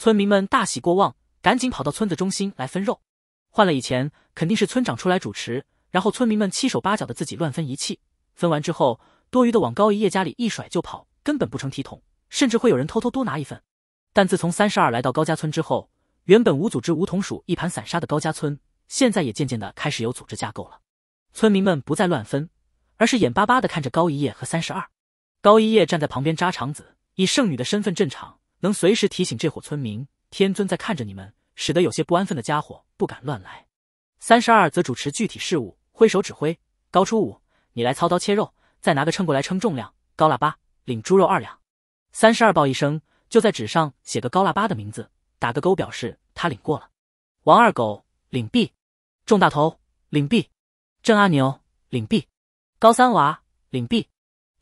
村民们大喜过望，赶紧跑到村子中心来分肉。换了以前，肯定是村长出来主持，然后村民们七手八脚的自己乱分一气。分完之后，多余的往高一叶家里一甩就跑，根本不成体统，甚至会有人偷偷多拿一份。但自从三十二来到高家村之后，原本无组织、无同属、一盘散沙的高家村，现在也渐渐的开始有组织架构了。村民们不再乱分，而是眼巴巴的看着高一叶和三十二。高一叶站在旁边扎肠子，以剩女的身份镇场。能随时提醒这伙村民，天尊在看着你们，使得有些不安分的家伙不敢乱来。三十二则主持具体事务，挥手指挥。高初五，你来操刀切肉，再拿个秤过来称重量。高腊八领猪肉二两。三十二报一声，就在纸上写个高腊八的名字，打个勾表示他领过了。王二狗领币，众大头领币，郑阿牛领币，高三娃领币。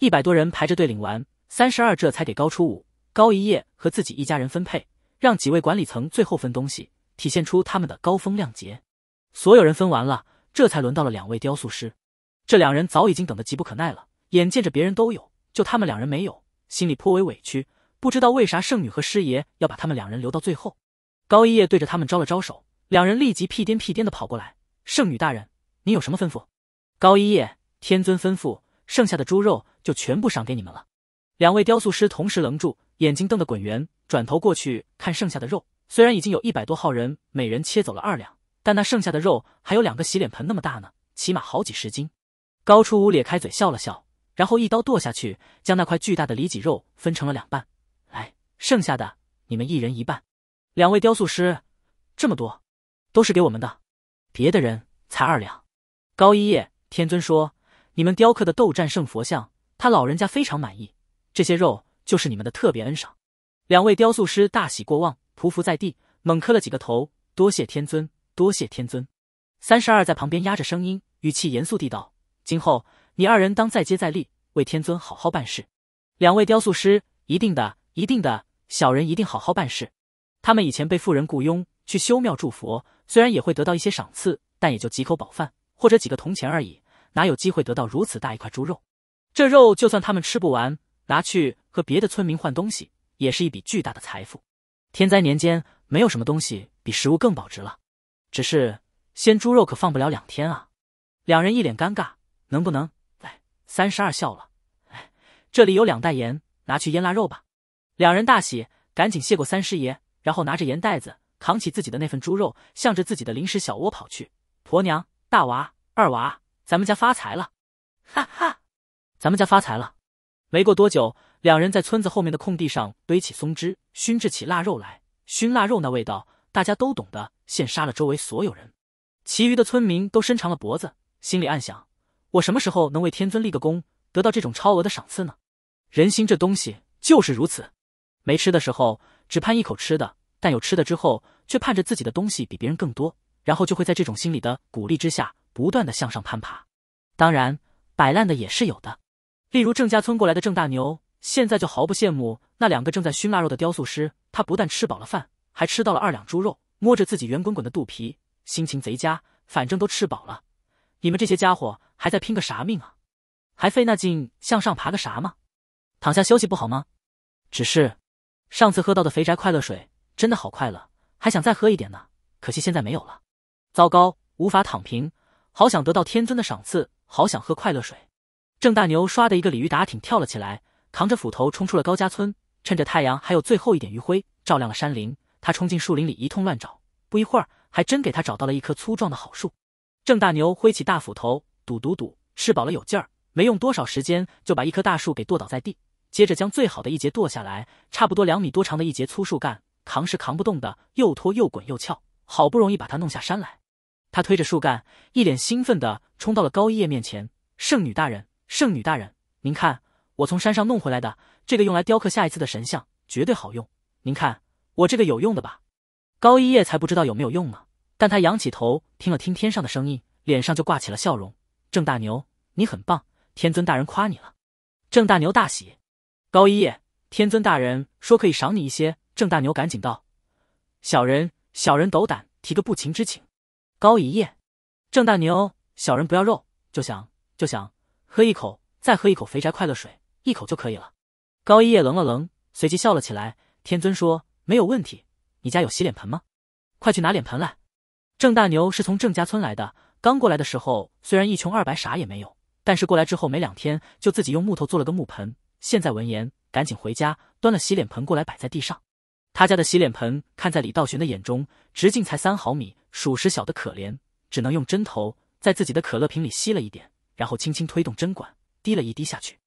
一百多人排着队领完，三十二这才给高初五。高一叶和自己一家人分配，让几位管理层最后分东西，体现出他们的高风亮节。所有人分完了，这才轮到了两位雕塑师。这两人早已经等得急不可耐了，眼见着别人都有，就他们两人没有，心里颇为委屈。不知道为啥圣女和师爷要把他们两人留到最后。高一叶对着他们招了招手，两人立即屁颠屁颠的跑过来。圣女大人，你有什么吩咐？高一叶，天尊吩咐，剩下的猪肉就全部赏给你们了。两位雕塑师同时愣住。眼睛瞪得滚圆，转头过去看剩下的肉。虽然已经有一百多号人，每人切走了二两，但那剩下的肉还有两个洗脸盆那么大呢，起码好几十斤。高初五咧开嘴笑了笑，然后一刀剁下去，将那块巨大的里脊肉分成了两半。来，剩下的你们一人一半。两位雕塑师，这么多都是给我们的，别的人才二两。高一叶天尊说：“你们雕刻的斗战胜佛像，他老人家非常满意，这些肉。”就是你们的特别恩赏，两位雕塑师大喜过望，匍匐在地，猛磕了几个头，多谢天尊，多谢天尊。三十二在旁边压着声音，语气严肃地道：“今后你二人当再接再厉，为天尊好好办事。”两位雕塑师：“一定的，一定的，小人一定好好办事。”他们以前被富人雇佣去修庙祝佛，虽然也会得到一些赏赐，但也就几口饱饭或者几个铜钱而已，哪有机会得到如此大一块猪肉？这肉就算他们吃不完。拿去和别的村民换东西，也是一笔巨大的财富。天灾年间，没有什么东西比食物更保值了。只是鲜猪肉可放不了两天啊！两人一脸尴尬，能不能？哎，三十二笑了，哎，这里有两袋盐，拿去腌腊肉吧。两人大喜，赶紧谢过三师爷，然后拿着盐袋子，扛起自己的那份猪肉，向着自己的临时小窝跑去。婆娘，大娃，二娃，咱们家发财了！哈哈，咱们家发财了！没过多久，两人在村子后面的空地上堆起松枝，熏制起腊肉来。熏腊肉那味道，大家都懂得，现杀了周围所有人，其余的村民都伸长了脖子，心里暗想：我什么时候能为天尊立个功，得到这种超额的赏赐呢？人心这东西就是如此，没吃的时候只盼一口吃的，但有吃的之后，却盼着自己的东西比别人更多，然后就会在这种心理的鼓励之下，不断的向上攀爬。当然，摆烂的也是有的。例如郑家村过来的郑大牛，现在就毫不羡慕那两个正在熏腊肉的雕塑师。他不但吃饱了饭，还吃到了二两猪肉，摸着自己圆滚滚的肚皮，心情贼佳。反正都吃饱了，你们这些家伙还在拼个啥命啊？还费那劲向上爬个啥吗？躺下休息不好吗？只是，上次喝到的肥宅快乐水真的好快乐，还想再喝一点呢。可惜现在没有了。糟糕，无法躺平，好想得到天尊的赏赐，好想喝快乐水。郑大牛唰的一个鲤鱼打挺跳了起来，扛着斧头冲出了高家村。趁着太阳还有最后一点余晖，照亮了山林。他冲进树林里一通乱找，不一会儿还真给他找到了一棵粗壮的好树。郑大牛挥起大斧头，赌赌赌，吃饱了有劲儿，没用多少时间就把一棵大树给剁倒在地。接着将最好的一截剁下来，差不多两米多长的一节粗树干，扛是扛不动的，又拖又滚又翘，好不容易把它弄下山来。他推着树干，一脸兴奋地冲到了高一叶面前：“圣女大人。”圣女大人，您看我从山上弄回来的这个用来雕刻下一次的神像，绝对好用。您看我这个有用的吧？高一叶才不知道有没有用呢。但他仰起头听了听天上的声音，脸上就挂起了笑容。郑大牛，你很棒，天尊大人夸你了。郑大牛大喜。高一叶，天尊大人说可以赏你一些。郑大牛赶紧道：“小人，小人斗胆提个不情之请。”高一叶，郑大牛，小人不要肉，就想，就想。喝一口，再喝一口肥宅快乐水，一口就可以了。高一叶愣了愣，随即笑了起来。天尊说：“没有问题，你家有洗脸盆吗？快去拿脸盆来。”郑大牛是从郑家村来的，刚过来的时候虽然一穷二白啥也没有，但是过来之后没两天就自己用木头做了个木盆。现在闻言，赶紧回家端了洗脸盆过来，摆在地上。他家的洗脸盆看在李道玄的眼中，直径才三毫米，属实小的可怜，只能用针头在自己的可乐瓶里吸了一点。然后轻轻推动针管，滴了一滴下去，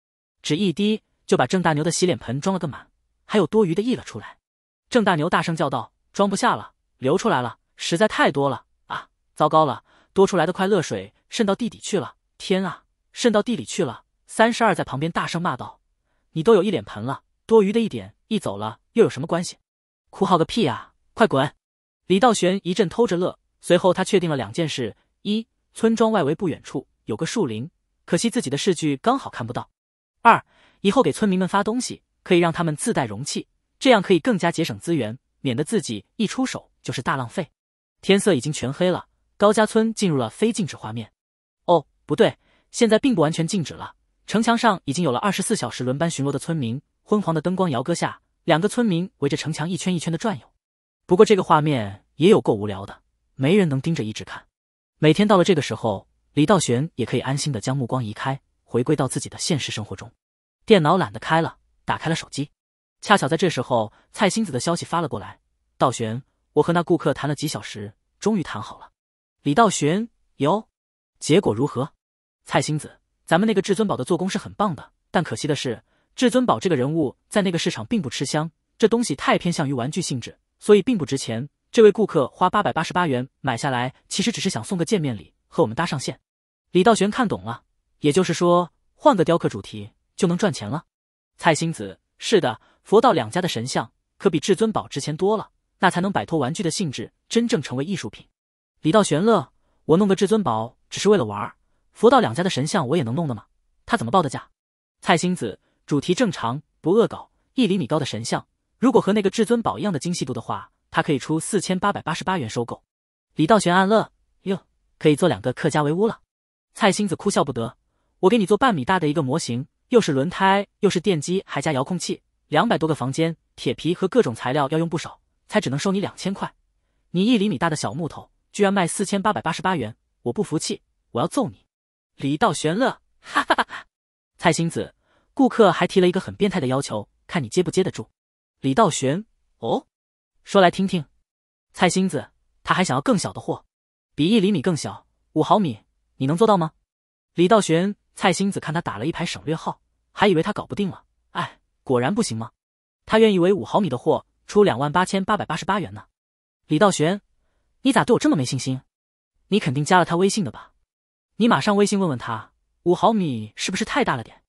只一滴就把郑大牛的洗脸盆装了个满，还有多余的溢了出来。郑大牛大声叫道：“装不下了，流出来了，实在太多了啊！糟糕了，多出来的快乐水渗到地底去了！天啊，渗到地里去了！”三十二在旁边大声骂道：“你都有一脸盆了，多余的一点溢走了又有什么关系？哭嚎个屁呀！快滚！”李道玄一阵偷着乐。随后他确定了两件事：一，村庄外围不远处。有个树林，可惜自己的视距刚好看不到。二以后给村民们发东西，可以让他们自带容器，这样可以更加节省资源，免得自己一出手就是大浪费。天色已经全黑了，高家村进入了非静止画面。哦，不对，现在并不完全静止了。城墙上已经有了二十四小时轮班巡逻的村民，昏黄的灯光摇割下，两个村民围着城墙一圈一圈的转悠。不过这个画面也有够无聊的，没人能盯着一直看。每天到了这个时候。李道玄也可以安心的将目光移开，回归到自己的现实生活中。电脑懒得开了，打开了手机。恰巧在这时候，蔡星子的消息发了过来。道玄，我和那顾客谈了几小时，终于谈好了。李道玄，有结果如何？蔡星子，咱们那个至尊宝的做工是很棒的，但可惜的是，至尊宝这个人物在那个市场并不吃香。这东西太偏向于玩具性质，所以并不值钱。这位顾客花八百八十八元买下来，其实只是想送个见面礼。和我们搭上线，李道玄看懂了，也就是说，换个雕刻主题就能赚钱了。蔡星子，是的，佛道两家的神像可比至尊宝值钱多了，那才能摆脱玩具的性质，真正成为艺术品。李道玄乐，我弄个至尊宝只是为了玩儿，佛道两家的神像我也能弄的吗？他怎么报的价？蔡星子，主题正常，不恶搞，一厘米高的神像，如果和那个至尊宝一样的精细度的话，他可以出四千八百八十八元收购。李道玄暗乐。可以做两个客家围屋了，蔡星子哭笑不得。我给你做半米大的一个模型，又是轮胎又是电机，还加遥控器，两百多个房间，铁皮和各种材料要用不少，才只能收你两千块。你一厘米大的小木头居然卖四千八百八十八元，我不服气，我要揍你！李道玄乐，哈哈哈！哈。蔡星子，顾客还提了一个很变态的要求，看你接不接得住。李道玄，哦，说来听听。蔡星子，他还想要更小的货。比一厘米更小，五毫米，你能做到吗？李道玄，蔡星子看他打了一排省略号，还以为他搞不定了。哎，果然不行吗？他愿意为五毫米的货出两万八千八百八十八元呢。李道玄，你咋对我这么没信心？你肯定加了他微信的吧？你马上微信问问他，五毫米是不是太大了点？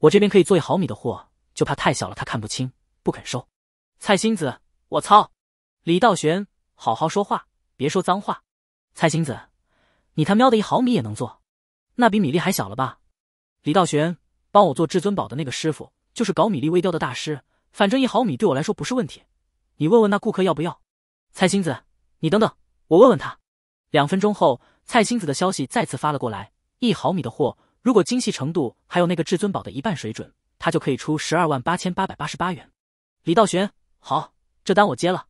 我这边可以做一毫米的货，就怕太小了他看不清，不肯收。蔡星子，我操！李道玄，好好说话，别说脏话。蔡星子，你他喵的一毫米也能做，那比米粒还小了吧？李道玄，帮我做至尊宝的那个师傅就是搞米粒微雕的大师，反正一毫米对我来说不是问题。你问问那顾客要不要？蔡星子，你等等，我问问他。两分钟后，蔡星子的消息再次发了过来：一毫米的货，如果精细程度还有那个至尊宝的一半水准，他就可以出十二万八千八百八十八元。李道玄，好，这单我接了。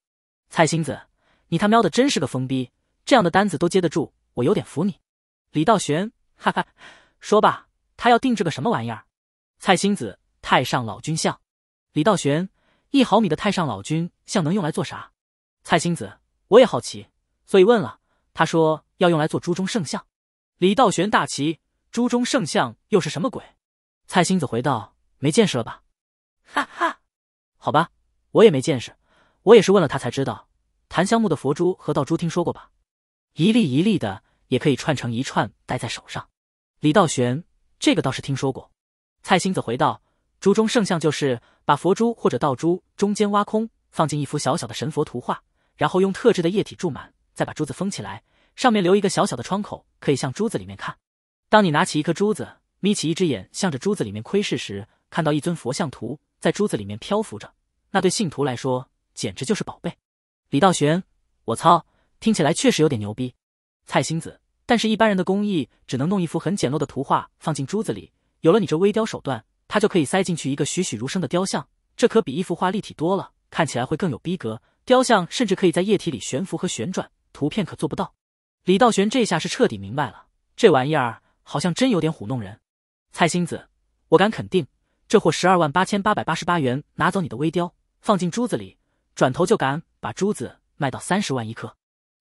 蔡星子，你他喵的真是个疯逼！这样的单子都接得住，我有点服你，李道玄，哈哈，说吧，他要定制个什么玩意儿？蔡星子，太上老君像。李道玄，一毫米的太上老君像能用来做啥？蔡星子，我也好奇，所以问了。他说要用来做珠中圣像。李道玄大奇，珠中圣像又是什么鬼？蔡星子回道：没见识了吧？哈哈，好吧，我也没见识，我也是问了他才知道，檀香木的佛珠和道珠听说过吧？一粒一粒的，也可以串成一串戴在手上。李道玄，这个倒是听说过。蔡星子回道：“珠中圣像就是把佛珠或者道珠中间挖空，放进一幅小小的神佛图画，然后用特制的液体注满，再把珠子封起来，上面留一个小小的窗口，可以向珠子里面看。当你拿起一颗珠子，眯起一只眼，向着珠子里面窥视时，看到一尊佛像图在珠子里面漂浮着，那对信徒来说简直就是宝贝。”李道玄，我操！听起来确实有点牛逼，蔡星子。但是，一般人的工艺只能弄一幅很简陋的图画放进珠子里。有了你这微雕手段，它就可以塞进去一个栩栩如生的雕像。这可比一幅画立体多了，看起来会更有逼格。雕像甚至可以在液体里悬浮和旋转，图片可做不到。李道玄这下是彻底明白了，这玩意儿好像真有点唬弄人。蔡星子，我敢肯定，这货十二万八千八百八十八元拿走你的微雕，放进珠子里，转头就敢把珠子卖到三十万一颗。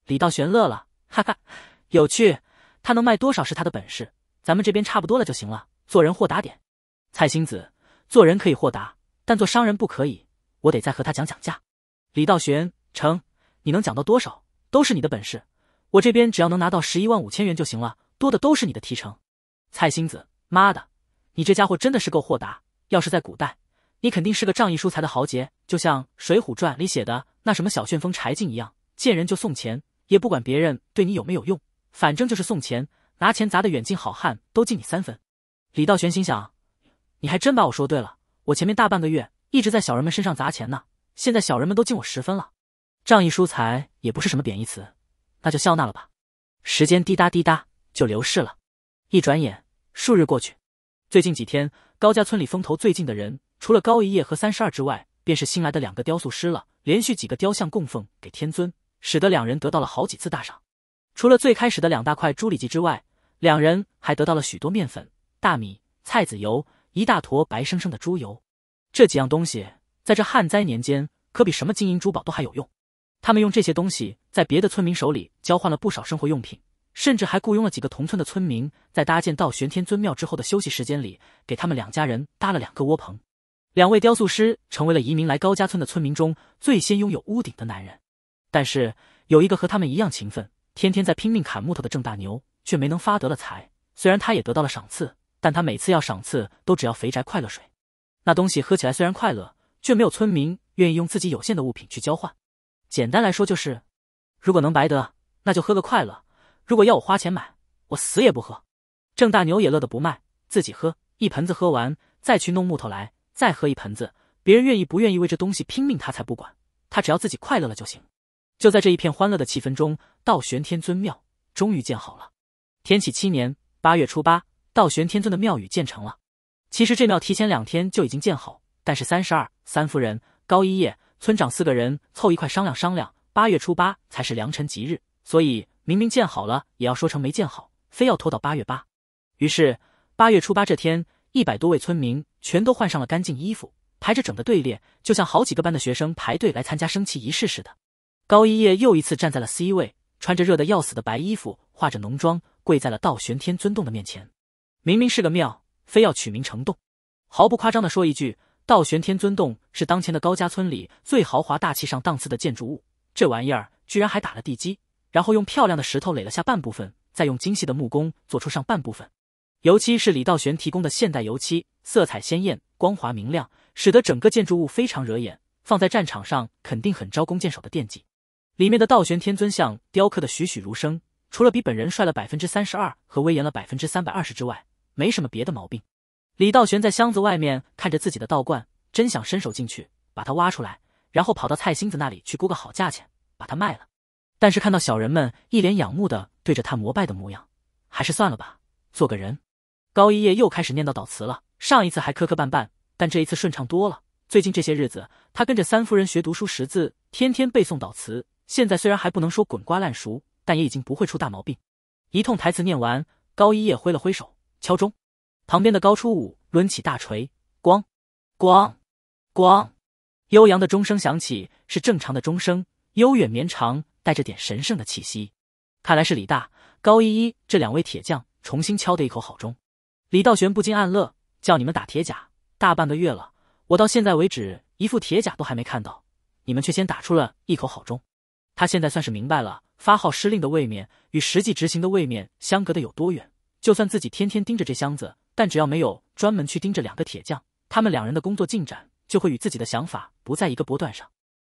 李道玄乐了，哈哈，有趣。他能卖多少是他的本事，咱们这边差不多了就行了。做人豁达点。蔡星子，做人可以豁达，但做商人不可以。我得再和他讲讲价。李道玄，成，你能讲到多少都是你的本事。我这边只要能拿到十一万五千元就行了，多的都是你的提成。蔡星子，妈的，你这家伙真的是够豁达。要是在古代，你肯定是个仗义疏财的豪杰，就像《水浒传》里写的那什么小旋风柴进一样，见人就送钱。也不管别人对你有没有用，反正就是送钱，拿钱砸的远近好汉都敬你三分。李道玄心想，你还真把我说对了，我前面大半个月一直在小人们身上砸钱呢，现在小人们都敬我十分了。仗义疏财也不是什么贬义词，那就笑纳了吧。时间滴答滴答就流逝了，一转眼数日过去。最近几天，高家村里风头最近的人，除了高一叶和三十二之外，便是新来的两个雕塑师了。连续几个雕像供奉给天尊。使得两人得到了好几次大赏，除了最开始的两大块猪里脊之外，两人还得到了许多面粉、大米、菜籽油、一大坨白生生的猪油。这几样东西在这旱灾年间可比什么金银珠宝都还有用。他们用这些东西在别的村民手里交换了不少生活用品，甚至还雇佣了几个同村的村民，在搭建到玄天尊庙之后的休息时间里，给他们两家人搭了两个窝棚。两位雕塑师成为了移民来高家村的村民中最先拥有屋顶的男人。但是有一个和他们一样勤奋，天天在拼命砍木头的郑大牛，却没能发得了财。虽然他也得到了赏赐，但他每次要赏赐都只要肥宅快乐水。那东西喝起来虽然快乐，却没有村民愿意用自己有限的物品去交换。简单来说就是，如果能白得，那就喝个快乐；如果要我花钱买，我死也不喝。郑大牛也乐得不卖，自己喝一盆子喝完，再去弄木头来，再喝一盆子。别人愿意不愿意为这东西拼命，他才不管，他只要自己快乐了就行。就在这一片欢乐的气氛中，道玄天尊庙终于建好了。天启七年八月初八，道玄天尊的庙宇建成了。其实这庙提前两天就已经建好，但是三十二三夫人、高一叶、村长四个人凑一块商量商量，八月初八才是良辰吉日，所以明明建好了也要说成没建好，非要拖到八月八。于是八月初八这天，一百多位村民全都换上了干净衣服，排着整个队列，就像好几个班的学生排队来参加升旗仪式似的。高一叶又一次站在了 C 位，穿着热得要死的白衣服，化着浓妆，跪在了道玄天尊洞的面前。明明是个庙，非要取名成洞。毫不夸张的说一句，道玄天尊洞是当前的高家村里最豪华、大气、上档次的建筑物。这玩意儿居然还打了地基，然后用漂亮的石头垒了下半部分，再用精细的木工做出上半部分。油漆是李道玄提供的现代油漆，色彩鲜艳、光滑明亮，使得整个建筑物非常惹眼。放在战场上，肯定很招弓箭手的惦记。里面的道玄天尊像雕刻的栩栩如生，除了比本人帅了百分之三十二和威严了百分之三百二十之外，没什么别的毛病。李道玄在箱子外面看着自己的道观，真想伸手进去把它挖出来，然后跑到菜心子那里去估个好价钱，把它卖了。但是看到小人们一脸仰慕的对着他膜拜的模样，还是算了吧，做个人。高一叶又开始念叨祷词了，上一次还磕磕绊绊，但这一次顺畅多了。最近这些日子，他跟着三夫人学读书识字，天天背诵祷词。现在虽然还不能说滚瓜烂熟，但也已经不会出大毛病。一通台词念完，高一叶挥了挥手，敲钟。旁边的高初五抡起大锤，咣，咣，咣，悠扬的钟声响起，是正常的钟声，悠远绵长，带着点神圣的气息。看来是李大、高一一这两位铁匠重新敲的一口好钟。李道玄不禁暗乐，叫你们打铁甲大半个月了，我到现在为止一副铁甲都还没看到，你们却先打出了一口好钟。他现在算是明白了，发号施令的位面与实际执行的位面相隔的有多远。就算自己天天盯着这箱子，但只要没有专门去盯着两个铁匠，他们两人的工作进展就会与自己的想法不在一个波段上。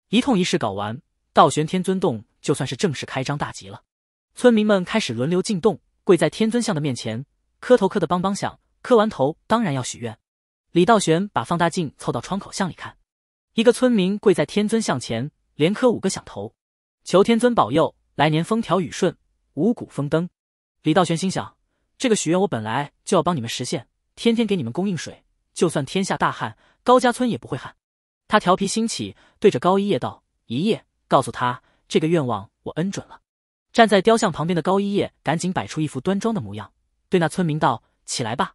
一通仪式搞完，道玄天尊洞就算是正式开张大吉了。村民们开始轮流进洞，跪在天尊像的面前磕头磕的梆梆响。磕完头，当然要许愿。李道玄把放大镜凑到窗口向里看，一个村民跪在天尊像前，连磕五个响头。求天尊保佑，来年风调雨顺，五谷丰登。李道玄心想，这个许愿我本来就要帮你们实现，天天给你们供应水，就算天下大旱，高家村也不会旱。他调皮兴起，对着高一叶道：“一叶，告诉他，这个愿望我恩准了。”站在雕像旁边的高一叶赶紧摆出一副端庄的模样，对那村民道：“起来吧，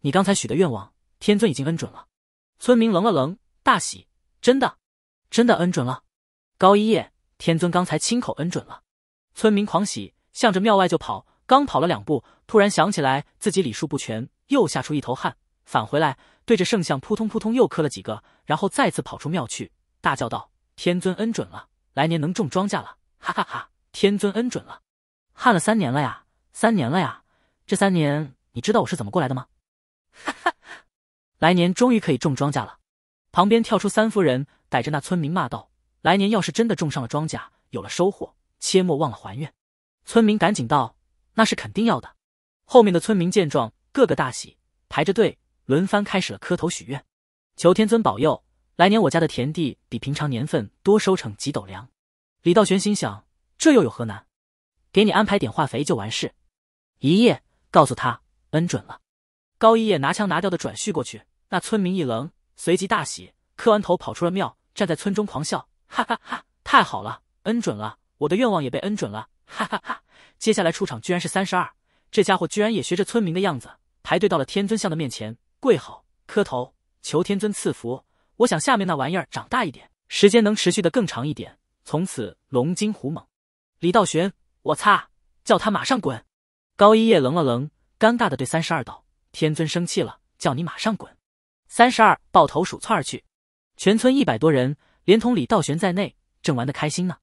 你刚才许的愿望，天尊已经恩准了。”村民愣了愣，大喜：“真的，真的恩准了。”高一叶。天尊刚才亲口恩准了，村民狂喜，向着庙外就跑。刚跑了两步，突然想起来自己礼数不全，又吓出一头汗，返回来对着圣像扑通扑通又磕了几个，然后再次跑出庙去，大叫道：“天尊恩准了，来年能种庄稼了！”哈哈哈，天尊恩准了，旱了三年了呀，三年了呀，这三年你知道我是怎么过来的吗？哈哈哈，来年终于可以种庄稼了。旁边跳出三夫人，逮着那村民骂道。来年要是真的种上了庄稼，有了收获，切莫忘了还愿。村民赶紧道：“那是肯定要的。”后面的村民见状，个个大喜，排着队，轮番开始了磕头许愿，求天尊保佑，来年我家的田地比平常年份多收成几斗粮。李道玄心想：这又有何难？给你安排点化肥就完事。一夜告诉他恩准了，高一叶拿枪拿掉的转叙过去，那村民一愣，随即大喜，磕完头跑出了庙，站在村中狂笑。哈哈哈，太好了，恩准了，我的愿望也被恩准了，哈哈哈。接下来出场居然是三十二，这家伙居然也学着村民的样子，排队到了天尊像的面前，跪好，磕头，求天尊赐福。我想下面那玩意儿长大一点，时间能持续的更长一点。从此龙精虎猛。李道玄，我擦，叫他马上滚！高一叶愣了愣，尴尬的对三十二道：天尊生气了，叫你马上滚。三十二抱头鼠窜而去。全村一百多人。连同李道玄在内，正玩得开心呢。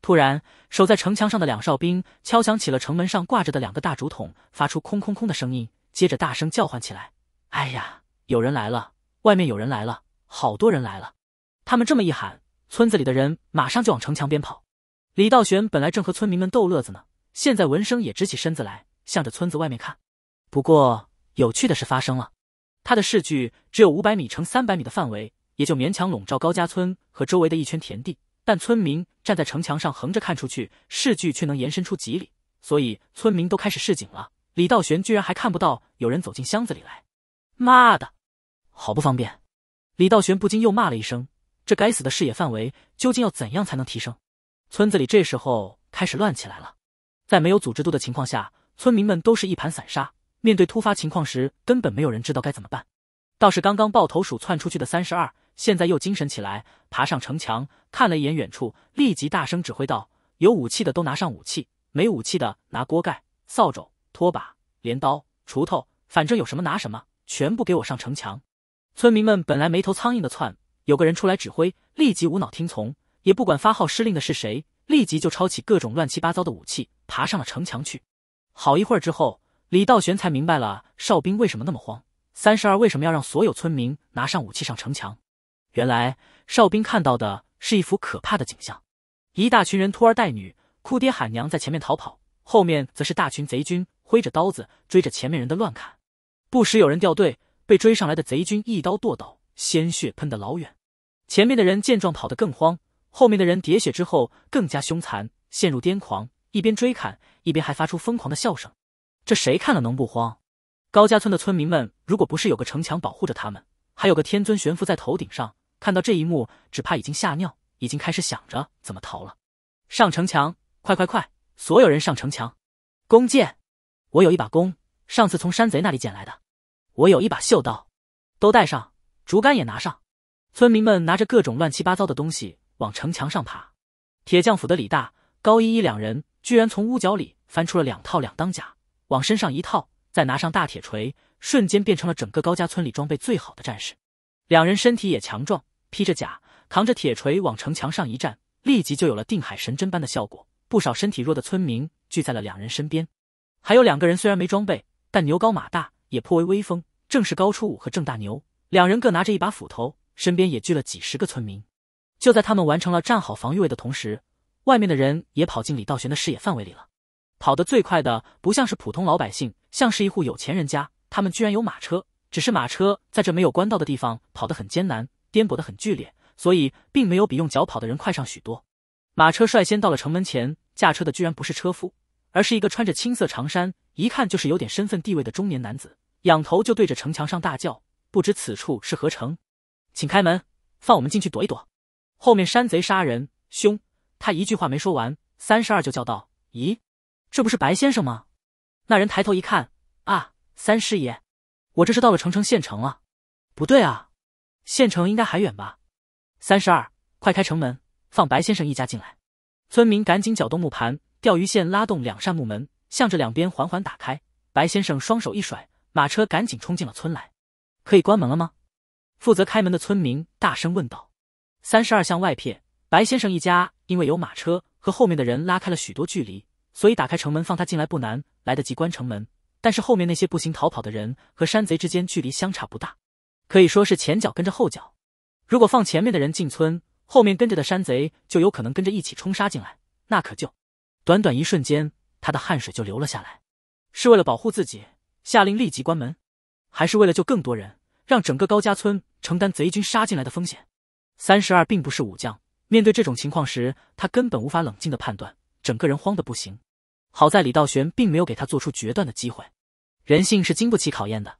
突然，守在城墙上的两哨兵敲响起了城门上挂着的两个大竹筒，发出空空空的声音，接着大声叫唤起来：“哎呀，有人来了！外面有人来了！好多人来了！”他们这么一喊，村子里的人马上就往城墙边跑。李道玄本来正和村民们逗乐子呢，现在闻声也直起身子来，向着村子外面看。不过，有趣的事发生了，他的视距只有五百米乘三百米的范围。也就勉强笼罩高家村和周围的一圈田地，但村民站在城墙上横着看出去，视距却能延伸出几里，所以村民都开始示警了。李道玄居然还看不到有人走进箱子里来，妈的，好不方便！李道玄不禁又骂了一声：“这该死的视野范围，究竟要怎样才能提升？”村子里这时候开始乱起来了，在没有组织度的情况下，村民们都是一盘散沙，面对突发情况时，根本没有人知道该怎么办。倒是刚刚抱头鼠窜出去的三十二。现在又精神起来，爬上城墙看了一眼远处，立即大声指挥道：“有武器的都拿上武器，没武器的拿锅盖、扫帚、拖把、镰刀、锄头，反正有什么拿什么，全部给我上城墙！”村民们本来没头苍蝇的窜，有个人出来指挥，立即无脑听从，也不管发号施令的是谁，立即就抄起各种乱七八糟的武器，爬上了城墙去。好一会儿之后，李道玄才明白了哨兵为什么那么慌，三十二为什么要让所有村民拿上武器上城墙。原来哨兵看到的是一幅可怕的景象：一大群人拖儿带女、哭爹喊娘，在前面逃跑；后面则是大群贼军挥着刀子追着前面人的乱砍。不时有人掉队，被追上来的贼军一刀剁倒，鲜血喷得老远。前面的人见状跑得更慌，后面的人喋血之后更加凶残，陷入癫狂，一边追砍，一边还发出疯狂的笑声。这谁看了能不慌？高家村的村民们，如果不是有个城墙保护着他们，还有个天尊悬浮在头顶上，看到这一幕，只怕已经吓尿，已经开始想着怎么逃了。上城墙，快快快！所有人上城墙。弓箭，我有一把弓，上次从山贼那里捡来的。我有一把锈刀，都带上，竹竿也拿上。村民们拿着各种乱七八糟的东西往城墙上爬。铁匠府的李大、高依依两人居然从屋角里翻出了两套两当甲，往身上一套，再拿上大铁锤，瞬间变成了整个高家村里装备最好的战士。两人身体也强壮，披着甲，扛着铁锤往城墙上一站，立即就有了定海神针般的效果。不少身体弱的村民聚在了两人身边。还有两个人虽然没装备，但牛高马大，也颇为威风，正是高初五和郑大牛。两人各拿着一把斧头，身边也聚了几十个村民。就在他们完成了站好防御位的同时，外面的人也跑进李道玄的视野范围里了。跑得最快的不像是普通老百姓，像是一户有钱人家，他们居然有马车。只是马车在这没有官道的地方跑得很艰难，颠簸得很剧烈，所以并没有比用脚跑的人快上许多。马车率先到了城门前，驾车的居然不是车夫，而是一个穿着青色长衫、一看就是有点身份地位的中年男子，仰头就对着城墙上大叫：“不知此处是何城，请开门，放我们进去躲一躲。”后面山贼杀人凶，他一句话没说完，三十二就叫道：“咦，这不是白先生吗？”那人抬头一看，啊，三师爷。我这是到了城城县城了，不对啊，县城应该还远吧？三十二，快开城门，放白先生一家进来！村民赶紧搅动木盘，钓鱼线拉动两扇木门，向着两边缓缓打开。白先生双手一甩，马车赶紧冲进了村来。可以关门了吗？负责开门的村民大声问道。三十二向外撇，白先生一家因为有马车和后面的人拉开了许多距离，所以打开城门放他进来不难，来得及关城门。但是后面那些步行逃跑的人和山贼之间距离相差不大，可以说是前脚跟着后脚。如果放前面的人进村，后面跟着的山贼就有可能跟着一起冲杀进来，那可就……短短一瞬间，他的汗水就流了下来。是为了保护自己，下令立即关门，还是为了救更多人，让整个高家村承担贼军杀进来的风险？三十二并不是武将，面对这种情况时，他根本无法冷静的判断，整个人慌得不行。好在李道玄并没有给他做出决断的机会。人性是经不起考验的，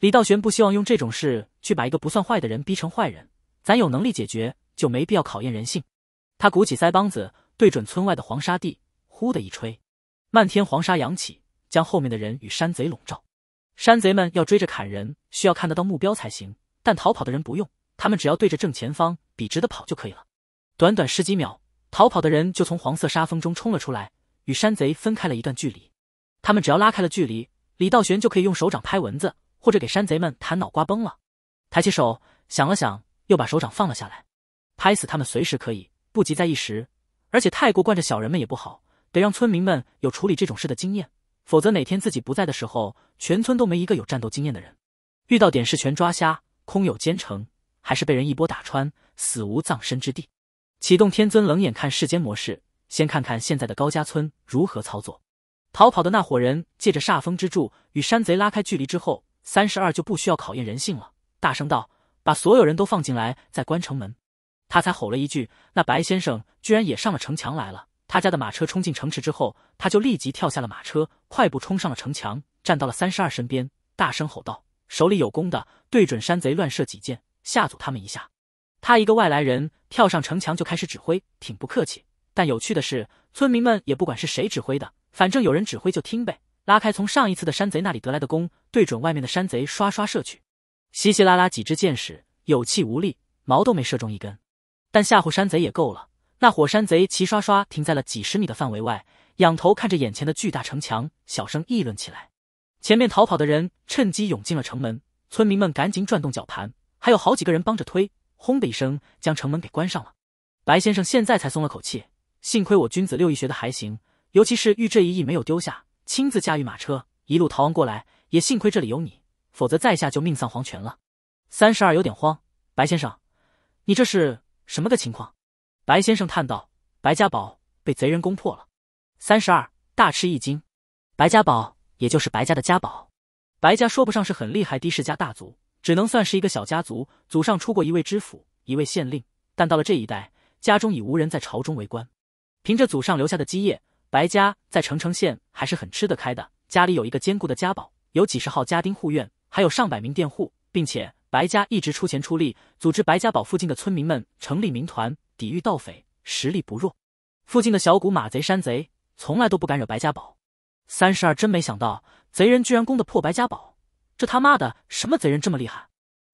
李道玄不希望用这种事去把一个不算坏的人逼成坏人。咱有能力解决，就没必要考验人性。他鼓起腮帮子，对准村外的黄沙地，呼的一吹，漫天黄沙扬起，将后面的人与山贼笼罩。山贼们要追着砍人，需要看得到目标才行。但逃跑的人不用，他们只要对着正前方笔直的跑就可以了。短短十几秒，逃跑的人就从黄色沙峰中冲了出来，与山贼分开了一段距离。他们只要拉开了距离。李道玄就可以用手掌拍蚊子，或者给山贼们弹脑瓜崩了。抬起手想了想，又把手掌放了下来，拍死他们随时可以，不急在一时。而且太过惯着小人们也不好，得让村民们有处理这种事的经验，否则哪天自己不在的时候，全村都没一个有战斗经验的人，遇到点事全抓瞎，空有奸臣，还是被人一波打穿，死无葬身之地。启动天尊冷眼看世间模式，先看看现在的高家村如何操作。逃跑的那伙人借着煞风之柱与山贼拉开距离之后，三十二就不需要考验人性了，大声道：“把所有人都放进来，再关城门。”他才吼了一句，那白先生居然也上了城墙来了。他家的马车冲进城池之后，他就立即跳下了马车，快步冲上了城墙，站到了三十二身边，大声吼道：“手里有弓的，对准山贼乱射几箭，吓阻他们一下。”他一个外来人跳上城墙就开始指挥，挺不客气。但有趣的是，村民们也不管是谁指挥的。反正有人指挥就听呗。拉开从上一次的山贼那里得来的弓，对准外面的山贼，刷刷射去。稀稀拉拉几支箭矢，有气无力，毛都没射中一根。但吓唬山贼也够了。那伙山贼齐刷刷停在了几十米的范围外，仰头看着眼前的巨大城墙，小声议论起来。前面逃跑的人趁机涌进了城门，村民们赶紧转动绞盘，还有好几个人帮着推，轰的一声将城门给关上了。白先生现在才松了口气，幸亏我君子六艺学的还行。尤其是玉这一役没有丢下，亲自驾驭马车一路逃亡过来，也幸亏这里有你，否则在下就命丧黄泉了。三十二有点慌，白先生，你这是什么个情况？白先生叹道：“白家堡被贼人攻破了。”三十二大吃一惊。白家堡，也就是白家的家堡。白家说不上是很厉害的世家大族，只能算是一个小家族。祖上出过一位知府，一位县令，但到了这一代，家中已无人在朝中为官，凭着祖上留下的基业。白家在澄城县还是很吃得开的，家里有一个坚固的家堡，有几十号家丁护院，还有上百名佃户，并且白家一直出钱出力，组织白家堡附近的村民们成立民团，抵御盗匪，实力不弱。附近的小股马贼、山贼从来都不敢惹白家堡。三十二真没想到，贼人居然攻得破白家堡，这他妈的什么贼人这么厉害？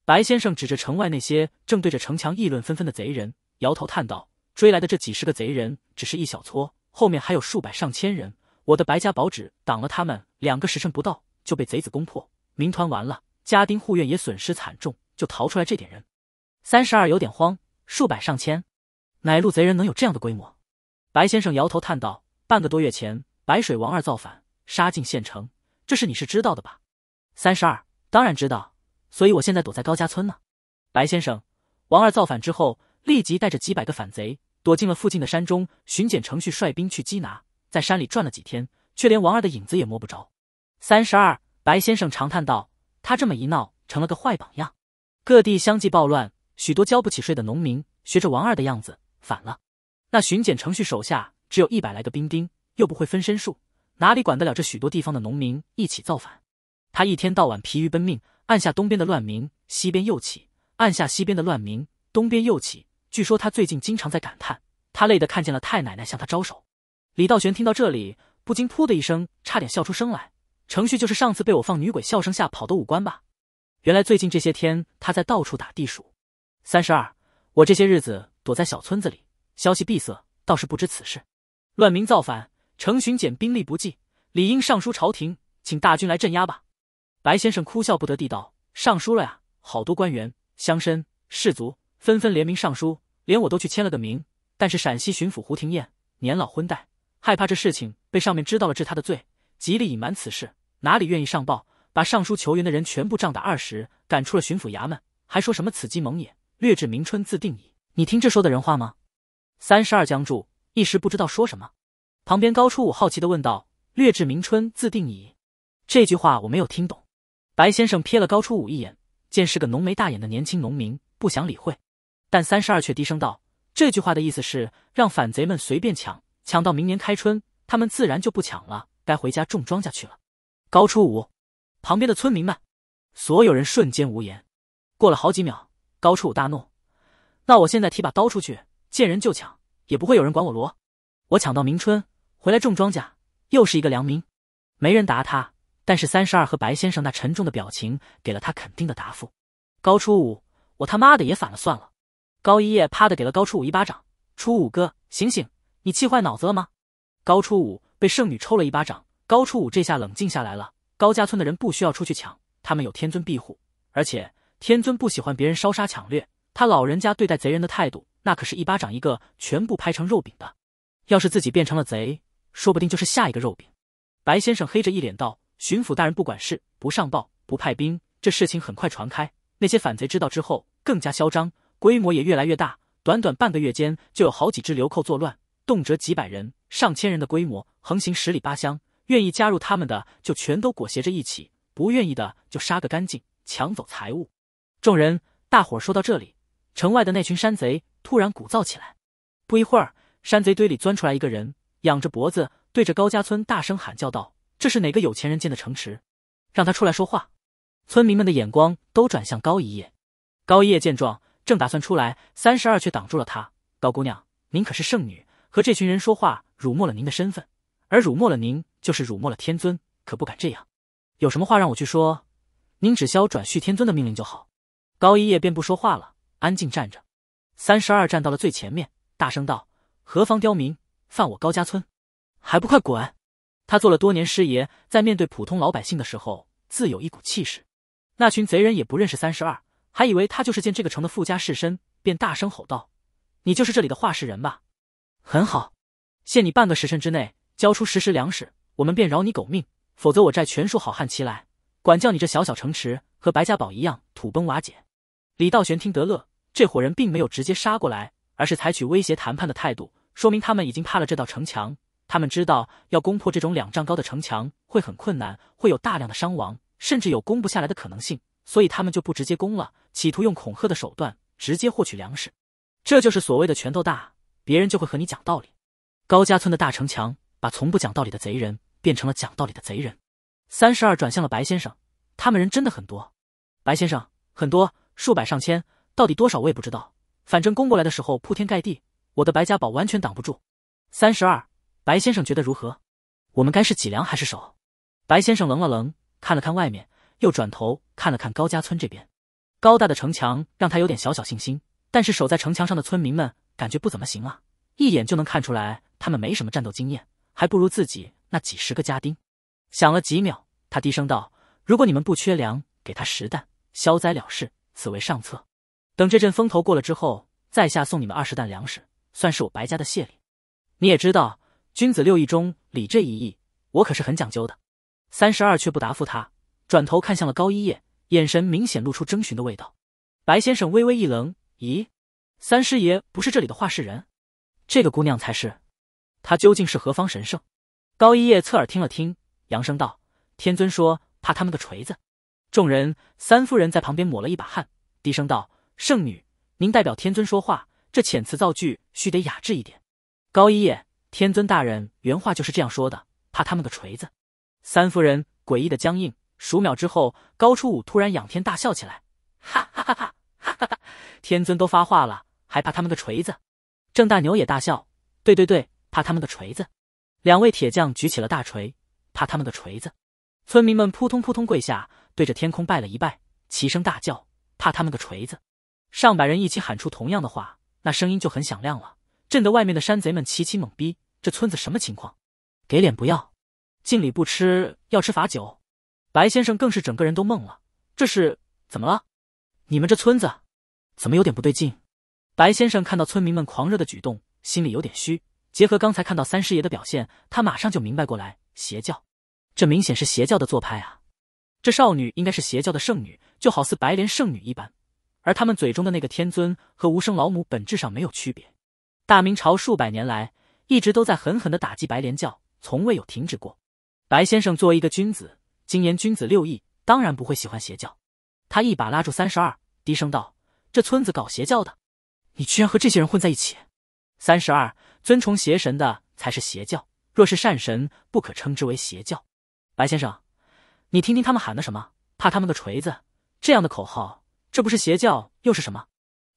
白先生指着城外那些正对着城墙议论纷纷的贼人，摇头叹道：“追来的这几十个贼人只是一小撮。”后面还有数百上千人，我的白家宝纸挡了他们两个时辰不到，就被贼子攻破，民团完了，家丁护院也损失惨重，就逃出来这点人。三十二有点慌，数百上千，哪路贼人能有这样的规模？白先生摇头叹道：“半个多月前，白水王二造反，杀进县城，这事你是知道的吧？”三十二当然知道，所以我现在躲在高家村呢。白先生，王二造反之后，立即带着几百个反贼。躲进了附近的山中，巡检程序率兵去缉拿，在山里转了几天，却连王二的影子也摸不着。三十二，白先生长叹道：“他这么一闹，成了个坏榜样，各地相继暴乱，许多交不起税的农民学着王二的样子反了。那巡检程序手下只有一百来个兵丁，又不会分身术，哪里管得了这许多地方的农民一起造反？他一天到晚疲于奔命，按下东边的乱民，西边又起；按下西边的乱民，东边又起。”据说他最近经常在感叹，他累得看见了太奶奶向他招手。李道玄听到这里，不禁噗的一声，差点笑出声来。程旭就是上次被我放女鬼笑声吓跑的武官吧？原来最近这些天他在到处打地鼠。三十二，我这些日子躲在小村子里，消息闭塞，倒是不知此事。乱民造反，程巡检兵力不济，理应上书朝廷，请大军来镇压吧。白先生哭笑不得地道：“上书了呀，好多官员、乡绅、士族纷纷联名上书。”连我都去签了个名，但是陕西巡抚胡廷彦年老昏怠，害怕这事情被上面知道了治他的罪，极力隐瞒此事，哪里愿意上报？把上书求援的人全部杖打二十，赶出了巡抚衙门，还说什么“此鸡蒙也，略至明春自定矣”。你听这说的人话吗？三十二将柱一时不知道说什么，旁边高初五好奇地问道：“略至明春自定矣，这句话我没有听懂。”白先生瞥了高初五一眼，见是个浓眉大眼的年轻农民，不想理会。但三十二却低声道：“这句话的意思是让反贼们随便抢，抢到明年开春，他们自然就不抢了，该回家种庄稼去了。”高初五，旁边的村民们，所有人瞬间无言。过了好几秒，高初五大怒：“那我现在提把刀出去，见人就抢，也不会有人管我。罗，我抢到明春回来种庄稼，又是一个良民，没人答他。但是三十二和白先生那沉重的表情给了他肯定的答复。高初五，我他妈的也反了算了。”高一叶啪的给了高初五一巴掌，“初五哥，醒醒！你气坏脑子了吗？”高初五被圣女抽了一巴掌，高初五这下冷静下来了。高家村的人不需要出去抢，他们有天尊庇护，而且天尊不喜欢别人烧杀抢掠。他老人家对待贼人的态度，那可是一巴掌一个，全部拍成肉饼的。要是自己变成了贼，说不定就是下一个肉饼。白先生黑着一脸道：“巡抚大人不管事，不上报，不派兵，这事情很快传开。那些反贼知道之后，更加嚣张。”规模也越来越大，短短半个月间就有好几支流寇作乱，动辄几百人、上千人的规模，横行十里八乡。愿意加入他们的就全都裹挟着一起，不愿意的就杀个干净，抢走财物。众人大伙儿说到这里，城外的那群山贼突然鼓噪起来。不一会儿，山贼堆里钻出来一个人，仰着脖子对着高家村大声喊叫道：“这是哪个有钱人建的城池？让他出来说话！”村民们的眼光都转向高一叶。高一叶见状。正打算出来，三十二却挡住了他。高姑娘，您可是圣女，和这群人说话，辱没了您的身份，而辱没了您，就是辱没了天尊，可不敢这样。有什么话让我去说，您只消转续天尊的命令就好。高一叶便不说话了，安静站着。三十二站到了最前面，大声道：“何方刁民，犯我高家村，还不快滚！”他做了多年师爷，在面对普通老百姓的时候，自有一股气势。那群贼人也不认识三十二。还以为他就是建这个城的富家士绅，便大声吼道：“你就是这里的画事人吧？很好，限你半个时辰之内交出十石粮食，我们便饶你狗命；否则我寨全数好汉齐来，管教你这小小城池和白家堡一样土崩瓦解。”李道玄听得乐，这伙人并没有直接杀过来，而是采取威胁谈判的态度，说明他们已经怕了这道城墙。他们知道要攻破这种两丈高的城墙会很困难，会有大量的伤亡，甚至有攻不下来的可能性。所以他们就不直接攻了，企图用恐吓的手段直接获取粮食。这就是所谓的拳头大，别人就会和你讲道理。高家村的大城墙把从不讲道理的贼人变成了讲道理的贼人。三十二转向了白先生，他们人真的很多。白先生，很多，数百上千，到底多少我也不知道。反正攻过来的时候铺天盖地，我的白家堡完全挡不住。三十二，白先生觉得如何？我们该是脊梁还是手？白先生愣了愣，看了看外面。又转头看了看高家村这边，高大的城墙让他有点小小信心，但是守在城墙上的村民们感觉不怎么行啊，一眼就能看出来他们没什么战斗经验，还不如自己那几十个家丁。想了几秒，他低声道：“如果你们不缺粮，给他十担，消灾了事，此为上策。等这阵风头过了之后，在下送你们二十担粮食，算是我白家的谢礼。你也知道，君子六义中礼这一义，我可是很讲究的。”三十二却不答复他。转头看向了高一叶，眼神明显露出征询的味道。白先生微微一愣：“咦，三师爷不是这里的画事人，这个姑娘才是。她究竟是何方神圣？”高一叶侧耳听了听，扬声道：“天尊说怕他们个锤子。”众人三夫人在旁边抹了一把汗，低声道：“圣女，您代表天尊说话，这遣词造句须得雅致一点。”高一叶：“天尊大人原话就是这样说的，怕他们个锤子。”三夫人诡异的僵硬。数秒之后，高初武突然仰天大笑起来，哈哈哈哈哈哈！天尊都发话了，还怕他们个锤子？郑大牛也大笑，对对对，怕他们个锤子！两位铁匠举起了大锤，怕他们个锤子！村民们扑通扑通跪下，对着天空拜了一拜，齐声大叫：怕他们个锤子！上百人一起喊出同样的话，那声音就很响亮了，震得外面的山贼们齐齐懵逼：这村子什么情况？给脸不要，敬礼不吃，要吃罚酒！白先生更是整个人都懵了，这是怎么了？你们这村子怎么有点不对劲？白先生看到村民们狂热的举动，心里有点虚。结合刚才看到三师爷的表现，他马上就明白过来：邪教，这明显是邪教的做派啊！这少女应该是邪教的圣女，就好似白莲圣女一般。而他们嘴中的那个天尊和无声老母本质上没有区别。大明朝数百年来一直都在狠狠的打击白莲教，从未有停止过。白先生作为一个君子。金言君子六艺，当然不会喜欢邪教，他一把拉住三十二，低声道：“这村子搞邪教的，你居然和这些人混在一起！”三十二尊崇邪神的才是邪教，若是善神，不可称之为邪教。白先生，你听听他们喊的什么？怕他们个锤子！这样的口号，这不是邪教又是什么？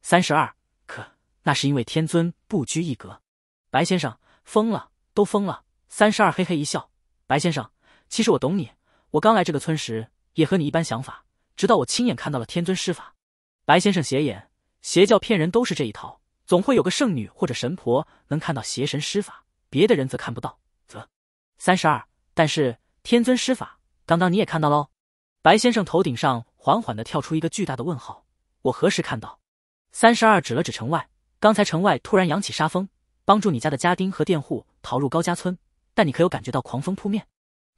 三十二，可那是因为天尊不拘一格。白先生疯了，都疯了！三十二嘿嘿一笑：“白先生，其实我懂你。”我刚来这个村时，也和你一般想法。直到我亲眼看到了天尊施法，白先生斜眼，邪教骗人都是这一套，总会有个圣女或者神婆能看到邪神施法，别的人则看不到。则三十二，但是天尊施法，刚刚你也看到喽？白先生头顶上缓缓的跳出一个巨大的问号，我何时看到？三十二指了指城外，刚才城外突然扬起沙风，帮助你家的家丁和佃户逃入高家村，但你可有感觉到狂风扑面？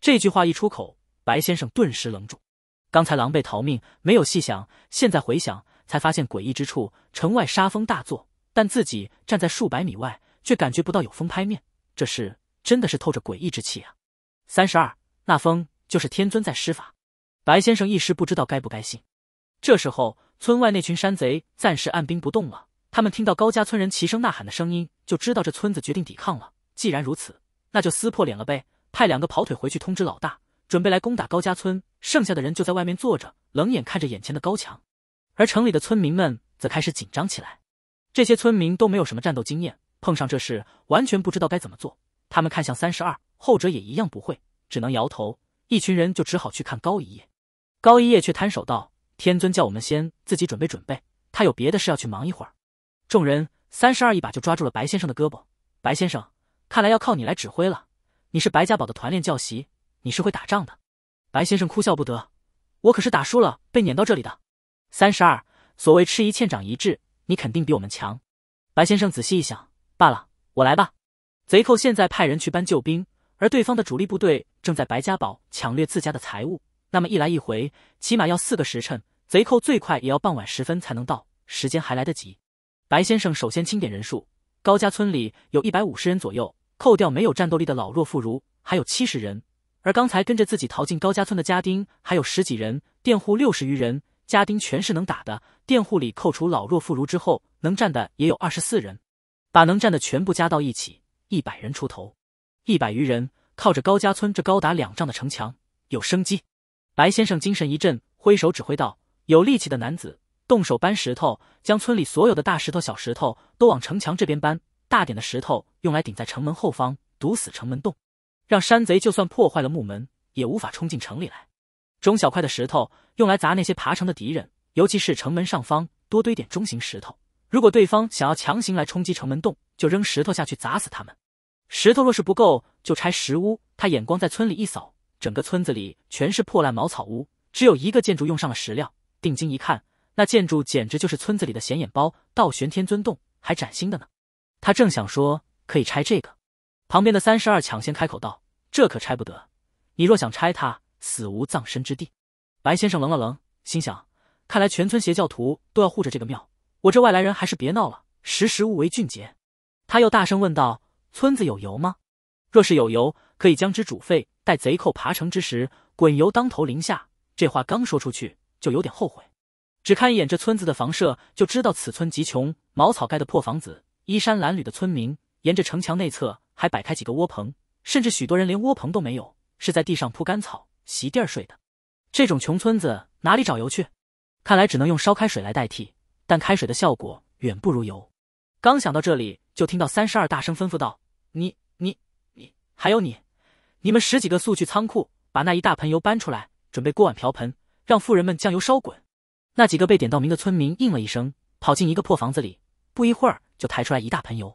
这句话一出口。白先生顿时愣住，刚才狼狈逃命没有细想，现在回想才发现诡异之处。城外杀风大作，但自己站在数百米外却感觉不到有风拍面，这事真的是透着诡异之气啊！三十二，那风就是天尊在施法。白先生一时不知道该不该信。这时候，村外那群山贼暂时按兵不动了。他们听到高家村人齐声呐喊的声音，就知道这村子决定抵抗了。既然如此，那就撕破脸了呗！派两个跑腿回去通知老大。准备来攻打高家村，剩下的人就在外面坐着，冷眼看着眼前的高墙，而城里的村民们则开始紧张起来。这些村民都没有什么战斗经验，碰上这事完全不知道该怎么做。他们看向三十二，后者也一样不会，只能摇头。一群人就只好去看高一夜。高一夜却摊手道：“天尊叫我们先自己准备准备，他有别的事要去忙一会儿。”众人三十二一把就抓住了白先生的胳膊：“白先生，看来要靠你来指挥了，你是白家堡的团练教习。”你是会打仗的，白先生哭笑不得。我可是打输了被撵到这里的。三十二，所谓吃一堑长一智，你肯定比我们强。白先生仔细一想，罢了，我来吧。贼寇现在派人去搬救兵，而对方的主力部队正在白家堡抢掠自家的财物。那么一来一回，起码要四个时辰。贼寇最快也要傍晚时分才能到，时间还来得及。白先生首先清点人数，高家村里有一百五十人左右，扣掉没有战斗力的老弱妇孺，还有七十人。而刚才跟着自己逃进高家村的家丁还有十几人，佃户六十余人，家丁全是能打的，佃户里扣除老弱妇孺之后，能站的也有二十四人，把能站的全部加到一起，一百人出头，一百余人，靠着高家村这高达两丈的城墙，有生机。白先生精神一振，挥手指挥道：“有力气的男子动手搬石头，将村里所有的大石头、小石头都往城墙这边搬，大点的石头用来顶在城门后方，堵死城门洞。”让山贼就算破坏了木门，也无法冲进城里来。中小块的石头用来砸那些爬城的敌人，尤其是城门上方多堆点中型石头。如果对方想要强行来冲击城门洞，就扔石头下去砸死他们。石头若是不够，就拆石屋。他眼光在村里一扫，整个村子里全是破烂茅草屋，只有一个建筑用上了石料。定睛一看，那建筑简直就是村子里的显眼包——道玄天尊洞，还崭新的呢。他正想说可以拆这个。旁边的三十二抢先开口道：“这可拆不得！你若想拆，他死无葬身之地。”白先生愣了愣，心想：“看来全村邪教徒都要护着这个庙，我这外来人还是别闹了，识时务为俊杰。”他又大声问道：“村子有油吗？若是有油，可以将之煮沸，待贼寇爬城之时，滚油当头淋下。”这话刚说出去，就有点后悔。只看一眼这村子的房舍，就知道此村极穷，茅草盖的破房子，衣衫褴褛的村民，沿着城墙内侧。还摆开几个窝棚，甚至许多人连窝棚都没有，是在地上铺干草席垫儿睡的。这种穷村子哪里找油去？看来只能用烧开水来代替，但开水的效果远不如油。刚想到这里，就听到三十二大声吩咐道：“你、你、你，还有你，你们十几个速去仓库，把那一大盆油搬出来，准备锅碗瓢盆，让富人们将油烧滚。”那几个被点到名的村民应了一声，跑进一个破房子里，不一会儿就抬出来一大盆油。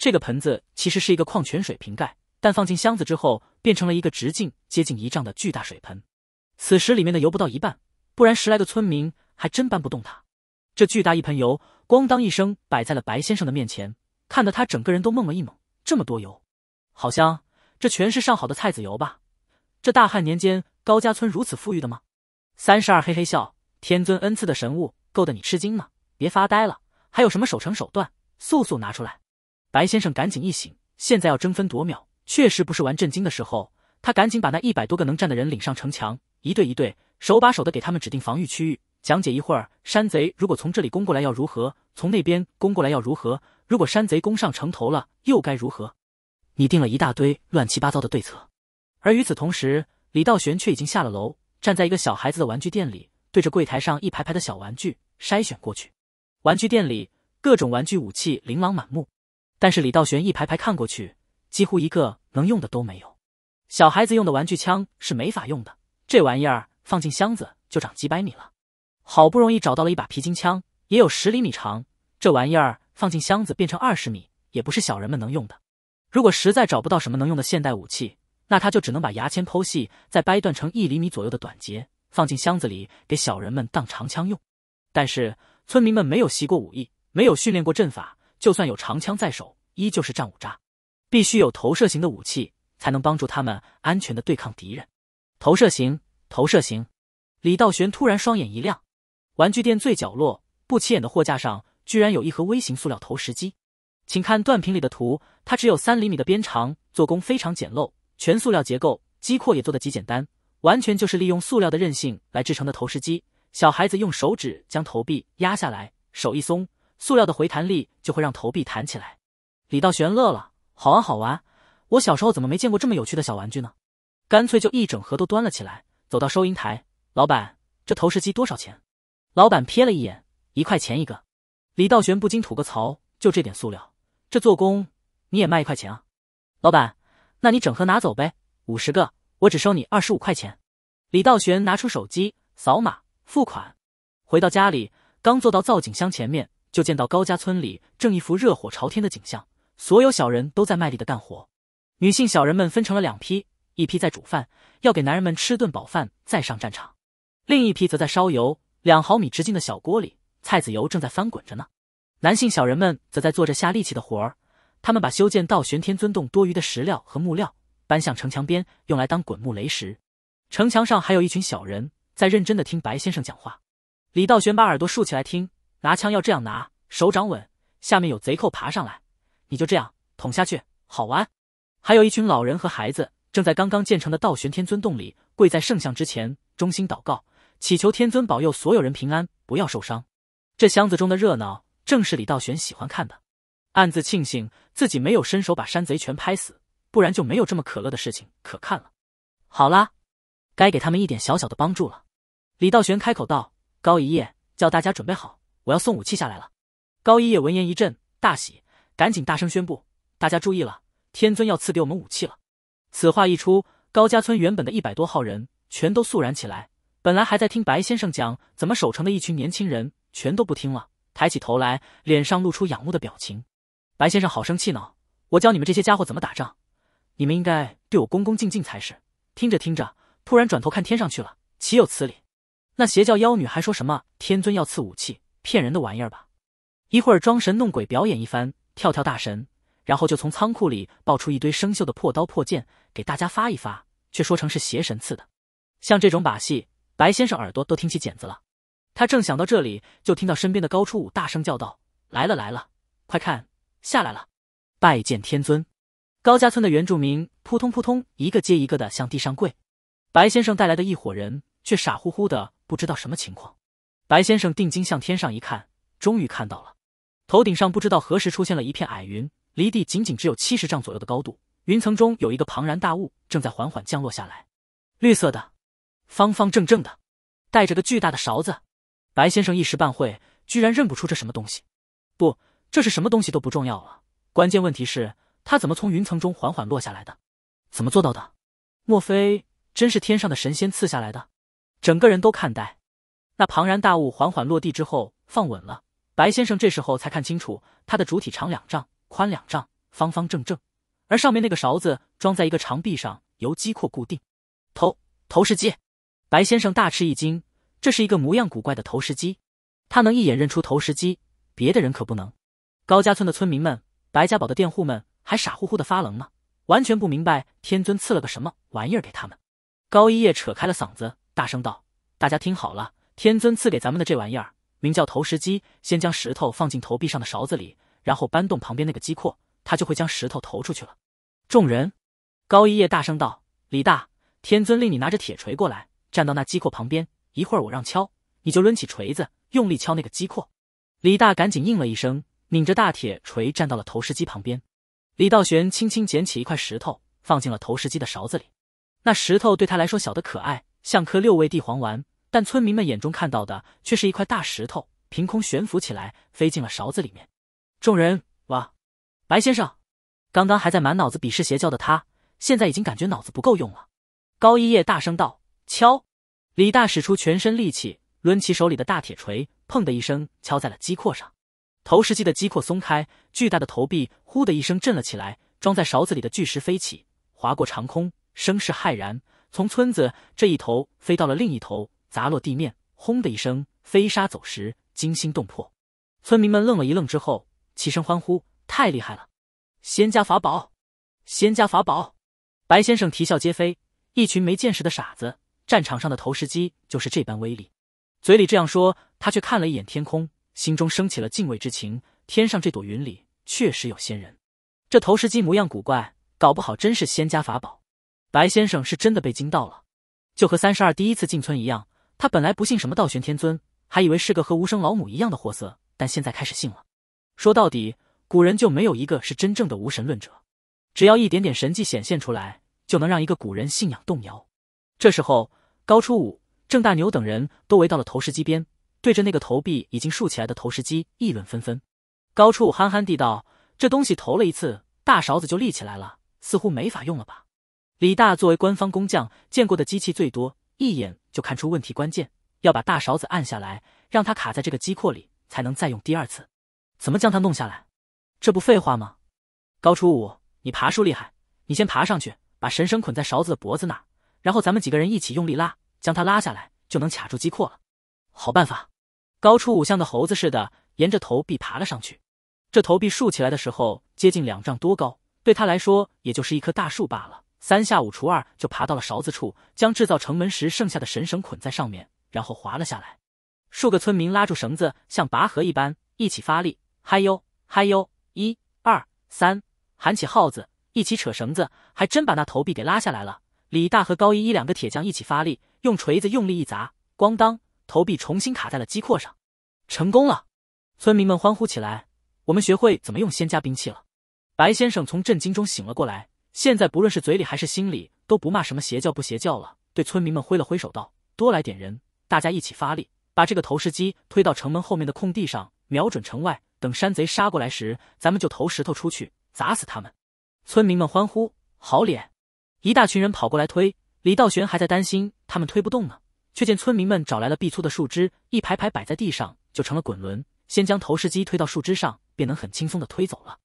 这个盆子其实是一个矿泉水瓶盖，但放进箱子之后变成了一个直径接近一丈的巨大水盆。此时里面的油不到一半，不然十来个村民还真搬不动它。这巨大一盆油，咣当一声摆在了白先生的面前，看得他整个人都懵了一懵。这么多油，好香！这全是上好的菜籽油吧？这大汉年间高家村如此富裕的吗？三十二嘿嘿笑，天尊恩赐的神物，够得你吃惊呢！别发呆了，还有什么守城手段？速速拿出来！白先生赶紧一醒，现在要争分夺秒，确实不是玩震惊的时候。他赶紧把那一百多个能站的人领上城墙，一对一对，手把手的给他们指定防御区域，讲解一会儿山贼如果从这里攻过来要如何，从那边攻过来要如何，如果山贼攻上城头了又该如何？拟定了一大堆乱七八糟的对策。而与此同时，李道玄却已经下了楼，站在一个小孩子的玩具店里，对着柜台上一排排的小玩具筛选过去。玩具店里各种玩具武器琳琅满目。但是李道玄一排排看过去，几乎一个能用的都没有。小孩子用的玩具枪是没法用的，这玩意儿放进箱子就长几百米了。好不容易找到了一把皮筋枪，也有十厘米长，这玩意儿放进箱子变成二十米，也不是小人们能用的。如果实在找不到什么能用的现代武器，那他就只能把牙签剖细，再掰断成一厘米左右的短节，放进箱子里给小人们当长枪用。但是村民们没有习过武艺，没有训练过阵法。就算有长枪在手，依旧是战五渣，必须有投射型的武器，才能帮助他们安全的对抗敌人。投射型，投射型。李道玄突然双眼一亮，玩具店最角落不起眼的货架上，居然有一盒微型塑料投石机。请看断屏里的图，它只有三厘米的边长，做工非常简陋，全塑料结构，机括也做的极简单，完全就是利用塑料的韧性来制成的投石机。小孩子用手指将投币压下来，手一松。塑料的回弹力就会让投币弹起来。李道玄乐了，好玩好玩，我小时候怎么没见过这么有趣的小玩具呢？干脆就一整盒都端了起来，走到收银台，老板，这投石机多少钱？老板瞥了一眼，一块钱一个。李道玄不禁吐个槽，就这点塑料，这做工你也卖一块钱啊？老板，那你整盒拿走呗，五十个，我只收你二十五块钱。李道玄拿出手机扫码付款，回到家里，刚坐到造景箱前面。就见到高家村里正一幅热火朝天的景象，所有小人都在卖力的干活。女性小人们分成了两批，一批在煮饭，要给男人们吃顿饱饭再上战场；另一批则在烧油，两毫米直径的小锅里，菜籽油正在翻滚着呢。男性小人们则在做着下力气的活儿，他们把修建道玄天尊洞多余的石料和木料搬向城墙边，用来当滚木雷石。城墙上还有一群小人在认真的听白先生讲话。李道玄把耳朵竖起来听。拿枪要这样拿，手掌稳。下面有贼寇爬上来，你就这样捅下去，好玩。还有一群老人和孩子正在刚刚建成的道玄天尊洞里跪在圣像之前，衷心祷告，祈求天尊保佑所有人平安，不要受伤。这箱子中的热闹正是李道玄喜欢看的，暗自庆幸自己没有伸手把山贼全拍死，不然就没有这么可乐的事情可看了。好啦，该给他们一点小小的帮助了。李道玄开口道：“高一夜，叫大家准备好。”我要送武器下来了。高一叶闻言一震，大喜，赶紧大声宣布：“大家注意了，天尊要赐给我们武器了！”此话一出，高家村原本的一百多号人全都肃然起来。本来还在听白先生讲怎么守城的一群年轻人，全都不听了，抬起头来，脸上露出仰慕的表情。白先生好生气呢！我教你们这些家伙怎么打仗，你们应该对我恭恭敬敬才是。”听着听着，突然转头看天上去了，岂有此理！那邪教妖女还说什么天尊要赐武器？骗人的玩意儿吧，一会儿装神弄鬼表演一番，跳跳大神，然后就从仓库里爆出一堆生锈的破刀破剑给大家发一发，却说成是邪神赐的。像这种把戏，白先生耳朵都听起茧子了。他正想到这里，就听到身边的高初武大声叫道：“来了来了，快看，下来了，拜见天尊！”高家村的原住民扑通扑通一个接一个的向地上跪，白先生带来的一伙人却傻乎乎的不知道什么情况。白先生定睛向天上一看，终于看到了，头顶上不知道何时出现了一片矮云，离地仅仅只有七十丈左右的高度。云层中有一个庞然大物正在缓缓降落下来，绿色的，方方正正的，带着个巨大的勺子。白先生一时半会居然认不出这什么东西，不，这是什么东西都不重要了，关键问题是他怎么从云层中缓缓落下来的，怎么做到的？莫非真是天上的神仙赐下来的？整个人都看呆。那庞然大物缓缓落地之后，放稳了。白先生这时候才看清楚，它的主体长两丈，宽两丈，方方正正，而上面那个勺子装在一个长臂上，由机括固定。投投石机！白先生大吃一惊，这是一个模样古怪的投石机。他能一眼认出投石机，别的人可不能。高家村的村民们，白家堡的佃户们，还傻乎乎的发愣呢，完全不明白天尊赐了个什么玩意儿给他们。高一夜扯开了嗓子，大声道：“大家听好了！”天尊赐给咱们的这玩意儿，名叫投石机。先将石头放进投币上的勺子里，然后搬动旁边那个机括，它就会将石头投出去了。众人，高一叶大声道：“李大，天尊令你拿着铁锤过来，站到那机括旁边。一会儿我让敲，你就抡起锤子，用力敲那个机括。”李大赶紧应了一声，拧着大铁锤站到了投石机旁边。李道玄轻轻捡起一块石头，放进了投石机的勺子里。那石头对他来说小的可爱，像颗六味地黄丸。但村民们眼中看到的却是一块大石头凭空悬浮起来，飞进了勺子里面。众人哇！白先生，刚刚还在满脑子鄙视邪教的他，现在已经感觉脑子不够用了。高一叶大声道：“敲！”李大使出全身力气，抡起手里的大铁锤，砰的一声敲在了机阔上。投石机的机阔松开，巨大的投币呼的一声震了起来，装在勺子里的巨石飞起，划过长空，声势骇然，从村子这一头飞到了另一头。砸落地面，轰的一声，飞沙走石，惊心动魄。村民们愣了一愣之后，齐声欢呼：“太厉害了！仙家法宝，仙家法宝！”白先生啼笑皆非：“一群没见识的傻子，战场上的投石机就是这般威力。”嘴里这样说，他却看了一眼天空，心中升起了敬畏之情。天上这朵云里确实有仙人，这投石机模样古怪，搞不好真是仙家法宝。白先生是真的被惊到了，就和三十二第一次进村一样。他本来不信什么道玄天尊，还以为是个和无声老母一样的货色，但现在开始信了。说到底，古人就没有一个是真正的无神论者，只要一点点神迹显现出来，就能让一个古人信仰动摇。这时候，高初五、郑大牛等人都围到了投石机边，对着那个投币已经竖起来的投石机议论纷纷。高初五憨憨地道：“这东西投了一次，大勺子就立起来了，似乎没法用了吧？”李大作为官方工匠，见过的机器最多。一眼就看出问题关键，要把大勺子按下来，让它卡在这个机括里，才能再用第二次。怎么将它弄下来？这不废话吗？高初五，你爬树厉害，你先爬上去，把绳绳捆在勺子的脖子那，然后咱们几个人一起用力拉，将它拉下来，就能卡住机括了。好办法！高初五像个猴子似的，沿着头壁爬了上去。这头壁竖起来的时候，接近两丈多高，对他来说也就是一棵大树罢了。三下五除二就爬到了勺子处，将制造城门时剩下的神绳捆在上面，然后滑了下来。数个村民拉住绳子，像拔河一般一起发力，嗨哟嗨哟，一二三，喊起号子，一起扯绳子，还真把那投币给拉下来了。李大和高一一两个铁匠一起发力，用锤子用力一砸，咣当，投币重新卡在了机括上，成功了。村民们欢呼起来：“我们学会怎么用仙家兵器了！”白先生从震惊中醒了过来。现在不论是嘴里还是心里都不骂什么邪教不邪教了，对村民们挥了挥手道：“多来点人，大家一起发力，把这个投石机推到城门后面的空地上，瞄准城外。等山贼杀过来时，咱们就投石头出去，砸死他们。”村民们欢呼：“好脸！”一大群人跑过来推。李道玄还在担心他们推不动呢，却见村民们找来了碧粗的树枝，一排排摆在地上，就成了滚轮。先将投石机推到树枝上，便能很轻松的推走了。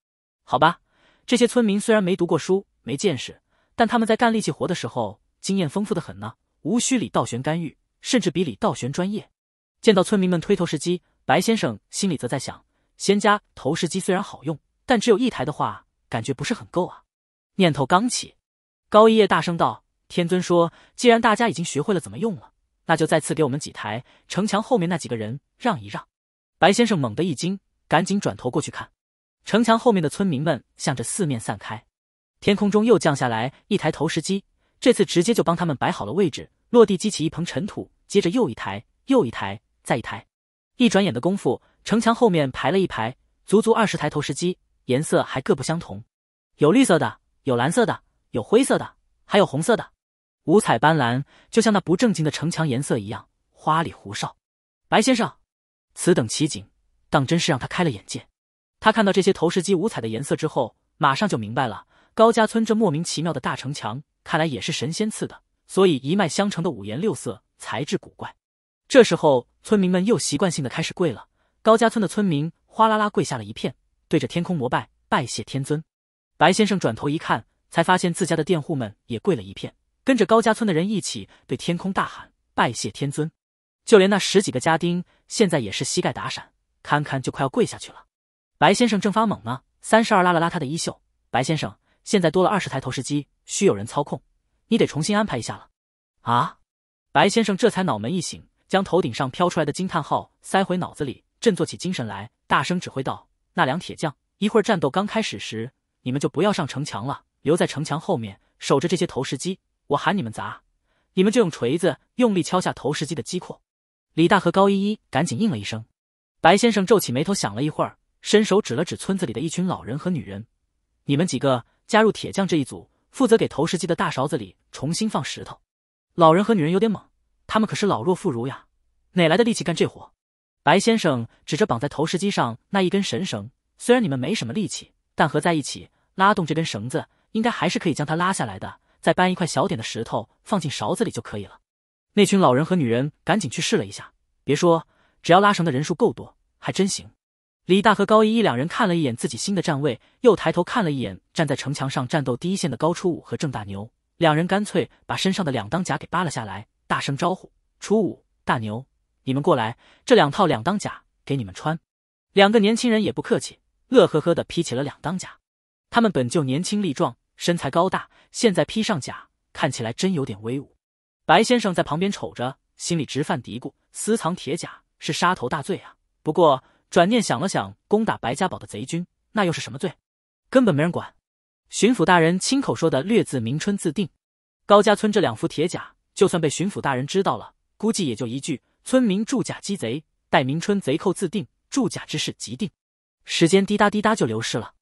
好吧。这些村民虽然没读过书、没见识，但他们在干力气活的时候，经验丰富的很呢。无需李道玄干预，甚至比李道玄专业。见到村民们推投石机，白先生心里则在想：仙家投石机虽然好用，但只有一台的话，感觉不是很够啊。念头刚起，高一叶大声道：“天尊说，既然大家已经学会了怎么用了，那就再次给我们几台。城墙后面那几个人，让一让。”白先生猛地一惊，赶紧转头过去看。城墙后面的村民们向着四面散开，天空中又降下来一台投石机，这次直接就帮他们摆好了位置，落地激起一捧尘土，接着又一台，又一台，再一台，一转眼的功夫，城墙后面排了一排，足足二十台投石机，颜色还各不相同，有绿色的，有蓝色的，有灰色的，还有红色的，五彩斑斓，就像那不正经的城墙颜色一样，花里胡哨。白先生，此等奇景，当真是让他开了眼界。他看到这些投石机五彩的颜色之后，马上就明白了高家村这莫名其妙的大城墙，看来也是神仙赐的，所以一脉相承的五颜六色，材质古怪。这时候，村民们又习惯性的开始跪了。高家村的村民哗啦啦跪下了一片，对着天空膜拜，拜谢天尊。白先生转头一看，才发现自家的佃户们也跪了一片，跟着高家村的人一起对天空大喊拜谢天尊。就连那十几个家丁，现在也是膝盖打闪，堪堪就快要跪下去了。白先生正发懵呢，三十二拉了拉他的衣袖。白先生，现在多了二十台投石机，需有人操控，你得重新安排一下了。啊！白先生这才脑门一醒，将头顶上飘出来的惊叹号塞回脑子里，振作起精神来，大声指挥道：“那两铁匠，一会儿战斗刚开始时，你们就不要上城墙了，留在城墙后面守着这些投石机。我喊你们砸，你们就用锤子用力敲下投石机的机括。”李大和高依依赶紧应了一声。白先生皱起眉头，想了一会儿。伸手指了指村子里的一群老人和女人，你们几个加入铁匠这一组，负责给投石机的大勺子里重新放石头。老人和女人有点懵，他们可是老弱妇孺呀，哪来的力气干这活？白先生指着绑在投石机上那一根绳绳，虽然你们没什么力气，但合在一起拉动这根绳子，应该还是可以将它拉下来的。再搬一块小点的石头放进勺子里就可以了。那群老人和女人赶紧去试了一下，别说，只要拉绳的人数够多，还真行。李大和高一一两人看了一眼自己新的站位，又抬头看了一眼站在城墙上战斗第一线的高初五和郑大牛两人，干脆把身上的两当甲给扒了下来，大声招呼：“初五、大牛，你们过来，这两套两当甲给你们穿。”两个年轻人也不客气，乐呵呵的披起了两当甲。他们本就年轻力壮，身材高大，现在披上甲，看起来真有点威武。白先生在旁边瞅着，心里直犯嘀咕：私藏铁甲是杀头大罪啊！不过。转念想了想，攻打白家堡的贼军，那又是什么罪？根本没人管。巡抚大人亲口说的“略自明春自定”。高家村这两副铁甲，就算被巡抚大人知道了，估计也就一句“村民铸甲击贼，待明春贼寇自定，铸甲之事即定”。时间滴答滴答就流逝了。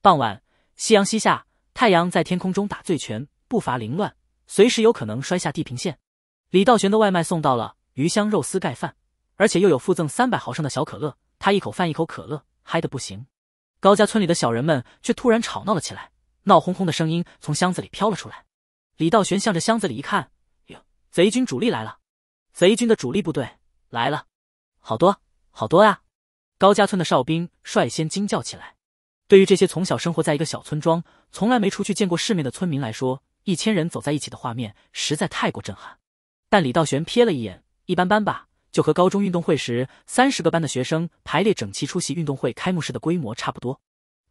傍晚，夕阳西下，太阳在天空中打醉拳，步伐凌乱，随时有可能摔下地平线。李道玄的外卖送到了鱼香肉丝盖饭，而且又有附赠三百毫升的小可乐。他一口饭一口可乐，嗨的不行。高家村里的小人们却突然吵闹了起来，闹哄哄的声音从箱子里飘了出来。李道玄向着箱子里一看，哟，贼军主力来了！贼军的主力部队来了，好多好多啊！高家村的哨兵率先惊叫起来。对于这些从小生活在一个小村庄、从来没出去见过世面的村民来说，一千人走在一起的画面实在太过震撼。但李道玄瞥了一眼，一般般吧。就和高中运动会时，三十个班的学生排列整齐出席运动会开幕式的规模差不多。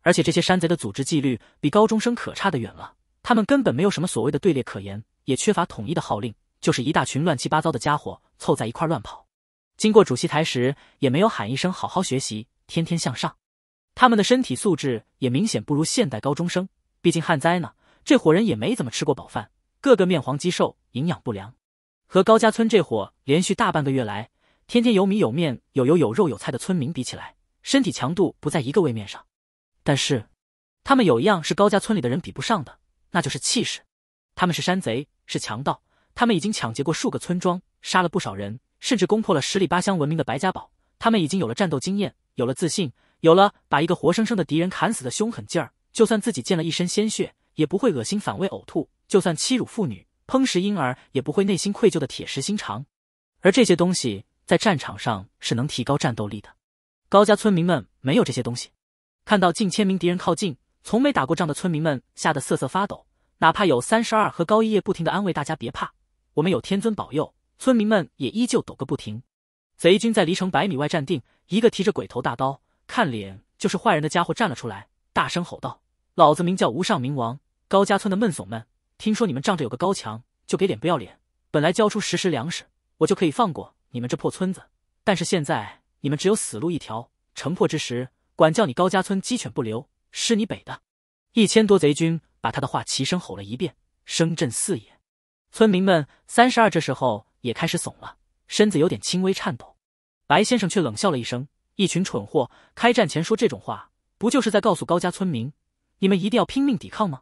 而且这些山贼的组织纪律比高中生可差得远了，他们根本没有什么所谓的队列可言，也缺乏统一的号令，就是一大群乱七八糟的家伙凑在一块乱跑。经过主席台时，也没有喊一声“好好学习，天天向上”。他们的身体素质也明显不如现代高中生，毕竟旱灾呢，这伙人也没怎么吃过饱饭，个个面黄肌瘦，营养不良。和高家村这伙连续大半个月来，天天有米有面有油有肉有菜的村民比起来，身体强度不在一个位面上。但是，他们有一样是高家村里的人比不上的，那就是气势。他们是山贼，是强盗，他们已经抢劫过数个村庄，杀了不少人，甚至攻破了十里八乡闻名的白家堡。他们已经有了战斗经验，有了自信，有了把一个活生生的敌人砍死的凶狠劲儿。就算自己溅了一身鲜血，也不会恶心反胃呕吐；就算欺辱妇女。烹食婴儿也不会内心愧疚的铁石心肠，而这些东西在战场上是能提高战斗力的。高家村民们没有这些东西，看到近千名敌人靠近，从没打过仗的村民们吓得瑟瑟发抖。哪怕有三十二和高一叶不停的安慰大家别怕，我们有天尊保佑，村民们也依旧抖个不停。贼军在离城百米外站定，一个提着鬼头大刀，看脸就是坏人的家伙站了出来，大声吼道：“老子名叫无上冥王，高家村的闷怂们。”听说你们仗着有个高墙，就给脸不要脸。本来交出十石粮食，我就可以放过你们这破村子。但是现在你们只有死路一条。城破之时，管教你高家村鸡犬不留，是你北的一千多贼军把他的话齐声吼了一遍，声震四野。村民们三十二这时候也开始怂了，身子有点轻微颤抖。白先生却冷笑了一声：“一群蠢货，开战前说这种话，不就是在告诉高家村民，你们一定要拼命抵抗吗？”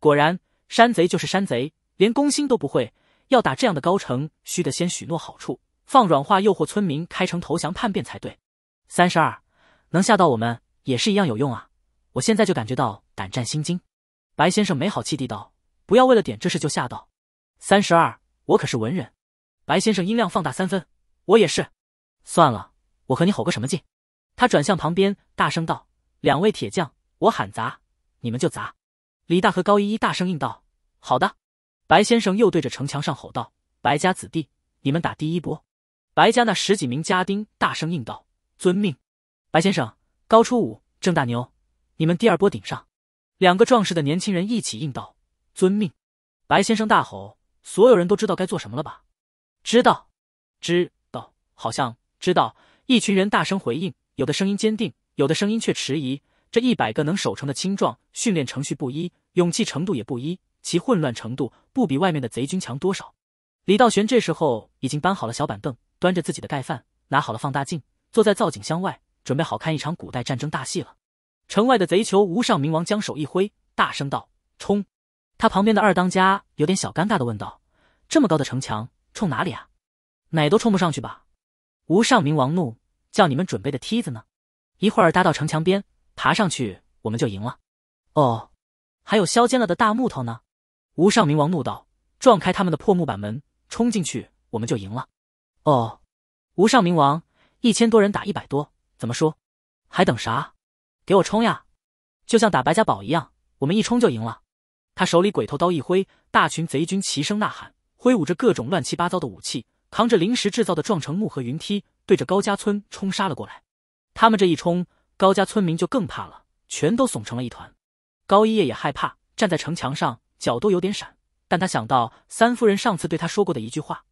果然。山贼就是山贼，连攻心都不会。要打这样的高城，须得先许诺好处，放软话诱惑，村民开城投降叛变才对。三十二，能吓到我们也是一样有用啊！我现在就感觉到胆战心惊。白先生没好气地道：“不要为了点这事就吓到。”三十二，我可是文人。白先生音量放大三分：“我也是。”算了，我和你吼个什么劲？他转向旁边，大声道：“两位铁匠，我喊砸，你们就砸。”李大和高依依大声应道：“好的。”白先生又对着城墙上吼道：“白家子弟，你们打第一波。”白家那十几名家丁大声应道：“遵命。”白先生，高初五、郑大牛，你们第二波顶上。两个壮实的年轻人一起应道：“遵命。”白先生大吼：“所有人都知道该做什么了吧？”“知道，知道，好像知道。”一群人大声回应，有的声音坚定，有的声音却迟疑。这一百个能守城的青壮，训练程序不一。勇气程度也不一，其混乱程度不比外面的贼军强多少。李道玄这时候已经搬好了小板凳，端着自己的盖饭，拿好了放大镜，坐在造景箱外，准备好看一场古代战争大戏了。城外的贼酋无上冥王将手一挥，大声道：“冲！”他旁边的二当家有点小尴尬的问道：“这么高的城墙，冲哪里啊？哪都冲不上去吧？”无上冥王怒：“叫你们准备的梯子呢？一会儿搭到城墙边，爬上去，我们就赢了。”哦。还有削尖了的大木头呢！无上冥王怒道：“撞开他们的破木板门，冲进去，我们就赢了。”哦，无上冥王，一千多人打一百多，怎么输？还等啥？给我冲呀！就像打白家堡一样，我们一冲就赢了。他手里鬼头刀一挥，大群贼军齐声呐喊，挥舞着各种乱七八糟的武器，扛着临时制造的撞城木和云梯，对着高家村冲杀了过来。他们这一冲，高家村民就更怕了，全都怂成了一团。高一叶也害怕，站在城墙上，脚都有点闪。但他想到三夫人上次对他说过的一句话：“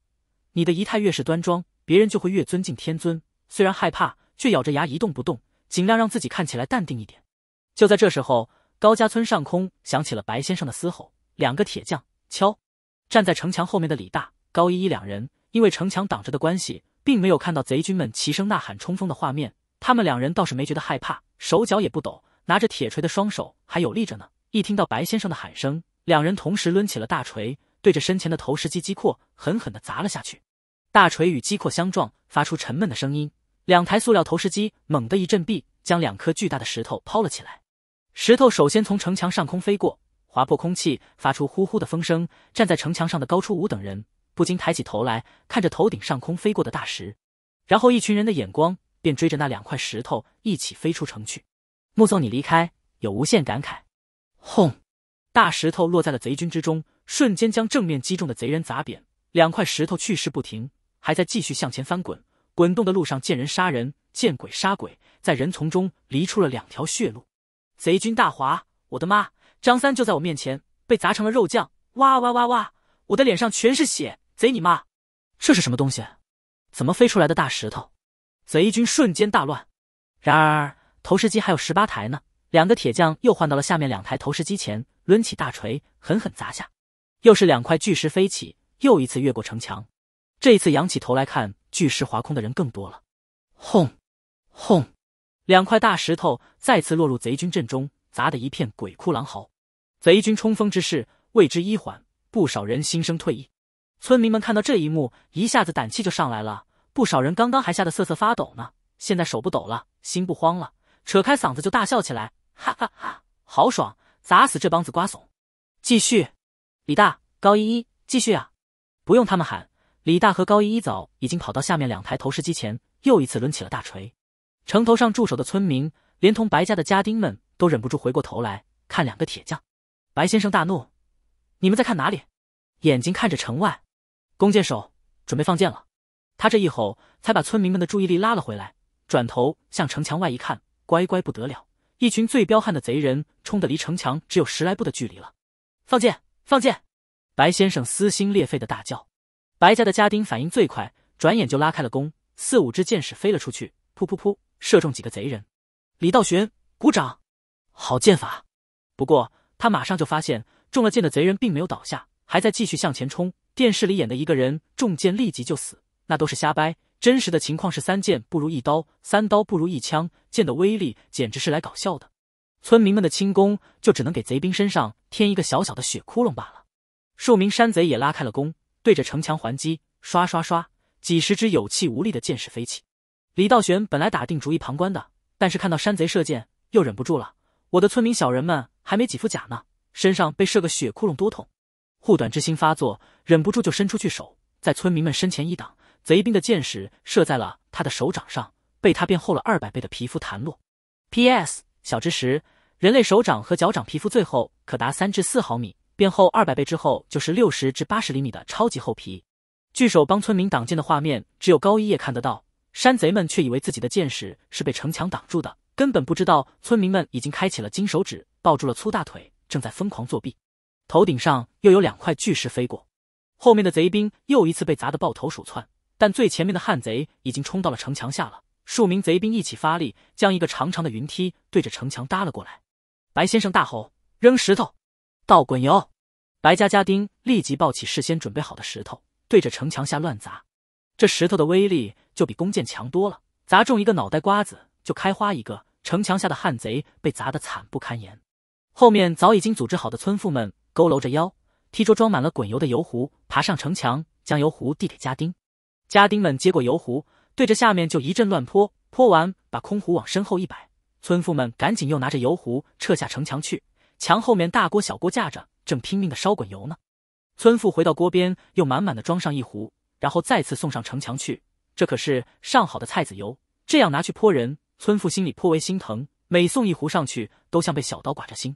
你的仪态越是端庄，别人就会越尊敬天尊。”虽然害怕，却咬着牙一动不动，尽量让自己看起来淡定一点。就在这时候，高家村上空响起了白先生的嘶吼：“两个铁匠敲！”站在城墙后面的李大、高一一两人，因为城墙挡着的关系，并没有看到贼军们齐声呐喊冲锋的画面。他们两人倒是没觉得害怕，手脚也不抖。拿着铁锤的双手还有力着呢。一听到白先生的喊声，两人同时抡起了大锤，对着身前的投石机击阔狠狠的砸了下去。大锤与击阔相撞，发出沉闷的声音。两台塑料投石机猛地一阵臂，将两颗巨大的石头抛了起来。石头首先从城墙上空飞过，划破空气，发出呼呼的风声。站在城墙上的高初五等人不禁抬起头来，看着头顶上空飞过的大石。然后，一群人的眼光便追着那两块石头一起飞出城去。目送你离开，有无限感慨。轰！大石头落在了贼军之中，瞬间将正面击中的贼人砸扁。两块石头去势不停，还在继续向前翻滚。滚动的路上，见人杀人，见鬼杀鬼，在人丛中离出了两条血路。贼军大哗！我的妈！张三就在我面前被砸成了肉酱！哇哇哇哇！我的脸上全是血！贼你妈！这是什么东西？怎么飞出来的大石头？贼军瞬间大乱。然而。投石机还有十八台呢，两个铁匠又换到了下面两台投石机前，抡起大锤，狠狠砸下，又是两块巨石飞起，又一次越过城墙。这一次仰起头来看巨石滑空的人更多了。轰，轰，两块大石头再次落入贼军阵中，砸得一片鬼哭狼嚎。贼军冲锋之势为之一缓，不少人心生退意。村民们看到这一幕，一下子胆气就上来了。不少人刚刚还吓得瑟瑟发抖呢，现在手不抖了，心不慌了。扯开嗓子就大笑起来，哈哈哈！好爽，砸死这帮子瓜怂！继续，李大、高一一继续啊！不用他们喊，李大和高一一早已经跑到下面两台投石机前，又一次抡起了大锤。城头上驻守的村民，连同白家的家丁们都忍不住回过头来看两个铁匠。白先生大怒：“你们在看哪里？”眼睛看着城外，弓箭手准备放箭了。他这一吼，才把村民们的注意力拉了回来，转头向城墙外一看。乖乖不得了！一群最彪悍的贼人冲得离城墙只有十来步的距离了，放箭！放箭！白先生撕心裂肺的大叫。白家的家丁反应最快，转眼就拉开了弓，四五支箭矢飞了出去，噗噗噗，射中几个贼人。李道玄，鼓掌，好剑法。不过他马上就发现，中了箭的贼人并没有倒下，还在继续向前冲。电视里演的一个人中箭立即就死，那都是瞎掰。真实的情况是，三剑不如一刀，三刀不如一枪，剑的威力简直是来搞笑的。村民们的轻功就只能给贼兵身上添一个小小的血窟窿罢了。数名山贼也拉开了弓，对着城墙还击，刷刷刷，几十支有气无力的箭矢飞起。李道玄本来打定主意旁观的，但是看到山贼射箭，又忍不住了。我的村民小人们还没几副甲呢，身上被射个血窟窿多痛！护短之心发作，忍不住就伸出去手，在村民们身前一挡。贼兵的箭矢射在了他的手掌上，被他变厚了二百倍的皮肤弹落。P.S. 小知识：人类手掌和脚掌皮肤最厚可达三至四毫米，变厚二百倍之后，就是六十至八十厘米的超级厚皮。巨手帮村民挡箭的画面只有高一叶看得到，山贼们却以为自己的箭矢是被城墙挡住的，根本不知道村民们已经开启了金手指，抱住了粗大腿，正在疯狂作弊。头顶上又有两块巨石飞过，后面的贼兵又一次被砸得抱头鼠窜。但最前面的汉贼已经冲到了城墙下了，数名贼兵一起发力，将一个长长的云梯对着城墙搭了过来。白先生大吼：“扔石头，倒滚油！”白家家丁立即抱起事先准备好的石头，对着城墙下乱砸。这石头的威力就比弓箭强多了，砸中一个脑袋瓜子就开花一个。城墙下的汉贼被砸得惨不堪言。后面早已经组织好的村妇们，佝偻着腰，提着装满了滚油的油壶，爬上城墙，将油壶递给家丁。家丁们接过油壶，对着下面就一阵乱泼，泼完把空壶往身后一摆。村妇们赶紧又拿着油壶撤下城墙去，墙后面大锅小锅架着，正拼命的烧滚油呢。村妇回到锅边，又满满的装上一壶，然后再次送上城墙去。这可是上好的菜籽油，这样拿去泼人，村妇心里颇为心疼，每送一壶上去，都像被小刀刮着心。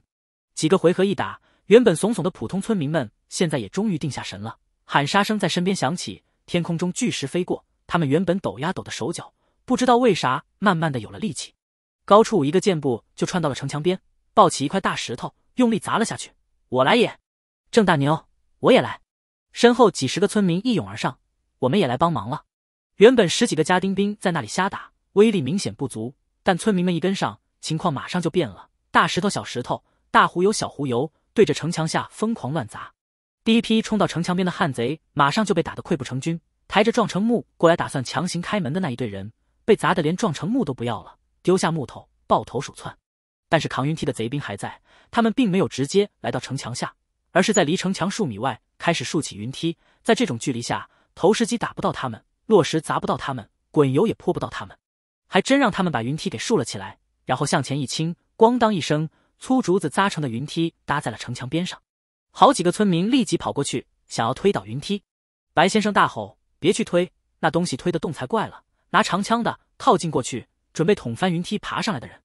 几个回合一打，原本怂怂的普通村民们，现在也终于定下神了，喊杀声在身边响起。天空中巨石飞过，他们原本抖呀抖的手脚，不知道为啥慢慢的有了力气。高处一个箭步就窜到了城墙边，抱起一块大石头，用力砸了下去。我来也，郑大牛，我也来。身后几十个村民一涌而上，我们也来帮忙了。原本十几个家丁兵在那里瞎打，威力明显不足，但村民们一跟上，情况马上就变了。大石头、小石头，大壶油、小壶油，对着城墙下疯狂乱砸。第一批冲到城墙边的汉贼，马上就被打得溃不成军。抬着撞城木过来打算强行开门的那一队人，被砸得连撞城木都不要了，丢下木头抱头鼠窜。但是扛云梯的贼兵还在，他们并没有直接来到城墙下，而是在离城墙数米外开始竖起云梯。在这种距离下，投石机打不到他们，落石砸不到他们，滚油也泼不到他们，还真让他们把云梯给竖了起来。然后向前一倾，咣当一声，粗竹子扎成的云梯搭在了城墙边上。好几个村民立即跑过去，想要推倒云梯。白先生大吼：“别去推，那东西推得动才怪了！”拿长枪的靠近过去，准备捅翻云梯，爬上来的人。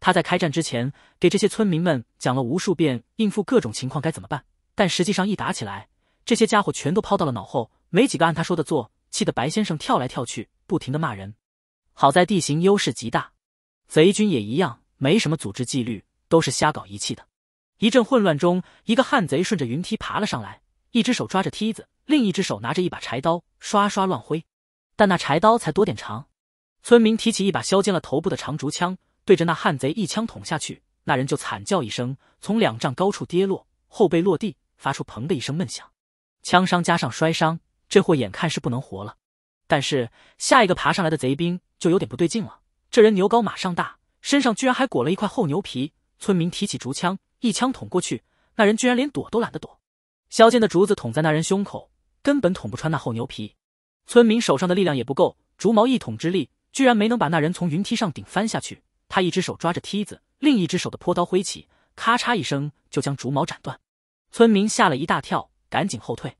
他在开战之前给这些村民们讲了无数遍应付各种情况该怎么办，但实际上一打起来，这些家伙全都抛到了脑后，没几个按他说的做，气得白先生跳来跳去，不停的骂人。好在地形优势极大，贼军也一样，没什么组织纪律，都是瞎搞一气的。一阵混乱中，一个汉贼顺着云梯爬了上来，一只手抓着梯子，另一只手拿着一把柴刀，刷刷乱挥。但那柴刀才多点长，村民提起一把削尖了头部的长竹枪，对着那汉贼一枪捅下去，那人就惨叫一声，从两丈高处跌落，后背落地，发出“砰”的一声闷响。枪伤加上摔伤，这货眼看是不能活了。但是下一个爬上来的贼兵就有点不对劲了，这人牛高马上大，身上居然还裹了一块厚牛皮。村民提起竹枪。一枪捅过去，那人居然连躲都懒得躲，削尖的竹子捅在那人胸口，根本捅不穿那厚牛皮。村民手上的力量也不够，竹矛一捅之力，居然没能把那人从云梯上顶翻下去。他一只手抓着梯子，另一只手的坡刀挥起，咔嚓一声就将竹矛斩断。村民吓了一大跳，赶紧后退。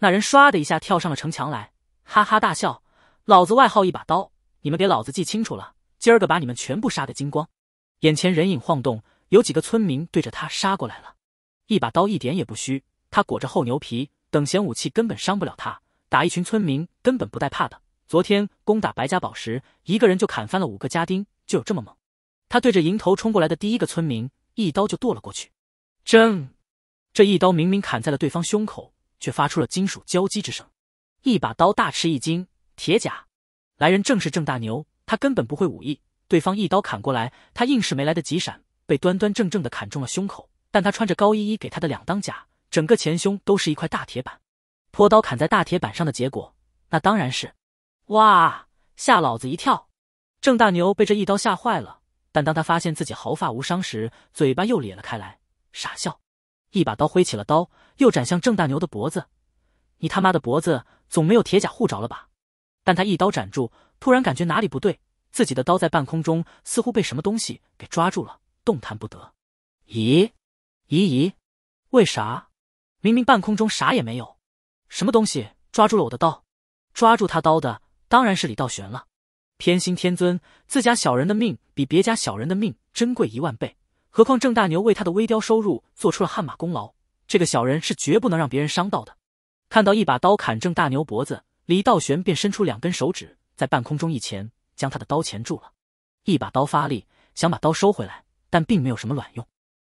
那人唰的一下跳上了城墙来，哈哈大笑：“老子外号一把刀，你们给老子记清楚了，今儿个把你们全部杀得精光！”眼前人影晃动。有几个村民对着他杀过来了，一把刀一点也不虚，他裹着厚牛皮，等闲武器根本伤不了他。打一群村民根本不带怕的。昨天攻打白家堡时，一个人就砍翻了五个家丁，就有这么猛。他对着迎头冲过来的第一个村民，一刀就剁了过去。正，这一刀明明砍在了对方胸口，却发出了金属交击之声。一把刀大吃一惊，铁甲，来人正是郑大牛。他根本不会武艺，对方一刀砍过来，他硬是没来得及闪。被端端正正的砍中了胸口，但他穿着高一一给他的两当甲，整个前胸都是一块大铁板。坡刀砍在大铁板上的结果，那当然是，哇，吓老子一跳！郑大牛被这一刀吓坏了，但当他发现自己毫发无伤时，嘴巴又咧了开来，傻笑。一把刀挥起了刀，又斩向郑大牛的脖子。你他妈的脖子总没有铁甲护着了吧？但他一刀斩住，突然感觉哪里不对，自己的刀在半空中似乎被什么东西给抓住了。动弹不得，咦？咦咦？为啥？明明半空中啥也没有，什么东西抓住了我的刀？抓住他刀的当然是李道玄了。偏心天尊，自家小人的命比别家小人的命珍贵一万倍。何况郑大牛为他的微雕收入做出了汗马功劳，这个小人是绝不能让别人伤到的。看到一把刀砍郑大牛脖子，李道玄便伸出两根手指，在半空中一钳，将他的刀钳住了。一把刀发力，想把刀收回来。但并没有什么卵用。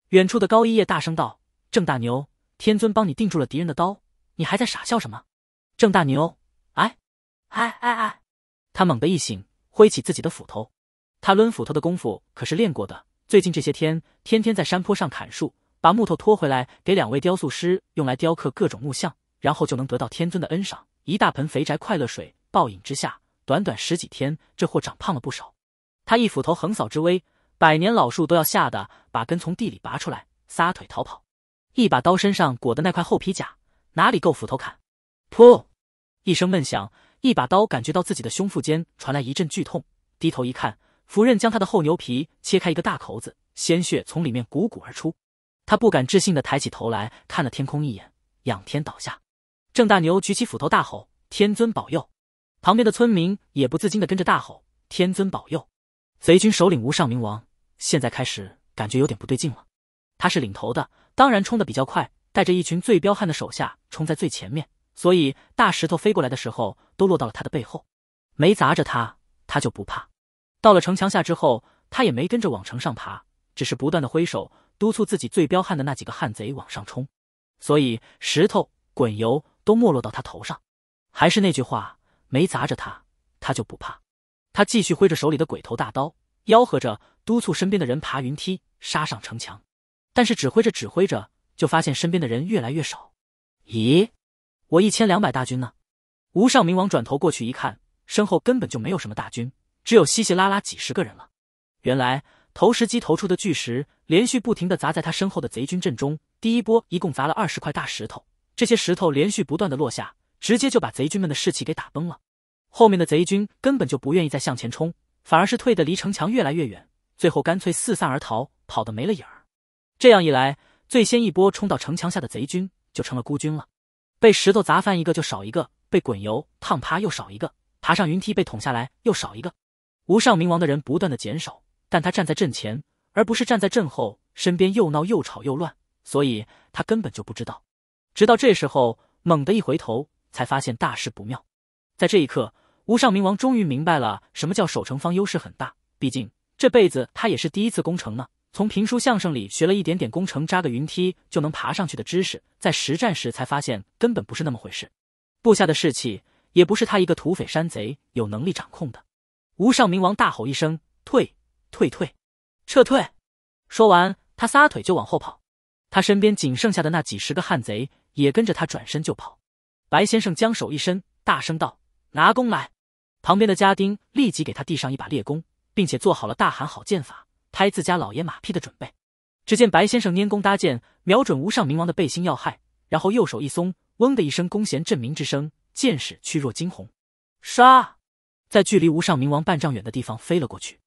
远处的高一叶大声道：“郑大牛，天尊帮你定住了敌人的刀，你还在傻笑什么？”郑大牛，哎，哎哎哎！他猛地一醒，挥起自己的斧头。他抡斧头的功夫可是练过的。最近这些天，天天在山坡上砍树，把木头拖回来给两位雕塑师用来雕刻各种木像，然后就能得到天尊的恩赏一大盆肥宅快乐水。暴饮之下，短短十几天，这货长胖了不少。他一斧头横扫之威。百年老树都要吓得把根从地里拔出来，撒腿逃跑。一把刀身上裹的那块厚皮甲哪里够斧头砍？噗！一声闷响，一把刀感觉到自己的胸腹间传来一阵剧痛，低头一看，斧刃将他的厚牛皮切开一个大口子，鲜血从里面汩汩而出。他不敢置信的抬起头来看了天空一眼，仰天倒下。郑大牛举起斧头大吼：“天尊保佑！”旁边的村民也不自禁的跟着大吼：“天尊保佑！”贼军首领无上明王。现在开始感觉有点不对劲了。他是领头的，当然冲得比较快，带着一群最彪悍的手下冲在最前面，所以大石头飞过来的时候都落到了他的背后，没砸着他，他就不怕。到了城墙下之后，他也没跟着往城上爬，只是不断的挥手督促自己最彪悍的那几个汉贼往上冲，所以石头滚油都没落到他头上。还是那句话，没砸着他，他就不怕。他继续挥着手里的鬼头大刀。吆喝着督促身边的人爬云梯，杀上城墙，但是指挥着指挥着，就发现身边的人越来越少。咦，我一千两百大军呢？无上冥王转头过去一看，身后根本就没有什么大军，只有稀稀拉拉几十个人了。原来投石机投出的巨石连续不停的砸在他身后的贼军阵中，第一波一共砸了二十块大石头，这些石头连续不断的落下，直接就把贼军们的士气给打崩了。后面的贼军根本就不愿意再向前冲。反而是退得离城墙越来越远，最后干脆四散而逃，跑得没了影儿。这样一来，最先一波冲到城墙下的贼军就成了孤军了，被石头砸翻一个就少一个，被滚油烫趴又少一个，爬上云梯被捅下来又少一个。无上冥王的人不断的减少，但他站在阵前，而不是站在阵后，身边又闹又吵又乱，所以他根本就不知道。直到这时候，猛地一回头，才发现大事不妙。在这一刻。无上冥王终于明白了什么叫守城方优势很大。毕竟这辈子他也是第一次攻城呢。从评书相声里学了一点点攻城，扎个云梯就能爬上去的知识，在实战时才发现根本不是那么回事。部下的士气也不是他一个土匪山贼有能力掌控的。无上冥王大吼一声：“退！退！退！撤退！”说完，他撒腿就往后跑。他身边仅剩下的那几十个汉贼也跟着他转身就跑。白先生将手一伸，大声道：“拿弓来！”旁边的家丁立即给他递上一把猎弓，并且做好了大喊好剑法、拍自家老爷马屁的准备。只见白先生拈弓搭箭，瞄准无上冥王的背心要害，然后右手一松，嗡的一声弓弦震鸣之声，箭矢去若惊鸿，唰，在距离无上冥王半丈远的地方飞了过去。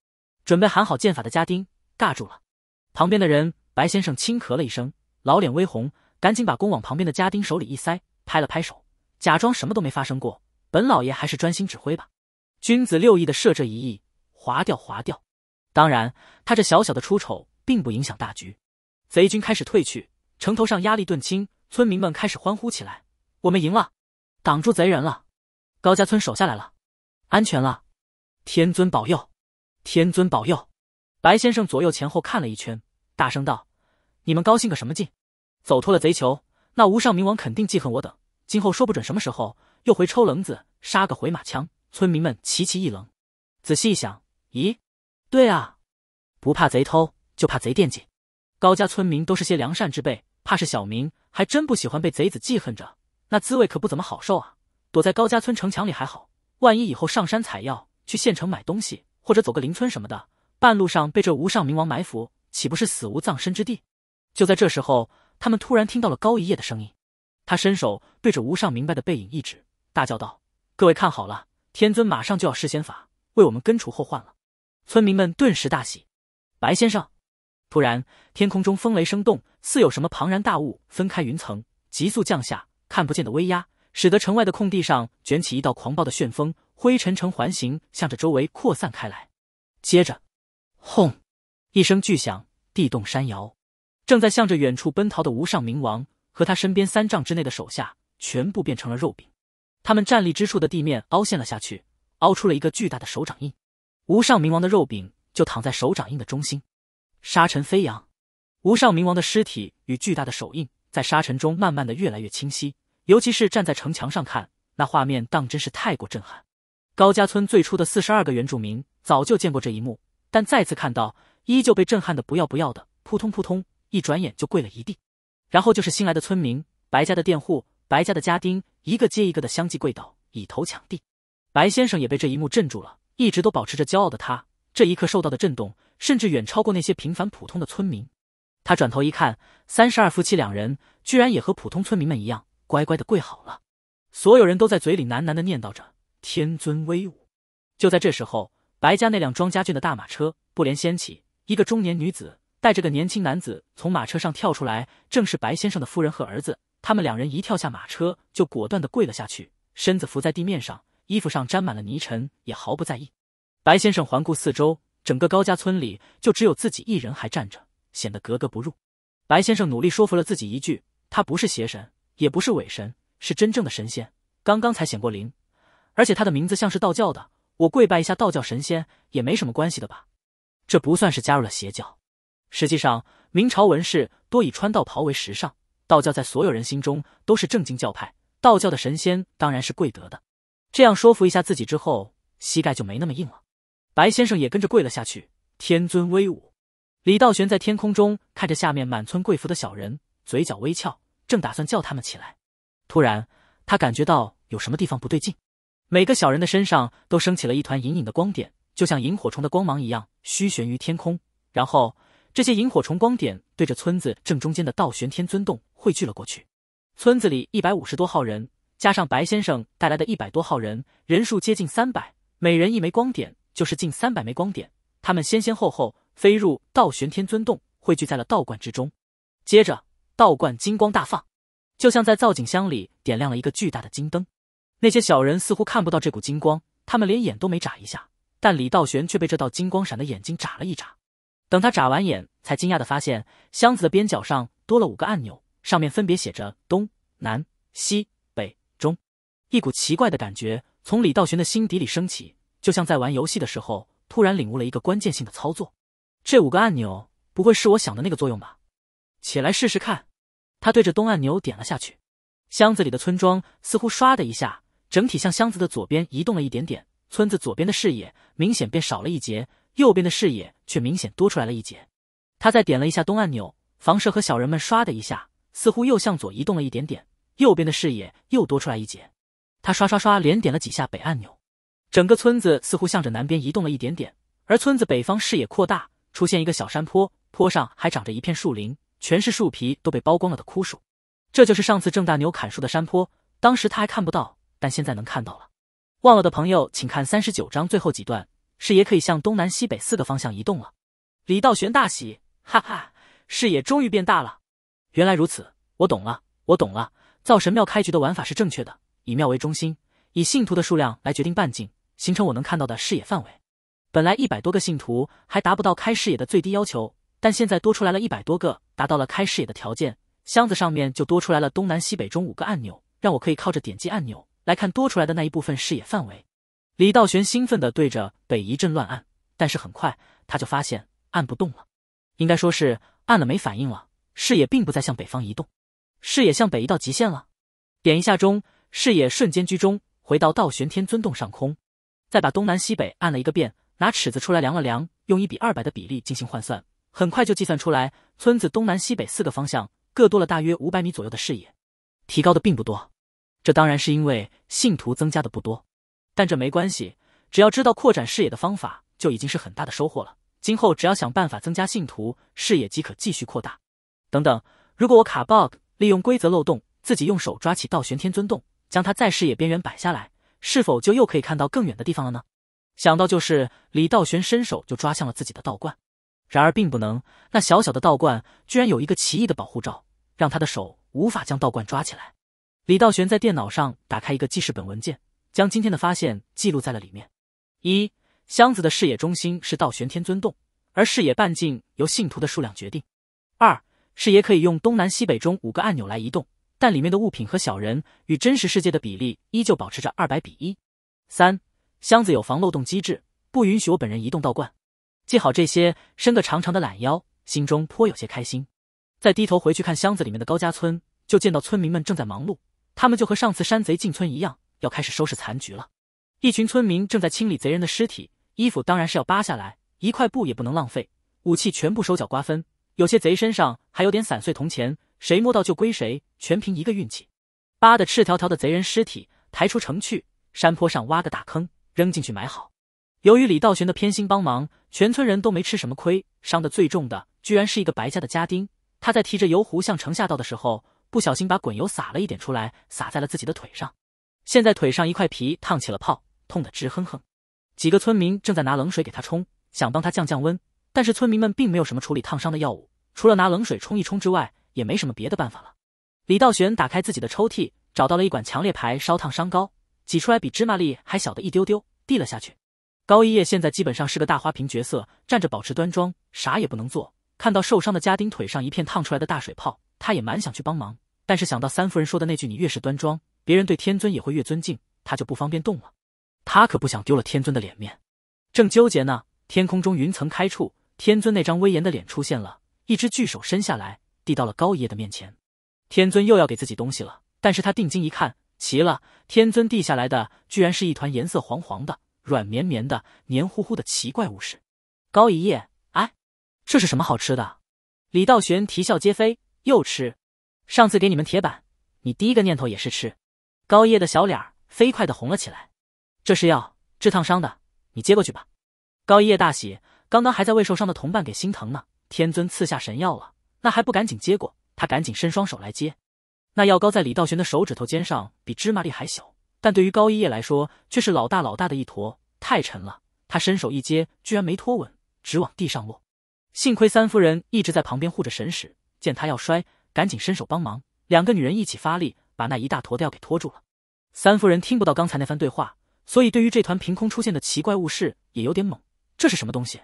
准备喊好剑法的家丁尬住了。旁边的人，白先生轻咳了一声，老脸微红，赶紧把弓往旁边的家丁手里一塞，拍了拍手，假装什么都没发生过。本老爷还是专心指挥吧。君子六艺的设这一役，划掉划掉。当然，他这小小的出丑，并不影响大局。贼军开始退去，城头上压力顿轻，村民们开始欢呼起来：“我们赢了，挡住贼人了，高家村守下来了，安全了！”天尊保佑，天尊保佑！白先生左右前后看了一圈，大声道：“你们高兴个什么劲？走脱了贼囚，那无上冥王肯定记恨我等，今后说不准什么时候又回抽棱子杀个回马枪。”村民们齐齐一愣，仔细一想，咦，对啊，不怕贼偷，就怕贼惦记。高家村民都是些良善之辈，怕是小明还真不喜欢被贼子记恨着，那滋味可不怎么好受啊。躲在高家村城墙里还好，万一以后上山采药、去县城买东西，或者走个邻村什么的，半路上被这无上冥王埋伏，岂不是死无葬身之地？就在这时候，他们突然听到了高一夜的声音，他伸手对着无上明白的背影一指，大叫道：“各位看好了！”天尊马上就要施仙法为我们根除后患了，村民们顿时大喜。白先生，突然天空中风雷声动，似有什么庞然大物分开云层，急速降下，看不见的威压，使得城外的空地上卷起一道狂暴的旋风，灰尘呈环形向着周围扩散开来。接着，轰一声巨响，地动山摇，正在向着远处奔逃的无上冥王和他身边三丈之内的手下全部变成了肉饼。他们站立之处的地面凹陷了下去，凹出了一个巨大的手掌印，无上冥王的肉饼就躺在手掌印的中心。沙尘飞扬，无上冥王的尸体与巨大的手印在沙尘中慢慢的越来越清晰，尤其是站在城墙上看，那画面当真是太过震撼。高家村最初的四十二个原住民早就见过这一幕，但再次看到，依旧被震撼的不要不要的，扑通扑通，一转眼就跪了一地。然后就是新来的村民，白家的佃户。白家的家丁一个接一个的相继跪倒，以头抢地。白先生也被这一幕镇住了，一直都保持着骄傲的他，这一刻受到的震动甚至远超过那些平凡普通的村民。他转头一看，三十二夫妻两人居然也和普通村民们一样，乖乖的跪好了。所有人都在嘴里喃喃的念叨着“天尊威武”。就在这时候，白家那辆庄家眷的大马车不帘掀起，一个中年女子带着个年轻男子从马车上跳出来，正是白先生的夫人和儿子。他们两人一跳下马车，就果断地跪了下去，身子伏在地面上，衣服上沾满了泥尘，也毫不在意。白先生环顾四周，整个高家村里就只有自己一人还站着，显得格格不入。白先生努力说服了自己一句：“他不是邪神，也不是伪神，是真正的神仙，刚刚才显过灵，而且他的名字像是道教的。我跪拜一下道教神仙也没什么关系的吧？这不算是加入了邪教。实际上，明朝文士多以穿道袍为时尚。”道教在所有人心中都是正经教派，道教的神仙当然是贵德的。这样说服一下自己之后，膝盖就没那么硬了。白先生也跟着跪了下去。天尊威武！李道玄在天空中看着下面满村跪伏的小人，嘴角微翘，正打算叫他们起来，突然他感觉到有什么地方不对劲。每个小人的身上都升起了一团隐隐的光点，就像萤火虫的光芒一样，虚悬于天空。然后这些萤火虫光点对着村子正中间的道玄天尊洞。汇聚了过去，村子里一百五十多号人，加上白先生带来的一百多号人，人数接近三百，每人一枚光点，就是近三百枚光点。他们先先后后飞入道玄天尊洞，汇聚在了道观之中。接着，道观金光大放，就像在造景箱里点亮了一个巨大的金灯。那些小人似乎看不到这股金光，他们连眼都没眨一下。但李道玄却被这道金光闪的眼睛眨了一眨。等他眨完眼，才惊讶的发现箱子的边角上多了五个按钮。上面分别写着东南西北中，一股奇怪的感觉从李道玄的心底里升起，就像在玩游戏的时候突然领悟了一个关键性的操作。这五个按钮不会是我想的那个作用吧？起来试试看。他对着东按钮点了下去，箱子里的村庄似乎唰的一下，整体向箱子的左边移动了一点点。村子左边的视野明显变少了一截，右边的视野却明显多出来了一截。他再点了一下东按钮，房舍和小人们唰的一下。似乎又向左移动了一点点，右边的视野又多出来一截。他刷刷刷连点了几下北按钮，整个村子似乎向着南边移动了一点点，而村子北方视野扩大，出现一个小山坡，坡上还长着一片树林，全是树皮都被剥光了的枯树。这就是上次郑大牛砍树的山坡，当时他还看不到，但现在能看到了。忘了的朋友请看三十九章最后几段，视野可以向东南西北四个方向移动了。李道玄大喜，哈哈，视野终于变大了。原来如此，我懂了，我懂了。造神庙开局的玩法是正确的，以庙为中心，以信徒的数量来决定半径，形成我能看到的视野范围。本来一百多个信徒还达不到开视野的最低要求，但现在多出来了一百多个，达到了开视野的条件。箱子上面就多出来了东南西北中五个按钮，让我可以靠着点击按钮来看多出来的那一部分视野范围。李道玄兴奋地对着北一阵乱按，但是很快他就发现按不动了，应该说是按了没反应了。视野并不再向北方移动，视野向北移到极限了。点一下中，视野瞬间居中，回到道玄天尊洞上空。再把东南西北按了一个遍，拿尺子出来量了量，用一比二百的比例进行换算，很快就计算出来，村子东南西北四个方向各多了大约五百米左右的视野。提高的并不多，这当然是因为信徒增加的不多，但这没关系，只要知道扩展视野的方法，就已经是很大的收获了。今后只要想办法增加信徒，视野即可继续扩大。等等，如果我卡 bug，利用规则漏洞，自己用手抓起道玄天尊洞，将它在视野边缘摆下来，是否就又可以看到更远的地方了呢？想到就是，李道玄伸手就抓向了自己的道观，然而并不能，那小小的道观居然有一个奇异的保护罩，让他的手无法将道观抓起来。李道玄在电脑上打开一个记事本文件，将今天的发现记录在了里面。一箱子的视野中心是道玄天尊洞，而视野半径由信徒的数量决定。是也可以用东南西北中五个按钮来移动，但里面的物品和小人与真实世界的比例依旧保持着二百比一。三箱子有防漏洞机制，不允许我本人移动道观。记好这些，伸个长长的懒腰，心中颇有些开心。再低头回去看箱子里面的高家村，就见到村民们正在忙碌，他们就和上次山贼进村一样，要开始收拾残局了。一群村民正在清理贼人的尸体，衣服当然是要扒下来，一块布也不能浪费，武器全部收缴瓜分。有些贼身上还有点散碎铜钱，谁摸到就归谁，全凭一个运气。扒的赤条条的贼人尸体抬出城去，山坡上挖个大坑，扔进去埋好。由于李道玄的偏心帮忙，全村人都没吃什么亏，伤的最重的居然是一个白家的家丁。他在提着油壶向城下倒的时候，不小心把滚油洒了一点出来，洒在了自己的腿上。现在腿上一块皮烫起了泡，痛得直哼哼。几个村民正在拿冷水给他冲，想帮他降降温，但是村民们并没有什么处理烫伤的药物。除了拿冷水冲一冲之外，也没什么别的办法了。李道玄打开自己的抽屉，找到了一管强烈牌烧烫伤膏，挤出来比芝麻粒还小的一丢丢，递了下去。高一叶现在基本上是个大花瓶角色，站着保持端庄，啥也不能做。看到受伤的家丁腿上一片烫出来的大水泡，他也蛮想去帮忙，但是想到三夫人说的那句“你越是端庄，别人对天尊也会越尊敬”，他就不方便动了。他可不想丢了天尊的脸面。正纠结呢，天空中云层开处，天尊那张威严的脸出现了。一只巨手伸下来，递到了高爷的面前。天尊又要给自己东西了，但是他定睛一看，奇了，天尊递下来的居然是一团颜色黄黄的、软绵绵的、黏糊糊的奇怪物事。高爷爷，哎，这是什么好吃的？李道玄啼笑皆非，又吃。上次给你们铁板，你第一个念头也是吃。高爷爷的小脸儿飞快的红了起来。这是药，治烫伤的，你接过去吧。高爷爷大喜，刚刚还在为受伤的同伴给心疼呢。天尊赐下神药了，那还不赶紧接过？他赶紧伸双手来接。那药膏在李道玄的手指头尖上，比芝麻粒还小，但对于高一叶来说，却是老大老大的一坨，太沉了。他伸手一接，居然没托稳，直往地上落。幸亏三夫人一直在旁边护着神使，见他要摔，赶紧伸手帮忙。两个女人一起发力，把那一大坨的药给拖住了。三夫人听不到刚才那番对话，所以对于这团凭空出现的奇怪物事也有点懵：这是什么东西？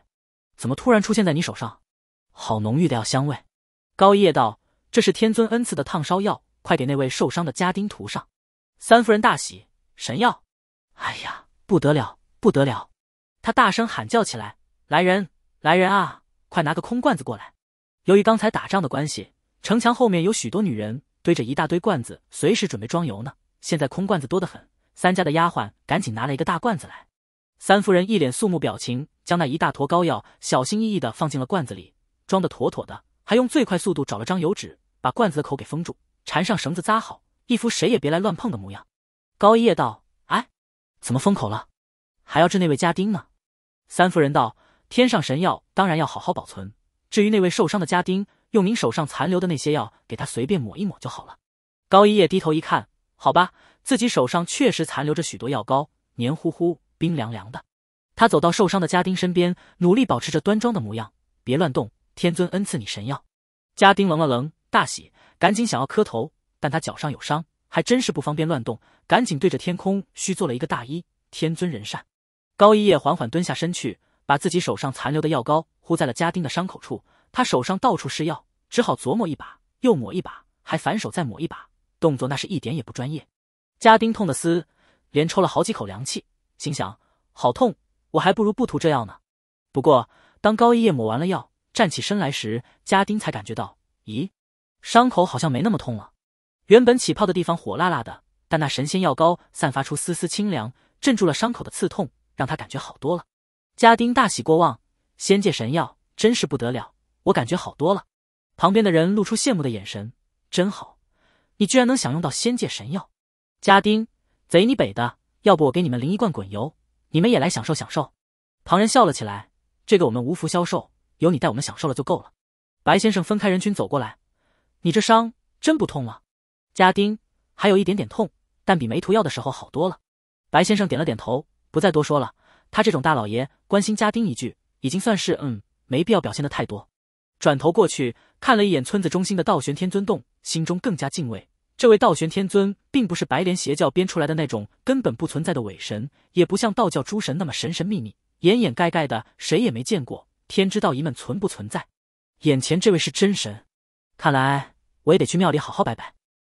怎么突然出现在你手上？好浓郁的药香味，高一夜道：“这是天尊恩赐的烫烧药，快给那位受伤的家丁涂上。”三夫人大喜，神药！哎呀，不得了，不得了！他大声喊叫起来：“来人，来人啊！快拿个空罐子过来！”由于刚才打仗的关系，城墙后面有许多女人堆着一大堆罐子，随时准备装油呢。现在空罐子多得很，三家的丫鬟赶紧拿了一个大罐子来。三夫人一脸肃穆表情，将那一大坨膏药小心翼翼的放进了罐子里。装的妥妥的，还用最快速度找了张油纸，把罐子的口给封住，缠上绳子扎好，一副谁也别来乱碰的模样。高一叶道：“哎，怎么封口了？还要治那位家丁呢？”三夫人道：“天上神药当然要好好保存。至于那位受伤的家丁，用您手上残留的那些药给他随便抹一抹就好了。”高一叶低头一看，好吧，自己手上确实残留着许多药膏，黏糊糊、冰凉凉的。他走到受伤的家丁身边，努力保持着端庄的模样，别乱动。天尊恩赐你神药，家丁愣了愣，大喜，赶紧想要磕头，但他脚上有伤，还真是不方便乱动，赶紧对着天空虚做了一个大揖。天尊仁善，高一叶缓缓蹲下身去，把自己手上残留的药膏糊在了家丁的伤口处。他手上到处是药，只好琢磨一把又抹一把，还反手再抹一把，动作那是一点也不专业。家丁痛的嘶，连抽了好几口凉气，心想：好痛，我还不如不涂这药呢。不过，当高一叶抹完了药。站起身来时，家丁才感觉到，咦，伤口好像没那么痛了。原本起泡的地方火辣辣的，但那神仙药膏散发出丝丝清凉，镇住了伤口的刺痛，让他感觉好多了。家丁大喜过望，仙界神药真是不得了，我感觉好多了。旁边的人露出羡慕的眼神，真好，你居然能享用到仙界神药。家丁，贼你北的，要不我给你们淋一罐滚油，你们也来享受享受。旁人笑了起来，这个我们无福消受。有你带我们享受了就够了。白先生分开人群走过来，你这伤真不痛了？家丁还有一点点痛，但比没涂药的时候好多了。白先生点了点头，不再多说了。他这种大老爷关心家丁一句，已经算是嗯，没必要表现的太多。转头过去看了一眼村子中心的道玄天尊洞，心中更加敬畏。这位道玄天尊并不是白莲邪教编出来的那种根本不存在的伪神，也不像道教诸神那么神神秘秘、掩掩盖盖的，谁也没见过。天之道一们存不存在？眼前这位是真神，看来我也得去庙里好好拜拜。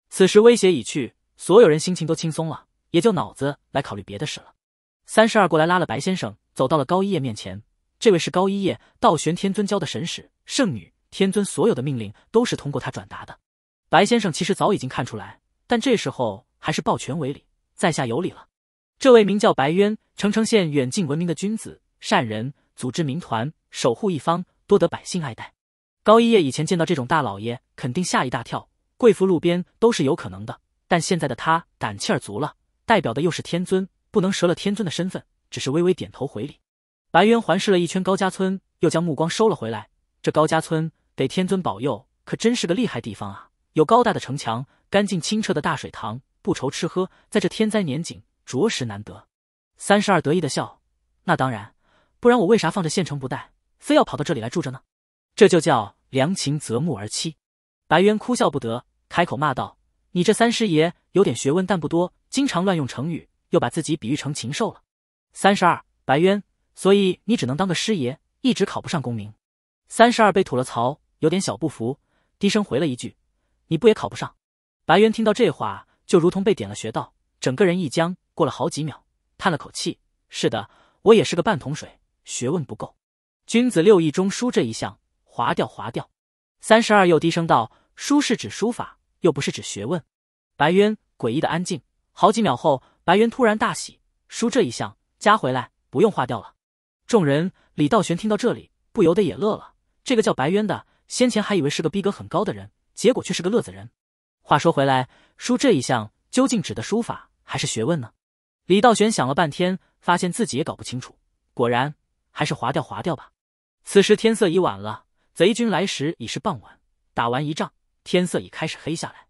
此时威胁已去，所有人心情都轻松了，也就脑子来考虑别的事了。三十二过来拉了白先生，走到了高一叶面前。这位是高一叶，道玄天尊教的神使，圣女天尊所有的命令都是通过他转达的。白先生其实早已经看出来，但这时候还是抱拳为礼，在下有礼了。这位名叫白渊，澄城县远近闻名的君子善人，组织民团。守护一方，多得百姓爱戴。高一叶以前见到这种大老爷，肯定吓一大跳，跪伏路边都是有可能的。但现在的他胆气儿足了，代表的又是天尊，不能折了天尊的身份，只是微微点头回礼。白渊环视了一圈高家村，又将目光收了回来。这高家村得天尊保佑，可真是个厉害地方啊！有高大的城墙，干净清澈的大水塘，不愁吃喝，在这天灾年景，着实难得。三十二得意的笑，那当然，不然我为啥放着县城不带？非要跑到这里来住着呢，这就叫良禽择木而栖。白渊哭笑不得，开口骂道：“你这三师爷有点学问，但不多，经常乱用成语，又把自己比喻成禽兽了。”三十二，白渊，所以你只能当个师爷，一直考不上功名。三十二被吐了槽，有点小不服，低声回了一句：“你不也考不上？”白渊听到这话，就如同被点了穴道，整个人一僵。过了好几秒，叹了口气：“是的，我也是个半桶水，学问不够。”君子六艺中书这一项划掉，划掉。三十二又低声道：“书是指书法，又不是指学问。”白渊诡异的安静，好几秒后，白渊突然大喜：“书这一项加回来，不用划掉了。”众人，李道玄听到这里不由得也乐了。这个叫白渊的，先前还以为是个逼格很高的人，结果却是个乐子人。话说回来，书这一项究竟指的书法还是学问呢？李道玄想了半天，发现自己也搞不清楚。果然。还是划掉，划掉吧。此时天色已晚了，贼军来时已是傍晚，打完一仗，天色已开始黑下来。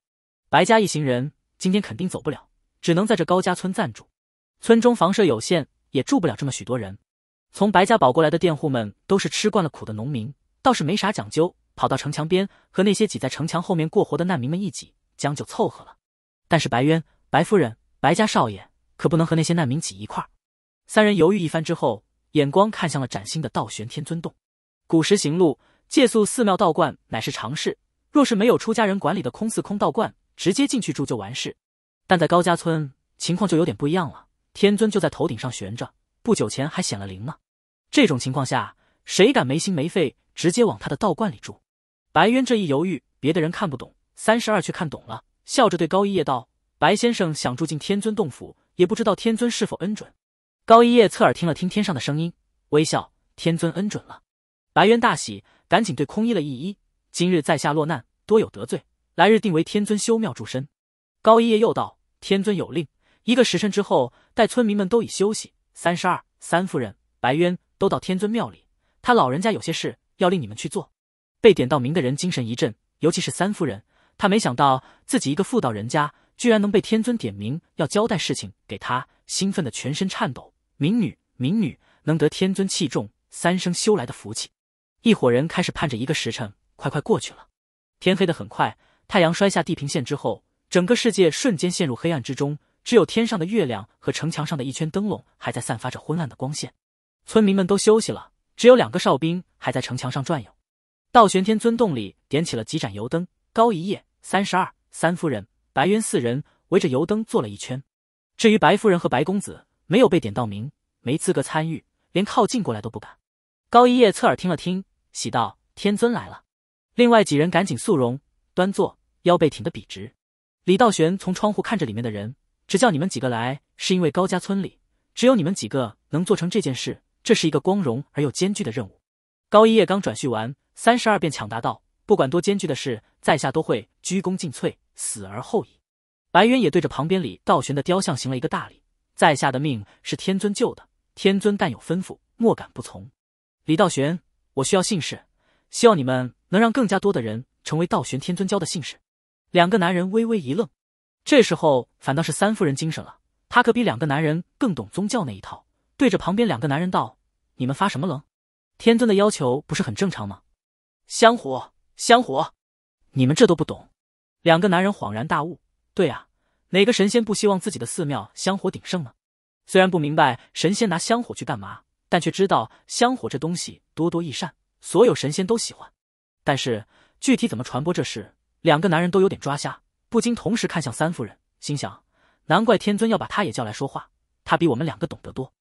白家一行人今天肯定走不了，只能在这高家村暂住。村中房舍有限，也住不了这么许多人。从白家堡过来的佃户们都是吃惯了苦的农民，倒是没啥讲究，跑到城墙边和那些挤在城墙后面过活的难民们一挤，将就凑合了。但是白渊、白夫人、白家少爷可不能和那些难民挤一块儿。三人犹豫一番之后。眼光看向了崭新的道玄天尊洞。古时行路，借宿寺庙道观乃是常事。若是没有出家人管理的空寺空道观，直接进去住就完事。但在高家村，情况就有点不一样了。天尊就在头顶上悬着，不久前还显了灵呢。这种情况下，谁敢没心没肺直接往他的道观里住？白渊这一犹豫，别的人看不懂，三十二却看懂了，笑着对高一夜道：“白先生想住进天尊洞府，也不知道天尊是否恩准。”高一叶侧耳听了听天上的声音，微笑：“天尊恩准了。”白渊大喜，赶紧对空揖了一揖：“今日在下落难，多有得罪，来日定为天尊修庙助身。”高一叶又道：“天尊有令，一个时辰之后，待村民们都已休息，三十二、三夫人、白渊都到天尊庙里。他老人家有些事要令你们去做。”被点到名的人精神一振，尤其是三夫人，她没想到自己一个妇道人家，居然能被天尊点名要交代事情给她，兴奋的全身颤抖。民女，民女能得天尊器重，三生修来的福气。一伙人开始盼着一个时辰快快过去了。天黑的很快，太阳摔下地平线之后，整个世界瞬间陷入黑暗之中，只有天上的月亮和城墙上的一圈灯笼还在散发着昏暗的光线。村民们都休息了，只有两个哨兵还在城墙上转悠。道玄天尊洞里点起了几盏油灯，高一夜、三十二、三夫人、白渊四人围着油灯坐了一圈。至于白夫人和白公子。没有被点到名，没资格参与，连靠近过来都不敢。高一叶侧耳听了听，喜道：“天尊来了！”另外几人赶紧肃容，端坐，腰背挺得笔直。李道玄从窗户看着里面的人，只叫你们几个来，是因为高家村里只有你们几个能做成这件事。这是一个光荣而又艰巨的任务。高一叶刚转叙完，三十二便抢答道：“不管多艰巨的事，在下都会鞠躬尽瘁，死而后已。”白渊也对着旁边李道玄的雕像行了一个大礼。在下的命是天尊救的，天尊但有吩咐，莫敢不从。李道玄，我需要信使，希望你们能让更加多的人成为道玄天尊教的信使。两个男人微微一愣，这时候反倒是三夫人精神了，她可比两个男人更懂宗教那一套，对着旁边两个男人道：“你们发什么愣？天尊的要求不是很正常吗？香火，香火，你们这都不懂。”两个男人恍然大悟：“对呀。”哪个神仙不希望自己的寺庙香火鼎盛呢？虽然不明白神仙拿香火去干嘛，但却知道香火这东西多多益善，所有神仙都喜欢。但是具体怎么传播这事，两个男人都有点抓瞎，不禁同时看向三夫人，心想：难怪天尊要把他也叫来说话，他比我们两个懂得多。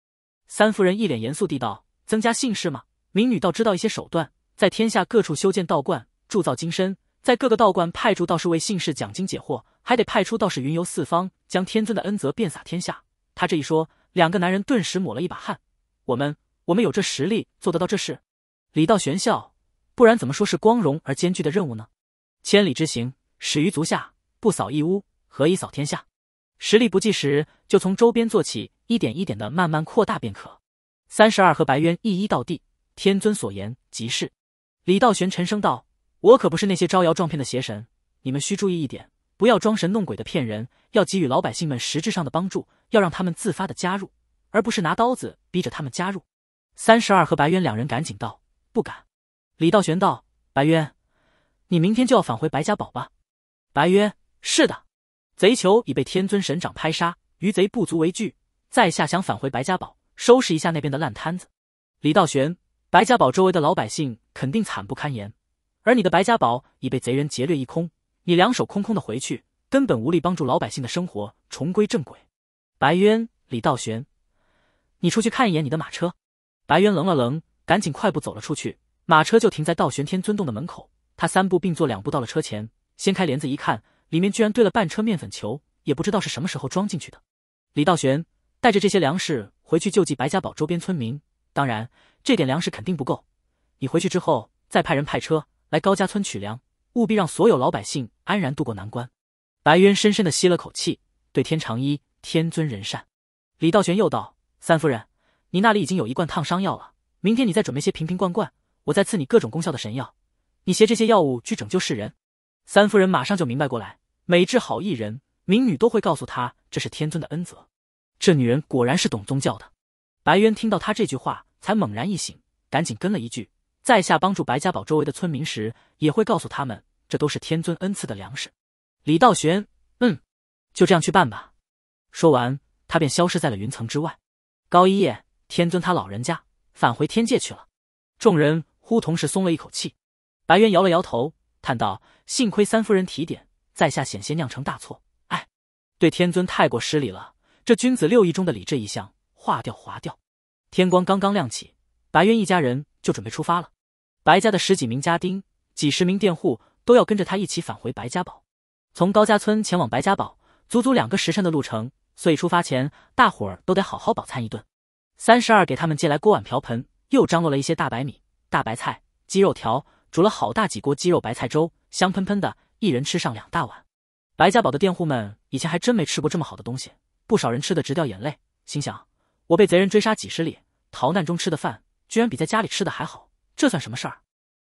三夫人一脸严肃地道：“增加姓氏吗？民女倒知道一些手段，在天下各处修建道观，铸造金身。”在各个道观派驻道士为信士讲经解惑，还得派出道士云游四方，将天尊的恩泽遍洒天下。他这一说，两个男人顿时抹了一把汗。我们，我们有这实力做得到这事？李道玄笑，不然怎么说是光荣而艰巨的任务呢？千里之行，始于足下，不扫一屋，何以扫天下？实力不济时，就从周边做起，一点一点的慢慢扩大便可。三十二和白渊一一到地，天尊所言极是。李道玄沉声道。我可不是那些招摇撞骗的邪神，你们需注意一点，不要装神弄鬼的骗人，要给予老百姓们实质上的帮助，要让他们自发的加入，而不是拿刀子逼着他们加入。三十二和白渊两人赶紧道：“不敢。”李道玄道：“白渊，你明天就要返回白家堡吧？”白渊：“是的。”贼囚已被天尊神掌拍杀，余贼不足为惧。在下想返回白家堡，收拾一下那边的烂摊子。李道玄，白家堡周围的老百姓肯定惨不堪言。而你的白家堡已被贼人劫掠一空，你两手空空的回去，根本无力帮助老百姓的生活重归正轨。白渊，李道玄，你出去看一眼你的马车。白渊愣了愣，赶紧快步走了出去。马车就停在道玄天尊洞的门口，他三步并作两步到了车前，掀开帘子一看，里面居然堆了半车面粉球，也不知道是什么时候装进去的。李道玄带着这些粮食回去救济白家堡周边村民，当然，这点粮食肯定不够，你回去之后再派人派车。来高家村取粮，务必让所有老百姓安然渡过难关。白渊深深的吸了口气，对天长衣天尊仁善。李道玄又道：“三夫人，你那里已经有一罐烫伤药了，明天你再准备些瓶瓶罐罐，我再赐你各种功效的神药，你携这些药物去拯救世人。”三夫人马上就明白过来，每治好一人，民女都会告诉她这是天尊的恩泽。这女人果然是懂宗教的。白渊听到她这句话，才猛然一醒，赶紧跟了一句。在下帮助白家堡周围的村民时，也会告诉他们，这都是天尊恩赐的粮食。李道玄，嗯，就这样去办吧。说完，他便消失在了云层之外。高一叶，天尊他老人家返回天界去了。众人忽同时松了一口气。白猿摇了摇头，叹道：“幸亏三夫人提点，在下险些酿成大错。哎，对天尊太过失礼了。这君子六艺中的礼这一项，划掉，划掉。”天光刚刚亮起。白渊一家人就准备出发了。白家的十几名家丁、几十名佃户都要跟着他一起返回白家堡。从高家村前往白家堡，足足两个时辰的路程，所以出发前，大伙儿都得好好饱餐一顿。三十二给他们借来锅碗瓢盆，又张罗了一些大白米、大白菜、鸡肉条，煮了好大几锅鸡肉白菜粥，香喷喷的，一人吃上两大碗。白家堡的佃户们以前还真没吃过这么好的东西，不少人吃的直掉眼泪，心想：我被贼人追杀几十里，逃难中吃的饭。居然比在家里吃的还好，这算什么事儿？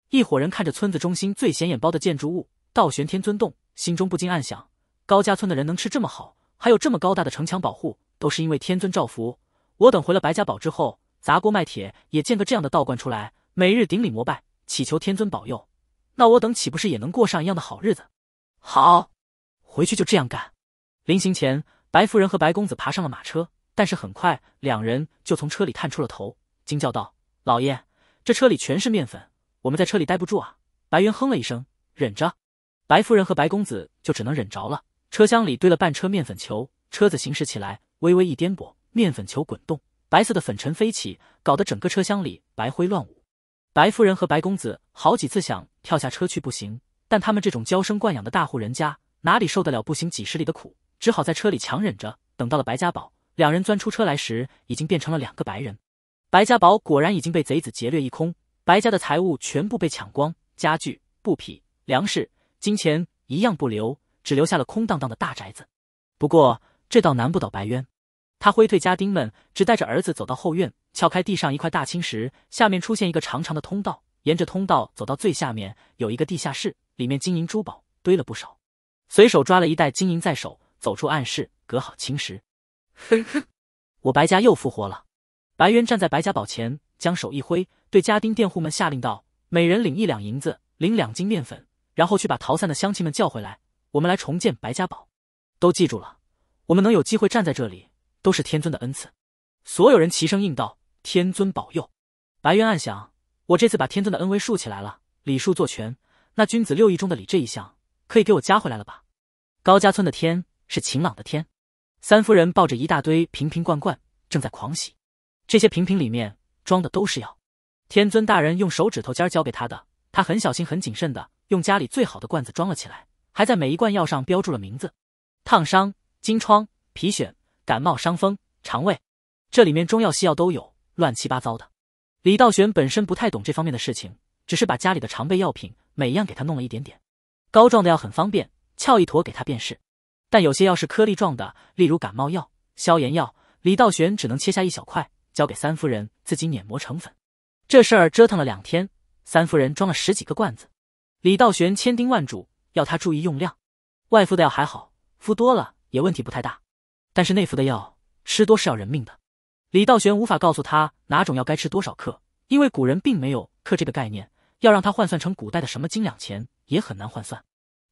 一伙人看着村子中心最显眼包的建筑物——道玄天尊洞，心中不禁暗想：高家村的人能吃这么好，还有这么高大的城墙保护，都是因为天尊造福。我等回了白家堡之后，砸锅卖铁也建个这样的道观出来，每日顶礼膜拜，祈求天尊保佑，那我等岂不是也能过上一样的好日子？好，回去就这样干。临行前，白夫人和白公子爬上了马车，但是很快两人就从车里探出了头，惊叫道。老爷，这车里全是面粉，我们在车里待不住啊！白云哼了一声，忍着。白夫人和白公子就只能忍着了。车厢里堆了半车面粉球，车子行驶起来，微微一颠簸，面粉球滚动，白色的粉尘飞起，搞得整个车厢里白灰乱舞。白夫人和白公子好几次想跳下车去，步行，但他们这种娇生惯养的大户人家，哪里受得了步行几十里的苦？只好在车里强忍着。等到了白家堡，两人钻出车来时，已经变成了两个白人。白家宝果然已经被贼子劫掠一空，白家的财物全部被抢光，家具、布匹、粮食、金钱一样不留，只留下了空荡荡的大宅子。不过这倒难不倒白渊，他挥退家丁们，只带着儿子走到后院，撬开地上一块大青石，下面出现一个长长的通道，沿着通道走到最下面，有一个地下室，里面金银珠宝堆了不少，随手抓了一袋金银在手，走出暗室，隔好青石。哼哼，我白家又复活了。白猿站在白家堡前，将手一挥，对家丁佃户们下令道：“每人领一两银子，领两斤面粉，然后去把逃散的乡亲们叫回来。我们来重建白家堡，都记住了。我们能有机会站在这里，都是天尊的恩赐。”所有人齐声应道：“天尊保佑！”白猿暗想：“我这次把天尊的恩威竖起来了，礼数做全，那君子六艺中的礼这一项，可以给我加回来了吧？”高家村的天是晴朗的天，三夫人抱着一大堆瓶瓶罐罐，正在狂喜。这些瓶瓶里面装的都是药，天尊大人用手指头尖交给他的，他很小心、很谨慎的用家里最好的罐子装了起来，还在每一罐药上标注了名字：烫伤、金疮、皮癣、感冒、伤风、肠胃。这里面中药、西药都有，乱七八糟的。李道玄本身不太懂这方面的事情，只是把家里的常备药品每样给他弄了一点点。膏状的药很方便，撬一坨给他便是，但有些药是颗粒状的，例如感冒药、消炎药，李道玄只能切下一小块。交给三夫人自己碾磨成粉，这事儿折腾了两天，三夫人装了十几个罐子。李道玄千叮万嘱要他注意用量，外敷的药还好，敷多了也问题不太大，但是内服的药吃多是要人命的。李道玄无法告诉他哪种药该吃多少克，因为古人并没有克这个概念，要让他换算成古代的什么斤两钱也很难换算，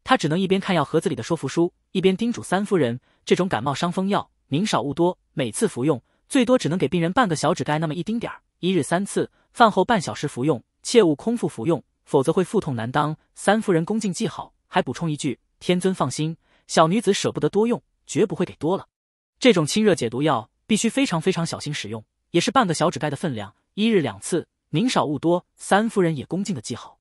他只能一边看药盒子里的说服书，一边叮嘱三夫人：这种感冒伤风药，宁少勿多，每次服用。最多只能给病人半个小纸盖那么一丁点儿，一日三次，饭后半小时服用，切勿空腹服用，否则会腹痛难当。三夫人恭敬记好，还补充一句：天尊放心，小女子舍不得多用，绝不会给多了。这种清热解毒药必须非常非常小心使用，也是半个小纸盖的分量，一日两次，宁少勿多。三夫人也恭敬的记好，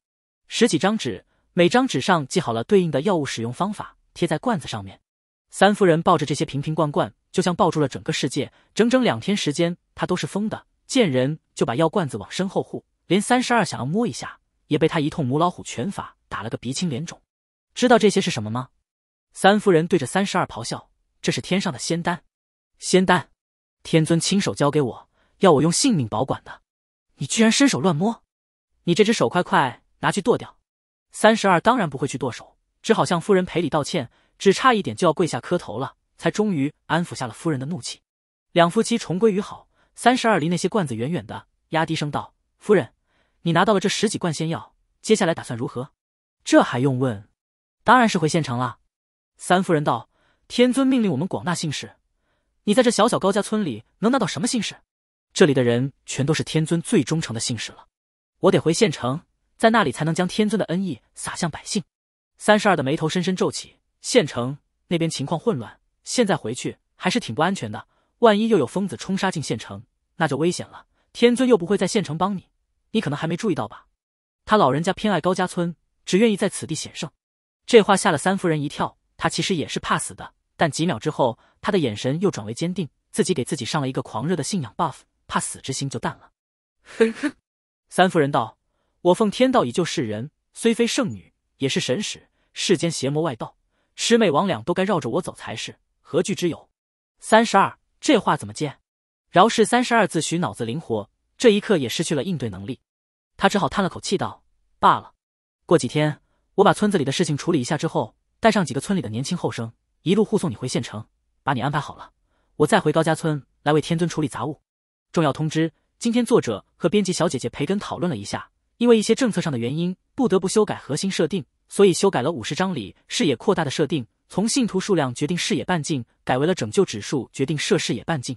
十几张纸，每张纸上记好了对应的药物使用方法，贴在罐子上面。三夫人抱着这些瓶瓶罐罐。就像抱住了整个世界，整整两天时间，他都是疯的，见人就把药罐子往身后护，连三十二想要摸一下，也被他一通母老虎拳法打了个鼻青脸肿。知道这些是什么吗？三夫人对着三十二咆哮：“这是天上的仙丹，仙丹，天尊亲手交给我，要我用性命保管的。你居然伸手乱摸，你这只手快快拿去剁掉！”三十二当然不会去剁手，只好向夫人赔礼道歉，只差一点就要跪下磕头了。才终于安抚下了夫人的怒气，两夫妻重归于好。三十二离那些罐子远远的，压低声道：“夫人，你拿到了这十几罐仙药，接下来打算如何？”“这还用问？当然是回县城了。”三夫人道：“天尊命令我们广纳信氏，你在这小小高家村里能拿到什么信氏？这里的人全都是天尊最忠诚的信使了。我得回县城，在那里才能将天尊的恩义洒向百姓。”三十二的眉头深深皱起：“县城那边情况混乱。”现在回去还是挺不安全的，万一又有疯子冲杀进县城，那就危险了。天尊又不会在县城帮你，你可能还没注意到吧？他老人家偏爱高家村，只愿意在此地显圣。这话吓了三夫人一跳，她其实也是怕死的，但几秒之后，她的眼神又转为坚定，自己给自己上了一个狂热的信仰 buff，怕死之心就淡了。哼哼。三夫人道：“我奉天道以救世人，虽非圣女，也是神使。世间邪魔外道、魑魅魍魉都该绕着我走才是。”何惧之有？三十二，这话怎么接？饶氏三十二自诩脑子灵活，这一刻也失去了应对能力，他只好叹了口气道：“罢了，过几天我把村子里的事情处理一下之后，带上几个村里的年轻后生，一路护送你回县城，把你安排好了，我再回高家村来为天尊处理杂物。”重要通知：今天作者和编辑小姐姐培根讨论了一下，因为一些政策上的原因，不得不修改核心设定，所以修改了五十章里视野扩大的设定。从信徒数量决定视野半径改为了拯救指数决定设视野半径，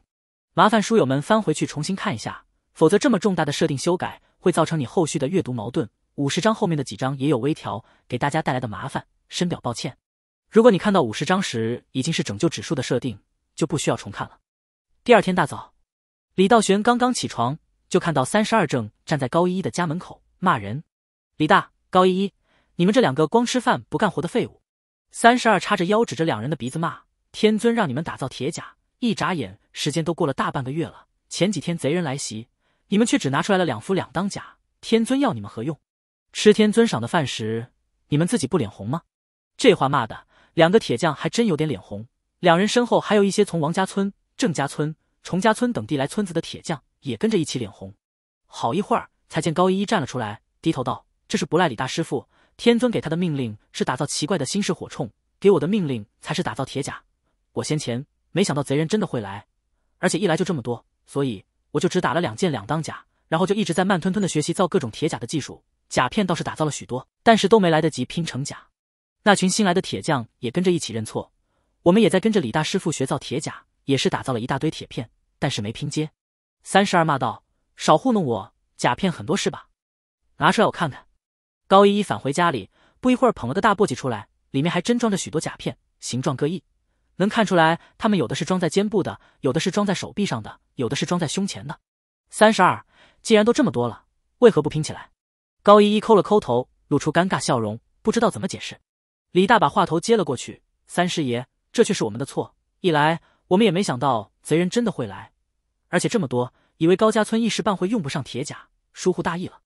麻烦书友们翻回去重新看一下，否则这么重大的设定修改会造成你后续的阅读矛盾。五十章后面的几章也有微调，给大家带来的麻烦深表抱歉。如果你看到五十章时已经是拯救指数的设定，就不需要重看了。第二天大早，李道玄刚刚起床，就看到三十二正站在高一一的家门口骂人：“李大，高一一，你们这两个光吃饭不干活的废物。”三十二叉着腰，指着两人的鼻子骂：“天尊让你们打造铁甲，一眨眼时间都过了大半个月了。前几天贼人来袭，你们却只拿出来了两副两当甲。天尊要你们何用？吃天尊赏的饭食，你们自己不脸红吗？”这话骂的，两个铁匠还真有点脸红。两人身后还有一些从王家村、郑家村、崇家村等地来村子的铁匠，也跟着一起脸红。好一会儿，才见高依依站了出来，低头道：“这是不赖李大师傅。”天尊给他的命令是打造奇怪的新式火铳，给我的命令才是打造铁甲。我先前没想到贼人真的会来，而且一来就这么多，所以我就只打了两件两当甲，然后就一直在慢吞吞的学习造各种铁甲的技术。甲片倒是打造了许多，但是都没来得及拼成甲。那群新来的铁匠也跟着一起认错。我们也在跟着李大师傅学造铁甲，也是打造了一大堆铁片，但是没拼接。三十二骂道：“少糊弄我，甲片很多是吧？拿出来我看看。”高依依返回家里，不一会儿捧了个大簸箕出来，里面还真装着许多甲片，形状各异。能看出来，他们有的是装在肩部的，有的是装在手臂上的，有的是装在胸前的。三十二，既然都这么多了，为何不拼起来？高依依抠了抠头，露出尴尬笑容，不知道怎么解释。李大把话头接了过去：“三师爷，这却是我们的错。一来，我们也没想到贼人真的会来，而且这么多，以为高家村一时半会用不上铁甲，疏忽大意了。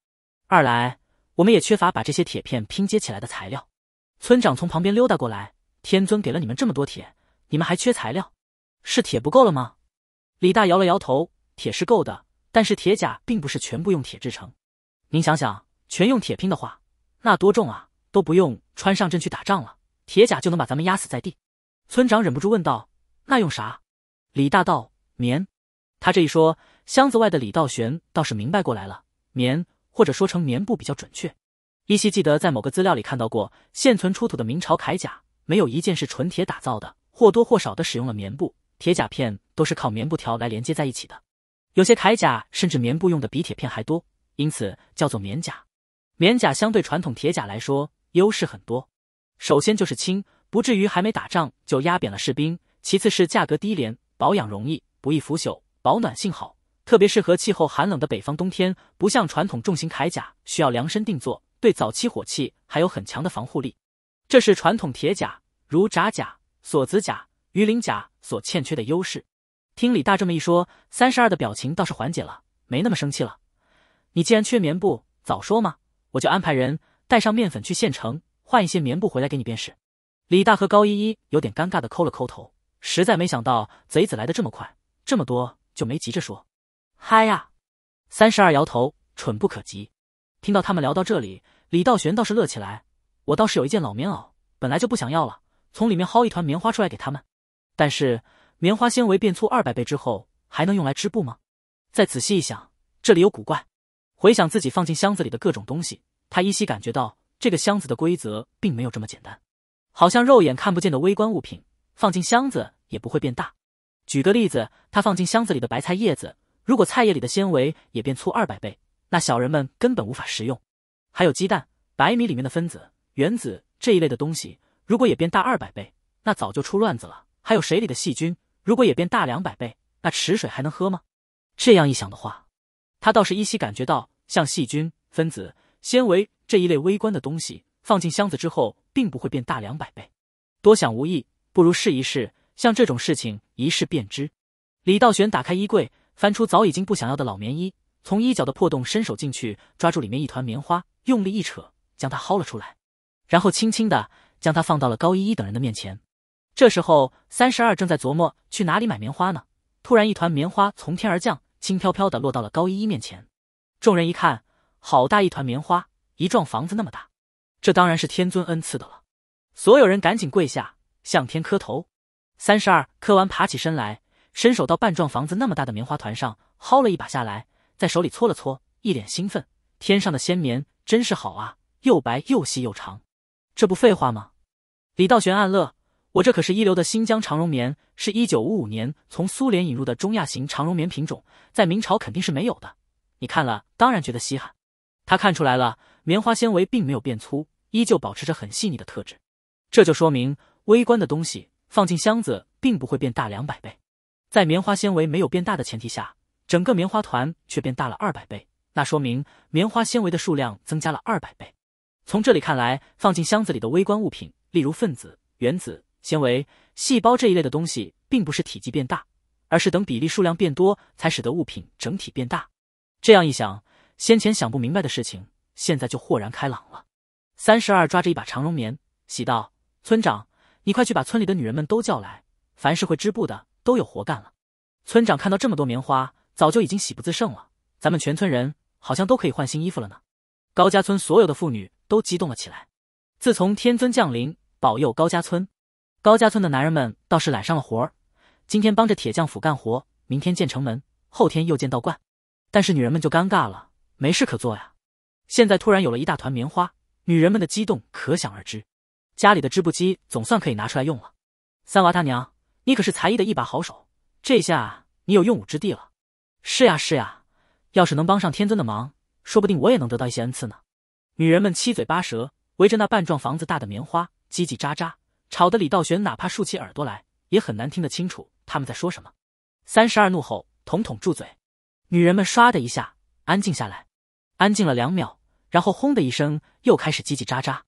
二来……”我们也缺乏把这些铁片拼接起来的材料。村长从旁边溜达过来，天尊给了你们这么多铁，你们还缺材料？是铁不够了吗？李大摇了摇头，铁是够的，但是铁甲并不是全部用铁制成。您想想，全用铁拼的话，那多重啊，都不用穿上阵去打仗了，铁甲就能把咱们压死在地。村长忍不住问道：“那用啥？”李大道棉。他这一说，箱子外的李道玄倒是明白过来了，棉。或者说成棉布比较准确。依稀记得在某个资料里看到过，现存出土的明朝铠甲没有一件是纯铁打造的，或多或少的使用了棉布。铁甲片都是靠棉布条来连接在一起的。有些铠甲甚至棉布用的比铁片还多，因此叫做棉甲。棉甲相对传统铁甲来说优势很多，首先就是轻，不至于还没打仗就压扁了士兵；其次是价格低廉，保养容易，不易腐朽，保暖性好。特别适合气候寒冷的北方冬天，不像传统重型铠甲需要量身定做，对早期火器还有很强的防护力。这是传统铁甲如札甲、锁子甲、鱼鳞甲所欠缺的优势。听李大这么一说，三十二的表情倒是缓解了，没那么生气了。你既然缺棉布，早说嘛，我就安排人带上面粉去县城换一些棉布回来给你便是。李大和高依依有点尴尬的抠了抠头，实在没想到贼子来的这么快，这么多，就没急着说。嗨呀，三十二摇头，蠢不可及。听到他们聊到这里，李道玄倒是乐起来。我倒是有一件老棉袄，本来就不想要了，从里面薅一团棉花出来给他们。但是棉花纤维变粗二百倍之后，还能用来织布吗？再仔细一想，这里有古怪。回想自己放进箱子里的各种东西，他依稀感觉到这个箱子的规则并没有这么简单，好像肉眼看不见的微观物品放进箱子也不会变大。举个例子，他放进箱子里的白菜叶子。如果菜叶里的纤维也变粗二百倍，那小人们根本无法食用。还有鸡蛋、白米里面的分子、原子这一类的东西，如果也变大二百倍，那早就出乱子了。还有水里的细菌，如果也变大两百倍，那池水还能喝吗？这样一想的话，他倒是依稀感觉到，像细菌、分子、纤维这一类微观的东西，放进箱子之后，并不会变大两百倍。多想无益，不如试一试。像这种事情，一试便知。李道玄打开衣柜。翻出早已经不想要的老棉衣，从衣角的破洞伸手进去，抓住里面一团棉花，用力一扯，将它薅了出来，然后轻轻的将它放到了高依依等人的面前。这时候，三十二正在琢磨去哪里买棉花呢，突然一团棉花从天而降，轻飘飘的落到了高依依面前。众人一看，好大一团棉花，一幢房子那么大，这当然是天尊恩赐的了。所有人赶紧跪下，向天磕头。三十二磕完，爬起身来。伸手到半幢房子那么大的棉花团上薅了一把下来，在手里搓了搓，一脸兴奋。天上的仙棉真是好啊，又白又细又长。这不废话吗？李道玄暗乐，我这可是一流的新疆长绒棉，是一九五五年从苏联引入的中亚型长绒棉品种，在明朝肯定是没有的。你看了当然觉得稀罕。他看出来了，棉花纤维并没有变粗，依旧保持着很细腻的特质。这就说明，微观的东西放进箱子并不会变大两百倍。在棉花纤维没有变大的前提下，整个棉花团却变大了二百倍。那说明棉花纤维的数量增加了二百倍。从这里看来，放进箱子里的微观物品，例如分子、原子、纤维、细胞这一类的东西，并不是体积变大，而是等比例数量变多才使得物品整体变大。这样一想，先前想不明白的事情，现在就豁然开朗了。三十二抓着一把长绒棉，喜道：“村长，你快去把村里的女人们都叫来，凡是会织布的。”都有活干了，村长看到这么多棉花，早就已经喜不自胜了。咱们全村人好像都可以换新衣服了呢。高家村所有的妇女都激动了起来。自从天尊降临，保佑高家村，高家村的男人们倒是揽上了活儿，今天帮着铁匠府干活，明天建城门，后天又建道观。但是女人们就尴尬了，没事可做呀。现在突然有了一大团棉花，女人们的激动可想而知。家里的织布机总算可以拿出来用了。三娃他娘。你可是才艺的一把好手，这下你有用武之地了。是呀是呀，要是能帮上天尊的忙，说不定我也能得到一些恩赐呢。女人们七嘴八舌围着那半幢房子大的棉花，叽叽喳喳，吵得李道玄哪怕竖起耳朵来，也很难听得清楚他们在说什么。三十二怒吼，统统住嘴！女人们唰的一下安静下来，安静了两秒，然后轰的一声又开始叽叽喳喳。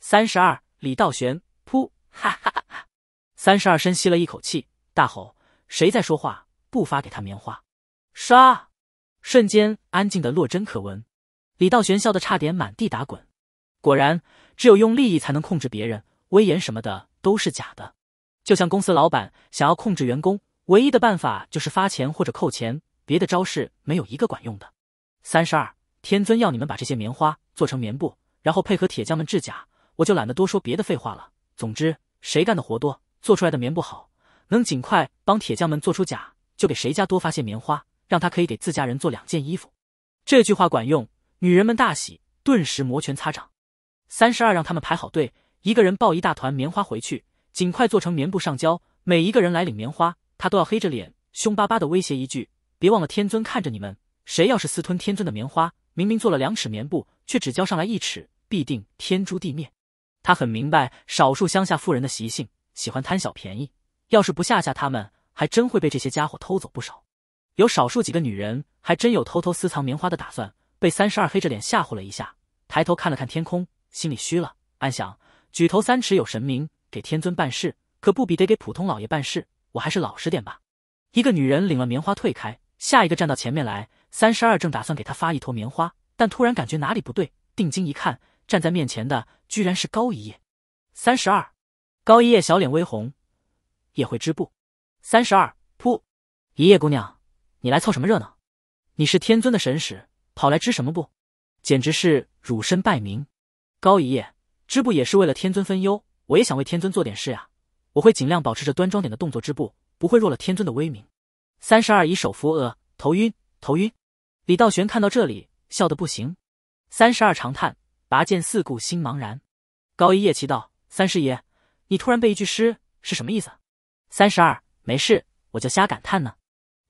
三十二，李道玄，噗，哈哈哈哈！三十二深吸了一口气，大吼：“谁在说话？不发给他棉花，杀！”瞬间安静的落针可闻。李道玄笑得差点满地打滚。果然，只有用利益才能控制别人，威严什么的都是假的。就像公司老板想要控制员工，唯一的办法就是发钱或者扣钱，别的招式没有一个管用的。三十二天尊要你们把这些棉花做成棉布，然后配合铁匠们制甲，我就懒得多说别的废话了。总之，谁干的活多？做出来的棉布好，能尽快帮铁匠们做出甲，就给谁家多发些棉花，让他可以给自家人做两件衣服。这句话管用，女人们大喜，顿时摩拳擦掌。三十二让他们排好队，一个人抱一大团棉花回去，尽快做成棉布上交。每一个人来领棉花，他都要黑着脸，凶巴巴的威胁一句：“别忘了天尊看着你们，谁要是私吞天尊的棉花，明明做了两尺棉布，却只交上来一尺，必定天诛地灭。”他很明白少数乡下妇人的习性。喜欢贪小便宜，要是不吓吓他们，还真会被这些家伙偷走不少。有少数几个女人还真有偷偷私藏棉花的打算，被三十二黑着脸吓唬了一下，抬头看了看天空，心里虚了，暗想：举头三尺有神明，给天尊办事可不比得给普通老爷办事，我还是老实点吧。一个女人领了棉花退开，下一个站到前面来。三十二正打算给她发一坨棉花，但突然感觉哪里不对，定睛一看，站在面前的居然是高一三十二。高一叶小脸微红，也会织布。三十二，噗！一叶姑娘，你来凑什么热闹？你是天尊的神使，跑来织什么布？简直是辱身拜名。高一叶织布也是为了天尊分忧，我也想为天尊做点事呀。我会尽量保持着端庄点的动作织布，不会弱了天尊的威名。三十二，以手扶额，头晕，头晕。李道玄看到这里，笑得不行。三十二长叹，拔剑四顾心茫然。高一叶奇道：“三师爷。”你突然背一句诗是什么意思？三十二，没事，我就瞎感叹呢。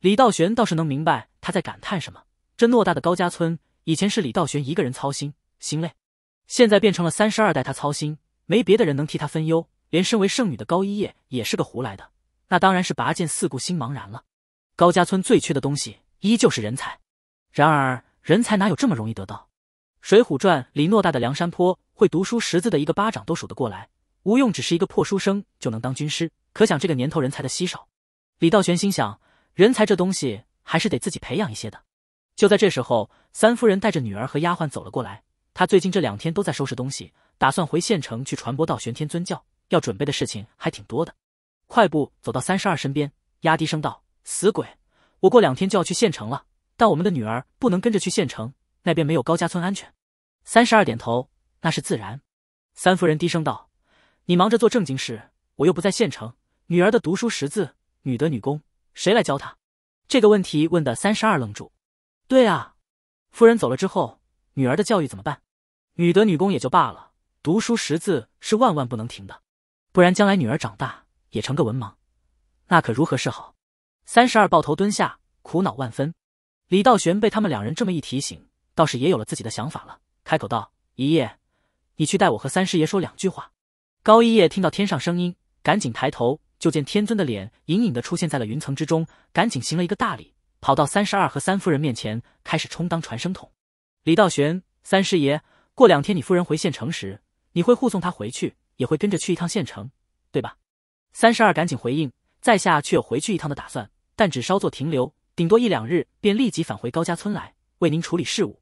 李道玄倒是能明白他在感叹什么。这偌大的高家村，以前是李道玄一个人操心，心累，现在变成了三十二代他操心，没别的人能替他分忧。连身为圣女的高一叶也是个胡来的，那当然是拔剑四顾心茫然了。高家村最缺的东西依旧是人才，然而人才哪有这么容易得到？《水浒传》里偌大的梁山坡，会读书识字的一个巴掌都数得过来。吴用只是一个破书生就能当军师，可想这个年头人才的稀少。李道玄心想，人才这东西还是得自己培养一些的。就在这时候，三夫人带着女儿和丫鬟走了过来。她最近这两天都在收拾东西，打算回县城去传播道玄天尊教，要准备的事情还挺多的。快步走到三十二身边，压低声道：“死鬼，我过两天就要去县城了，但我们的女儿不能跟着去县城，那边没有高家村安全。”三十二点头：“那是自然。”三夫人低声道。你忙着做正经事，我又不在县城，女儿的读书识字、女德女工，谁来教她？这个问题问的三十二愣住。对啊，夫人走了之后，女儿的教育怎么办？女德女工也就罢了，读书识字是万万不能停的，不然将来女儿长大也成个文盲，那可如何是好？三十二抱头蹲下，苦恼万分。李道玄被他们两人这么一提醒，倒是也有了自己的想法了，开口道：“爷爷，你去代我和三师爷说两句话。”高一叶听到天上声音，赶紧抬头，就见天尊的脸隐隐的出现在了云层之中，赶紧行了一个大礼，跑到三十二和三夫人面前，开始充当传声筒。李道玄，三师爷，过两天你夫人回县城时，你会护送她回去，也会跟着去一趟县城，对吧？三十二赶紧回应，在下却有回去一趟的打算，但只稍作停留，顶多一两日，便立即返回高家村来，为您处理事务。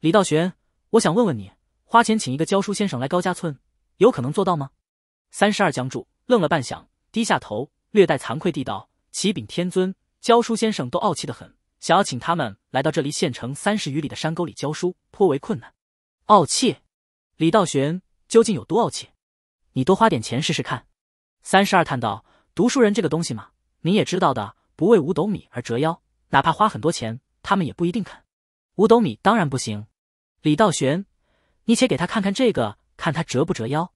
李道玄，我想问问你，花钱请一个教书先生来高家村，有可能做到吗？三十二将住，愣了半晌，低下头，略带惭愧地道：“启禀天尊，教书先生都傲气的很，想要请他们来到这离县城三十余里的山沟里教书，颇为困难。”傲气？李道玄究竟有多傲气？你多花点钱试试看。”三十二叹道：“读书人这个东西嘛，你也知道的，不为五斗米而折腰，哪怕花很多钱，他们也不一定肯。五斗米当然不行。李道玄，你且给他看看这个，看他折不折腰。”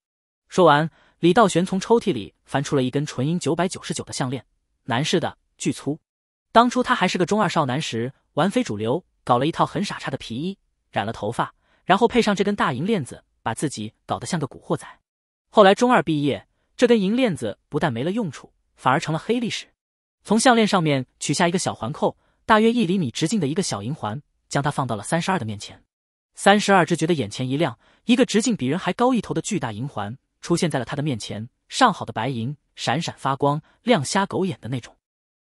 说完。李道玄从抽屉里翻出了一根纯银九百九十九的项链，男士的，巨粗。当初他还是个中二少男时，玩非主流，搞了一套很傻叉的皮衣，染了头发，然后配上这根大银链子，把自己搞得像个古惑仔。后来中二毕业，这根银链子不但没了用处，反而成了黑历史。从项链上面取下一个小环扣，大约一厘米直径的一个小银环，将它放到了三十二的面前。三十二只觉得眼前一亮，一个直径比人还高一头的巨大银环。出现在了他的面前，上好的白银，闪闪发光，亮瞎狗眼的那种。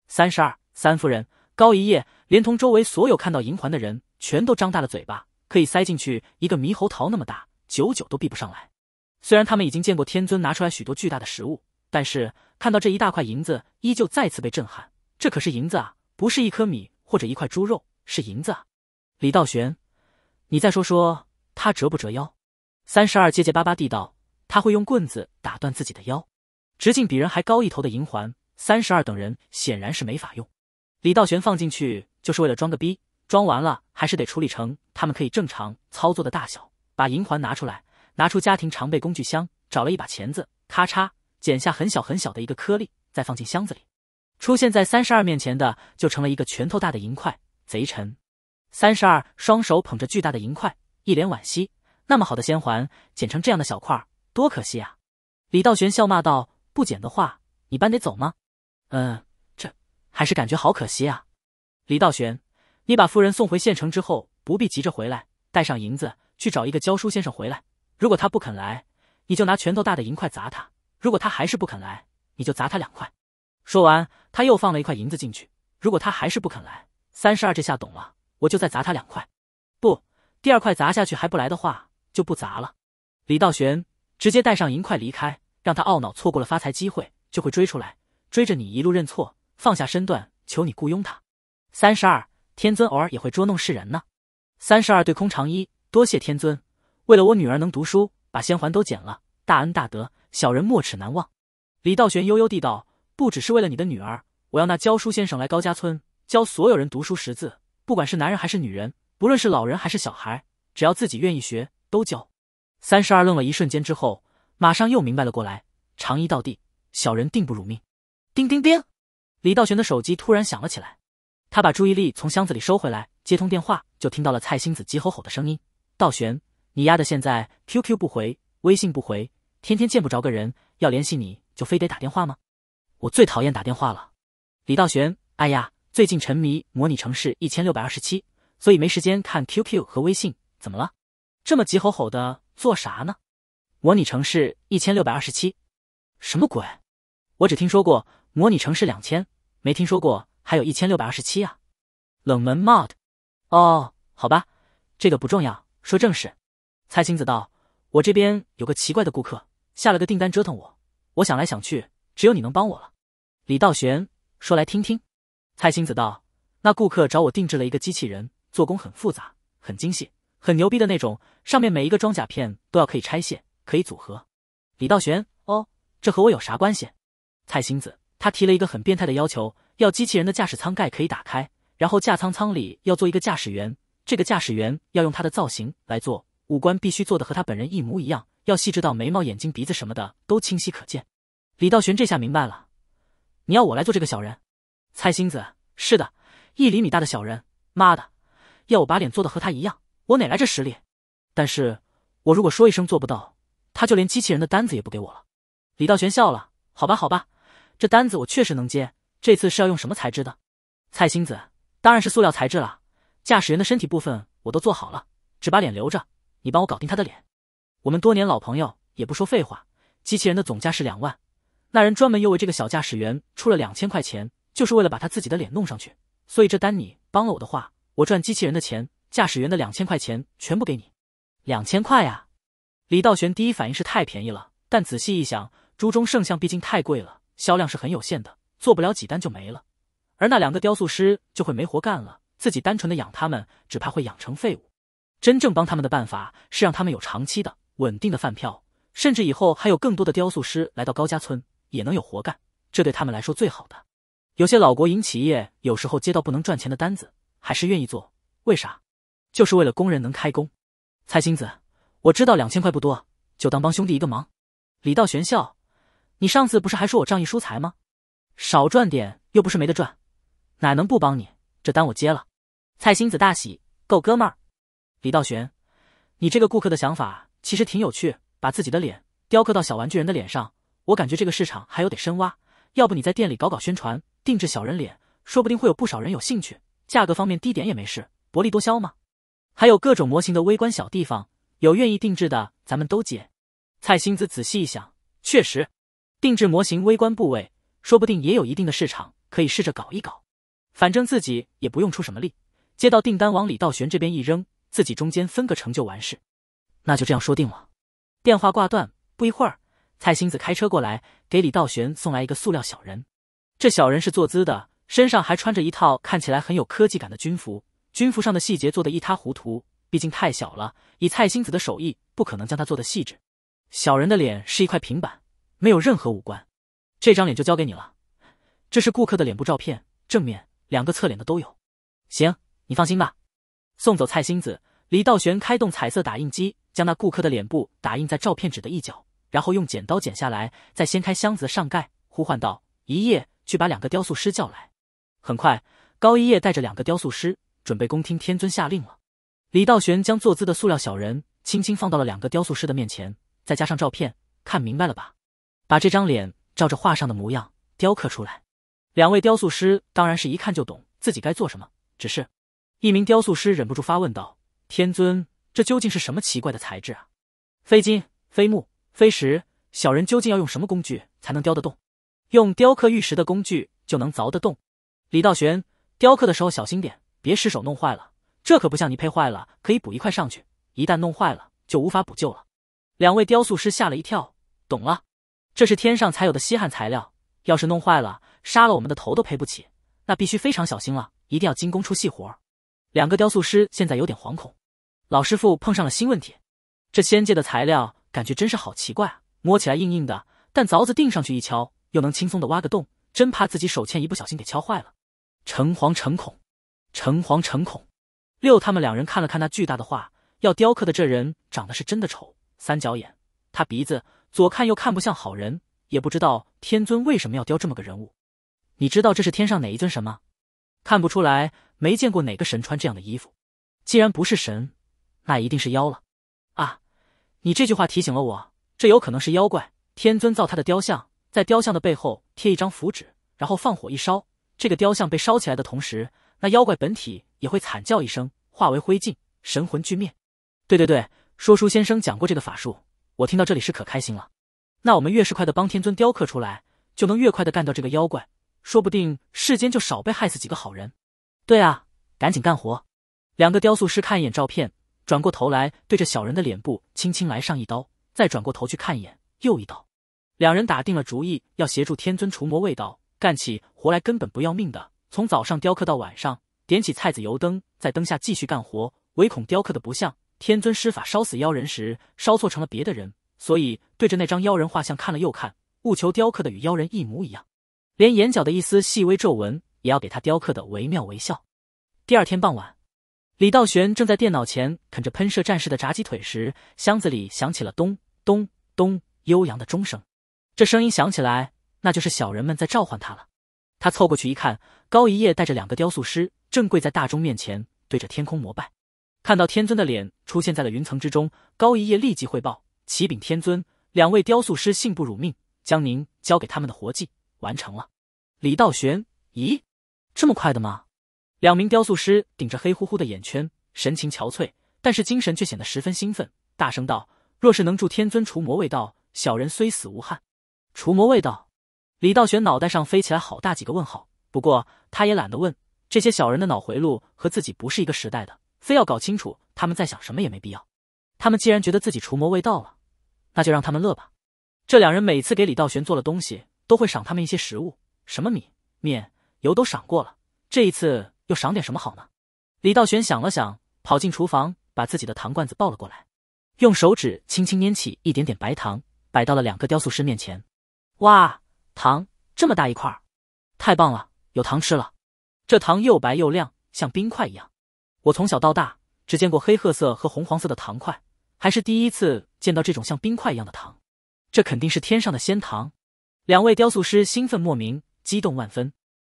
三十二，三夫人高一夜，连同周围所有看到银环的人，全都张大了嘴巴，可以塞进去一个猕猴桃那么大，久久都闭不上来。虽然他们已经见过天尊拿出来许多巨大的食物，但是看到这一大块银子，依旧再次被震撼。这可是银子啊，不是一颗米或者一块猪肉，是银子啊！李道玄，你再说说他折不折腰？三十二结结巴巴地道。他会用棍子打断自己的腰，直径比人还高一头的银环，三十二等人显然是没法用。李道玄放进去就是为了装个逼，装完了还是得处理成他们可以正常操作的大小。把银环拿出来，拿出家庭常备工具箱，找了一把钳子，咔嚓，剪下很小很小的一个颗粒，再放进箱子里。出现在三十二面前的就成了一个拳头大的银块，贼沉。三十二双手捧着巨大的银块，一脸惋惜。那么好的仙环，剪成这样的小块。多可惜啊！李道玄笑骂道：“不捡的话，你班得走吗？”嗯，这还是感觉好可惜啊！李道玄，你把夫人送回县城之后，不必急着回来，带上银子去找一个教书先生回来。如果他不肯来，你就拿拳头大的银块砸他；如果他还是不肯来，你就砸他两块。说完，他又放了一块银子进去。如果他还是不肯来，三十二这下懂了，我就再砸他两块。不，第二块砸下去还不来的话，就不砸了。李道玄。直接带上银块离开，让他懊恼错过了发财机会，就会追出来，追着你一路认错，放下身段求你雇佣他。三十二天尊偶尔也会捉弄世人呢。三十二对空长衣，多谢天尊，为了我女儿能读书，把仙环都捡了，大恩大德，小人没齿难忘。李道玄悠悠地道：“不只是为了你的女儿，我要那教书先生来高家村教所有人读书识字，不管是男人还是女人，不论是老人还是小孩，只要自己愿意学，都教。”三十二愣了一瞬间之后，马上又明白了过来，长揖道地：“小人定不辱命。”叮叮叮，李道玄的手机突然响了起来，他把注意力从箱子里收回来，接通电话，就听到了蔡星子急吼吼的声音：“道玄，你丫的现在 QQ 不回，微信不回，天天见不着个人，要联系你就非得打电话吗？我最讨厌打电话了。”李道玄：“哎呀，最近沉迷《模拟城市》一千六百二十七，所以没时间看 QQ 和微信，怎么了？这么急吼吼的？”做啥呢？模拟城市一千六百二十七，什么鬼？我只听说过模拟城市两千，没听说过还有一千六百二十七啊！冷门 mod，哦，好吧，这个不重要，说正事。蔡星子道，我这边有个奇怪的顾客，下了个订单折腾我，我想来想去，只有你能帮我了。李道玄，说来听听。蔡星子道，那顾客找我定制了一个机器人，做工很复杂，很精细。很牛逼的那种，上面每一个装甲片都要可以拆卸，可以组合。李道玄，哦，这和我有啥关系？蔡心子，他提了一个很变态的要求，要机器人的驾驶舱盖可以打开，然后驾舱舱里要做一个驾驶员，这个驾驶员要用他的造型来做，五官必须做的和他本人一模一样，要细致到眉毛、眼睛、鼻子什么的都清晰可见。李道玄这下明白了，你要我来做这个小人？蔡心子，是的，一厘米大的小人，妈的，要我把脸做的和他一样。我哪来这实力？但是我如果说一声做不到，他就连机器人的单子也不给我了。李道玄笑了，好吧，好吧，这单子我确实能接。这次是要用什么材质的？蔡星子，当然是塑料材质了。驾驶员的身体部分我都做好了，只把脸留着，你帮我搞定他的脸。我们多年老朋友也不说废话，机器人的总价是两万，那人专门又为这个小驾驶员出了两千块钱，就是为了把他自己的脸弄上去。所以这单你帮了我的话，我赚机器人的钱。驾驶员的两千块钱全部给你，两千块呀！李道玄第一反应是太便宜了，但仔细一想，朱中圣像毕竟太贵了，销量是很有限的，做不了几单就没了。而那两个雕塑师就会没活干了，自己单纯的养他们，只怕会养成废物。真正帮他们的办法是让他们有长期的、稳定的饭票，甚至以后还有更多的雕塑师来到高家村，也能有活干。这对他们来说最好的。有些老国营企业有时候接到不能赚钱的单子，还是愿意做，为啥？就是为了工人能开工，蔡星子，我知道两千块不多，就当帮兄弟一个忙。李道玄笑，你上次不是还说我仗义疏财吗？少赚点又不是没得赚，哪能不帮你？这单我接了。蔡星子大喜，够哥们儿。李道玄，你这个顾客的想法其实挺有趣，把自己的脸雕刻到小玩具人的脸上，我感觉这个市场还有点深挖。要不你在店里搞搞宣传，定制小人脸，说不定会有不少人有兴趣。价格方面低点也没事，薄利多销嘛。还有各种模型的微观小地方，有愿意定制的，咱们都接。蔡星子仔细一想，确实，定制模型微观部位，说不定也有一定的市场，可以试着搞一搞。反正自己也不用出什么力，接到订单往李道玄这边一扔，自己中间分个成就完事。那就这样说定了。电话挂断，不一会儿，蔡星子开车过来，给李道玄送来一个塑料小人。这小人是坐姿的，身上还穿着一套看起来很有科技感的军服。军服上的细节做得一塌糊涂，毕竟太小了，以蔡星子的手艺不可能将它做得细致。小人的脸是一块平板，没有任何五官，这张脸就交给你了。这是顾客的脸部照片，正面、两个侧脸的都有。行，你放心吧。送走蔡星子，李道玄开动彩色打印机，将那顾客的脸部打印在照片纸的一角，然后用剪刀剪下来，再掀开箱子的上盖，呼唤道：“一叶，去把两个雕塑师叫来。”很快，高一叶带着两个雕塑师。准备恭听天尊下令了。李道玄将坐姿的塑料小人轻轻放到了两个雕塑师的面前，再加上照片，看明白了吧？把这张脸照着画上的模样雕刻出来。两位雕塑师当然是一看就懂自己该做什么。只是，一名雕塑师忍不住发问道：“天尊，这究竟是什么奇怪的材质啊？非金非木非石，小人究竟要用什么工具才能雕得动？用雕刻玉石的工具就能凿得动。”李道玄，雕刻的时候小心点。别失手弄坏了，这可不像泥配坏了可以补一块上去，一旦弄坏了就无法补救了。两位雕塑师吓了一跳，懂了，这是天上才有的稀罕材料，要是弄坏了，杀了我们的头都赔不起，那必须非常小心了，一定要精工出细活。两个雕塑师现在有点惶恐，老师傅碰上了新问题，这仙界的材料感觉真是好奇怪啊，摸起来硬硬的，但凿子钉上去一敲，又能轻松的挖个洞，真怕自己手欠一不小心给敲坏了，诚惶诚恐。诚惶诚恐。六，他们两人看了看那巨大的画，要雕刻的这人长得是真的丑，三角眼，他鼻子左看右看不像好人，也不知道天尊为什么要雕这么个人物。你知道这是天上哪一尊神吗？看不出来，没见过哪个神穿这样的衣服。既然不是神，那一定是妖了。啊，你这句话提醒了我，这有可能是妖怪。天尊造他的雕像，在雕像的背后贴一张符纸，然后放火一烧，这个雕像被烧起来的同时。那妖怪本体也会惨叫一声，化为灰烬，神魂俱灭。对对对，说书先生讲过这个法术，我听到这里是可开心了。那我们越是快的帮天尊雕刻出来，就能越快的干掉这个妖怪，说不定世间就少被害死几个好人。对啊，赶紧干活！两个雕塑师看一眼照片，转过头来对着小人的脸部轻轻来上一刀，再转过头去看一眼，又一刀。两人打定了主意要协助天尊除魔卫道，干起活来根本不要命的。从早上雕刻到晚上，点起菜籽油灯，在灯下继续干活，唯恐雕刻的不像天尊施法烧死妖人时烧错成了别的人，所以对着那张妖人画像看了又看，务求雕刻的与妖人一模一样，连眼角的一丝细微皱纹也要给他雕刻的惟妙惟肖。第二天傍晚，李道玄正在电脑前啃着喷射战士的炸鸡腿时，箱子里响起了咚咚咚悠扬的钟声，这声音响起来，那就是小人们在召唤他了。他凑过去一看，高一叶带着两个雕塑师正跪在大钟面前，对着天空膜拜。看到天尊的脸出现在了云层之中，高一叶立即汇报：“启禀天尊，两位雕塑师幸不辱命，将您交给他们的活计完成了。”李道玄，咦，这么快的吗？两名雕塑师顶着黑乎乎的眼圈，神情憔悴，但是精神却显得十分兴奋，大声道：“若是能助天尊除魔卫道，小人虽死无憾。”除魔卫道。李道玄脑袋上飞起来好大几个问号，不过他也懒得问。这些小人的脑回路和自己不是一个时代的，非要搞清楚他们在想什么也没必要。他们既然觉得自己除魔未到了，那就让他们乐吧。这两人每次给李道玄做了东西，都会赏他们一些食物，什么米、面、油都赏过了，这一次又赏点什么好呢？李道玄想了想，跑进厨房，把自己的糖罐子抱了过来，用手指轻轻拈起一点点白糖，摆到了两个雕塑师面前。哇！糖这么大一块，太棒了！有糖吃了。这糖又白又亮，像冰块一样。我从小到大只见过黑褐色和红黄色的糖块，还是第一次见到这种像冰块一样的糖。这肯定是天上的仙糖。两位雕塑师兴奋莫名，激动万分。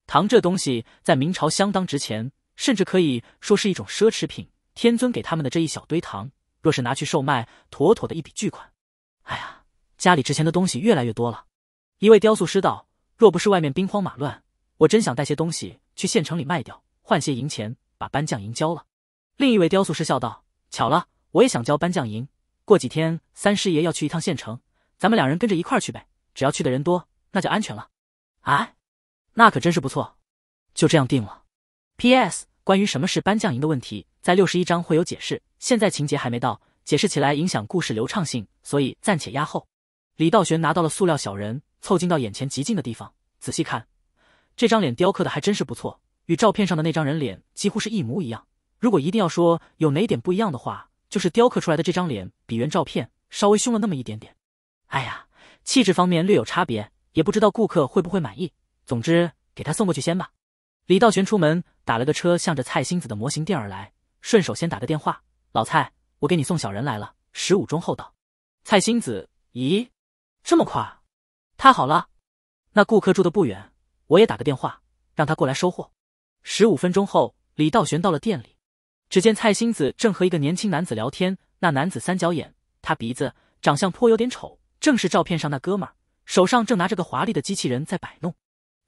糖这东西在明朝相当值钱，甚至可以说是一种奢侈品。天尊给他们的这一小堆糖，若是拿去售卖，妥妥的一笔巨款。哎呀，家里值钱的东西越来越多了。一位雕塑师道：“若不是外面兵荒马乱，我真想带些东西去县城里卖掉，换些银钱，把班将银交了。”另一位雕塑师笑道：“巧了，我也想交班将银。过几天三师爷要去一趟县城，咱们两人跟着一块儿去呗。只要去的人多，那就安全了。”啊，那可真是不错，就这样定了。P.S. 关于什么是班将银的问题，在六十一章会有解释，现在情节还没到，解释起来影响故事流畅性，所以暂且压后。李道玄拿到了塑料小人。凑近到眼前极近的地方，仔细看，这张脸雕刻的还真是不错，与照片上的那张人脸几乎是一模一样。如果一定要说有哪点不一样的话，就是雕刻出来的这张脸比原照片稍微凶了那么一点点。哎呀，气质方面略有差别，也不知道顾客会不会满意。总之，给他送过去先吧。李道玄出门打了个车，向着蔡星子的模型店而来，顺手先打个电话：“老蔡，我给你送小人来了。”十五中后到。”蔡星子，咦，这么快？太好了，那顾客住的不远，我也打个电话让他过来收货。十五分钟后，李道玄到了店里，只见蔡星子正和一个年轻男子聊天。那男子三角眼，塌鼻子，长相颇有点丑，正是照片上那哥们儿。手上正拿着个华丽的机器人在摆弄，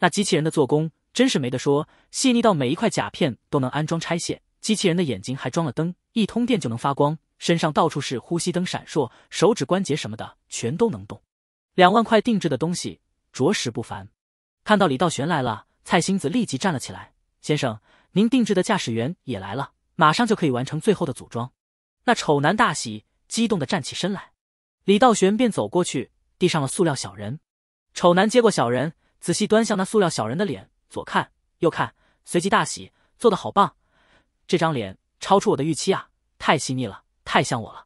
那机器人的做工真是没得说，细腻到每一块甲片都能安装拆卸。机器人的眼睛还装了灯，一通电就能发光，身上到处是呼吸灯闪烁，手指关节什么的全都能动。两万块定制的东西着实不凡。看到李道玄来了，蔡星子立即站了起来：“先生，您定制的驾驶员也来了，马上就可以完成最后的组装。”那丑男大喜，激动的站起身来。李道玄便走过去，递上了塑料小人。丑男接过小人，仔细端详那塑料小人的脸，左看右看，随即大喜：“做的好棒！这张脸超出我的预期啊，太细腻了，太像我了。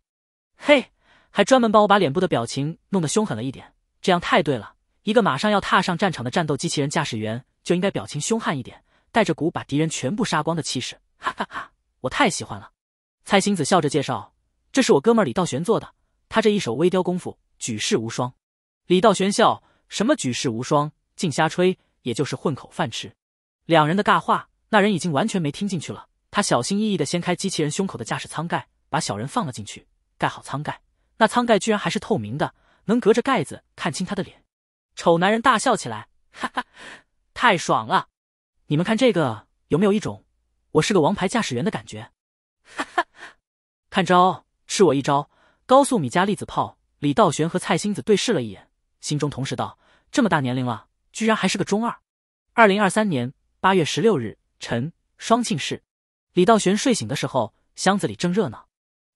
嘿，还专门帮我把脸部的表情弄得凶狠了一点。”这样太对了，一个马上要踏上战场的战斗机器人驾驶员就应该表情凶悍一点，带着股把敌人全部杀光的气势。哈哈哈，我太喜欢了。蔡星子笑着介绍：“这是我哥们李道玄做的，他这一手微雕功夫举世无双。”李道玄笑：“什么举世无双，净瞎吹，也就是混口饭吃。”两人的尬话，那人已经完全没听进去了。他小心翼翼地掀开机器人胸口的驾驶舱盖，把小人放了进去，盖好舱盖。那舱盖居然还是透明的。能隔着盖子看清他的脸，丑男人大笑起来，哈哈，太爽了！你们看这个有没有一种我是个王牌驾驶员的感觉？哈哈，看招，吃我一招高速米加粒子炮！李道玄和蔡星子对视了一眼，心中同时道：这么大年龄了，居然还是个中二。二零二三年八月十六日晨，双庆市。李道玄睡醒的时候，箱子里正热闹。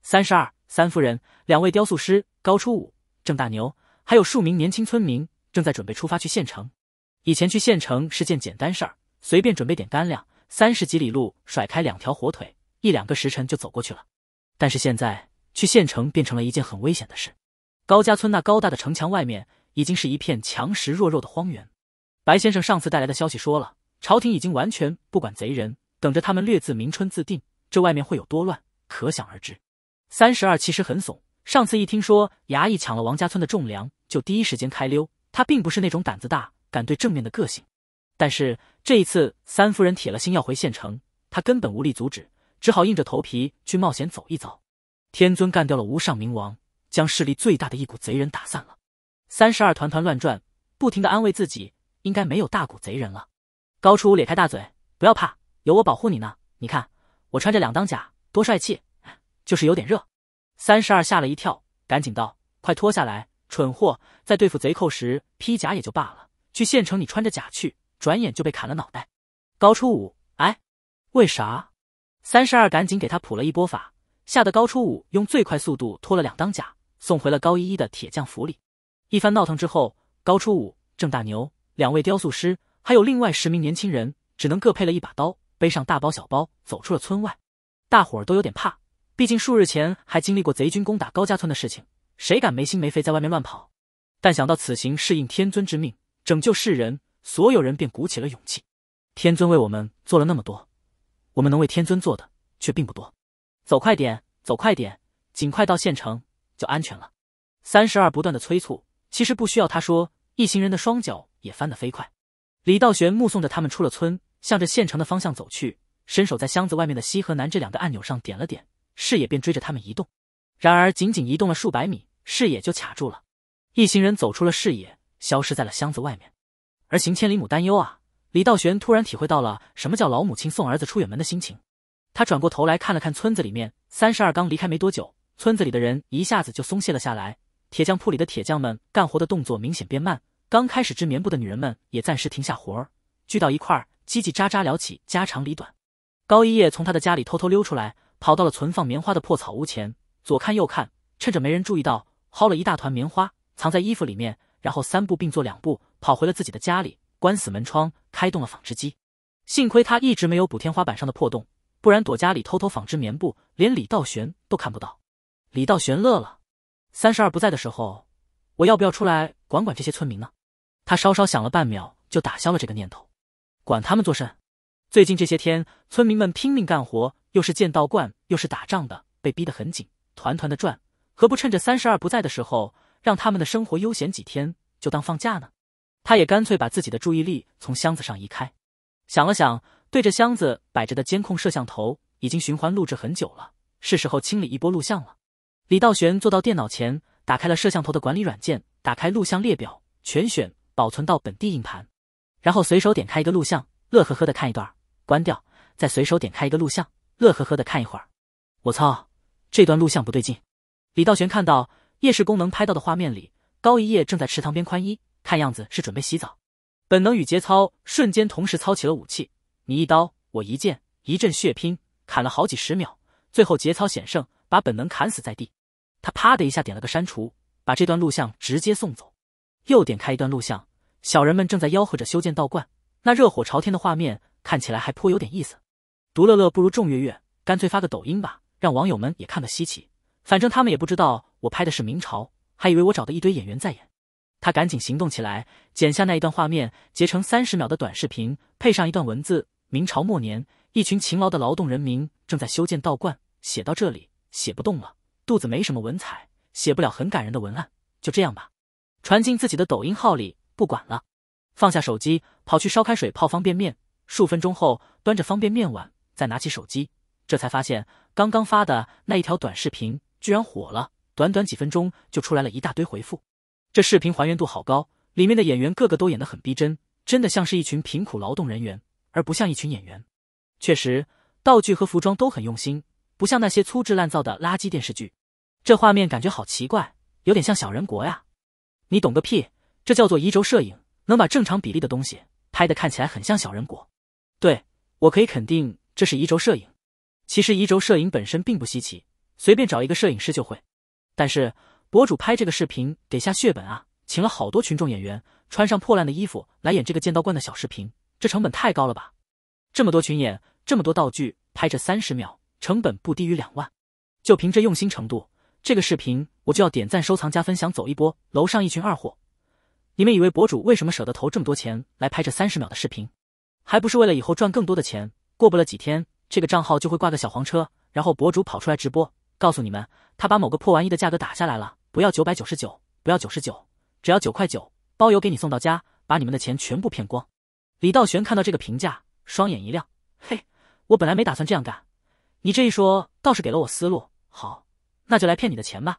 三十二，三夫人，两位雕塑师，高初五。郑大牛还有数名年轻村民正在准备出发去县城。以前去县城是件简单事儿，随便准备点干粮，三十几里路甩开两条火腿，一两个时辰就走过去了。但是现在去县城变成了一件很危险的事。高家村那高大的城墙外面已经是一片强食弱肉的荒原。白先生上次带来的消息说了，朝廷已经完全不管贼人，等着他们略自明春自定。这外面会有多乱，可想而知。三十二其实很怂。上次一听说衙役抢了王家村的种粮，就第一时间开溜。他并不是那种胆子大、敢对正面的个性。但是这一次，三夫人铁了心要回县城，他根本无力阻止，只好硬着头皮去冒险走一遭。天尊干掉了无上冥王，将势力最大的一股贼人打散了。三十二团团乱转，不停的安慰自己，应该没有大股贼人了。高初咧开大嘴：“不要怕，有我保护你呢。你看我穿着两当甲，多帅气，就是有点热。”三十二吓了一跳，赶紧道：“快脱下来！蠢货，在对付贼寇时披甲也就罢了，去县城你穿着甲去，转眼就被砍了脑袋。”高初五，哎，为啥？三十二赶紧给他普了一波法，吓得高初五用最快速度脱了两当甲，送回了高一一的铁匠府里。一番闹腾之后，高初五、郑大牛两位雕塑师，还有另外十名年轻人，只能各配了一把刀，背上大包小包，走出了村外。大伙儿都有点怕。毕竟数日前还经历过贼军攻打高家村的事情，谁敢没心没肺在外面乱跑？但想到此行是应天尊之命，拯救世人，所有人便鼓起了勇气。天尊为我们做了那么多，我们能为天尊做的却并不多。走快点，走快点，尽快到县城就安全了。三十二不断的催促，其实不需要他说，一行人的双脚也翻得飞快。李道玄目送着他们出了村，向着县城的方向走去，伸手在箱子外面的西和南这两个按钮上点了点。视野便追着他们移动，然而仅仅移动了数百米，视野就卡住了。一行人走出了视野，消失在了箱子外面。而行千里母担忧啊！李道玄突然体会到了什么叫老母亲送儿子出远门的心情。他转过头来看了看村子里面，三十二刚离开没多久，村子里的人一下子就松懈了下来。铁匠铺里的铁匠们干活的动作明显变慢，刚开始织棉布的女人们也暂时停下活儿，聚到一块儿叽叽喳喳聊起家长里短。高一叶从他的家里偷偷溜出来。跑到了存放棉花的破草屋前，左看右看，趁着没人注意到，薅了一大团棉花，藏在衣服里面，然后三步并作两步跑回了自己的家里，关死门窗，开动了纺织机。幸亏他一直没有补天花板上的破洞，不然躲家里偷偷纺织棉布，连李道玄都看不到。李道玄乐了，三十二不在的时候，我要不要出来管管这些村民呢？他稍稍想了半秒，就打消了这个念头，管他们作甚？最近这些天，村民们拼命干活，又是建道观，又是打仗的，被逼得很紧，团团的转。何不趁着三十二不在的时候，让他们的生活悠闲几天，就当放假呢？他也干脆把自己的注意力从箱子上移开，想了想，对着箱子摆着的监控摄像头，已经循环录制很久了，是时候清理一波录像了。李道玄坐到电脑前，打开了摄像头的管理软件，打开录像列表，全选，保存到本地硬盘，然后随手点开一个录像，乐呵呵的看一段。关掉，再随手点开一个录像，乐呵呵的看一会儿。我操，这段录像不对劲！李道玄看到夜视功能拍到的画面里，高一叶正在池塘边宽衣，看样子是准备洗澡。本能与节操瞬间同时操起了武器，你一刀，我一剑，一阵血拼，砍了好几十秒，最后节操险胜，把本能砍死在地。他啪的一下点了个删除，把这段录像直接送走。又点开一段录像，小人们正在吆喝着修建道观，那热火朝天的画面。看起来还颇有点意思，独乐乐不如众乐乐，干脆发个抖音吧，让网友们也看个稀奇。反正他们也不知道我拍的是明朝，还以为我找的一堆演员在演。他赶紧行动起来，剪下那一段画面，截成三十秒的短视频，配上一段文字：“明朝末年，一群勤劳的劳动人民正在修建道观。”写到这里，写不动了，肚子没什么文采，写不了很感人的文案，就这样吧，传进自己的抖音号里，不管了。放下手机，跑去烧开水泡方便面。数分钟后，端着方便面碗，再拿起手机，这才发现刚刚发的那一条短视频居然火了，短短几分钟就出来了一大堆回复。这视频还原度好高，里面的演员个个都演得很逼真，真的像是一群贫苦劳动人员，而不像一群演员。确实，道具和服装都很用心，不像那些粗制滥造的垃圾电视剧。这画面感觉好奇怪，有点像小人国呀！你懂个屁，这叫做移轴摄影，能把正常比例的东西拍的看起来很像小人国。对我可以肯定，这是移轴摄影。其实移轴摄影本身并不稀奇，随便找一个摄影师就会。但是博主拍这个视频得下血本啊，请了好多群众演员，穿上破烂的衣服来演这个剑道观的小视频，这成本太高了吧？这么多群演，这么多道具，拍这三十秒，成本不低于两万。就凭这用心程度，这个视频我就要点赞、收藏、加分享，走一波！楼上一群二货，你们以为博主为什么舍得投这么多钱来拍这三十秒的视频？还不是为了以后赚更多的钱。过不了几天，这个账号就会挂个小黄车，然后博主跑出来直播，告诉你们他把某个破玩意的价格打下来了，不要九百九十九，不要九十九，只要九块九，包邮给你送到家，把你们的钱全部骗光。李道玄看到这个评价，双眼一亮，嘿，我本来没打算这样干，你这一说倒是给了我思路。好，那就来骗你的钱吧。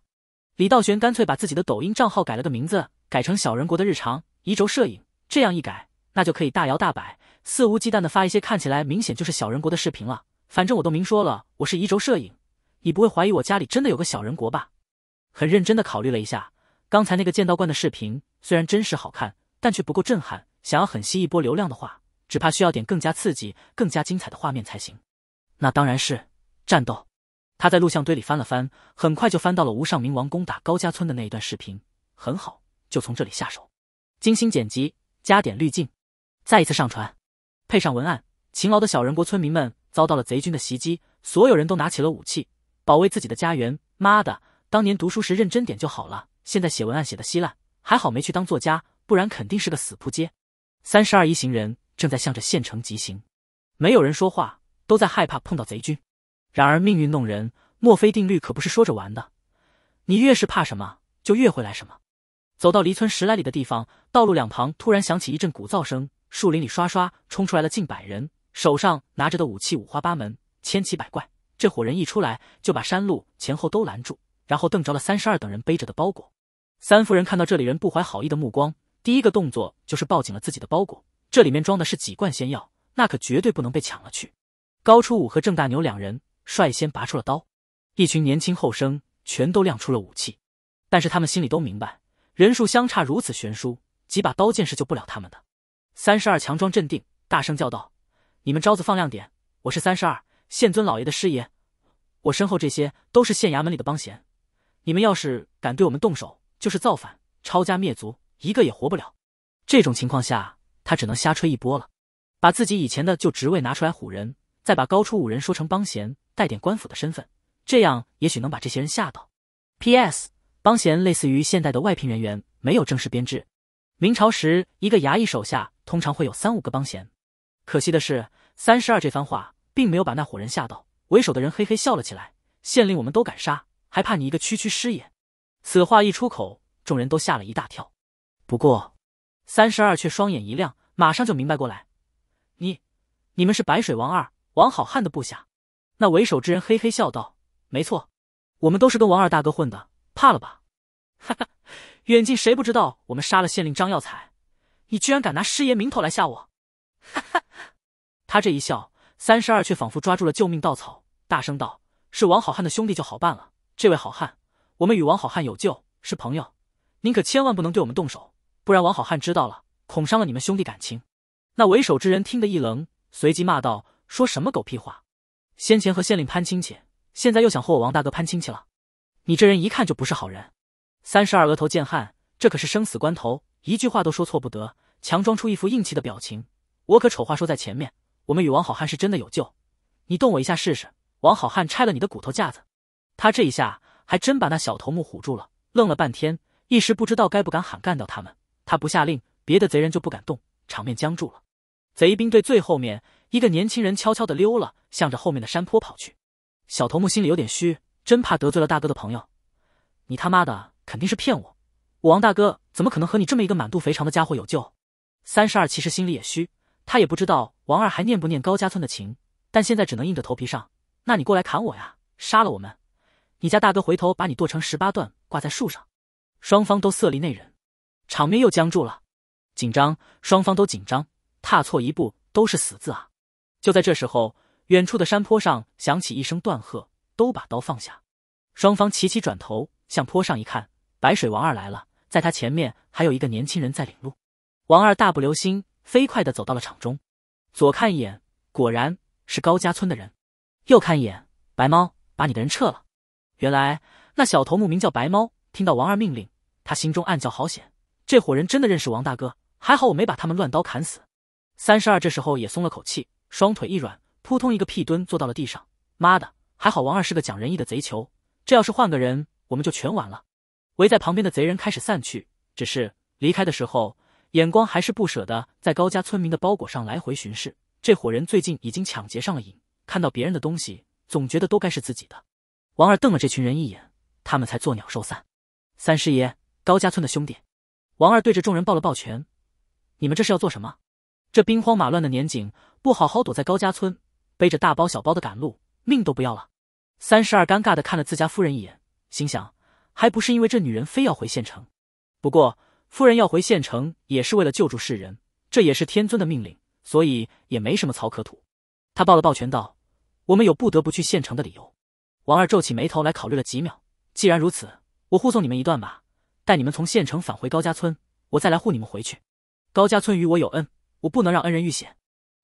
李道玄干脆把自己的抖音账号改了个名字，改成“小人国的日常移轴摄影”。这样一改，那就可以大摇大摆。肆无忌惮的发一些看起来明显就是小人国的视频了。反正我都明说了，我是移轴摄影，你不会怀疑我家里真的有个小人国吧？很认真的考虑了一下，刚才那个剑道观的视频虽然真实好看，但却不够震撼。想要狠吸一波流量的话，只怕需要点更加刺激、更加精彩的画面才行。那当然是战斗。他在录像堆里翻了翻，很快就翻到了无上冥王攻打高家村的那一段视频。很好，就从这里下手，精心剪辑，加点滤镜，再一次上传。配上文案，勤劳的小人国村民们遭到了贼军的袭击，所有人都拿起了武器，保卫自己的家园。妈的，当年读书时认真点就好了，现在写文案写的稀烂，还好没去当作家，不然肯定是个死扑街。三十二一行人正在向着县城急行，没有人说话，都在害怕碰到贼军。然而命运弄人，墨菲定律可不是说着玩的，你越是怕什么，就越会来什么。走到离村十来里的地方，道路两旁突然响起一阵鼓噪声。树林里刷刷冲出来了近百人，手上拿着的武器五花八门，千奇百怪。这伙人一出来就把山路前后都拦住，然后瞪着了三十二等人背着的包裹。三夫人看到这里人不怀好意的目光，第一个动作就是抱紧了自己的包裹，这里面装的是几罐仙药，那可绝对不能被抢了去。高初五和郑大牛两人率先拔出了刀，一群年轻后生全都亮出了武器，但是他们心里都明白，人数相差如此悬殊，几把刀剑是救不了他们的。三十二强装镇定，大声叫道：“你们招子放亮点！我是三十二县尊老爷的师爷，我身后这些都是县衙门里的帮闲。你们要是敢对我们动手，就是造反，抄家灭族，一个也活不了。”这种情况下，他只能瞎吹一波了，把自己以前的旧职位拿出来唬人，再把高出五人说成帮闲，带点官府的身份，这样也许能把这些人吓到。P.S. 帮闲类似于现代的外聘人员，没有正式编制。明朝时，一个衙役手下通常会有三五个帮闲。可惜的是，三十二这番话并没有把那伙人吓到。为首的人嘿嘿笑了起来：“县令，我们都敢杀，还怕你一个区区师爷？”此话一出口，众人都吓了一大跳。不过，三十二却双眼一亮，马上就明白过来：“你，你们是白水王二王好汉的部下？”那为首之人嘿嘿笑道：“没错，我们都是跟王二大哥混的，怕了吧？”哈哈。远近谁不知道我们杀了县令张耀才？你居然敢拿师爷名头来吓我！哈哈，他这一笑，三十二却仿佛抓住了救命稻草，大声道：“是王好汉的兄弟就好办了。这位好汉，我们与王好汉有救，是朋友，您可千万不能对我们动手，不然王好汉知道了，恐伤了你们兄弟感情。”那为首之人听得一愣，随即骂道：“说什么狗屁话！先前和县令攀亲戚，现在又想和我王大哥攀亲戚了？你这人一看就不是好人。”三十二，额头见汗，这可是生死关头，一句话都说错不得，强装出一副硬气的表情。我可丑话说在前面，我们与王好汉是真的有救，你动我一下试试？王好汉拆了你的骨头架子。他这一下还真把那小头目唬住了，愣了半天，一时不知道该不敢喊干掉他们。他不下令，别的贼人就不敢动，场面僵住了。贼兵队最后面，一个年轻人悄悄的溜了，向着后面的山坡跑去。小头目心里有点虚，真怕得罪了大哥的朋友，你他妈的！肯定是骗我，我王大哥怎么可能和你这么一个满肚肥肠的家伙有救？三十二其实心里也虚，他也不知道王二还念不念高家村的情，但现在只能硬着头皮上。那你过来砍我呀，杀了我们，你家大哥回头把你剁成十八段挂在树上。双方都色厉内荏，场面又僵住了，紧张，双方都紧张，踏错一步都是死字啊！就在这时候，远处的山坡上响起一声断喝：“都把刀放下！”双方齐齐转头向坡上一看。白水王二来了，在他前面还有一个年轻人在领路。王二大步流星，飞快地走到了场中，左看一眼，果然，是高家村的人；右看一眼，白猫，把你的人撤了。原来那小头目名叫白猫，听到王二命令，他心中暗叫好险，这伙人真的认识王大哥，还好我没把他们乱刀砍死。三十二这时候也松了口气，双腿一软，扑通一个屁蹲坐到了地上。妈的，还好王二是个讲仁义的贼球，这要是换个人，我们就全完了。围在旁边的贼人开始散去，只是离开的时候，眼光还是不舍得在高家村民的包裹上来回巡视。这伙人最近已经抢劫上了瘾，看到别人的东西，总觉得都该是自己的。王二瞪了这群人一眼，他们才作鸟兽散。三师爷，高家村的兄弟，王二对着众人抱了抱拳：“你们这是要做什么？这兵荒马乱的年景，不好好躲在高家村，背着大包小包的赶路，命都不要了。”三十二尴尬的看了自家夫人一眼，心想。还不是因为这女人非要回县城，不过夫人要回县城也是为了救助世人，这也是天尊的命令，所以也没什么槽可吐。他抱了抱拳道：“我们有不得不去县城的理由。”王二皱起眉头来，考虑了几秒。既然如此，我护送你们一段吧，带你们从县城返回高家村，我再来护你们回去。高家村与我有恩，我不能让恩人遇险。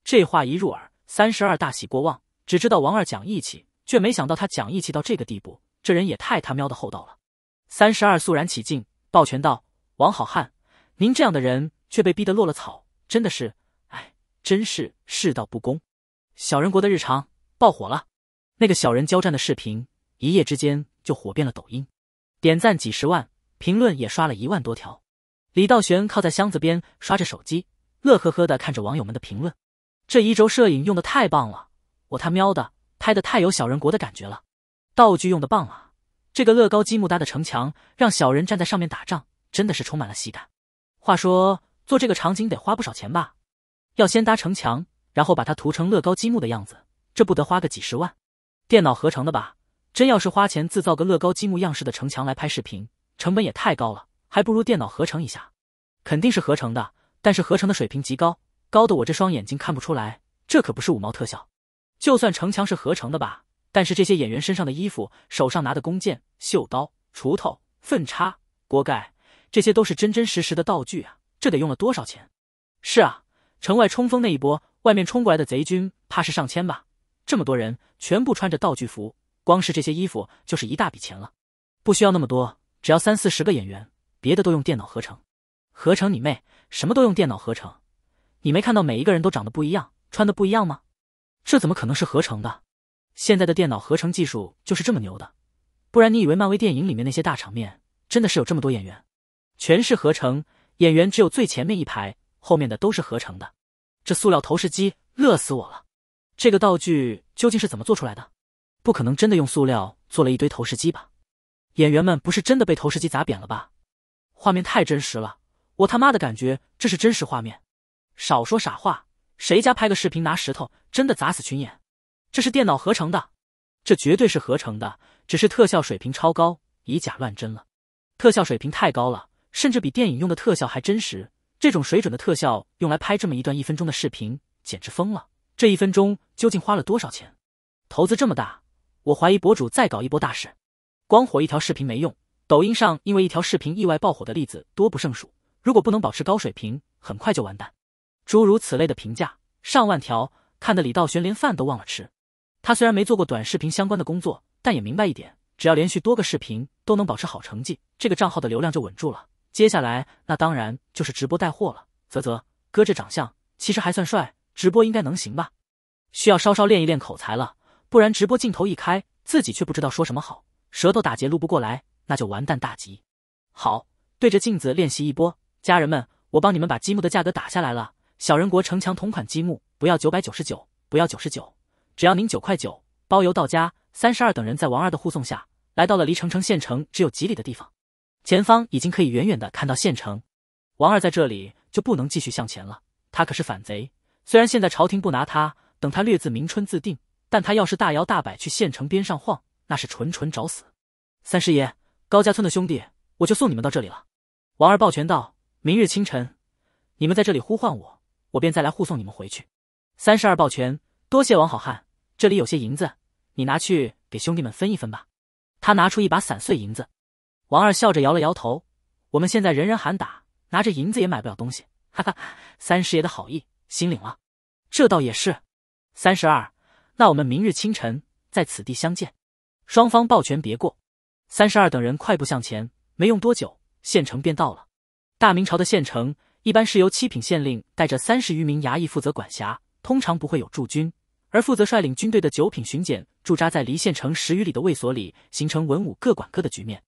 这话一入耳，三十二大喜过望，只知道王二讲义气，却没想到他讲义气到这个地步，这人也太他喵的厚道了。三十二肃然起敬，抱拳道：“王好汉，您这样的人却被逼得落了草，真的是，哎，真是世道不公。”小人国的日常爆火了，那个小人交战的视频一夜之间就火遍了抖音，点赞几十万，评论也刷了一万多条。李道玄靠在箱子边刷着手机，乐呵呵的看着网友们的评论：“这一轴摄影用的太棒了，我他喵的拍的太有小人国的感觉了，道具用的棒啊！”这个乐高积木搭的城墙，让小人站在上面打仗，真的是充满了喜感。话说，做这个场景得花不少钱吧？要先搭城墙，然后把它涂成乐高积木的样子，这不得花个几十万？电脑合成的吧？真要是花钱自造个乐高积木样式的城墙来拍视频，成本也太高了，还不如电脑合成一下。肯定是合成的，但是合成的水平极高，高的我这双眼睛看不出来。这可不是五毛特效，就算城墙是合成的吧。但是这些演员身上的衣服、手上拿的弓箭、锈刀、锄头、粪叉、锅盖，这些都是真真实实的道具啊！这得用了多少钱？是啊，城外冲锋那一波，外面冲过来的贼军怕是上千吧？这么多人，全部穿着道具服，光是这些衣服就是一大笔钱了。不需要那么多，只要三四十个演员，别的都用电脑合成。合成你妹，什么都用电脑合成？你没看到每一个人都长得不一样，穿的不一样吗？这怎么可能是合成的？现在的电脑合成技术就是这么牛的，不然你以为漫威电影里面那些大场面真的是有这么多演员？全是合成演员，只有最前面一排，后面的都是合成的。这塑料投石机乐死我了！这个道具究竟是怎么做出来的？不可能真的用塑料做了一堆投石机吧？演员们不是真的被投石机砸扁了吧？画面太真实了，我他妈的感觉这是真实画面。少说傻话，谁家拍个视频拿石头真的砸死群演？这是电脑合成的，这绝对是合成的，只是特效水平超高，以假乱真了。特效水平太高了，甚至比电影用的特效还真实。这种水准的特效用来拍这么一段一分钟的视频，简直疯了。这一分钟究竟花了多少钱？投资这么大，我怀疑博主再搞一波大事。光火一条视频没用，抖音上因为一条视频意外爆火的例子多不胜数。如果不能保持高水平，很快就完蛋。诸如此类的评价上万条，看得李道玄连饭都忘了吃。他虽然没做过短视频相关的工作，但也明白一点：只要连续多个视频都能保持好成绩，这个账号的流量就稳住了。接下来，那当然就是直播带货了。啧啧，哥这长相其实还算帅，直播应该能行吧？需要稍稍练一练口才了，不然直播镜头一开，自己却不知道说什么好，舌头打结录不过来，那就完蛋大吉。好，对着镜子练习一波。家人们，我帮你们把积木的价格打下来了，小人国城墙同款积木，不要九百九十九，不要九十九。只要您九块九包邮到家，三十二等人在王二的护送下，来到了离城城县城只有几里的地方，前方已经可以远远的看到县城。王二在这里就不能继续向前了，他可是反贼，虽然现在朝廷不拿他，等他略自明春自定，但他要是大摇大摆去县城边上晃，那是纯纯找死。三师爷，高家村的兄弟，我就送你们到这里了。王二抱拳道：“明日清晨，你们在这里呼唤我，我便再来护送你们回去。”三十二抱拳，多谢王好汉。这里有些银子，你拿去给兄弟们分一分吧。他拿出一把散碎银子，王二笑着摇了摇头。我们现在人人喊打，拿着银子也买不了东西。哈哈，三师爷的好意，心领了。这倒也是。三十二，那我们明日清晨在此地相见。双方抱拳别过。三十二等人快步向前，没用多久，县城便到了。大明朝的县城一般是由七品县令带着三十余名衙役负责管辖，通常不会有驻军。而负责率领军队的九品巡检驻扎在离县城十余里的卫所里，形成文武各管各的局面。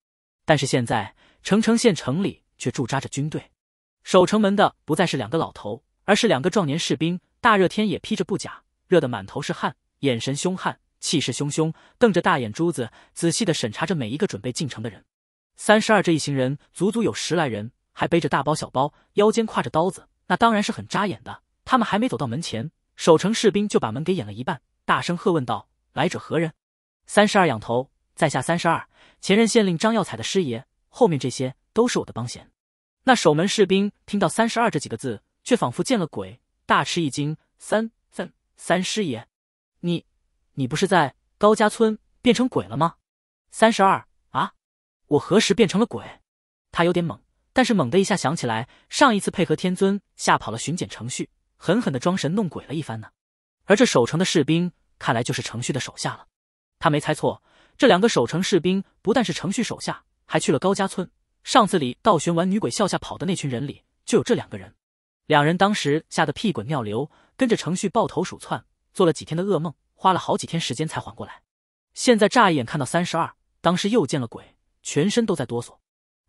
但是现在，城城县城里却驻扎着军队，守城门的不再是两个老头，而是两个壮年士兵。大热天也披着布甲，热得满头是汗，眼神凶悍，气势汹汹，瞪着大眼珠子，仔细的审查着每一个准备进城的人。三十二这一行人足足有十来人，还背着大包小包，腰间挎着刀子，那当然是很扎眼的。他们还没走到门前。守城士兵就把门给掩了一半，大声喝问道：“来者何人？”三十二仰头，在下三十二，前任县令张耀彩的师爷。后面这些都是我的帮闲。那守门士兵听到“三十二”这几个字，却仿佛见了鬼，大吃一惊：“三三三师爷，你你不是在高家村变成鬼了吗？”“三十二啊，我何时变成了鬼？”他有点懵，但是猛地一下想起来，上一次配合天尊吓跑了巡检程序，狠狠的装神弄鬼了一番呢，而这守城的士兵看来就是程旭的手下了。他没猜错，这两个守城士兵不但是程旭手下，还去了高家村。上次李道玄玩女鬼笑下跑的那群人里就有这两个人。两人当时吓得屁滚尿流，跟着程旭抱头鼠窜，做了几天的噩梦，花了好几天时间才缓过来。现在乍一眼看到三十二，当时又见了鬼，全身都在哆嗦。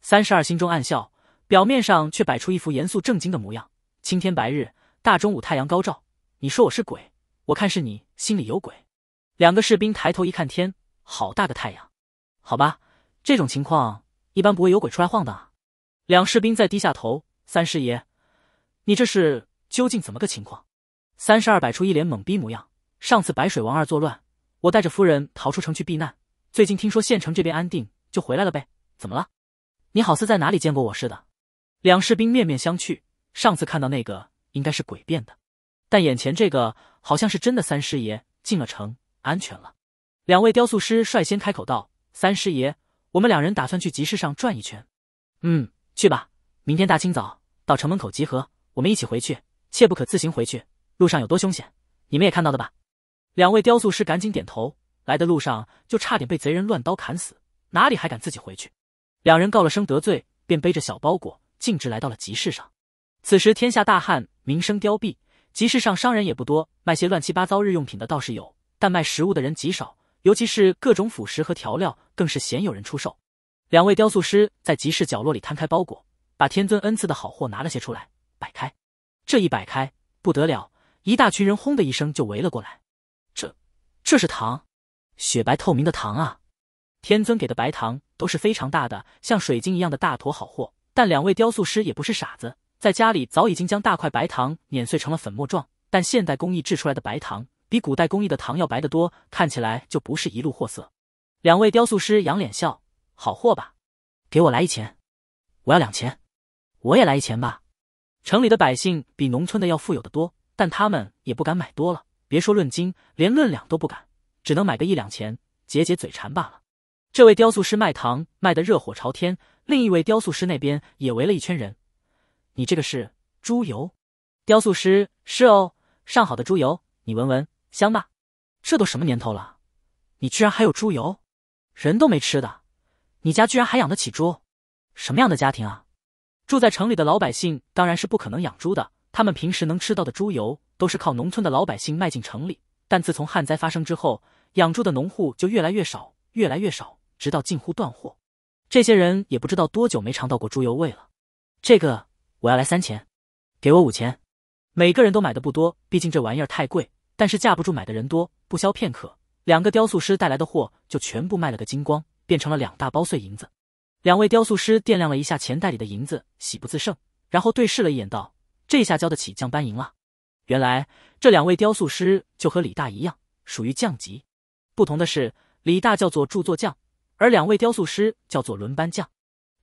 三十二心中暗笑，表面上却摆出一副严肃正经的模样，青天白日。大中午太阳高照，你说我是鬼，我看是你心里有鬼。两个士兵抬头一看天，好大个太阳，好吧，这种情况一般不会有鬼出来晃荡两士兵再低下头，三师爷，你这是究竟怎么个情况？三十二摆出一脸懵逼模样。上次白水王二作乱，我带着夫人逃出城去避难，最近听说县城这边安定，就回来了呗。怎么了？你好似在哪里见过我似的。两士兵面面相觑，上次看到那个。应该是诡变的，但眼前这个好像是真的。三师爷进了城，安全了。两位雕塑师率先开口道：“三师爷，我们两人打算去集市上转一圈。”“嗯，去吧，明天大清早到城门口集合，我们一起回去，切不可自行回去。路上有多凶险，你们也看到的吧？”两位雕塑师赶紧点头。来的路上就差点被贼人乱刀砍死，哪里还敢自己回去？两人告了声得罪，便背着小包裹径直来到了集市上。此时天下大旱，民生凋敝，集市上商人也不多，卖些乱七八糟日用品的倒是有，但卖食物的人极少，尤其是各种辅食和调料更是鲜有人出售。两位雕塑师在集市角落里摊开包裹，把天尊恩赐的好货拿了些出来摆开。这一摆开，不得了，一大群人轰的一声就围了过来。这，这是糖，雪白透明的糖啊！天尊给的白糖都是非常大的，像水晶一样的大坨好货。但两位雕塑师也不是傻子。在家里早已经将大块白糖碾碎成了粉末状，但现代工艺制出来的白糖比古代工艺的糖要白得多，看起来就不是一路货色。两位雕塑师仰脸笑：“好货吧？给我来一钱，我要两钱，我也来一钱吧。”城里的百姓比农村的要富有的多，但他们也不敢买多了，别说论斤，连论两都不敢，只能买个一两钱，解解嘴馋罢了。这位雕塑师卖糖卖得热火朝天，另一位雕塑师那边也围了一圈人。你这个是猪油，雕塑师是哦，上好的猪油，你闻闻，香吧？这都什么年头了，你居然还有猪油，人都没吃的，你家居然还养得起猪，什么样的家庭啊？住在城里的老百姓当然是不可能养猪的，他们平时能吃到的猪油都是靠农村的老百姓卖进城里。但自从旱灾发生之后，养猪的农户就越来越少，越来越少，直到近乎断货。这些人也不知道多久没尝到过猪油味了，这个。我要来三千，给我五千。每个人都买的不多，毕竟这玩意儿太贵。但是架不住买的人多，不消片刻，两个雕塑师带来的货就全部卖了个精光，变成了两大包碎银子。两位雕塑师掂量了一下钱袋里的银子，喜不自胜，然后对视了一眼，道：“这下交得起降班银了。”原来这两位雕塑师就和李大一样，属于降级。不同的是，李大叫做铸作匠，而两位雕塑师叫做轮班匠。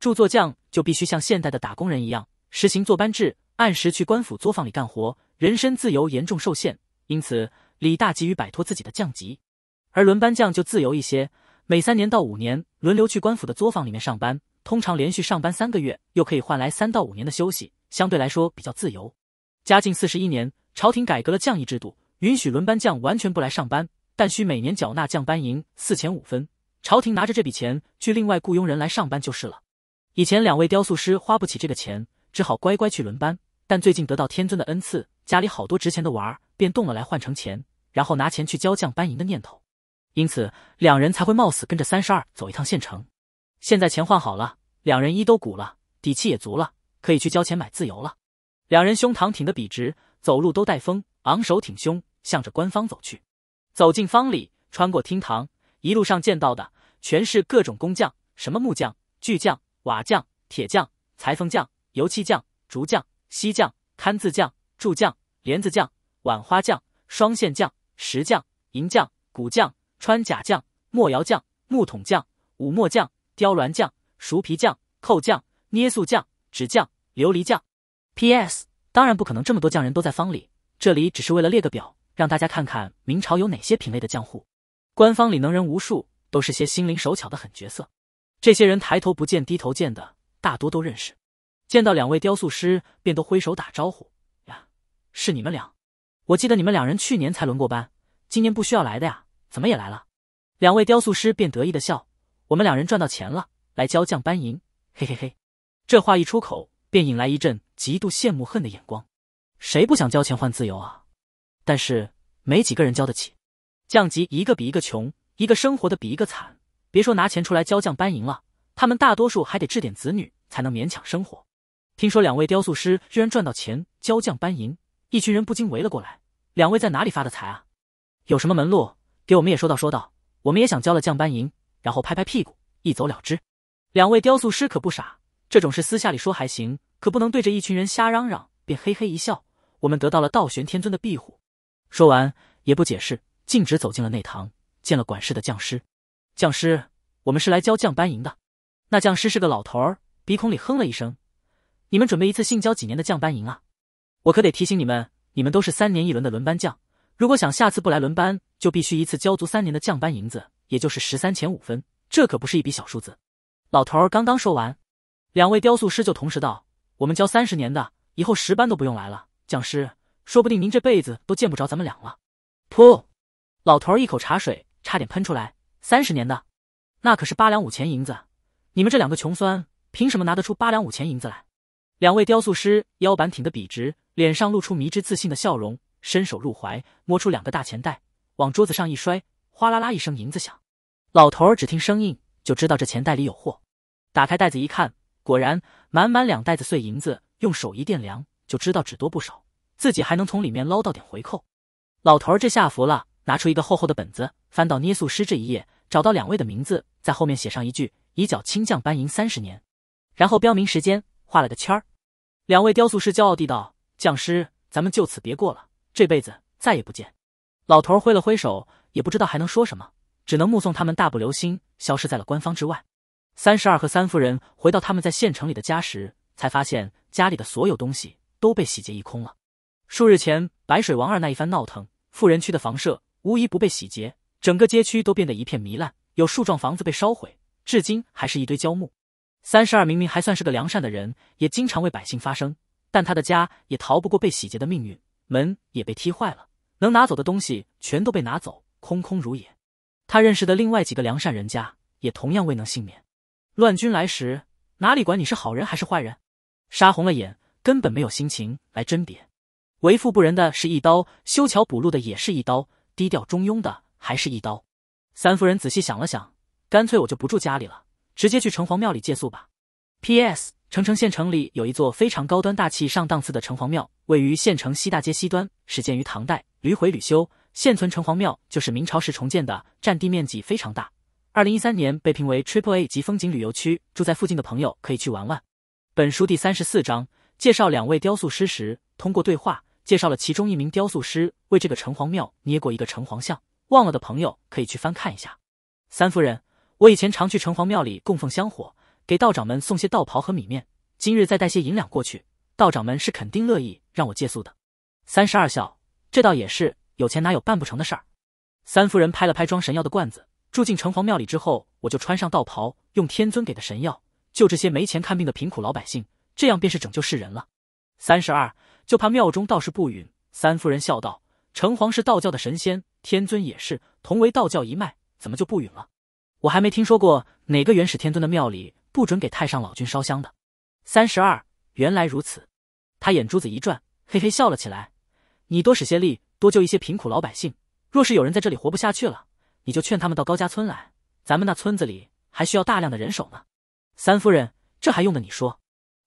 铸作匠就必须像现代的打工人一样。实行坐班制，按时去官府作坊里干活，人身自由严重受限，因此李大急于摆脱自己的降级，而轮班将就自由一些，每三年到五年轮流去官府的作坊里面上班，通常连续上班三个月，又可以换来三到五年的休息，相对来说比较自由。嘉靖四十一年，朝廷改革了降役制度，允许轮班将完全不来上班，但需每年缴纳降班银四钱五分，朝廷拿着这笔钱去另外雇佣人来上班就是了。以前两位雕塑师花不起这个钱。只好乖乖去轮班，但最近得到天尊的恩赐，家里好多值钱的玩儿便动了来换成钱，然后拿钱去交降班银的念头，因此两人才会冒死跟着三十二走一趟县城。现在钱换好了，两人衣都鼓了，底气也足了，可以去交钱买自由了。两人胸膛挺得笔直，走路都带风，昂首挺胸，向着官方走去。走进坊里，穿过厅堂，一路上见到的全是各种工匠，什么木匠、锯匠、瓦匠、铁匠、裁缝匠。油漆匠、竹匠、锡匠、刊字匠、铸匠、帘子匠、碗花匠、双线匠、石匠、银匠、骨匠、穿甲匠、墨窑匠、木桶匠、五墨匠、雕銮匠、熟皮匠、扣匠、捏塑匠、纸匠、琉璃匠。P.S. 当然不可能这么多匠人都在方里，这里只是为了列个表，让大家看看明朝有哪些品类的匠户。官方里能人无数，都是些心灵手巧的狠角色。这些人抬头不见低头见的，大多都认识。见到两位雕塑师，便都挥手打招呼：“呀，是你们俩！我记得你们两人去年才轮过班，今年不需要来的呀，怎么也来了？”两位雕塑师便得意的笑：“我们两人赚到钱了，来交降班银，嘿嘿嘿。”这话一出口，便引来一阵极度羡慕恨的眼光。谁不想交钱换自由啊？但是没几个人交得起。降级一个比一个穷，一个生活的比一个惨。别说拿钱出来交降班银了，他们大多数还得置点子女才能勉强生活。听说两位雕塑师居然赚到钱交匠班银，一群人不禁围了过来。两位在哪里发的财啊？有什么门路？给我们也说道说道，我们也想交了匠班银，然后拍拍屁股一走了之。两位雕塑师可不傻，这种事私下里说还行，可不能对着一群人瞎嚷嚷。便嘿嘿一笑，我们得到了道玄天尊的庇护。说完也不解释，径直走进了内堂，见了管事的匠师。匠师，我们是来交匠班银的。那匠师是个老头儿，鼻孔里哼了一声。你们准备一次性交几年的降班银啊？我可得提醒你们，你们都是三年一轮的轮班匠，如果想下次不来轮班，就必须一次交足三年的降班银子，也就是十三钱五分，这可不是一笔小数字。老头儿刚刚说完，两位雕塑师就同时道：“我们交三十年的，以后十班都不用来了。匠师，说不定您这辈子都见不着咱们俩了。”噗！老头儿一口茶水差点喷出来。三十年的，那可是八两五钱银子，你们这两个穷酸，凭什么拿得出八两五钱银子来？两位雕塑师腰板挺得笔直，脸上露出迷之自信的笑容，伸手入怀，摸出两个大钱袋，往桌子上一摔，哗啦啦一声银子响。老头儿只听声音就知道这钱袋里有货，打开袋子一看，果然满满两袋子碎银子，用手一掂量，就知道只多不少，自己还能从里面捞到点回扣。老头儿这下服了，拿出一个厚厚的本子，翻到捏塑师这一页，找到两位的名字，在后面写上一句“以脚轻匠班银三十年”，然后标明时间。画了个圈儿，两位雕塑师骄傲地道：“匠师，咱们就此别过了，这辈子再也不见。”老头儿挥了挥手，也不知道还能说什么，只能目送他们大步流星消失在了官方之外。三十二和三夫人回到他们在县城里的家时，才发现家里的所有东西都被洗劫一空了。数日前，白水王二那一番闹腾，富人区的房舍无一不被洗劫，整个街区都变得一片糜烂，有数幢房子被烧毁，至今还是一堆焦木。三十二明明还算是个良善的人，也经常为百姓发声，但他的家也逃不过被洗劫的命运，门也被踢坏了，能拿走的东西全都被拿走，空空如也。他认识的另外几个良善人家也同样未能幸免。乱军来时，哪里管你是好人还是坏人，杀红了眼，根本没有心情来甄别，为富不仁的是一刀，修桥补路的也是一刀，低调中庸的还是一刀。三夫人仔细想了想，干脆我就不住家里了。直接去城隍庙里借宿吧。P.S. 城城县城里有一座非常高端大气上档次的城隍庙，位于县城西大街西端，始建于唐代，屡毁屡修，现存城隍庙就是明朝时重建的，占地面积非常大。二零一三年被评为 Triple a 级风景旅游区，住在附近的朋友可以去玩玩。本书第三十四章介绍两位雕塑师时，通过对话介绍了其中一名雕塑师为这个城隍庙捏过一个城隍像，忘了的朋友可以去翻看一下。三夫人。我以前常去城隍庙里供奉香火，给道长们送些道袍和米面。今日再带些银两过去，道长们是肯定乐意让我借宿的。三十二笑，这倒也是，有钱哪有办不成的事儿。三夫人拍了拍装神药的罐子，住进城隍庙里之后，我就穿上道袍，用天尊给的神药救这些没钱看病的贫苦老百姓，这样便是拯救世人了。三十二就怕庙中道士不允。三夫人笑道：“城隍是道教的神仙，天尊也是，同为道教一脉，怎么就不允了？”我还没听说过哪个元始天尊的庙里不准给太上老君烧香的。三十二，原来如此，他眼珠子一转，嘿嘿笑了起来。你多使些力，多救一些贫苦老百姓。若是有人在这里活不下去了，你就劝他们到高家村来，咱们那村子里还需要大量的人手呢。三夫人，这还用得你说？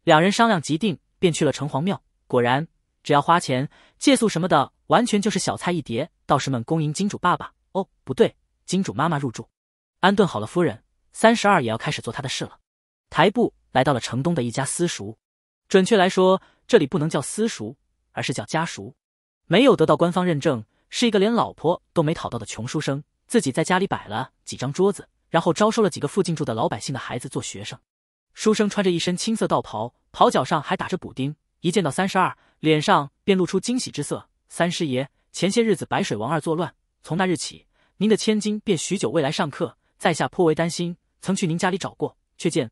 两人商量即定，便去了城隍庙。果然，只要花钱，借宿什么的，完全就是小菜一碟。道士们恭迎金主爸爸，哦，不对，金主妈妈入住。安顿好了夫人，三十二也要开始做他的事了。台步来到了城东的一家私塾，准确来说，这里不能叫私塾，而是叫家塾。没有得到官方认证，是一个连老婆都没讨到的穷书生，自己在家里摆了几张桌子，然后招收了几个附近住的老百姓的孩子做学生。书生穿着一身青色道袍，袍脚上还打着补丁，一见到三十二，脸上便露出惊喜之色。三师爷，前些日子白水王二作乱，从那日起，您的千金便许久未来上课。在下颇为担心，曾去您家里找过，却见，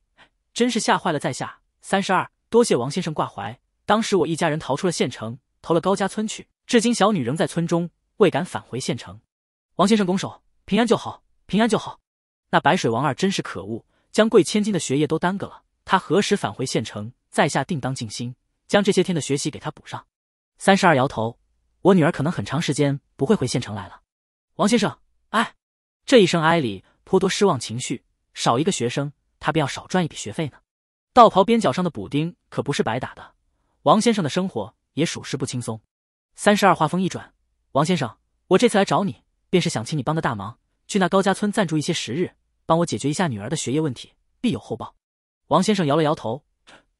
真是吓坏了在下。三十二，多谢王先生挂怀。当时我一家人逃出了县城，投了高家村去，至今小女仍在村中，未敢返回县城。王先生拱手，平安就好，平安就好。那白水王二真是可恶，将贵千金的学业都耽搁了。他何时返回县城，在下定当尽心将这些天的学习给他补上。三十二摇头，我女儿可能很长时间不会回县城来了。王先生，哎，这一声“哀里。颇多失望情绪，少一个学生，他便要少赚一笔学费呢。道袍边角上的补丁可不是白打的，王先生的生活也属实不轻松。三十二话锋一转，王先生，我这次来找你，便是想请你帮个大忙，去那高家村暂住一些时日，帮我解决一下女儿的学业问题，必有厚报。王先生摇了摇头，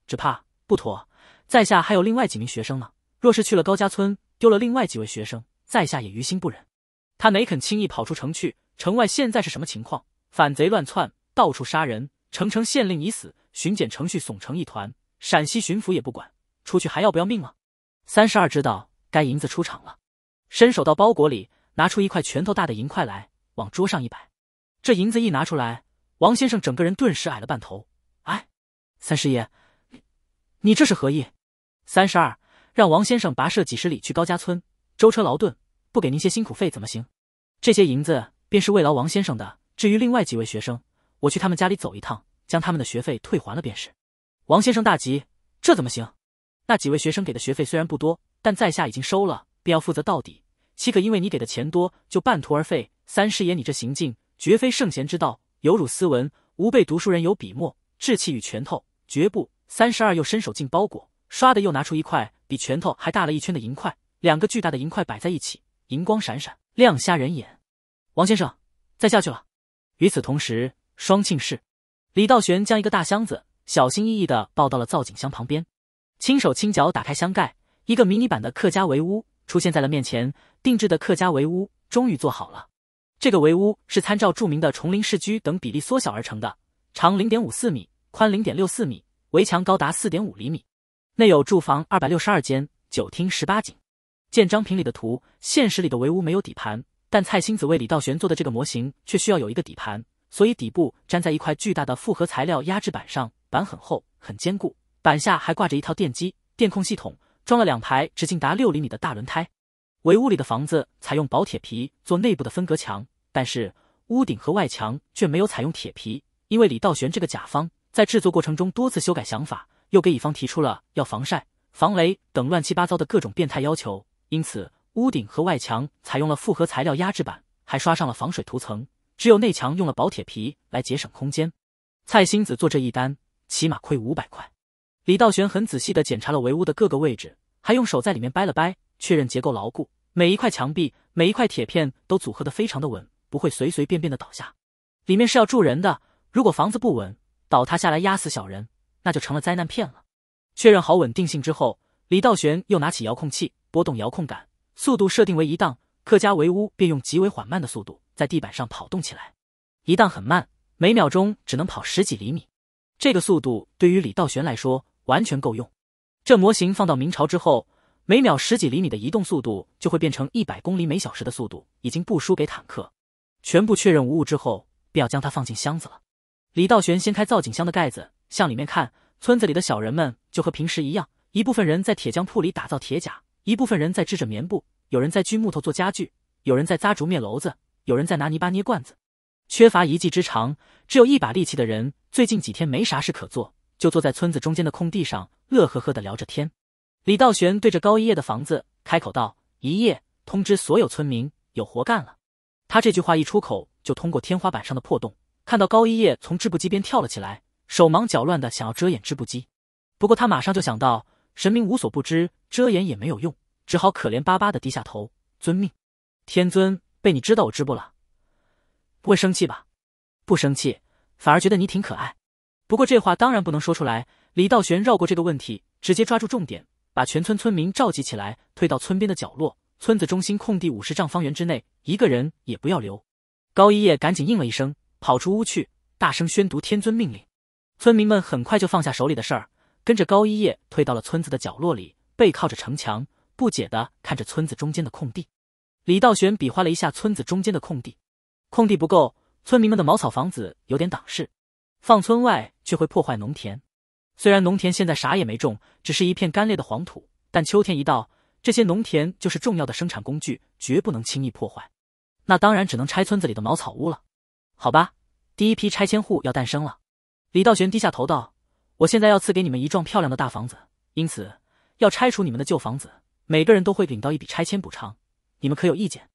只怕不妥，在下还有另外几名学生呢，若是去了高家村丢了另外几位学生，在下也于心不忍。他没肯轻易跑出城去。城外现在是什么情况？反贼乱窜，到处杀人。城城县令已死，巡检程序耸成一团。陕西巡抚也不管，出去还要不要命了？三十二知道该银子出场了，伸手到包裹里拿出一块拳头大的银块来，往桌上一摆。这银子一拿出来，王先生整个人顿时矮了半头。哎，三师爷，你这是何意？三十二让王先生跋涉几十里去高家村，舟车劳顿，不给您些辛苦费怎么行？这些银子。便是慰劳王先生的。至于另外几位学生，我去他们家里走一趟，将他们的学费退还了便是。王先生大急，这怎么行？那几位学生给的学费虽然不多，但在下已经收了，便要负责到底，岂可因为你给的钱多就半途而废？三师爷，你这行径绝非圣贤之道，有辱斯文。吾辈读书人有笔墨、志气与拳头，绝不。三十二又伸手进包裹，唰的又拿出一块比拳头还大了一圈的银块，两个巨大的银块摆在一起，银光闪闪，亮瞎人眼。王先生，再下去了。与此同时，双庆市，李道玄将一个大箱子小心翼翼的抱到了造景箱旁边，轻手轻脚打开箱盖，一个迷你版的客家围屋出现在了面前。定制的客家围屋终于做好了。这个围屋是参照著名的崇林市居等比例缩小而成的，长零点五四米，宽零点六四米，围墙高达四点五厘米，内有住房二百六十二间，九厅十八井。见张平里的图，现实里的围屋没有底盘。但蔡星子为李道玄做的这个模型却需要有一个底盘，所以底部粘在一块巨大的复合材料压制板上，板很厚，很坚固，板下还挂着一套电机电控系统，装了两排直径达六厘米的大轮胎。围屋里的房子采用薄铁皮做内部的分隔墙，但是屋顶和外墙却没有采用铁皮，因为李道玄这个甲方在制作过程中多次修改想法，又给乙方提出了要防晒、防雷等乱七八糟的各种变态要求，因此。屋顶和外墙采用了复合材料压制板，还刷上了防水涂层。只有内墙用了薄铁皮来节省空间。蔡星子做这一单，起码亏五百块。李道玄很仔细地检查了围屋的各个位置，还用手在里面掰了掰，确认结构牢固。每一块墙壁、每一块铁片都组合得非常的稳，不会随随便便的倒下。里面是要住人的，如果房子不稳，倒塌下来压死小人，那就成了灾难片了。确认好稳定性之后，李道玄又拿起遥控器，拨动遥控杆。速度设定为一档，客家围屋便用极为缓慢的速度在地板上跑动起来。一档很慢，每秒钟只能跑十几厘米。这个速度对于李道玄来说完全够用。这模型放到明朝之后，每秒十几厘米的移动速度就会变成一百公里每小时的速度，已经不输给坦克。全部确认无误之后，便要将它放进箱子了。李道玄掀开造景箱的盖子，向里面看，村子里的小人们就和平时一样，一部分人在铁匠铺里打造铁甲。一部分人在织着棉布，有人在锯木头做家具，有人在扎竹篾篓子，有人在拿泥巴捏罐子。缺乏一技之长，只有一把力气的人，最近几天没啥事可做，就坐在村子中间的空地上，乐呵呵的聊着天。李道玄对着高一叶的房子开口道：“一叶，通知所有村民，有活干了。”他这句话一出口，就通过天花板上的破洞，看到高一叶从织布机边跳了起来，手忙脚乱的想要遮掩织布机。不过他马上就想到。神明无所不知，遮掩也没有用，只好可怜巴巴的低下头，遵命。天尊，被你知道我知不了，不会生气吧？不生气，反而觉得你挺可爱。不过这话当然不能说出来。李道玄绕过这个问题，直接抓住重点，把全村村民召集起来，退到村边的角落，村子中心空地五十丈方圆之内，一个人也不要留。高一叶赶紧应了一声，跑出屋去，大声宣读天尊命令。村民们很快就放下手里的事儿。跟着高一叶退到了村子的角落里，背靠着城墙，不解的看着村子中间的空地。李道玄比划了一下村子中间的空地，空地不够，村民们的茅草房子有点挡事，放村外却会破坏农田。虽然农田现在啥也没种，只是一片干裂的黄土，但秋天一到，这些农田就是重要的生产工具，绝不能轻易破坏。那当然只能拆村子里的茅草屋了，好吧，第一批拆迁户要诞生了。李道玄低下头道。我现在要赐给你们一幢漂亮的大房子，因此要拆除你们的旧房子，每个人都会领到一笔拆迁补偿，你们可有意见？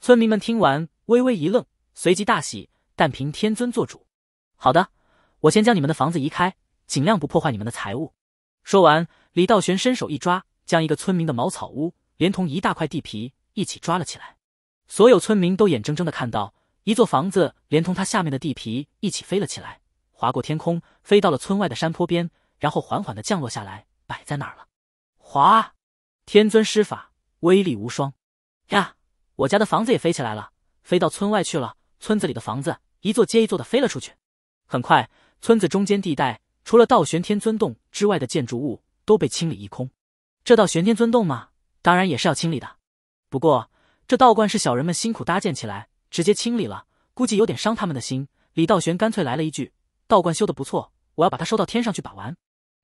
村民们听完微微一愣，随即大喜。但凭天尊做主。好的，我先将你们的房子移开，尽量不破坏你们的财物。说完，李道玄伸手一抓，将一个村民的茅草屋连同一大块地皮一起抓了起来。所有村民都眼睁睁的看到一座房子连同它下面的地皮一起飞了起来。划过天空，飞到了村外的山坡边，然后缓缓的降落下来，摆在那儿了。哗！天尊施法，威力无双呀！我家的房子也飞起来了，飞到村外去了。村子里的房子一座接一座的飞了出去。很快，村子中间地带除了道玄天尊洞之外的建筑物都被清理一空。这道玄天尊洞嘛，当然也是要清理的。不过这道观是小人们辛苦搭建起来，直接清理了，估计有点伤他们的心。李道玄干脆来了一句。道观修得不错，我要把它收到天上去把玩。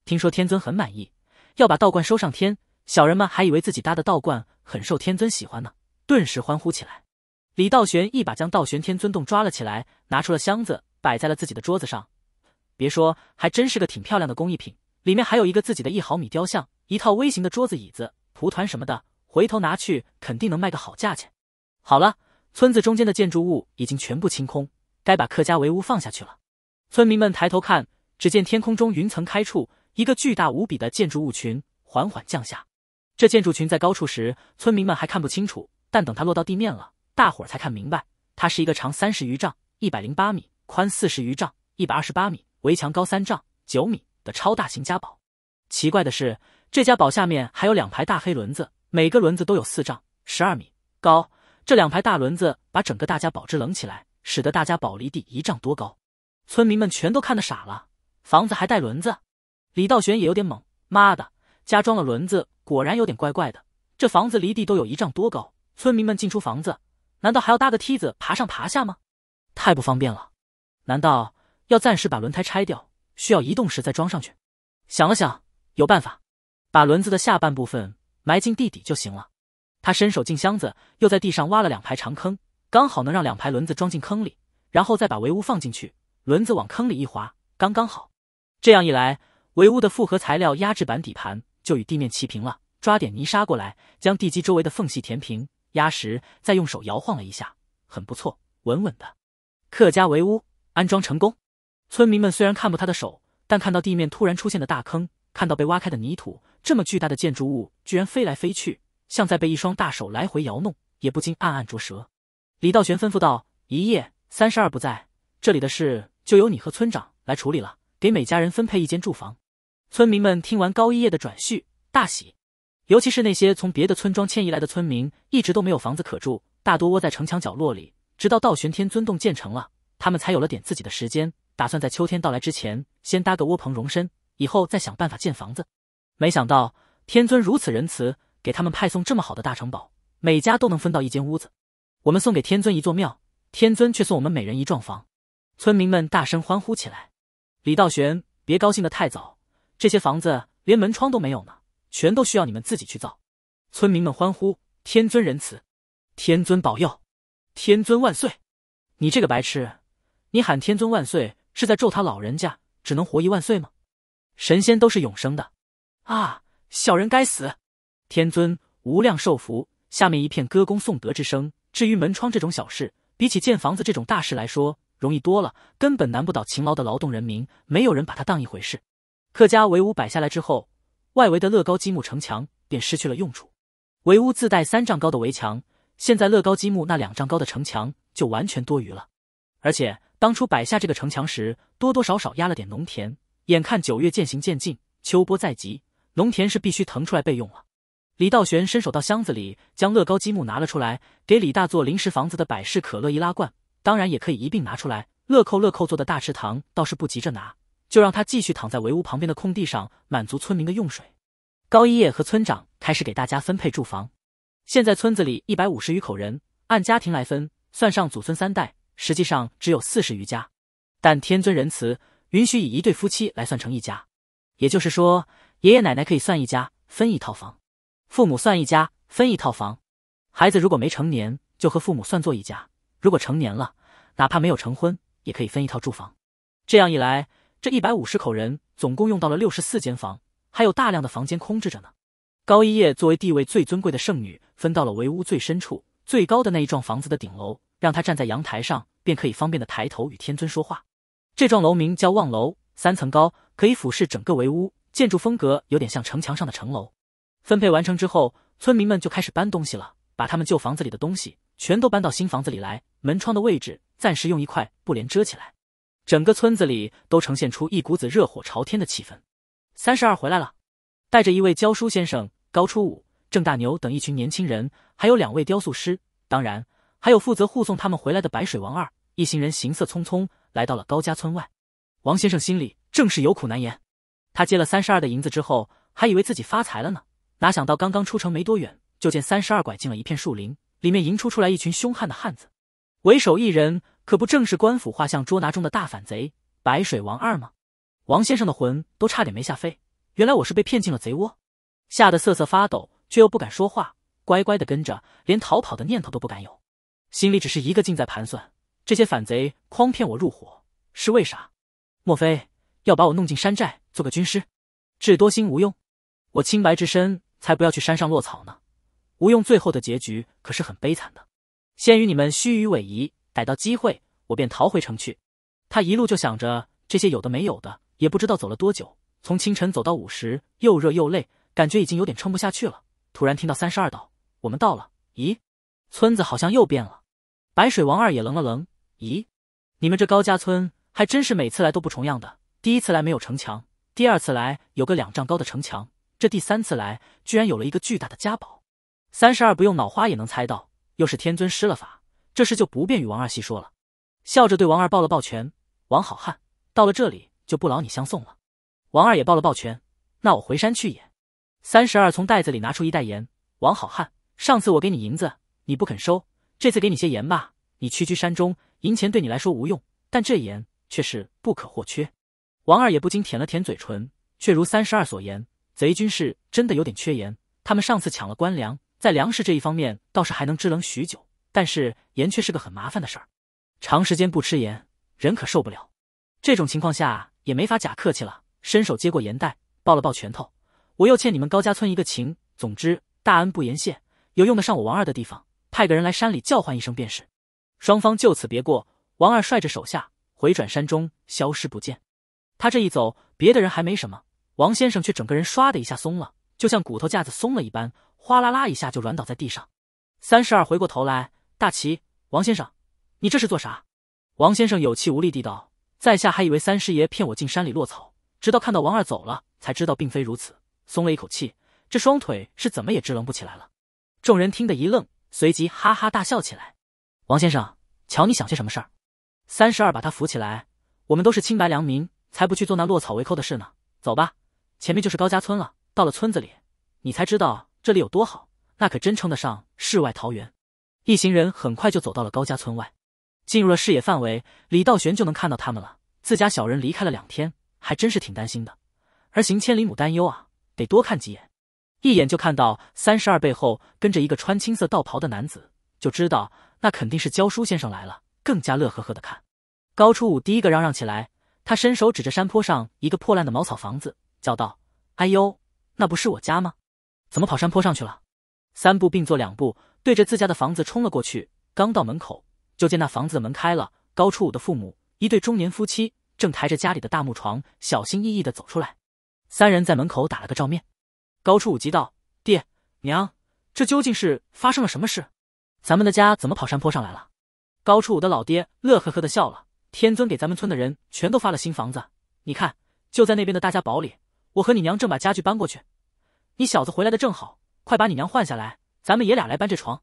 听说天尊很满意，要把道观收上天。小人们还以为自己搭的道观很受天尊喜欢呢，顿时欢呼起来。李道玄一把将道玄天尊洞抓了起来，拿出了箱子，摆在了自己的桌子上。别说，还真是个挺漂亮的工艺品。里面还有一个自己的一毫米雕像，一套微型的桌子、椅子、蒲团什么的，回头拿去肯定能卖个好价钱。好了，村子中间的建筑物已经全部清空，该把客家围屋放下去了。村民们抬头看，只见天空中云层开处，一个巨大无比的建筑物群缓缓降下。这建筑群在高处时，村民们还看不清楚，但等它落到地面了，大伙儿才看明白，它是一个长三十余丈、一百零八米，宽四十余丈、一百二十八米，围墙高三丈九米的超大型家堡。奇怪的是，这家堡下面还有两排大黑轮子，每个轮子都有四丈十二米高。这两排大轮子把整个大家堡支棱起来，使得大家堡离地一丈多高。村民们全都看得傻了，房子还带轮子？李道玄也有点懵，妈的，家装了轮子果然有点怪怪的。这房子离地都有一丈多高，村民们进出房子，难道还要搭个梯子爬上爬下吗？太不方便了。难道要暂时把轮胎拆掉，需要移动时再装上去？想了想，有办法，把轮子的下半部分埋进地底就行了。他伸手进箱子，又在地上挖了两排长坑，刚好能让两排轮子装进坑里，然后再把围屋放进去。轮子往坑里一滑，刚刚好。这样一来，围屋的复合材料压制板底盘就与地面齐平了。抓点泥沙过来，将地基周围的缝隙填平、压实，再用手摇晃了一下，很不错，稳稳的。客家围屋安装成功。村民们虽然看不他的手，但看到地面突然出现的大坑，看到被挖开的泥土，这么巨大的建筑物居然飞来飞去，像在被一双大手来回摇弄，也不禁暗暗着舌。李道玄吩咐道：“一夜三十二不在这里的事。”就由你和村长来处理了，给每家人分配一间住房。村民们听完高一叶的转述，大喜，尤其是那些从别的村庄迁移来的村民，一直都没有房子可住，大多窝在城墙角落里。直到道玄天尊洞建成了，他们才有了点自己的时间，打算在秋天到来之前先搭个窝棚容身，以后再想办法建房子。没想到天尊如此仁慈，给他们派送这么好的大城堡，每家都能分到一间屋子。我们送给天尊一座庙，天尊却送我们每人一幢房。村民们大声欢呼起来。李道玄，别高兴的太早，这些房子连门窗都没有呢，全都需要你们自己去造。村民们欢呼：天尊仁慈，天尊保佑，天尊万岁！你这个白痴，你喊天尊万岁是在咒他老人家只能活一万岁吗？神仙都是永生的啊！小人该死！天尊无量寿福，下面一片歌功颂德之声。至于门窗这种小事，比起建房子这种大事来说。容易多了，根本难不倒勤劳的劳动人民。没有人把它当一回事。客家围屋摆下来之后，外围的乐高积木城墙便失去了用处。围屋自带三丈高的围墙，现在乐高积木那两丈高的城墙就完全多余了。而且当初摆下这个城墙时，多多少少压了点农田。眼看九月渐行渐近，秋播在即，农田是必须腾出来备用了。李道玄伸手到箱子里，将乐高积木拿了出来，给李大做临时房子的百事可乐易拉罐。当然也可以一并拿出来。乐扣乐扣做的大池塘倒是不急着拿，就让他继续躺在围屋旁边的空地上，满足村民的用水。高一叶和村长开始给大家分配住房。现在村子里一百五十余口人，按家庭来分，算上祖孙三代，实际上只有四十余家。但天尊仁慈，允许以一对夫妻来算成一家，也就是说，爷爷奶奶可以算一家分一套房，父母算一家分一套房，孩子如果没成年，就和父母算作一家。如果成年了，哪怕没有成婚，也可以分一套住房。这样一来，这一百五十口人总共用到了六十四间房，还有大量的房间空置着呢。高一叶作为地位最尊贵的圣女，分到了围屋最深处最高的那一幢房子的顶楼，让她站在阳台上，便可以方便的抬头与天尊说话。这幢楼名叫望楼，三层高，可以俯视整个围屋。建筑风格有点像城墙上的城楼。分配完成之后，村民们就开始搬东西了，把他们旧房子里的东西全都搬到新房子里来。门窗的位置暂时用一块布帘遮起来，整个村子里都呈现出一股子热火朝天的气氛。三十二回来了，带着一位教书先生高初五、郑大牛等一群年轻人，还有两位雕塑师，当然还有负责护送他们回来的白水王二一行人，行色匆匆来到了高家村外。王先生心里正是有苦难言，他接了三十二的银子之后，还以为自己发财了呢，哪想到刚刚出城没多远，就见三十二拐进了一片树林，里面迎出出来一群凶悍的汉子。为首一人可不正是官府画像捉拿中的大反贼白水王二吗？王先生的魂都差点没吓飞，原来我是被骗进了贼窝，吓得瑟瑟发抖，却又不敢说话，乖乖的跟着，连逃跑的念头都不敢有，心里只是一个劲在盘算：这些反贼诓骗我入伙是为啥？莫非要把我弄进山寨做个军师？智多星吴用，我清白之身才不要去山上落草呢。吴用最后的结局可是很悲惨的。先与你们虚与委蛇，逮到机会，我便逃回城去。他一路就想着这些有的没有的，也不知道走了多久，从清晨走到午时，又热又累，感觉已经有点撑不下去了。突然听到三十二道：“我们到了。”咦，村子好像又变了。白水王二也愣了愣：“咦，你们这高家村还真是每次来都不重样的。第一次来没有城墙，第二次来有个两丈高的城墙，这第三次来居然有了一个巨大的家堡。”三十二不用脑花也能猜到。又是天尊施了法，这事就不便与王二细说了。笑着对王二抱了抱拳，王好汉，到了这里就不劳你相送了。王二也抱了抱拳，那我回山去也。三十二从袋子里拿出一袋盐，王好汉，上次我给你银子你不肯收，这次给你些盐吧。你屈居山中，银钱对你来说无用，但这盐却是不可或缺。王二也不禁舔了舔嘴唇，却如三十二所言，贼军是真的有点缺盐。他们上次抢了官粮。在粮食这一方面倒是还能支棱许久，但是盐却是个很麻烦的事儿。长时间不吃盐，人可受不了。这种情况下也没法假客气了，伸手接过盐袋，抱了抱拳头。我又欠你们高家村一个情，总之大恩不言谢。有用得上我王二的地方，派个人来山里叫唤一声便是。双方就此别过，王二率着手下回转山中，消失不见。他这一走，别的人还没什么，王先生却整个人唰的一下松了，就像骨头架子松了一般。哗啦啦一下就软倒在地上，三十二回过头来，大齐，王先生，你这是做啥？王先生有气无力地道：“在下还以为三师爷骗我进山里落草，直到看到王二走了，才知道并非如此，松了一口气。这双腿是怎么也支棱不起来了。”众人听得一愣，随即哈哈大笑起来。王先生，瞧你想些什么事儿？三十二把他扶起来，我们都是清白良民，才不去做那落草为寇的事呢。走吧，前面就是高家村了。到了村子里，你才知道。这里有多好，那可真称得上世外桃源。一行人很快就走到了高家村外，进入了视野范围，李道玄就能看到他们了。自家小人离开了两天，还真是挺担心的。而行千里母担忧啊，得多看几眼。一眼就看到三十二背后跟着一个穿青色道袍的男子，就知道那肯定是教书先生来了，更加乐呵呵的看。高初五第一个嚷嚷起来，他伸手指着山坡上一个破烂的茅草房子，叫道：“哎呦，那不是我家吗？”怎么跑山坡上去了？三步并作两步，对着自家的房子冲了过去。刚到门口，就见那房子的门开了，高初五的父母，一对中年夫妻，正抬着家里的大木床，小心翼翼的走出来。三人在门口打了个照面。高初五急道：“爹娘，这究竟是发生了什么事？咱们的家怎么跑山坡上来了？”高初五的老爹乐呵呵的笑了：“天尊给咱们村的人全都发了新房子，你看，就在那边的大家堡里，我和你娘正把家具搬过去。”你小子回来的正好，快把你娘换下来，咱们爷俩来搬这床。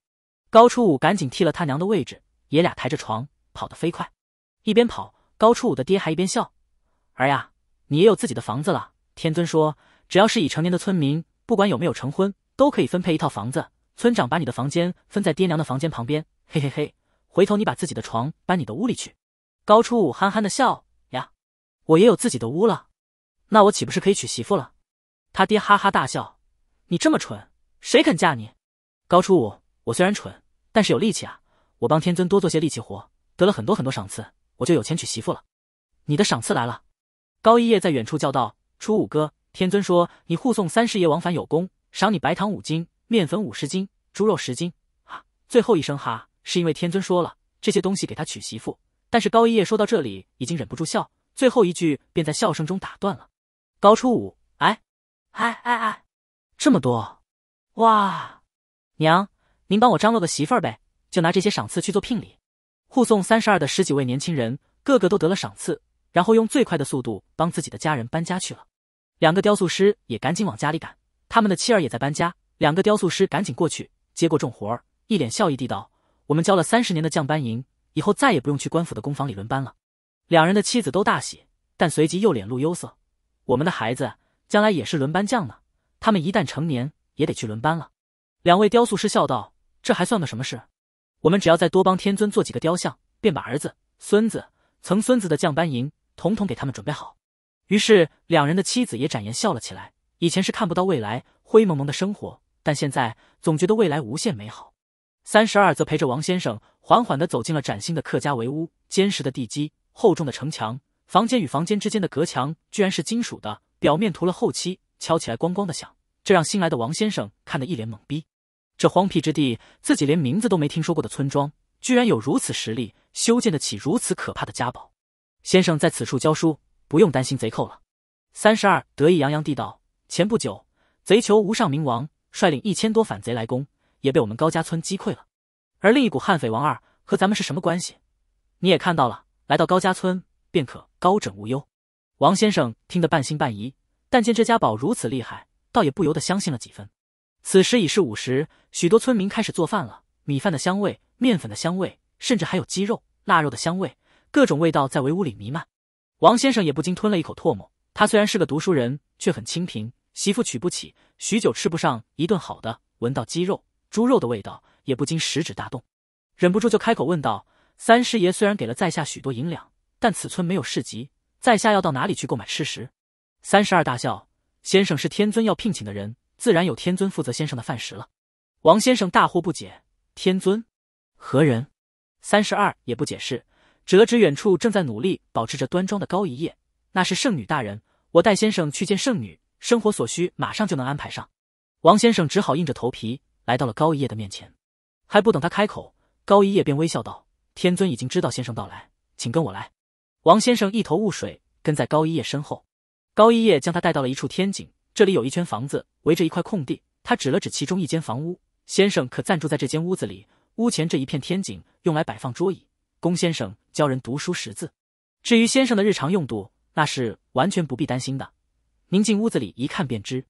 高初五赶紧替了他娘的位置，爷俩抬着床跑得飞快。一边跑，高初五的爹还一边笑：“儿呀，你也有自己的房子了。”天尊说：“只要是已成年的村民，不管有没有成婚，都可以分配一套房子。村长把你的房间分在爹娘的房间旁边。嘿嘿嘿，回头你把自己的床搬你的屋里去。”高初五憨憨的笑：“呀，我也有自己的屋了，那我岂不是可以娶媳妇了？”他爹哈哈大笑。你这么蠢，谁肯嫁你？高初五，我虽然蠢，但是有力气啊！我帮天尊多做些力气活，得了很多很多赏赐，我就有钱娶媳妇了。你的赏赐来了！高一叶在远处叫道：“初五哥，天尊说你护送三师爷往返有功，赏你白糖五斤，面粉五十斤，猪肉十斤。哈，最后一声哈是因为天尊说了这些东西给他娶媳妇。但是高一叶说到这里已经忍不住笑，最后一句便在笑声中打断了。高初五，哎，哎哎哎！”这么多，哇！娘，您帮我张罗个媳妇儿呗，就拿这些赏赐去做聘礼。护送三十二的十几位年轻人，个个都得了赏赐，然后用最快的速度帮自己的家人搬家去了。两个雕塑师也赶紧往家里赶，他们的妻儿也在搬家。两个雕塑师赶紧过去接过重活儿，一脸笑意地道：“我们交了三十年的降班银，以后再也不用去官府的工坊里轮班了。”两人的妻子都大喜，但随即又脸露忧色：“我们的孩子将来也是轮班匠呢。”他们一旦成年，也得去轮班了。两位雕塑师笑道：“这还算个什么事？我们只要再多帮天尊做几个雕像，便把儿子、孙子、曾孙子的降班营统统给他们准备好。”于是，两人的妻子也展颜笑了起来。以前是看不到未来灰蒙蒙的生活，但现在总觉得未来无限美好。三十二则陪着王先生缓缓地走进了崭新的客家围屋，坚实的地基，厚重的城墙，房间与房间之间的隔墙居然是金属的，表面涂了后漆。敲起来咣咣的响，这让新来的王先生看得一脸懵逼。这荒僻之地，自己连名字都没听说过的村庄，居然有如此实力，修建得起如此可怕的家堡。先生在此处教书，不用担心贼寇了。三十二得意洋洋地道：“前不久，贼酋无上冥王率领一千多反贼来攻，也被我们高家村击溃了。而另一股悍匪王二和咱们是什么关系？你也看到了，来到高家村便可高枕无忧。”王先生听得半信半疑。但见这家宝如此厉害，倒也不由得相信了几分。此时已是午时，许多村民开始做饭了。米饭的香味、面粉的香味，甚至还有鸡肉、腊肉的香味，各种味道在围屋里弥漫。王先生也不禁吞了一口唾沫。他虽然是个读书人，却很清贫，媳妇娶不起，许久吃不上一顿好的。闻到鸡肉、猪肉的味道，也不禁食指大动，忍不住就开口问道：“三师爷虽然给了在下许多银两，但此村没有市集，在下要到哪里去购买吃食？”三十二大笑，先生是天尊要聘请的人，自然有天尊负责先生的饭食了。王先生大惑不解，天尊何人？三十二也不解释，指了指远处正在努力保持着端庄的高一夜，那是圣女大人。我带先生去见圣女，生活所需马上就能安排上。王先生只好硬着头皮来到了高一夜的面前，还不等他开口，高一夜便微笑道：“天尊已经知道先生到来，请跟我来。”王先生一头雾水，跟在高一夜身后。高一叶将他带到了一处天井，这里有一圈房子围着一块空地。他指了指其中一间房屋：“先生可暂住在这间屋子里，屋前这一片天井用来摆放桌椅。龚先生教人读书识字，至于先生的日常用度，那是完全不必担心的。您进屋子里一看便知。”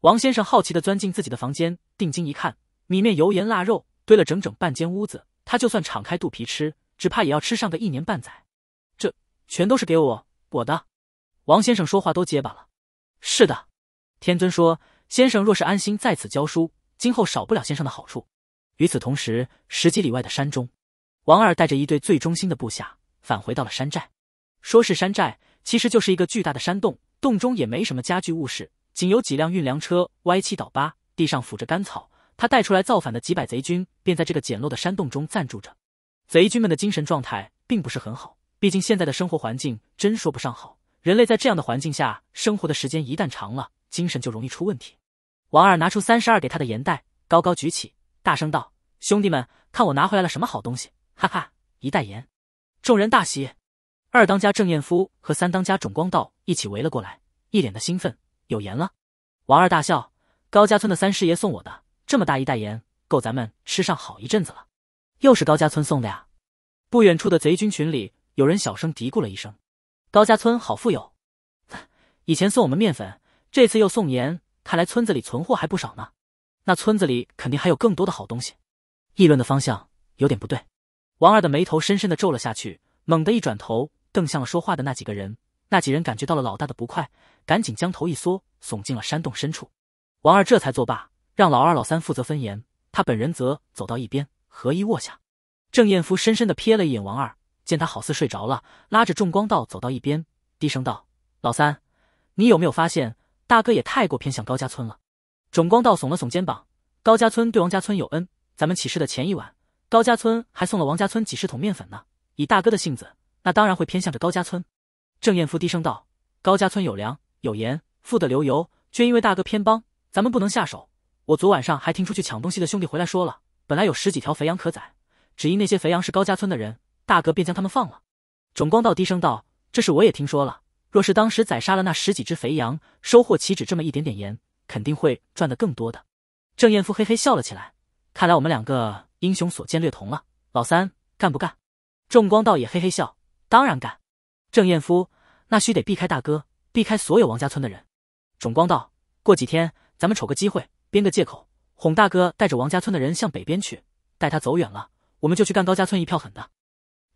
王先生好奇地钻进自己的房间，定睛一看，米面、油盐、腊肉堆了整整半间屋子，他就算敞开肚皮吃，只怕也要吃上个一年半载。这全都是给我我的。王先生说话都结巴了。是的，天尊说：“先生若是安心在此教书，今后少不了先生的好处。”与此同时，十几里外的山中，王二带着一队最忠心的部下返回到了山寨。说是山寨，其实就是一个巨大的山洞，洞中也没什么家具物事，仅有几辆运粮车歪七倒八，地上腐着干草。他带出来造反的几百贼军便在这个简陋的山洞中暂住着。贼军们的精神状态并不是很好，毕竟现在的生活环境真说不上好。人类在这样的环境下生活的时间一旦长了，精神就容易出问题。王二拿出三十二给他的盐袋，高高举起，大声道：“兄弟们，看我拿回来了什么好东西！哈哈，一袋盐！”众人大喜，二当家郑彦夫和三当家种光道一起围了过来，一脸的兴奋：“有盐了！”王二大笑：“高家村的三师爷送我的，这么大一袋盐，够咱们吃上好一阵子了。”又是高家村送的呀！不远处的贼军群里，有人小声嘀咕了一声。高家村好富有，以前送我们面粉，这次又送盐，看来村子里存货还不少呢。那村子里肯定还有更多的好东西。议论的方向有点不对，王二的眉头深深的皱了下去，猛地一转头，瞪向了说话的那几个人。那几人感觉到了老大的不快，赶紧将头一缩，耸进了山洞深处。王二这才作罢，让老二、老三负责分盐，他本人则走到一边，合一卧下。郑彦夫深深的瞥了一眼王二。见他好似睡着了，拉着仲光道走到一边，低声道：“老三，你有没有发现大哥也太过偏向高家村了？”仲光道耸了耸肩膀：“高家村对王家村有恩，咱们起事的前一晚，高家村还送了王家村几十桶面粉呢。以大哥的性子，那当然会偏向着高家村。”郑彦夫低声道：“高家村有粮有盐，富得流油，却因为大哥偏帮，咱们不能下手。我昨晚上还听出去抢东西的兄弟回来说了，本来有十几条肥羊可宰，只因那些肥羊是高家村的人。”大哥便将他们放了。种光道低声道：“这事我也听说了。若是当时宰杀了那十几只肥羊，收获岂止这么一点点盐？肯定会赚得更多的。”郑彦夫嘿嘿笑了起来。看来我们两个英雄所见略同了。老三，干不干？众光道也嘿嘿笑：“当然干。”郑彦夫：“那需得避开大哥，避开所有王家村的人。”种光道：“过几天咱们瞅个机会，编个借口，哄大哥带着王家村的人向北边去。待他走远了，我们就去干高家村一票狠的。”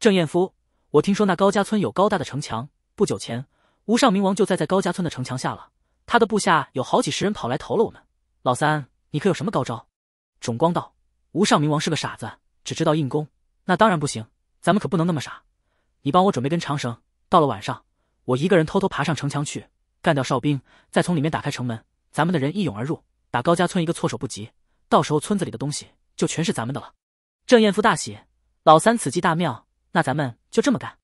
郑彦夫，我听说那高家村有高大的城墙。不久前，无上冥王就栽在高家村的城墙下了。他的部下有好几十人跑来投了我们。老三，你可有什么高招？种光道：“无上冥王是个傻子，只知道硬攻，那当然不行。咱们可不能那么傻。你帮我准备根长绳，到了晚上，我一个人偷偷爬上城墙去，干掉哨兵，再从里面打开城门，咱们的人一涌而入，打高家村一个措手不及。到时候村子里的东西就全是咱们的了。”郑彦夫大喜：“老三，此计大妙。”那咱们就这么干，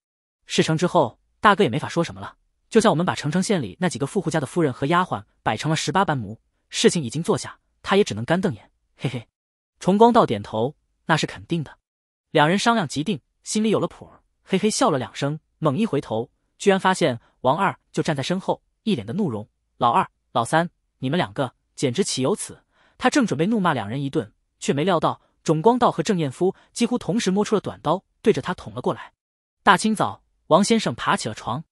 事成之后，大哥也没法说什么了。就像我们把城城县里那几个富户家的夫人和丫鬟摆成了十八般模，事情已经做下，他也只能干瞪眼。嘿嘿，崇光道点头，那是肯定的。两人商量即定，心里有了谱儿，嘿嘿笑了两声，猛一回头，居然发现王二就站在身后，一脸的怒容。老二、老三，你们两个简直岂有此！他正准备怒骂两人一顿，却没料到种光道和郑彦夫几乎同时摸出了短刀。对着他捅了过来。大清早，王先生爬起了床，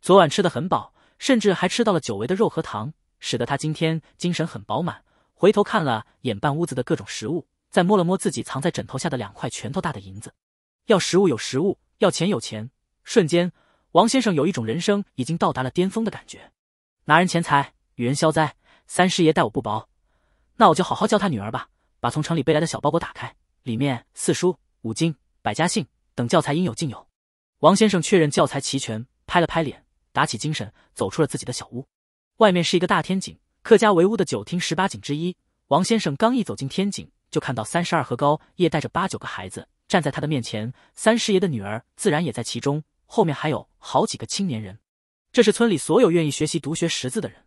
昨晚吃的很饱，甚至还吃到了久违的肉和糖，使得他今天精神很饱满。回头看了眼半屋子的各种食物，再摸了摸自己藏在枕头下的两块拳头大的银子，要食物有食物，要钱有钱。瞬间，王先生有一种人生已经到达了巅峰的感觉。拿人钱财，与人消灾。三师爷待我不薄，那我就好好教他女儿吧。把从城里背来的小包裹打开，里面四书、五经、百家姓。等教材应有尽有，王先生确认教材齐全，拍了拍脸，打起精神，走出了自己的小屋。外面是一个大天井，客家围屋的九厅十八景之一。王先生刚一走进天井，就看到三十二和高叶带着八九个孩子站在他的面前，三师爷的女儿自然也在其中，后面还有好几个青年人。这是村里所有愿意学习读学识字的人。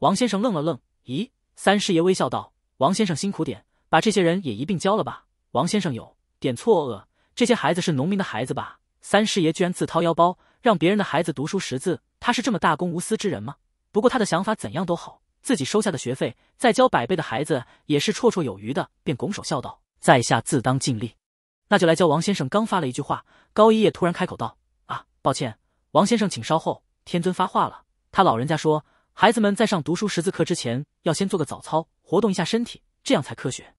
王先生愣了愣，咦？三师爷微笑道：“王先生辛苦点，把这些人也一并教了吧。”王先生有点错愕。这些孩子是农民的孩子吧？三师爷居然自掏腰包让别人的孩子读书识字，他是这么大公无私之人吗？不过他的想法怎样都好，自己收下的学费再教百倍的孩子也是绰绰有余的，便拱手笑道：“在下自当尽力。”那就来教王先生刚发了一句话，高一叶突然开口道：“啊，抱歉，王先生，请稍后。”天尊发话了，他老人家说：“孩子们在上读书识字课之前要先做个早操，活动一下身体，这样才科学。”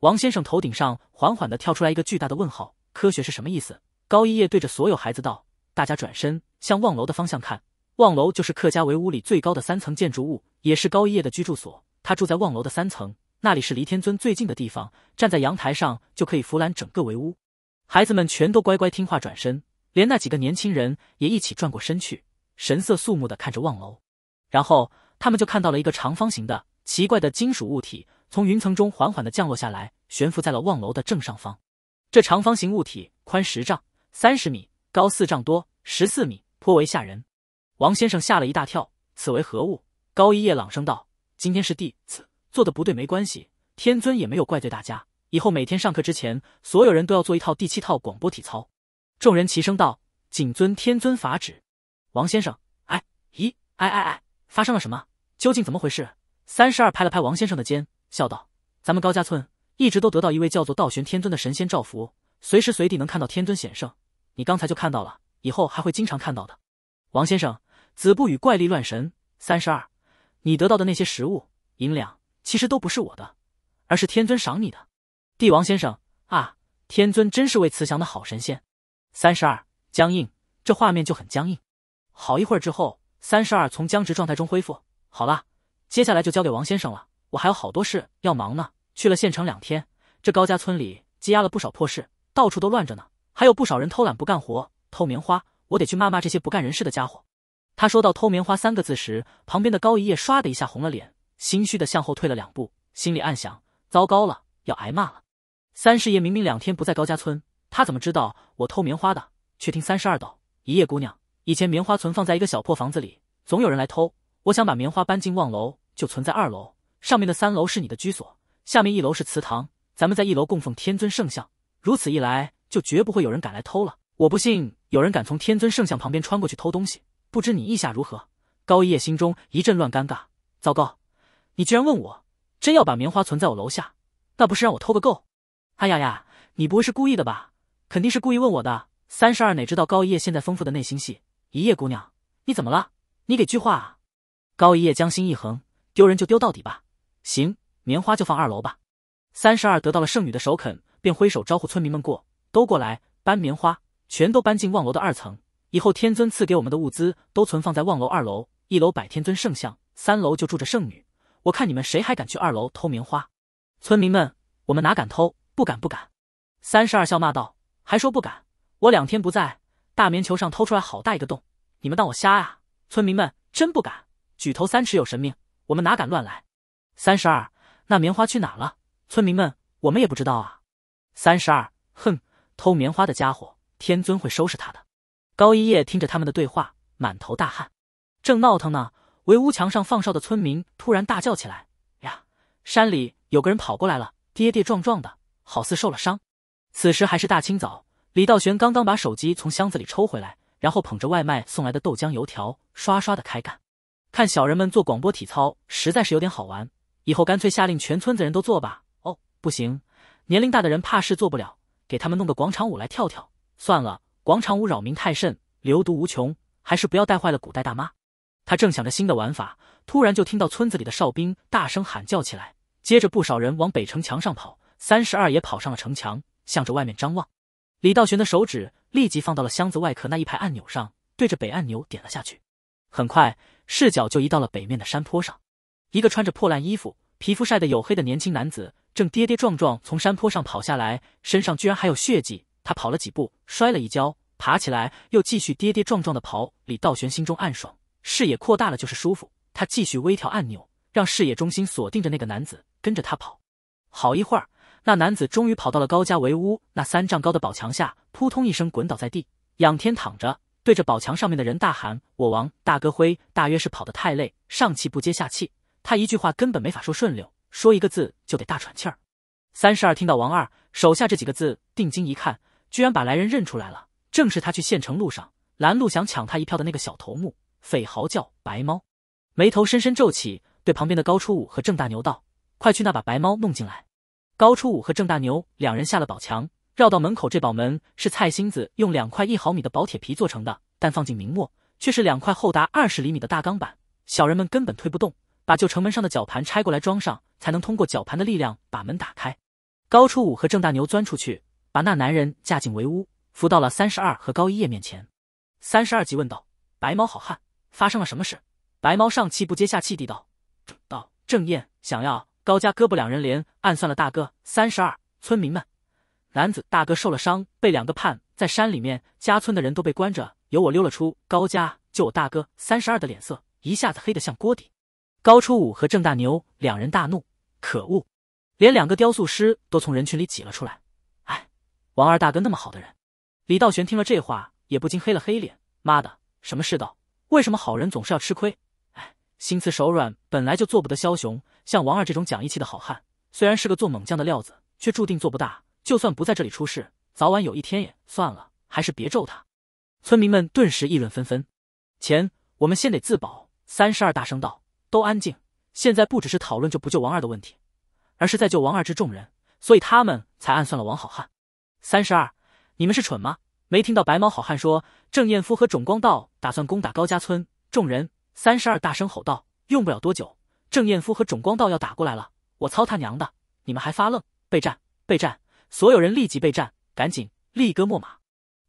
王先生头顶上缓缓的跳出来一个巨大的问号。科学是什么意思？高一叶对着所有孩子道：“大家转身向望楼的方向看。望楼就是客家围屋里最高的三层建筑物，也是高一叶的居住所。他住在望楼的三层，那里是离天尊最近的地方。站在阳台上就可以俯览整个围屋。”孩子们全都乖乖听话，转身，连那几个年轻人也一起转过身去，神色肃穆的看着望楼。然后他们就看到了一个长方形的奇怪的金属物体，从云层中缓缓的降落下来，悬浮在了望楼的正上方。这长方形物体宽十丈，三十米，高四丈多，十四米，颇为吓人。王先生吓了一大跳，此为何物？高一叶朗声道：“今天是第次做的不对，没关系，天尊也没有怪罪大家。以后每天上课之前，所有人都要做一套第七套广播体操。”众人齐声道：“谨遵天尊法旨。”王先生，哎，咦，哎哎哎，发生了什么？究竟怎么回事？三十二拍了拍王先生的肩，笑道：“咱们高家村。”一直都得到一位叫做道玄天尊的神仙照拂，随时随地能看到天尊显圣。你刚才就看到了，以后还会经常看到的。王先生，子不语怪力乱神。三十二，你得到的那些食物、银两，其实都不是我的，而是天尊赏你的。帝王先生啊，天尊真是位慈祥的好神仙。三十二，僵硬，这画面就很僵硬。好一会儿之后，三十二从僵直状态中恢复。好了，接下来就交给王先生了。我还有好多事要忙呢。去了县城两天，这高家村里积压了不少破事，到处都乱着呢。还有不少人偷懒不干活，偷棉花，我得去骂骂这些不干人事的家伙。他说到“偷棉花”三个字时，旁边的高一叶唰的一下红了脸，心虚的向后退了两步，心里暗想：糟糕了，要挨骂了。三师爷明明两天不在高家村，他怎么知道我偷棉花的？却听三十二道：“一叶姑娘，以前棉花存放在一个小破房子里，总有人来偷。我想把棉花搬进望楼，就存在二楼，上面的三楼是你的居所。”下面一楼是祠堂，咱们在一楼供奉天尊圣像，如此一来就绝不会有人敢来偷了。我不信有人敢从天尊圣像旁边穿过去偷东西。不知你意下如何？高一叶心中一阵乱，尴尬，糟糕，你居然问我，真要把棉花存在我楼下，那不是让我偷个够？哎呀呀，你不会是故意的吧？肯定是故意问我的。三十二哪知道高一叶现在丰富的内心戏，一叶姑娘，你怎么了？你给句话啊！高一叶将心一横，丢人就丢到底吧，行。棉花就放二楼吧。三十二得到了圣女的首肯，便挥手招呼村民们过，都过来搬棉花，全都搬进望楼的二层。以后天尊赐给我们的物资都存放在望楼二楼，一楼摆天尊圣像，三楼就住着圣女。我看你们谁还敢去二楼偷棉花？村民们，我们哪敢偷？不敢，不敢。三十二笑骂道：“还说不敢？我两天不在，大棉球上偷出来好大一个洞，你们当我瞎啊？”村民们真不敢。举头三尺有神明，我们哪敢乱来？三十二。那棉花去哪了？村民们，我们也不知道啊。三十二，哼，偷棉花的家伙，天尊会收拾他的。高一叶听着他们的对话，满头大汗。正闹腾呢，围屋墙上放哨的村民突然大叫起来：“呀，山里有个人跑过来了，跌跌撞撞的，好似受了伤。”此时还是大清早，李道玄刚刚把手机从箱子里抽回来，然后捧着外卖送来的豆浆油条，刷刷的开干。看小人们做广播体操，实在是有点好玩。以后干脆下令全村子人都做吧。哦，不行，年龄大的人怕事做不了，给他们弄个广场舞来跳跳。算了，广场舞扰民太甚，流毒无穷，还是不要带坏了古代大妈。他正想着新的玩法，突然就听到村子里的哨兵大声喊叫起来，接着不少人往北城墙上跑。三十二也跑上了城墙，向着外面张望。李道玄的手指立即放到了箱子外壳那一排按钮上，对着北按钮点了下去。很快，视角就移到了北面的山坡上。一个穿着破烂衣服、皮肤晒得黝黑的年轻男子，正跌跌撞撞从山坡上跑下来，身上居然还有血迹。他跑了几步，摔了一跤，爬起来又继续跌跌撞撞地跑。李道玄心中暗爽，视野扩大了就是舒服。他继续微调按钮，让视野中心锁定着那个男子，跟着他跑。好一会儿，那男子终于跑到了高家围屋那三丈高的宝墙下，扑通一声滚倒在地，仰天躺着，对着宝墙上面的人大喊：“我王大哥辉！”大约是跑得太累，上气不接下气。他一句话根本没法说顺溜，说一个字就得大喘气儿。三十二听到王二手下这几个字，定睛一看，居然把来人认出来了，正是他去县城路上拦路想抢他一票的那个小头目匪豪叫白猫，眉头深深皱起，对旁边的高初五和郑大牛道：“快去那把白猫弄进来。”高初五和郑大牛两人下了宝墙，绕到门口。这宝门是菜心子用两块一毫米的薄铁皮做成的，但放进明末却是两块厚达二十厘米的大钢板，小人们根本推不动。把旧城门上的绞盘拆过来装上，才能通过绞盘的力量把门打开。高初五和郑大牛钻出去，把那男人架进围屋，扶到了三十二和高一叶面前。三十二急问道：“白猫好汉，发生了什么事？”白猫上气不接下气地道：“道郑燕想要高家胳膊两人连暗算了大哥三十二，村民们男子大哥受了伤，被两个判在山里面，家村的人都被关着，由我溜了出高家，救我大哥三十二的脸色一下子黑得像锅底。”高初武和郑大牛两人大怒，可恶！连两个雕塑师都从人群里挤了出来。哎，王二大哥那么好的人，李道玄听了这话也不禁黑了黑脸。妈的，什么世道？为什么好人总是要吃亏？哎，心慈手软本来就做不得枭雄。像王二这种讲义气的好汉，虽然是个做猛将的料子，却注定做不大。就算不在这里出事，早晚有一天也算了，还是别咒他。村民们顿时议论纷纷。钱，我们先得自保。三十二大声道。都安静！现在不只是讨论救不救王二的问题，而是在救王二之众人，所以他们才暗算了王好汉。三十二，你们是蠢吗？没听到白毛好汉说郑彦夫和种光道打算攻打高家村？众人三十二大声吼道：“用不了多久，郑彦夫和种光道要打过来了！”我操他娘的，你们还发愣？备战，备战！所有人立即备战，赶紧立戈莫马！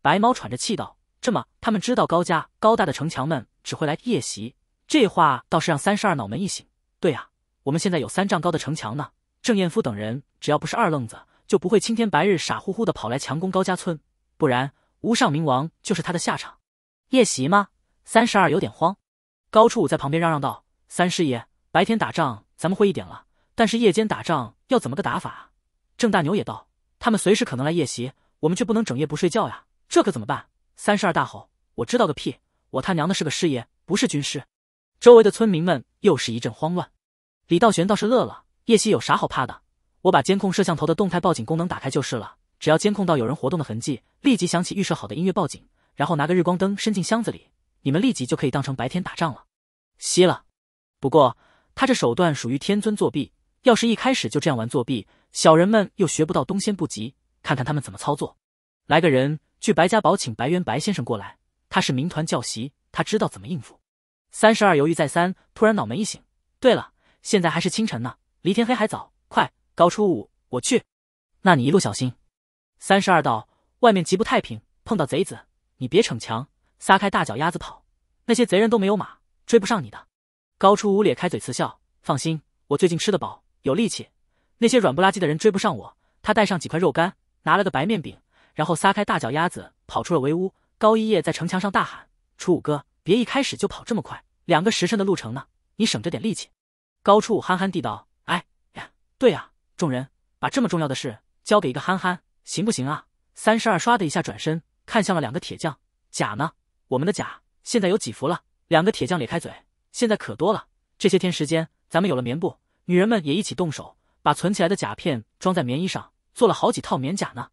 白毛喘着气道：“这么，他们知道高家高大的城墙们只会来夜袭。”这话倒是让三十二脑门一醒。对呀，我们现在有三丈高的城墙呢。郑彦夫等人只要不是二愣子，就不会青天白日傻乎乎的跑来强攻高家村，不然无上冥王就是他的下场。夜袭吗？三十二有点慌。高初武在旁边嚷嚷道：“三师爷，白天打仗咱们会一点了，但是夜间打仗要怎么个打法啊？”郑大牛也道：“他们随时可能来夜袭，我们却不能整夜不睡觉呀，这可怎么办？”三十二大吼：“我知道个屁！我他娘的是个师爷，不是军师。”周围的村民们又是一阵慌乱，李道玄倒是乐了。叶袭有啥好怕的？我把监控摄像头的动态报警功能打开就是了，只要监控到有人活动的痕迹，立即响起预设好的音乐报警，然后拿个日光灯伸进箱子里，你们立即就可以当成白天打仗了。吸了。不过他这手段属于天尊作弊，要是一开始就这样玩作弊，小人们又学不到东仙不急，看看他们怎么操作。来个人去白家堡请白猿白先生过来，他是民团教习，他知道怎么应付。三十二犹豫再三，突然脑门一醒，对了，现在还是清晨呢，离天黑还早，快，高初五，我去。那你一路小心。三十二道，外面极不太平，碰到贼子，你别逞强，撒开大脚丫子跑，那些贼人都没有马，追不上你的。高初五咧开嘴慈笑，放心，我最近吃得饱，有力气，那些软不拉几的人追不上我。他带上几块肉干，拿了个白面饼，然后撒开大脚丫子跑出了围屋。高一叶在城墙上大喊：“初五哥！”别一开始就跑这么快，两个时辰的路程呢，你省着点力气。高处憨憨地道：“哎呀，对啊，众人把这么重要的事交给一个憨憨，行不行啊？”三十二唰的一下转身，看向了两个铁匠：“甲呢？我们的甲现在有几服了？”两个铁匠咧开嘴：“现在可多了，这些天时间，咱们有了棉布，女人们也一起动手，把存起来的甲片装在棉衣上，做了好几套棉甲呢。”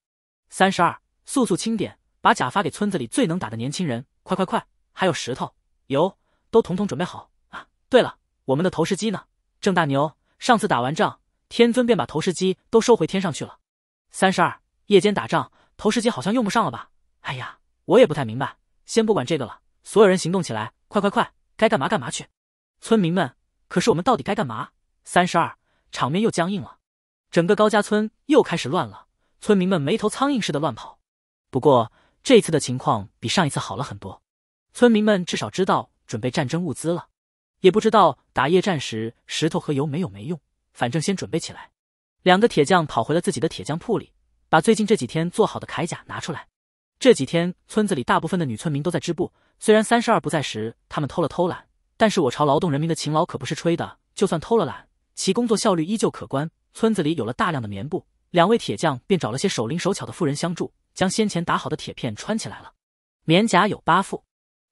三十二，速速清点，把甲发给村子里最能打的年轻人，快快快！还有石头、油，都统统准备好啊！对了，我们的投石机呢？郑大牛，上次打完仗，天尊便把投石机都收回天上去了。三十二，夜间打仗，投石机好像用不上了吧？哎呀，我也不太明白。先不管这个了，所有人行动起来，快快快，该干嘛干嘛去！村民们，可是我们到底该干嘛？三十二，场面又僵硬了，整个高家村又开始乱了，村民们没头苍蝇似的乱跑。不过这次的情况比上一次好了很多。村民们至少知道准备战争物资了，也不知道打夜战时石头和油没有没用，反正先准备起来。两个铁匠跑回了自己的铁匠铺里，把最近这几天做好的铠甲拿出来。这几天村子里大部分的女村民都在织布，虽然三十二不在时他们偷了偷懒，但是我朝劳动人民的勤劳可不是吹的，就算偷了懒，其工作效率依旧可观。村子里有了大量的棉布，两位铁匠便找了些手灵手巧的妇人相助，将先前打好的铁片穿起来了。棉甲有八副。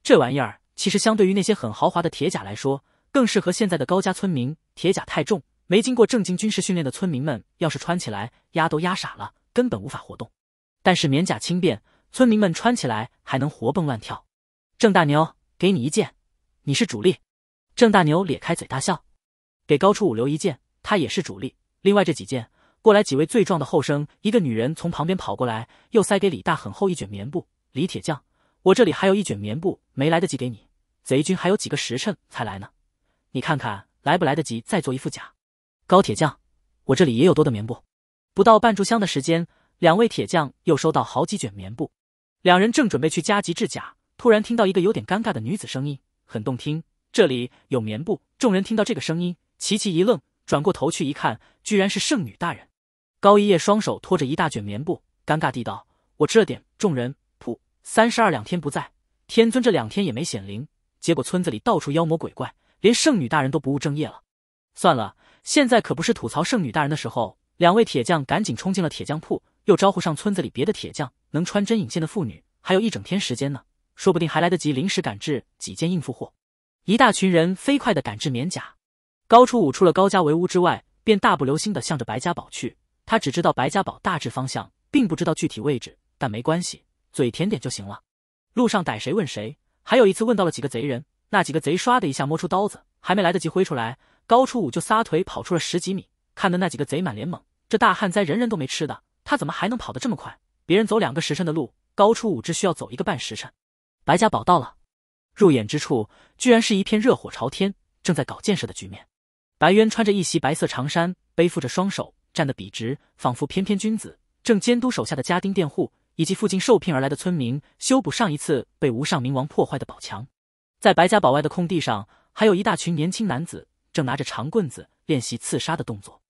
这玩意儿其实相对于那些很豪华的铁甲来说，更适合现在的高家村民。铁甲太重，没经过正经军事训练的村民们要是穿起来，压都压傻了，根本无法活动。但是棉甲轻便，村民们穿起来还能活蹦乱跳。郑大牛，给你一件，你是主力。郑大牛咧开嘴大笑，给高初五留一件，他也是主力。另外这几件，过来几位最壮的后生。一个女人从旁边跑过来，又塞给李大很厚一卷棉布。李铁匠。我这里还有一卷棉布没来得及给你，贼军还有几个时辰才来呢，你看看来不来得及再做一副甲。高铁匠，我这里也有多的棉布。不到半炷香的时间，两位铁匠又收到好几卷棉布，两人正准备去加急制甲，突然听到一个有点尴尬的女子声音，很动听。这里有棉布。众人听到这个声音，齐齐一愣，转过头去一看，居然是圣女大人。高一叶双手托着一大卷棉布，尴尬地道：“我吃了点。”众人。三十二两天不在，天尊这两天也没显灵，结果村子里到处妖魔鬼怪，连圣女大人都不务正业了。算了，现在可不是吐槽圣女大人的时候。两位铁匠赶紧冲进了铁匠铺，又招呼上村子里别的铁匠，能穿针引线的妇女，还有一整天时间呢，说不定还来得及临时赶制几件应付货。一大群人飞快的赶制棉甲，高初武出了高家围屋之外，便大步流星的向着白家堡去。他只知道白家堡大致方向，并不知道具体位置，但没关系。嘴甜点就行了。路上逮谁问谁，还有一次问到了几个贼人，那几个贼唰的一下摸出刀子，还没来得及挥出来，高初五就撒腿跑出了十几米，看的那几个贼满脸懵。这大旱灾人人都没吃的，他怎么还能跑得这么快？别人走两个时辰的路，高初五只需要走一个半时辰。白家堡到了，入眼之处居然是一片热火朝天，正在搞建设的局面。白渊穿着一袭白色长衫，背负着双手，站得笔直，仿佛翩翩君子，正监督手下的家丁佃户。以及附近受聘而来的村民修补上一次被无上冥王破坏的宝墙，在白家堡外的空地上，还有一大群年轻男子正拿着长棍子练习刺杀的动作。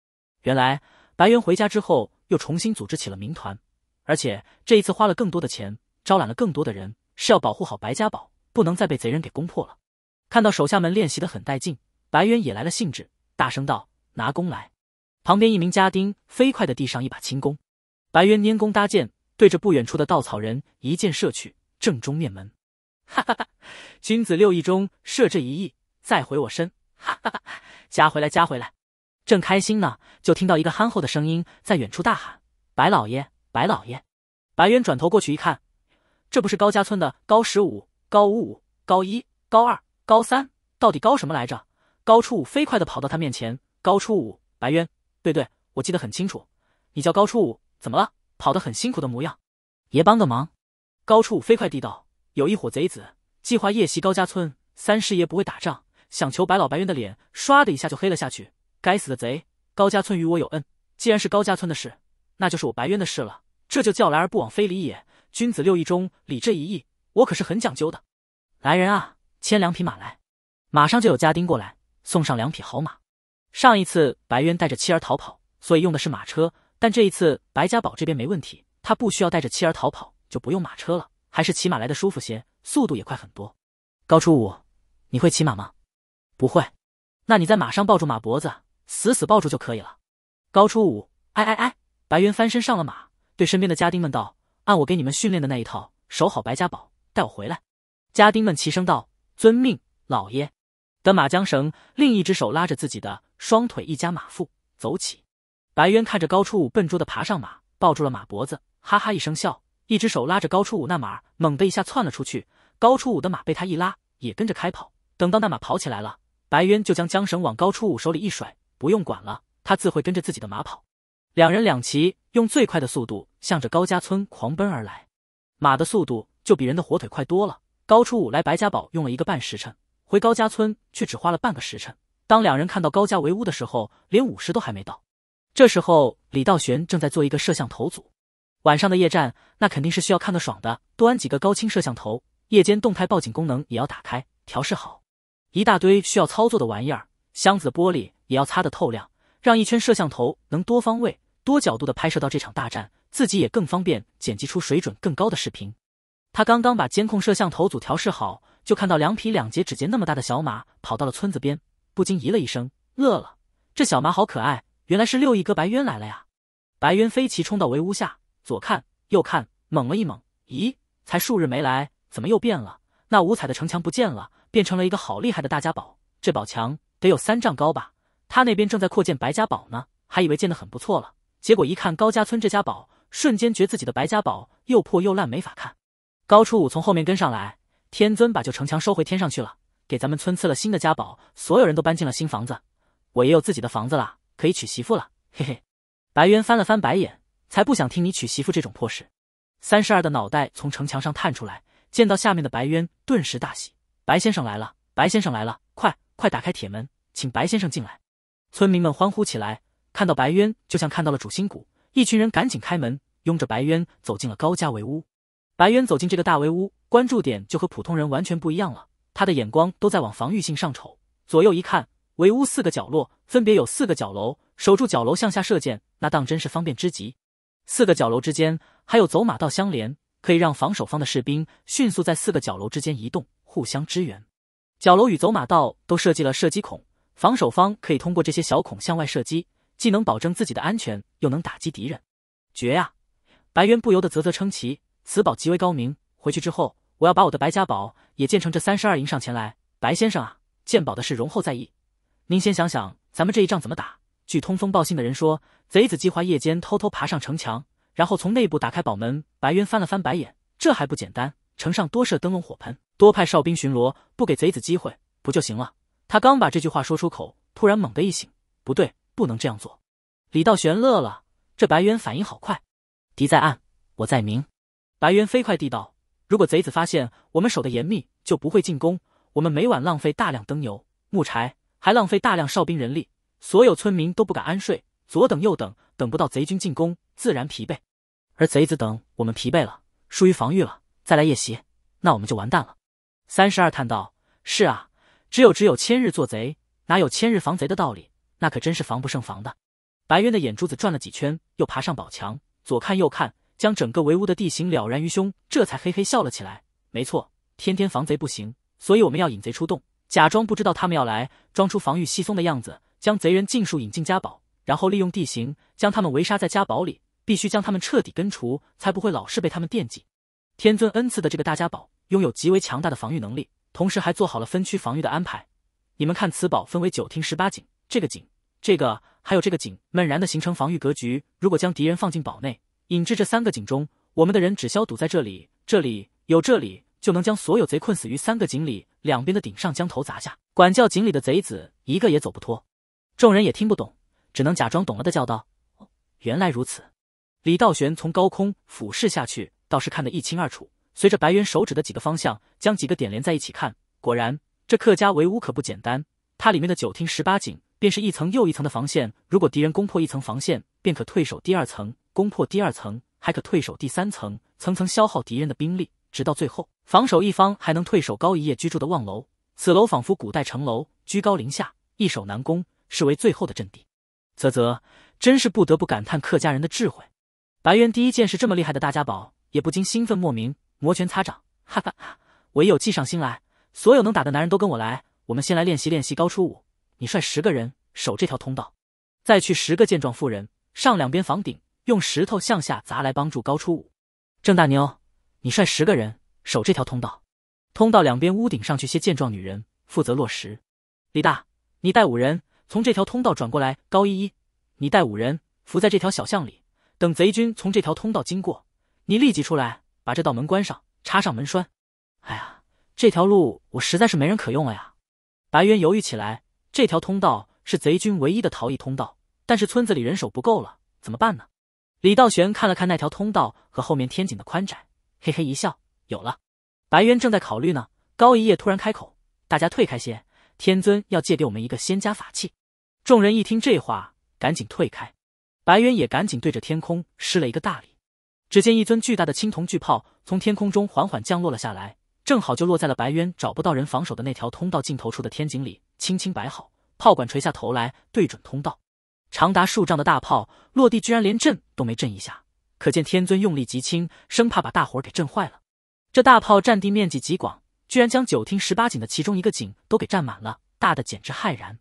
原来白猿回家之后又重新组织起了民团，而且这一次花了更多的钱，招揽了更多的人，是要保护好白家堡，不能再被贼人给攻破了。看到手下们练习的很带劲，白猿也来了兴致，大声道：“拿弓来！”旁边一名家丁飞快地递上一把轻弓，白猿拈弓搭箭。对着不远处的稻草人一箭射去，正中面门。哈哈哈！君子六艺中射这一艺，再回我身。哈哈哈！夹回来，夹回来！正开心呢，就听到一个憨厚的声音在远处大喊：“白老爷，白老爷！”白渊转头过去一看，这不是高家村的高十五、高五五、高一、高二、高三，到底高什么来着？高初五飞快的跑到他面前。高初五，白渊，对对，我记得很清楚，你叫高初五，怎么了？跑得很辛苦的模样，爷帮个忙。”高处飞快地道：“有一伙贼子计划夜袭高家村，三师爷不会打仗，想求白老。”白渊的脸唰的一下就黑了下去。“该死的贼！”高家村与我有恩，既然是高家村的事，那就是我白渊的事了。这就叫来而不往非礼也。君子六义中礼这一义，我可是很讲究的。来人啊，牵两匹马来！马上就有家丁过来送上两匹好马。上一次白渊带着妻儿逃跑，所以用的是马车。但这一次，白家宝这边没问题，他不需要带着妻儿逃跑，就不用马车了，还是骑马来的舒服些，速度也快很多。高初五，你会骑马吗？不会，那你在马上抱住马脖子，死死抱住就可以了。高初五，哎哎哎！白云翻身上了马，对身边的家丁们道：“按我给你们训练的那一套，守好白家堡，带我回来。”家丁们齐声道：“遵命，老爷。”得马缰绳，另一只手拉着自己的双腿一夹马腹，走起。白渊看着高初五笨拙的爬上马，抱住了马脖子，哈哈一声笑，一只手拉着高初五那马，猛地一下窜了出去。高初五的马被他一拉，也跟着开跑。等到那马跑起来了，白渊就将缰绳往高初五手里一甩，不用管了，他自会跟着自己的马跑。两人两骑，用最快的速度向着高家村狂奔而来。马的速度就比人的火腿快多了。高初五来白家堡用了一个半时辰，回高家村却只花了半个时辰。当两人看到高家围屋的时候，连午时都还没到。这时候，李道玄正在做一个摄像头组。晚上的夜战，那肯定是需要看个爽的，多安几个高清摄像头，夜间动态报警功能也要打开，调试好，一大堆需要操作的玩意儿。箱子的玻璃也要擦得透亮，让一圈摄像头能多方位、多角度的拍摄到这场大战，自己也更方便剪辑出水准更高的视频。他刚刚把监控摄像头组调试好，就看到两匹两节指节那么大的小马跑到了村子边，不禁咦了一声，乐了，这小马好可爱。原来是六义哥白渊来了呀！白渊飞骑冲到围屋下，左看右看，猛了一猛，咦，才数日没来，怎么又变了？那五彩的城墙不见了，变成了一个好厉害的大家堡。这堡墙得有三丈高吧？他那边正在扩建白家堡呢，还以为建得很不错了，结果一看高家村这家堡，瞬间觉自己的白家堡又破又烂，没法看。高初五从后面跟上来，天尊把旧城墙收回天上去了，给咱们村赐了新的家堡，所有人都搬进了新房子，我也有自己的房子啦。可以娶媳妇了，嘿嘿！白渊翻了翻白眼，才不想听你娶媳妇这种破事。三十二的脑袋从城墙上探出来，见到下面的白渊，顿时大喜：“白先生来了，白先生来了！快快打开铁门，请白先生进来！”村民们欢呼起来，看到白渊就像看到了主心骨，一群人赶紧开门，拥着白渊走进了高家围屋。白渊走进这个大围屋，关注点就和普通人完全不一样了，他的眼光都在往防御性上瞅，左右一看。围屋四个角落分别有四个角楼，守住角楼向下射箭，那当真是方便之极。四个角楼之间还有走马道相连，可以让防守方的士兵迅速在四个角楼之间移动，互相支援。角楼与走马道都设计了射击孔，防守方可以通过这些小孔向外射击，既能保证自己的安全，又能打击敌人。绝呀！白渊不由得啧啧称奇，此宝极为高明。回去之后，我要把我的白家宝也建成这三十二营上前来。白先生啊，鉴宝的事容后再议。您先想想，咱们这一仗怎么打？据通风报信的人说，贼子计划夜间偷偷爬上城墙，然后从内部打开宝门。白渊翻了翻白眼，这还不简单？城上多设灯笼火盆，多派哨兵巡逻，不给贼子机会，不就行了？他刚把这句话说出口，突然猛的一醒，不对，不能这样做。李道玄乐了，这白渊反应好快。敌在暗，我在明。白渊飞快地道，如果贼子发现我们守得严密，就不会进攻。我们每晚浪费大量灯油、木柴。还浪费大量哨兵人力，所有村民都不敢安睡，左等右等，等不到贼军进攻，自然疲惫。而贼子等我们疲惫了，疏于防御了，再来夜袭，那我们就完蛋了。三十二叹道：“是啊，只有只有千日做贼，哪有千日防贼的道理？那可真是防不胜防的。”白渊的眼珠子转了几圈，又爬上宝墙，左看右看，将整个围屋的地形了然于胸，这才嘿嘿笑了起来。没错，天天防贼不行，所以我们要引贼出动，假装不知道他们要来，装出防御稀松的样子，将贼人尽数引进家堡，然后利用地形将他们围杀在家堡里。必须将他们彻底根除，才不会老是被他们惦记。天尊恩赐的这个大家堡，拥有极为强大的防御能力，同时还做好了分区防御的安排。你们看，此堡分为九厅十八井，这个井，这个，还有这个井，猛然的形成防御格局。如果将敌人放进堡内，引至这三个井中，我们的人只消堵在这里，这里有这里，就能将所有贼困死于三个井里。两边的顶上将头砸下，管教井里的贼子一个也走不脱。众人也听不懂，只能假装懂了的叫道：“哦，原来如此。”李道玄从高空俯视下去，倒是看得一清二楚。随着白猿手指的几个方向，将几个点连在一起看，果然这客家围屋可不简单。它里面的九厅十八井便是一层又一层的防线。如果敌人攻破一层防线，便可退守第二层；攻破第二层，还可退守第三层，层层消耗敌人的兵力。直到最后，防守一方还能退守高一夜居住的望楼，此楼仿佛古代城楼，居高临下，易守难攻，视为最后的阵地。啧啧，真是不得不感叹客家人的智慧。白猿第一见是这么厉害的大家宝，也不禁兴奋莫名，摩拳擦掌，哈哈哈！唯有计上心来，所有能打的男人都跟我来，我们先来练习练习高初五。你率十个人守这条通道，再去十个健壮妇人上两边房顶，用石头向下砸来帮助高初五。郑大牛。你率十个人守这条通道，通道两边屋顶上去些健壮女人负责落实。李大，你带五人从这条通道转过来。高依依，你带五人伏在这条小巷里，等贼军从这条通道经过，你立即出来把这道门关上，插上门栓。哎呀，这条路我实在是没人可用了呀！白渊犹豫起来，这条通道是贼军唯一的逃逸通道，但是村子里人手不够了，怎么办呢？李道玄看了看那条通道和后面天井的宽窄。嘿嘿一笑，有了。白渊正在考虑呢。高一夜突然开口：“大家退开些，天尊要借给我们一个仙家法器。”众人一听这话，赶紧退开。白渊也赶紧对着天空施了一个大礼。只见一尊巨大的青铜巨炮从天空中缓缓降落了下来，正好就落在了白渊找不到人防守的那条通道尽头处的天井里，轻轻摆好，炮管垂下头来，对准通道。长达数丈的大炮落地，居然连震都没震一下。可见天尊用力极轻，生怕把大伙儿给震坏了。这大炮占地面积极广，居然将九厅十八井的其中一个井都给占满了，大的简直骇然。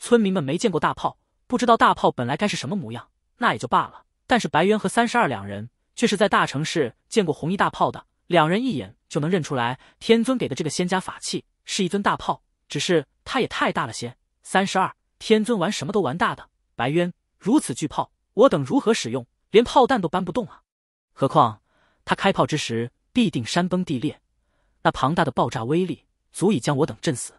村民们没见过大炮，不知道大炮本来该是什么模样，那也就罢了。但是白渊和三十二两人却是在大城市见过红衣大炮的，两人一眼就能认出来，天尊给的这个仙家法器是一尊大炮，只是它也太大了些。三十二，天尊玩什么都玩大的。白渊，如此巨炮，我等如何使用？连炮弹都搬不动啊，何况他开炮之时必定山崩地裂，那庞大的爆炸威力足以将我等震死。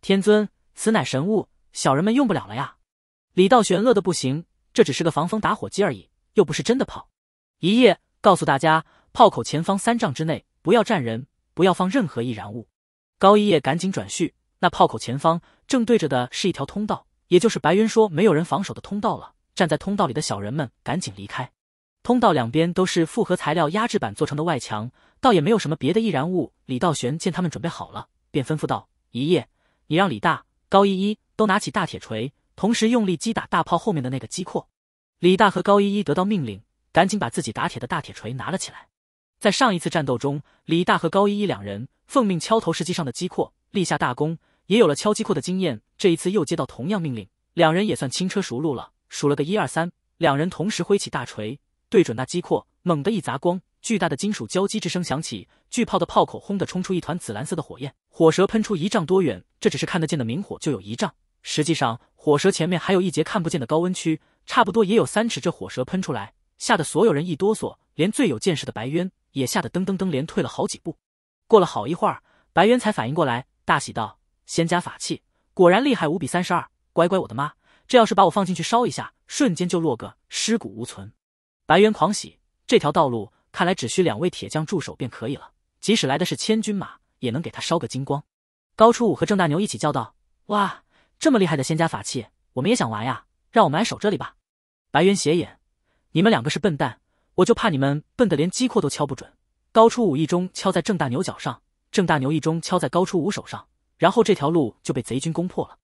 天尊，此乃神物，小人们用不了了呀！李道玄乐的不行，这只是个防风打火机而已，又不是真的炮。一夜告诉大家，炮口前方三丈之内不要站人，不要放任何易燃物。高一叶赶紧转去，那炮口前方正对着的是一条通道，也就是白云说没有人防守的通道了。站在通道里的小人们赶紧离开。通道两边都是复合材料压制板做成的外墙，倒也没有什么别的易燃物。李道玄见他们准备好了，便吩咐道：“一叶，你让李大、高一一都拿起大铁锤，同时用力击打大炮后面的那个机括。”李大和高一一得到命令，赶紧把自己打铁的大铁锤拿了起来。在上一次战斗中，李大和高一一两人奉命敲头石机上的机括，立下大功，也有了敲机括的经验。这一次又接到同样命令，两人也算轻车熟路了。数了个一二三，两人同时挥起大锤，对准那机括，猛地一砸，光，巨大的金属交击之声响起，巨炮的炮口轰的冲出一团紫蓝色的火焰，火蛇喷出一丈多远。这只是看得见的明火，就有一丈。实际上，火蛇前面还有一节看不见的高温区，差不多也有三尺。这火蛇喷出来，吓得所有人一哆嗦，连最有见识的白渊也吓得噔噔噔连退了好几步。过了好一会儿，白渊才反应过来，大喜道：“仙家法器果然厉害无比，三十二，乖乖我的妈！”这要是把我放进去烧一下，瞬间就落个尸骨无存。白猿狂喜，这条道路看来只需两位铁匠驻守便可以了。即使来的是千军马，也能给他烧个精光。高初五和郑大牛一起叫道：“哇，这么厉害的仙家法器，我们也想玩呀！让我们来守这里吧。”白猿斜眼：“你们两个是笨蛋，我就怕你们笨得连击括都敲不准。”高初五一中敲在郑大牛脚上，郑大牛一中敲在高初五手上，然后这条路就被贼军攻破了。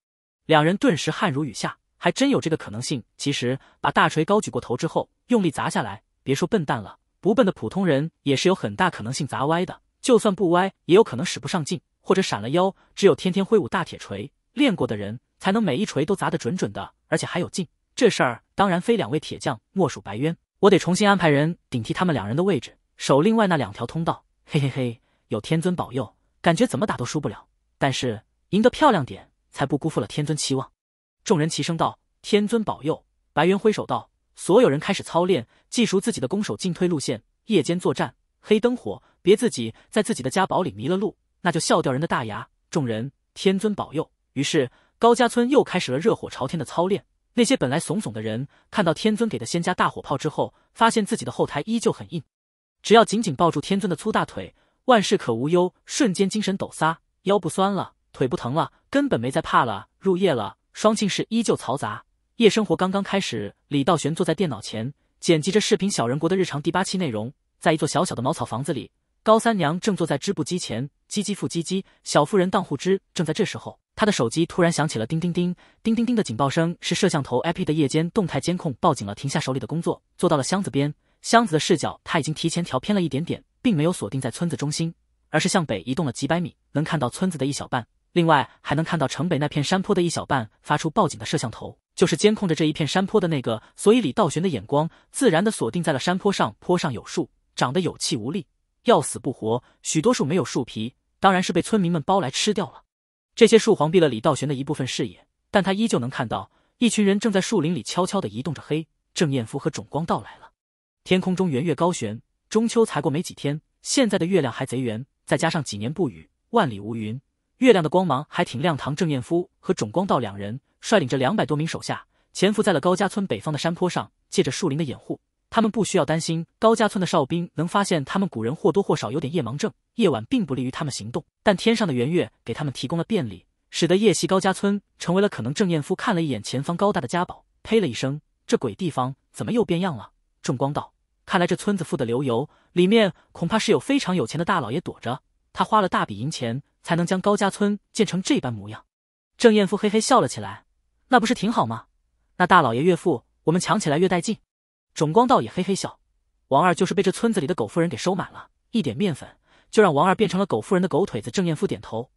两人顿时汗如雨下。还真有这个可能性。其实，把大锤高举过头之后，用力砸下来，别说笨蛋了，不笨的普通人也是有很大可能性砸歪的。就算不歪，也有可能使不上劲或者闪了腰。只有天天挥舞大铁锤练过的人，才能每一锤都砸得准准的，而且还有劲。这事儿当然非两位铁匠莫属。白渊，我得重新安排人顶替他们两人的位置，守另外那两条通道。嘿嘿嘿，有天尊保佑，感觉怎么打都输不了。但是赢得漂亮点，才不辜负了天尊期望。众人齐声道：“天尊保佑！”白猿挥手道：“所有人开始操练，记熟自己的攻守进退路线。夜间作战，黑灯火，别自己在自己的家堡里迷了路，那就笑掉人的大牙。”众人：“天尊保佑！”于是高家村又开始了热火朝天的操练。那些本来怂怂的人，看到天尊给的仙家大火炮之后，发现自己的后台依旧很硬，只要紧紧抱住天尊的粗大腿，万事可无忧。瞬间精神抖擞，腰不酸了，腿不疼了，根本没再怕了。入夜了。双庆市依旧嘈杂，夜生活刚刚开始。李道玄坐在电脑前，剪辑着视频《小人国》的日常第八期内容。在一座小小的茅草房子里，高三娘正坐在织布机前，唧唧复唧唧。小妇人当户织。正在这时候，她的手机突然响起了叮叮叮、叮叮叮的警报声，是摄像头 APP 的夜间动态监控报警了。停下手里的工作，坐到了箱子边。箱子的视角，他已经提前调偏了一点点，并没有锁定在村子中心，而是向北移动了几百米，能看到村子的一小半。另外还能看到城北那片山坡的一小半发出报警的摄像头，就是监控着这一片山坡的那个。所以李道玄的眼光自然地锁定在了山坡上。坡上有树，长得有气无力，要死不活。许多树没有树皮，当然是被村民们剥来吃掉了。这些树黄蔽了李道玄的一部分视野，但他依旧能看到一群人正在树林里悄悄地移动着。黑郑彦夫和种光到来了。天空中圆月高悬，中秋才过没几天，现在的月亮还贼圆。再加上几年不雨，万里无云。月亮的光芒还挺亮堂。郑彦夫和种光道两人率领着两百多名手下，潜伏在了高家村北方的山坡上，借着树林的掩护，他们不需要担心高家村的哨兵能发现他们。古人或多或少有点夜盲症，夜晚并不利于他们行动，但天上的圆月给他们提供了便利，使得夜袭高家村成为了可能。郑彦夫看了一眼前方高大的家堡，呸了一声：“这鬼地方怎么又变样了？”郑光道：“看来这村子富得流油，里面恐怕是有非常有钱的大老爷躲着。他花了大笔银钱。”才能将高家村建成这般模样。郑艳夫嘿嘿笑了起来，那不是挺好吗？那大老爷岳父，我们抢起来越带劲。种光道也嘿嘿笑。王二就是被这村子里的狗夫人给收买了，一点面粉就让王二变成了狗夫人的狗腿子。郑艳夫点头，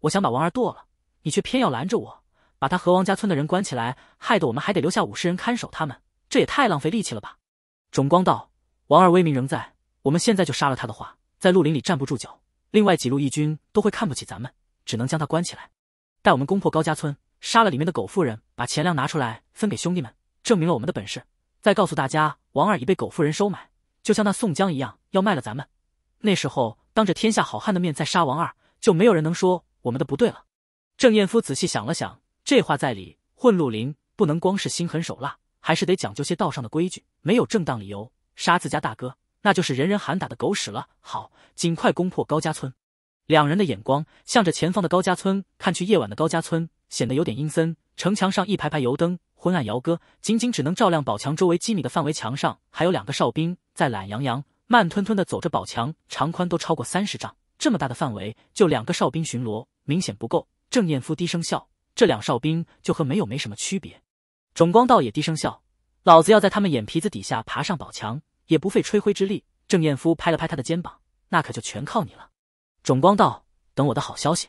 我想把王二剁了，你却偏要拦着我，把他和王家村的人关起来，害得我们还得留下五十人看守他们，这也太浪费力气了吧。种光道，王二威名仍在，我们现在就杀了他的话，在陆林里站不住脚。另外几路义军都会看不起咱们，只能将他关起来。待我们攻破高家村，杀了里面的狗夫人，把钱粮拿出来分给兄弟们，证明了我们的本事，再告诉大家王二已被狗夫人收买，就像那宋江一样要卖了咱们。那时候当着天下好汉的面再杀王二，就没有人能说我们的不对了。郑彦夫仔细想了想，这话在理。混绿林不能光是心狠手辣，还是得讲究些道上的规矩。没有正当理由杀自家大哥。那就是人人喊打的狗屎了。好，尽快攻破高家村。两人的眼光向着前方的高家村看去。夜晚的高家村显得有点阴森，城墙上一排排油灯昏暗摇歌，仅仅只能照亮宝墙周围几米的范围。墙上还有两个哨兵在懒洋洋、慢吞吞地走着。宝墙长宽都超过三十丈，这么大的范围就两个哨兵巡逻，明显不够。郑彦夫低声笑：“这两哨兵就和没有没什么区别。”种光道也低声笑：“老子要在他们眼皮子底下爬上宝墙。”也不费吹灰之力，郑彦夫拍了拍他的肩膀，那可就全靠你了。种光道，等我的好消息。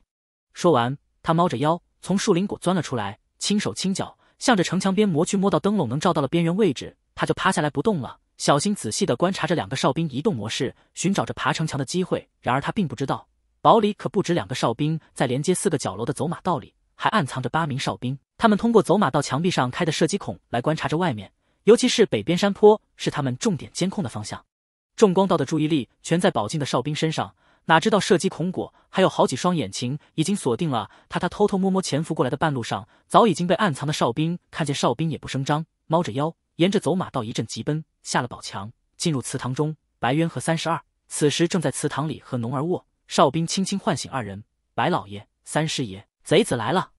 说完，他猫着腰从树林果钻了出来，轻手轻脚向着城墙边磨去，摸到灯笼能照到的边缘位置，他就趴下来不动了，小心仔细的观察着两个哨兵移动模式，寻找着爬城墙的机会。然而他并不知道，堡里可不止两个哨兵，在连接四个角楼的走马道里，还暗藏着八名哨兵，他们通过走马道墙壁上开的射击孔来观察着外面。尤其是北边山坡是他们重点监控的方向。众光道的注意力全在宝镜的哨兵身上，哪知道射击孔果还有好几双眼睛已经锁定了他。他偷偷摸摸潜伏过来的半路上，早已经被暗藏的哨兵看见。哨兵也不声张，猫着腰沿着走马道一阵疾奔，下了宝墙，进入祠堂中。白渊和三十二此时正在祠堂里和农儿卧。哨兵轻轻唤醒二人：“白老爷、三师爷，贼子来了！”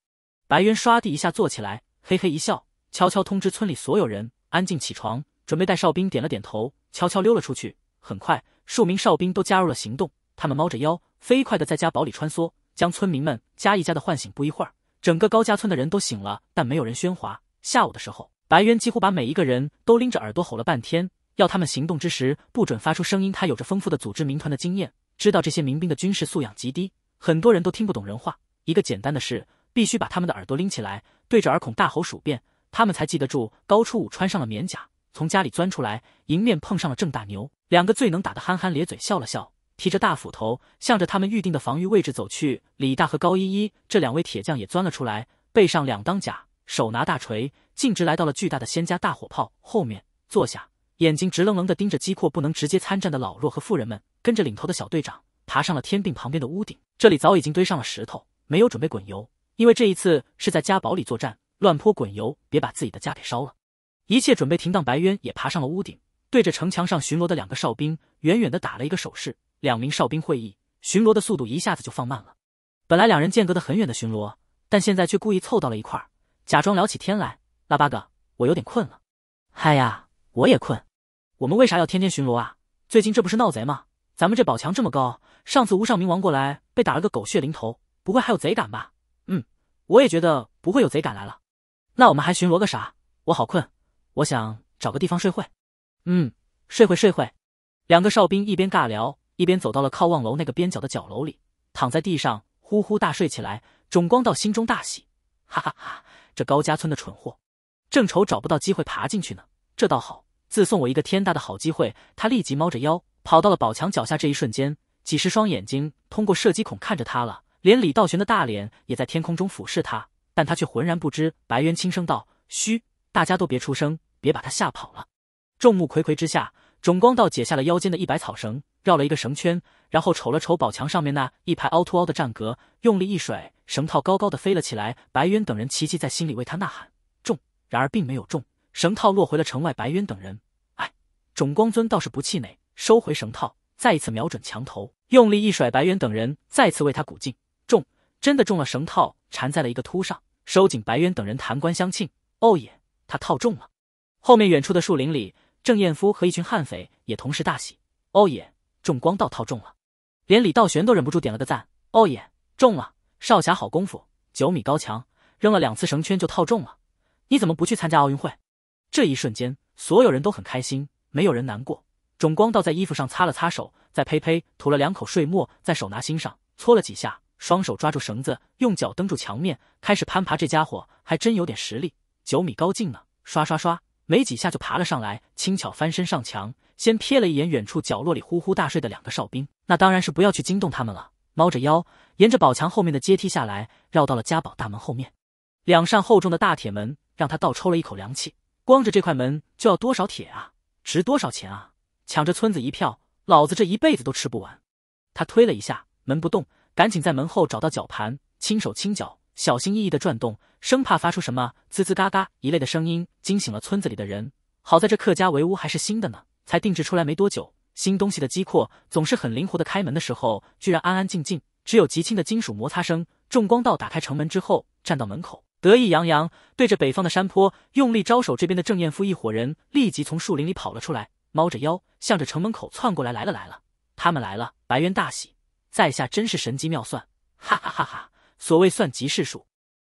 白渊唰地一下坐起来，嘿嘿一笑，悄悄通知村里所有人。安静起床，准备带哨兵，点了点头，悄悄溜了出去。很快，数名哨兵都加入了行动，他们猫着腰，飞快的在家堡里穿梭，将村民们家一家的唤醒。不一会儿，整个高家村的人都醒了，但没有人喧哗。下午的时候，白渊几乎把每一个人都拎着耳朵吼了半天，要他们行动之时不准发出声音。他有着丰富的组织民团的经验，知道这些民兵的军事素养极低，很多人都听不懂人话。一个简单的事，必须把他们的耳朵拎起来，对着耳孔大吼数遍。他们才记得住，高初武穿上了棉甲，从家里钻出来，迎面碰上了郑大牛。两个最能打的憨憨咧嘴笑了笑，提着大斧头，向着他们预定的防御位置走去。李大和高依依这两位铁匠也钻了出来，背上两当甲，手拿大锤，径直来到了巨大的仙家大火炮后面坐下，眼睛直愣愣的盯着击破不能直接参战的老弱和妇人们，跟着领头的小队长爬上了天病旁边的屋顶。这里早已经堆上了石头，没有准备滚油，因为这一次是在家堡里作战。乱泼滚油，别把自己的家给烧了。一切准备停当，白渊也爬上了屋顶，对着城墙上巡逻的两个哨兵远远的打了一个手势。两名哨兵会意，巡逻的速度一下子就放慢了。本来两人间隔的很远的巡逻，但现在却故意凑到了一块儿，假装聊起天来。拉巴哥，我有点困了。哎呀，我也困。我们为啥要天天巡逻啊？最近这不是闹贼吗？咱们这宝墙这么高，上次无上冥王过来被打了个狗血淋头，不会还有贼敢吧？嗯，我也觉得不会有贼敢来了。那我们还巡逻个啥？我好困，我想找个地方睡会。嗯，睡会睡会。两个哨兵一边尬聊，一边走到了靠望楼那个边角的角楼里，躺在地上呼呼大睡起来。种光道心中大喜，哈哈哈！这高家村的蠢货，正愁找不到机会爬进去呢，这倒好，自送我一个天大的好机会。他立即猫着腰跑到了宝强脚下。这一瞬间，几十双眼睛通过射击孔看着他了，连李道玄的大脸也在天空中俯视他。但他却浑然不知。白渊轻声道：“嘘，大家都别出声，别把他吓跑了。”众目睽睽之下，种光道解下了腰间的一百草绳，绕了一个绳圈，然后瞅了瞅宝墙上面那一排凹凸凹的战格，用力一甩，绳套高高的飞了起来。白渊等人齐齐在心里为他呐喊：“中！”然而并没有中，绳套落回了城外。白渊等人，哎，种光尊倒是不气馁，收回绳套，再一次瞄准墙头，用力一甩，白渊等人再次为他鼓劲：“中！”真的中了，绳套缠在了一个凸上。收紧白渊等人谈官相庆，哦也，他套中了。后面远处的树林里，郑彦夫和一群悍匪也同时大喜，哦也，仲光道套中了。连李道玄都忍不住点了个赞，哦也，中了，少侠好功夫，九米高墙扔了两次绳圈就套中了。你怎么不去参加奥运会？这一瞬间，所有人都很开心，没有人难过。种光道在衣服上擦了擦手，在呸呸吐了两口水沫，在手拿心上搓了几下。双手抓住绳子，用脚蹬住墙面，开始攀爬。这家伙还真有点实力，九米高进呢，刷刷刷，没几下就爬了上来，轻巧翻身上墙。先瞥了一眼远处角落里呼呼大睡的两个哨兵，那当然是不要去惊动他们了。猫着腰，沿着宝墙后面的阶梯下来，绕到了家宝大门后面。两扇厚重的大铁门让他倒抽了一口凉气，光着这块门就要多少铁啊？值多少钱啊？抢着村子一票，老子这一辈子都吃不完。他推了一下门，不动。赶紧在门后找到绞盘，轻手轻脚，小心翼翼地转动，生怕发出什么滋滋嘎嘎一类的声音惊醒了村子里的人。好在这客家围屋还是新的呢，才定制出来没多久，新东西的机括总是很灵活的。开门的时候居然安安静静，只有极轻的金属摩擦声。众光道打开城门之后，站到门口，得意洋洋对着北方的山坡用力招手。这边的郑艳夫一伙人立即从树林里跑了出来，猫着腰向着城门口窜过来。来了来了，他们来了！白渊大喜。在下真是神机妙算，哈哈哈哈！所谓算即是数，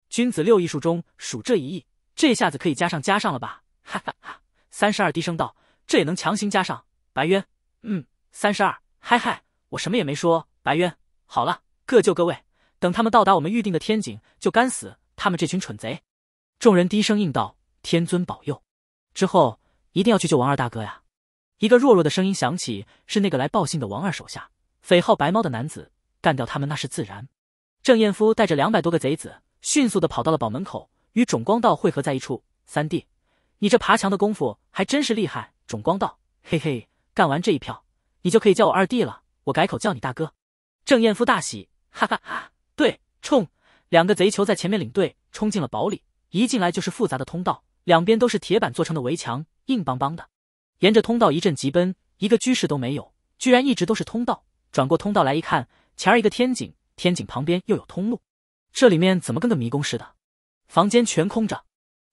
君子六艺术中数这一艺，这下子可以加上加上了吧？哈哈哈！三十二低声道，这也能强行加上。白渊，嗯，三十二，嗨嗨，我什么也没说。白渊，好了，各就各位，等他们到达我们预定的天井，就干死他们这群蠢贼！众人低声应道：天尊保佑！之后一定要去救王二大哥呀！一个弱弱的声音响起，是那个来报信的王二手下。匪号白猫的男子干掉他们那是自然。郑艳夫带着两百多个贼子，迅速的跑到了堡门口，与种光道汇合在一处。三弟，你这爬墙的功夫还真是厉害！种光道，嘿嘿，干完这一票，你就可以叫我二弟了，我改口叫你大哥。郑艳夫大喜，哈哈哈！对，冲！两个贼球在前面领队冲进了堡里，一进来就是复杂的通道，两边都是铁板做成的围墙，硬邦邦的。沿着通道一阵急奔，一个居室都没有，居然一直都是通道。转过通道来一看，前儿一个天井，天井旁边又有通路，这里面怎么跟个迷宫似的？房间全空着。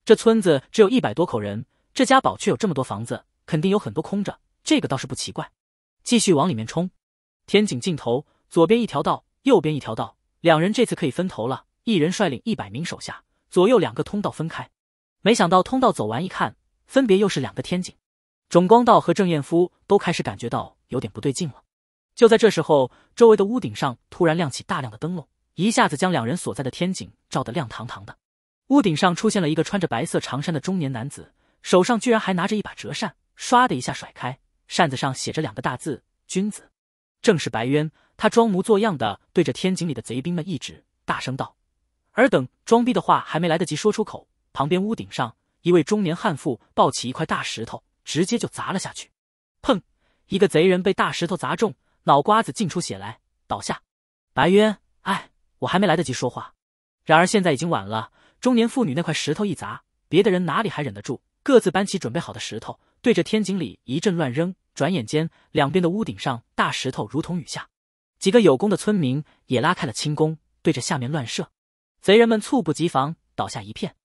这村子只有一百多口人，这家宝却有这么多房子，肯定有很多空着。这个倒是不奇怪。继续往里面冲，天井尽头左边一条道，右边一条道，两人这次可以分头了，一人率领一百名手下，左右两个通道分开。没想到通道走完一看，分别又是两个天井，种光道和郑彦夫都开始感觉到有点不对劲了。就在这时候，周围的屋顶上突然亮起大量的灯笼，一下子将两人所在的天井照得亮堂堂的。屋顶上出现了一个穿着白色长衫的中年男子，手上居然还拿着一把折扇，唰的一下甩开，扇子上写着两个大字“君子”，正是白渊。他装模作样的对着天井里的贼兵们一指，大声道：“尔等装逼的话还没来得及说出口，旁边屋顶上一位中年悍妇抱起一块大石头，直接就砸了下去。砰！一个贼人被大石头砸中。”脑瓜子进出血来，倒下。白渊，哎，我还没来得及说话，然而现在已经晚了。中年妇女那块石头一砸，别的人哪里还忍得住，各自搬起准备好的石头，对着天井里一阵乱扔。转眼间，两边的屋顶上大石头如同雨下。几个有功的村民也拉开了轻功，对着下面乱射。贼人们猝不及防，倒下一片。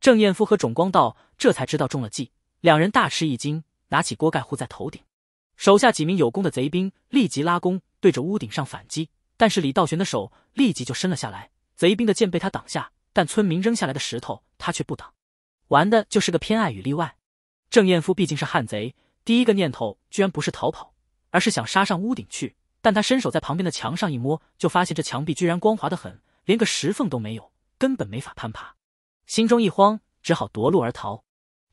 郑艳夫和种光道这才知道中了计，两人大吃一惊，拿起锅盖护在头顶。手下几名有功的贼兵立即拉弓，对着屋顶上反击。但是李道玄的手立即就伸了下来，贼兵的剑被他挡下。但村民扔下来的石头，他却不挡。玩的就是个偏爱与例外。郑彦夫毕竟是汉贼，第一个念头居然不是逃跑，而是想杀上屋顶去。但他伸手在旁边的墙上一摸，就发现这墙壁居然光滑的很，连个石缝都没有，根本没法攀爬。心中一慌，只好夺路而逃。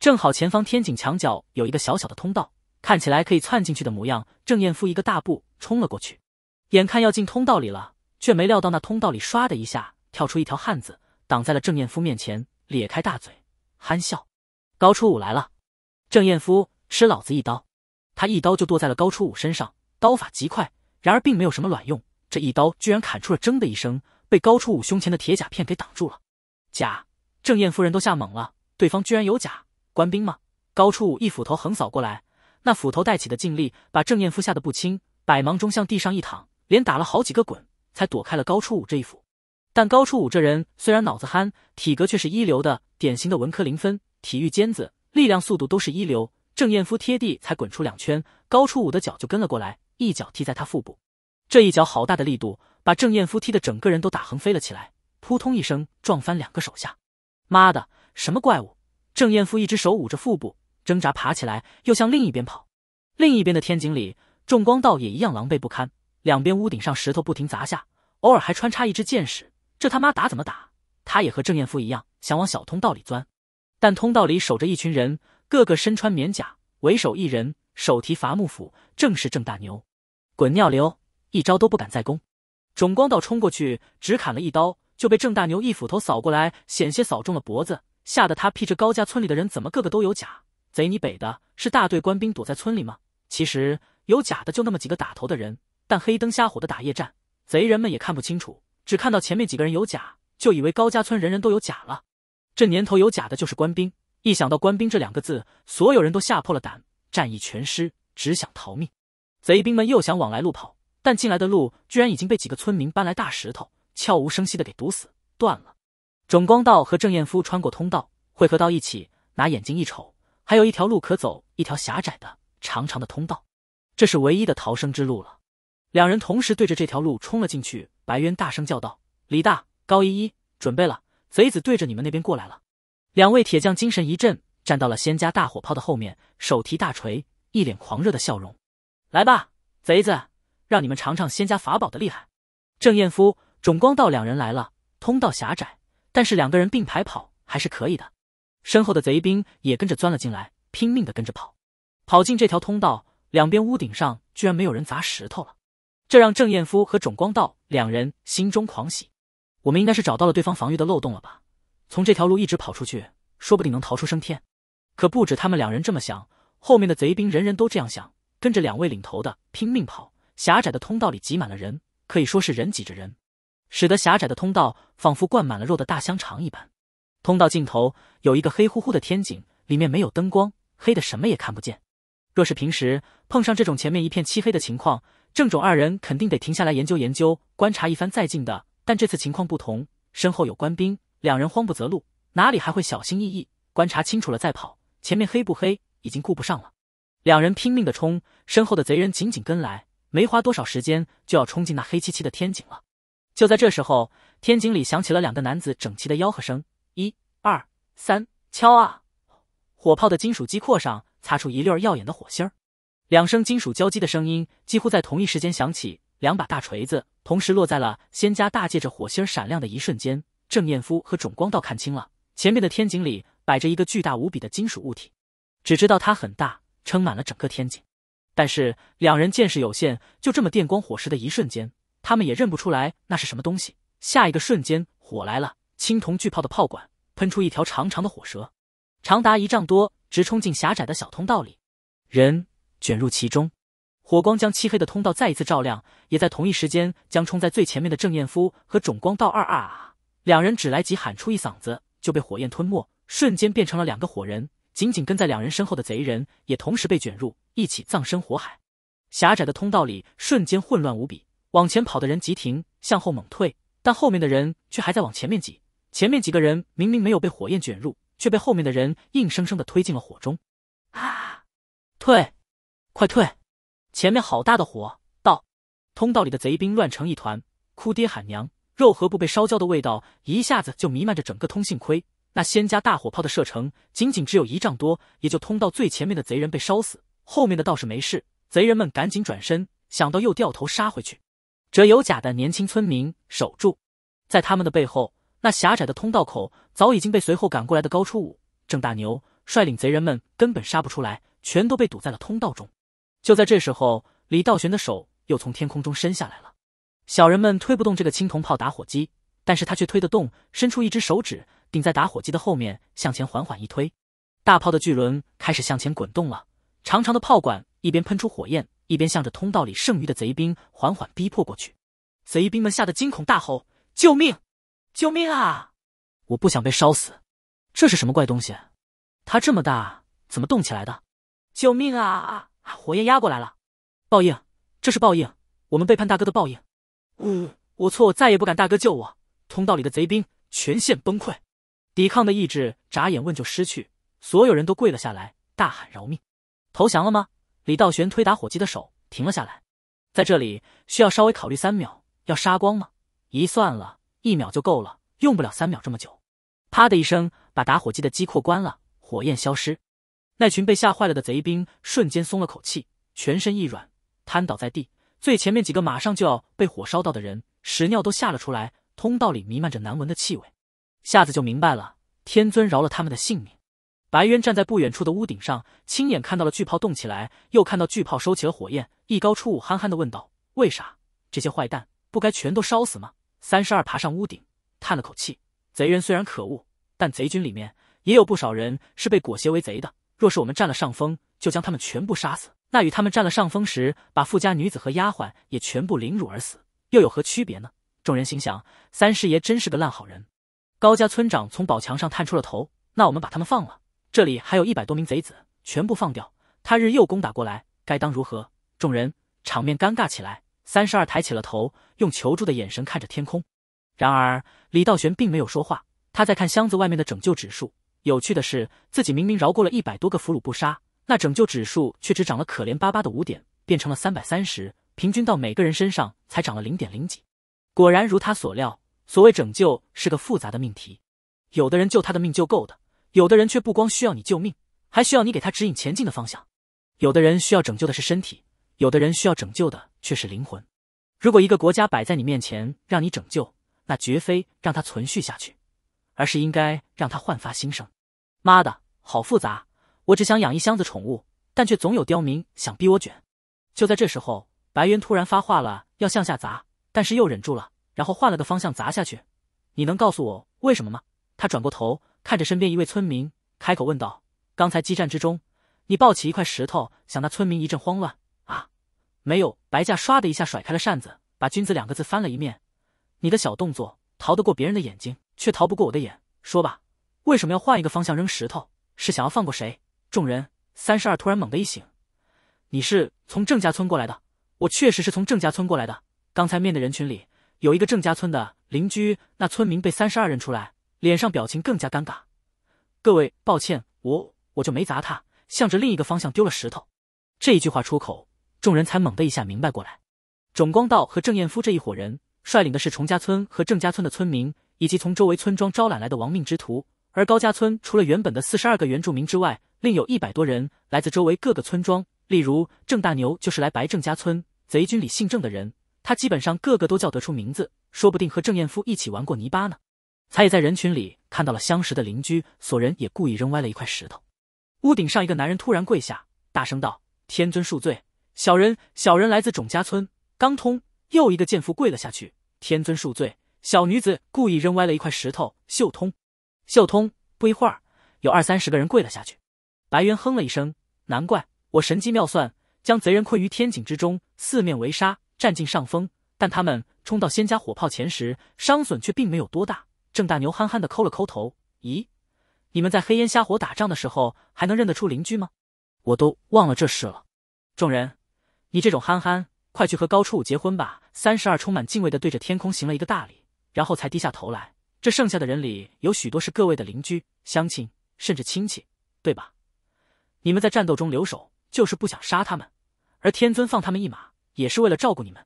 正好前方天井墙角有一个小小的通道。看起来可以窜进去的模样，郑艳夫一个大步冲了过去，眼看要进通道里了，却没料到那通道里唰的一下跳出一条汉子，挡在了郑艳夫面前，咧开大嘴憨笑。高初五来了，郑艳夫吃老子一刀，他一刀就剁在了高初五身上，刀法极快，然而并没有什么卵用，这一刀居然砍出了“铮”的一声，被高初五胸前的铁甲片给挡住了。甲，郑艳夫人都吓懵了，对方居然有甲官兵吗？高初五一斧头横扫过来。那斧头带起的劲力，把郑艳夫吓得不轻，百忙中向地上一躺，连打了好几个滚，才躲开了高初武这一斧。但高初武这人虽然脑子憨，体格却是一流的，典型的文科零分，体育尖子，力量、速度都是一流。郑艳夫贴地才滚出两圈，高初武的脚就跟了过来，一脚踢在他腹部，这一脚好大的力度，把郑艳夫踢得整个人都打横飞了起来，扑通一声撞翻两个手下。妈的，什么怪物！郑艳夫一只手捂着腹部。挣扎爬起来，又向另一边跑。另一边的天井里，仲光道也一样狼狈不堪。两边屋顶上石头不停砸下，偶尔还穿插一支箭矢。这他妈打怎么打？他也和郑彦夫一样，想往小通道里钻，但通道里守着一群人，个个身穿棉甲，为首一人手提伐木斧，正是郑大牛。滚尿流，一招都不敢再攻。仲光道冲过去，只砍了一刀，就被郑大牛一斧头扫过来，险些扫中了脖子，吓得他屁着。高家村里的人怎么个个都有甲？贼你北的，是大队官兵躲在村里吗？其实有假的就那么几个打头的人，但黑灯瞎火的打夜战，贼人们也看不清楚，只看到前面几个人有假，就以为高家村人人都有假了。这年头有假的就是官兵，一想到官兵这两个字，所有人都吓破了胆，战意全失，只想逃命。贼兵们又想往来路跑，但进来的路居然已经被几个村民搬来大石头，悄无声息的给堵死，断了。种光道和郑彦夫穿过通道，汇合到一起，拿眼睛一瞅。还有一条路可走，一条狭窄的长长的通道，这是唯一的逃生之路了。两人同时对着这条路冲了进去。白渊大声叫道：“李大、高依依，准备了！贼子对着你们那边过来了！”两位铁匠精神一振，站到了仙家大火炮的后面，手提大锤，一脸狂热的笑容：“来吧，贼子，让你们尝尝仙家法宝的厉害！”郑艳夫、种光道两人来了。通道狭窄，但是两个人并排跑还是可以的。身后的贼兵也跟着钻了进来，拼命地跟着跑。跑进这条通道，两边屋顶上居然没有人砸石头了，这让郑彦夫和种光道两人心中狂喜。我们应该是找到了对方防御的漏洞了吧？从这条路一直跑出去，说不定能逃出升天。可不止他们两人这么想，后面的贼兵人人都这样想，跟着两位领头的拼命跑。狭窄的通道里挤满了人，可以说是人挤着人，使得狭窄的通道仿佛灌满了肉的大香肠一般。通道尽头。有一个黑乎乎的天井，里面没有灯光，黑的什么也看不见。若是平时碰上这种前面一片漆黑的情况，正种二人肯定得停下来研究研究，观察一番再进的。但这次情况不同，身后有官兵，两人慌不择路，哪里还会小心翼翼观察清楚了再跑？前面黑不黑已经顾不上了，两人拼命的冲，身后的贼人紧紧跟来，没花多少时间就要冲进那黑漆漆的天井了。就在这时候，天井里响起了两个男子整齐的吆喝声：“一、二。”三敲啊！火炮的金属机括上擦出一粒儿耀眼的火星儿，两声金属交击的声音几乎在同一时间响起，两把大锤子同时落在了仙家大界。着火星儿闪亮的一瞬间，郑彦夫和种光道看清了前面的天井里摆着一个巨大无比的金属物体，只知道它很大，撑满了整个天井。但是两人见识有限，就这么电光火石的一瞬间，他们也认不出来那是什么东西。下一个瞬间，火来了，青铜巨炮的炮管。喷出一条长长的火舌，长达一丈多，直冲进狭窄的小通道里，人卷入其中。火光将漆黑的通道再一次照亮，也在同一时间将冲在最前面的郑彦夫和种光道二啊两人只来及喊出一嗓子，就被火焰吞没，瞬间变成了两个火人。紧紧跟在两人身后的贼人也同时被卷入，一起葬身火海。狭窄的通道里瞬间混乱无比，往前跑的人急停，向后猛退，但后面的人却还在往前面挤。前面几个人明明没有被火焰卷入，却被后面的人硬生生的推进了火中。啊！退，快退！前面好大的火道，通道里的贼兵乱成一团，哭爹喊娘，肉和布被烧焦的味道一下子就弥漫着整个通信盔。那仙家大火炮的射程仅仅只有一丈多，也就通到最前面的贼人被烧死，后面的倒是没事。贼人们赶紧转身，想到又掉头杀回去。折有甲的年轻村民守住在他们的背后。那狭窄的通道口早已经被随后赶过来的高初武、郑大牛率领贼人们根本杀不出来，全都被堵在了通道中。就在这时候，李道玄的手又从天空中伸下来了。小人们推不动这个青铜炮打火机，但是他却推得动，伸出一只手指顶在打火机的后面，向前缓缓一推，大炮的巨轮开始向前滚动了。长长的炮管一边喷出火焰，一边向着通道里剩余的贼兵缓缓逼迫过去。贼兵们吓得惊恐大吼：“救命！”救命啊！我不想被烧死。这是什么怪东西？它这么大，怎么动起来的？救命啊啊！火焰压过来了！报应，这是报应！我们背叛大哥的报应！呜，我错，我再也不敢。大哥救我！通道里的贼兵全线崩溃，抵抗的意志眨眼问就失去，所有人都跪了下来，大喊饶命，投降了吗？李道玄推打火机的手停了下来，在这里需要稍微考虑三秒，要杀光吗？一算了。一秒就够了，用不了三秒这么久。啪的一声，把打火机的机括关了，火焰消失。那群被吓坏了的贼兵瞬间松了口气，全身一软，瘫倒在地。最前面几个马上就要被火烧到的人，屎尿都吓了出来。通道里弥漫着难闻的气味，一下子就明白了，天尊饶了他们的性命。白渊站在不远处的屋顶上，亲眼看到了巨炮动起来，又看到巨炮收起了火焰，一高出五憨憨的问道：“为啥这些坏蛋不该全都烧死吗？”三十二爬上屋顶，叹了口气：“贼人虽然可恶，但贼军里面也有不少人是被裹挟为贼的。若是我们占了上风，就将他们全部杀死，那与他们占了上风时把富家女子和丫鬟也全部凌辱而死，又有何区别呢？”众人心想：“三师爷真是个烂好人。”高家村长从宝墙上探出了头：“那我们把他们放了？这里还有一百多名贼子，全部放掉，他日又攻打过来，该当如何？”众人场面尴尬起来。三十二抬起了头，用求助的眼神看着天空。然而李道玄并没有说话，他在看箱子外面的拯救指数。有趣的是，自己明明饶过了一百多个俘虏不杀，那拯救指数却只涨了可怜巴巴的五点，变成了三百三十，平均到每个人身上才涨了零点零几。果然如他所料，所谓拯救是个复杂的命题。有的人救他的命就够的，有的人却不光需要你救命，还需要你给他指引前进的方向。有的人需要拯救的是身体。有的人需要拯救的却是灵魂。如果一个国家摆在你面前让你拯救，那绝非让它存续下去，而是应该让它焕发新生。妈的，好复杂！我只想养一箱子宠物，但却总有刁民想逼我卷。就在这时候，白猿突然发话了，要向下砸，但是又忍住了，然后换了个方向砸下去。你能告诉我为什么吗？他转过头看着身边一位村民，开口问道：“刚才激战之中，你抱起一块石头，想那村民一阵慌乱。”没有白架，唰的一下甩开了扇子，把“君子”两个字翻了一面。你的小动作逃得过别人的眼睛，却逃不过我的眼。说吧，为什么要换一个方向扔石头？是想要放过谁？众人三十二突然猛地一醒：“你是从郑家村过来的？我确实是从郑家村过来的。刚才面对人群里有一个郑家村的邻居，那村民被三十二认出来，脸上表情更加尴尬。各位，抱歉，我我就没砸他，向着另一个方向丢了石头。”这一句话出口。众人才猛地一下明白过来，种光道和郑艳夫这一伙人率领的是崇家村和郑家村的村民，以及从周围村庄招揽来的亡命之徒。而高家村除了原本的四十二个原住民之外，另有一百多人来自周围各个村庄。例如郑大牛就是来白郑家村，贼军里姓郑的人，他基本上个个都叫得出名字，说不定和郑艳夫一起玩过泥巴呢。才也在人群里看到了相识的邻居，索人也故意扔歪了一块石头。屋顶上一个男人突然跪下，大声道：“天尊恕罪。”小人，小人来自种家村。刚通，又一个贱妇跪了下去。天尊恕罪，小女子故意扔歪了一块石头。秀通，秀通。不一会儿，有二三十个人跪了下去。白猿哼了一声，难怪我神机妙算，将贼人困于天井之中，四面围杀，占尽上风。但他们冲到仙家火炮前时，伤损却并没有多大。郑大牛憨憨地抠了抠头，咦，你们在黑烟瞎火打仗的时候，还能认得出邻居吗？我都忘了这事了。众人。你这种憨憨，快去和高初五结婚吧！三十二充满敬畏的对着天空行了一个大礼，然后才低下头来。这剩下的人里有许多是各位的邻居、乡亲，甚至亲戚，对吧？你们在战斗中留守，就是不想杀他们，而天尊放他们一马，也是为了照顾你们。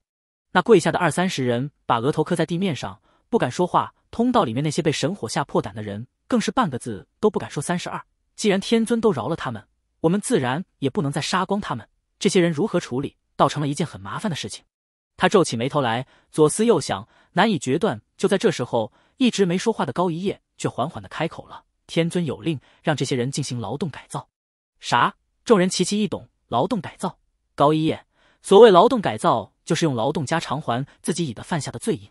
那跪下的二三十人，把额头磕在地面上，不敢说话。通道里面那些被神火吓破胆的人，更是半个字都不敢说。三十二，既然天尊都饶了他们，我们自然也不能再杀光他们。这些人如何处理，倒成了一件很麻烦的事情。他皱起眉头来，左思右想，难以决断。就在这时候，一直没说话的高一叶却缓缓的开口了：“天尊有令，让这些人进行劳动改造。”啥？众人齐齐一懂。劳动改造。高一叶所谓劳动改造，就是用劳动加偿还自己已的犯下的罪应。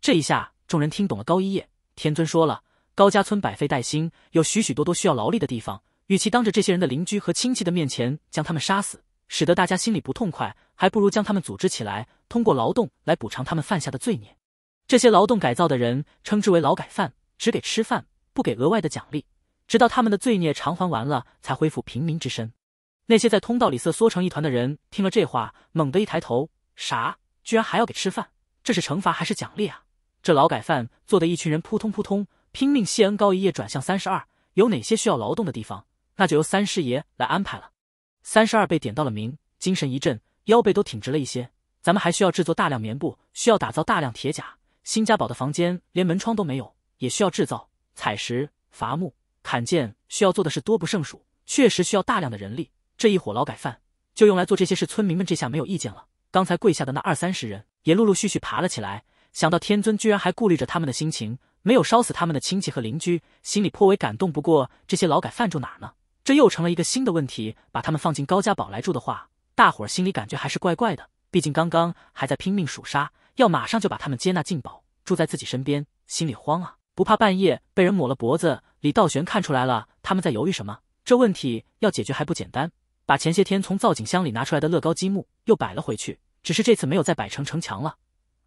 这一下，众人听懂了。高一叶，天尊说了，高家村百废待兴，有许许多多需要劳力的地方，与其当着这些人的邻居和亲戚的面前将他们杀死。使得大家心里不痛快，还不如将他们组织起来，通过劳动来补偿他们犯下的罪孽。这些劳动改造的人称之为劳改犯，只给吃饭，不给额外的奖励，直到他们的罪孽偿还完了，才恢复平民之身。那些在通道里瑟缩成一团的人听了这话，猛地一抬头：“啥？居然还要给吃饭？这是惩罚还是奖励啊？”这劳改犯做的一群人扑通扑通拼命谢恩。高一夜转向三十二：“有哪些需要劳动的地方？那就由三师爷来安排了。”三十二被点到了名，精神一振，腰背都挺直了一些。咱们还需要制作大量棉布，需要打造大量铁甲。新家堡的房间连门窗都没有，也需要制造、采石、伐木、砍剑，需要做的是多不胜数，确实需要大量的人力。这一伙劳改犯就用来做这些事。村民们这下没有意见了。刚才跪下的那二三十人也陆陆续续爬了起来。想到天尊居然还顾虑着他们的心情，没有烧死他们的亲戚和邻居，心里颇为感动。不过这些劳改犯住哪呢？这又成了一个新的问题。把他们放进高家堡来住的话，大伙儿心里感觉还是怪怪的。毕竟刚刚还在拼命数杀，要马上就把他们接纳进堡，住在自己身边，心里慌啊！不怕半夜被人抹了脖子？李道玄看出来了，他们在犹豫什么。这问题要解决还不简单，把前些天从造景箱里拿出来的乐高积木又摆了回去，只是这次没有再摆成城墙了，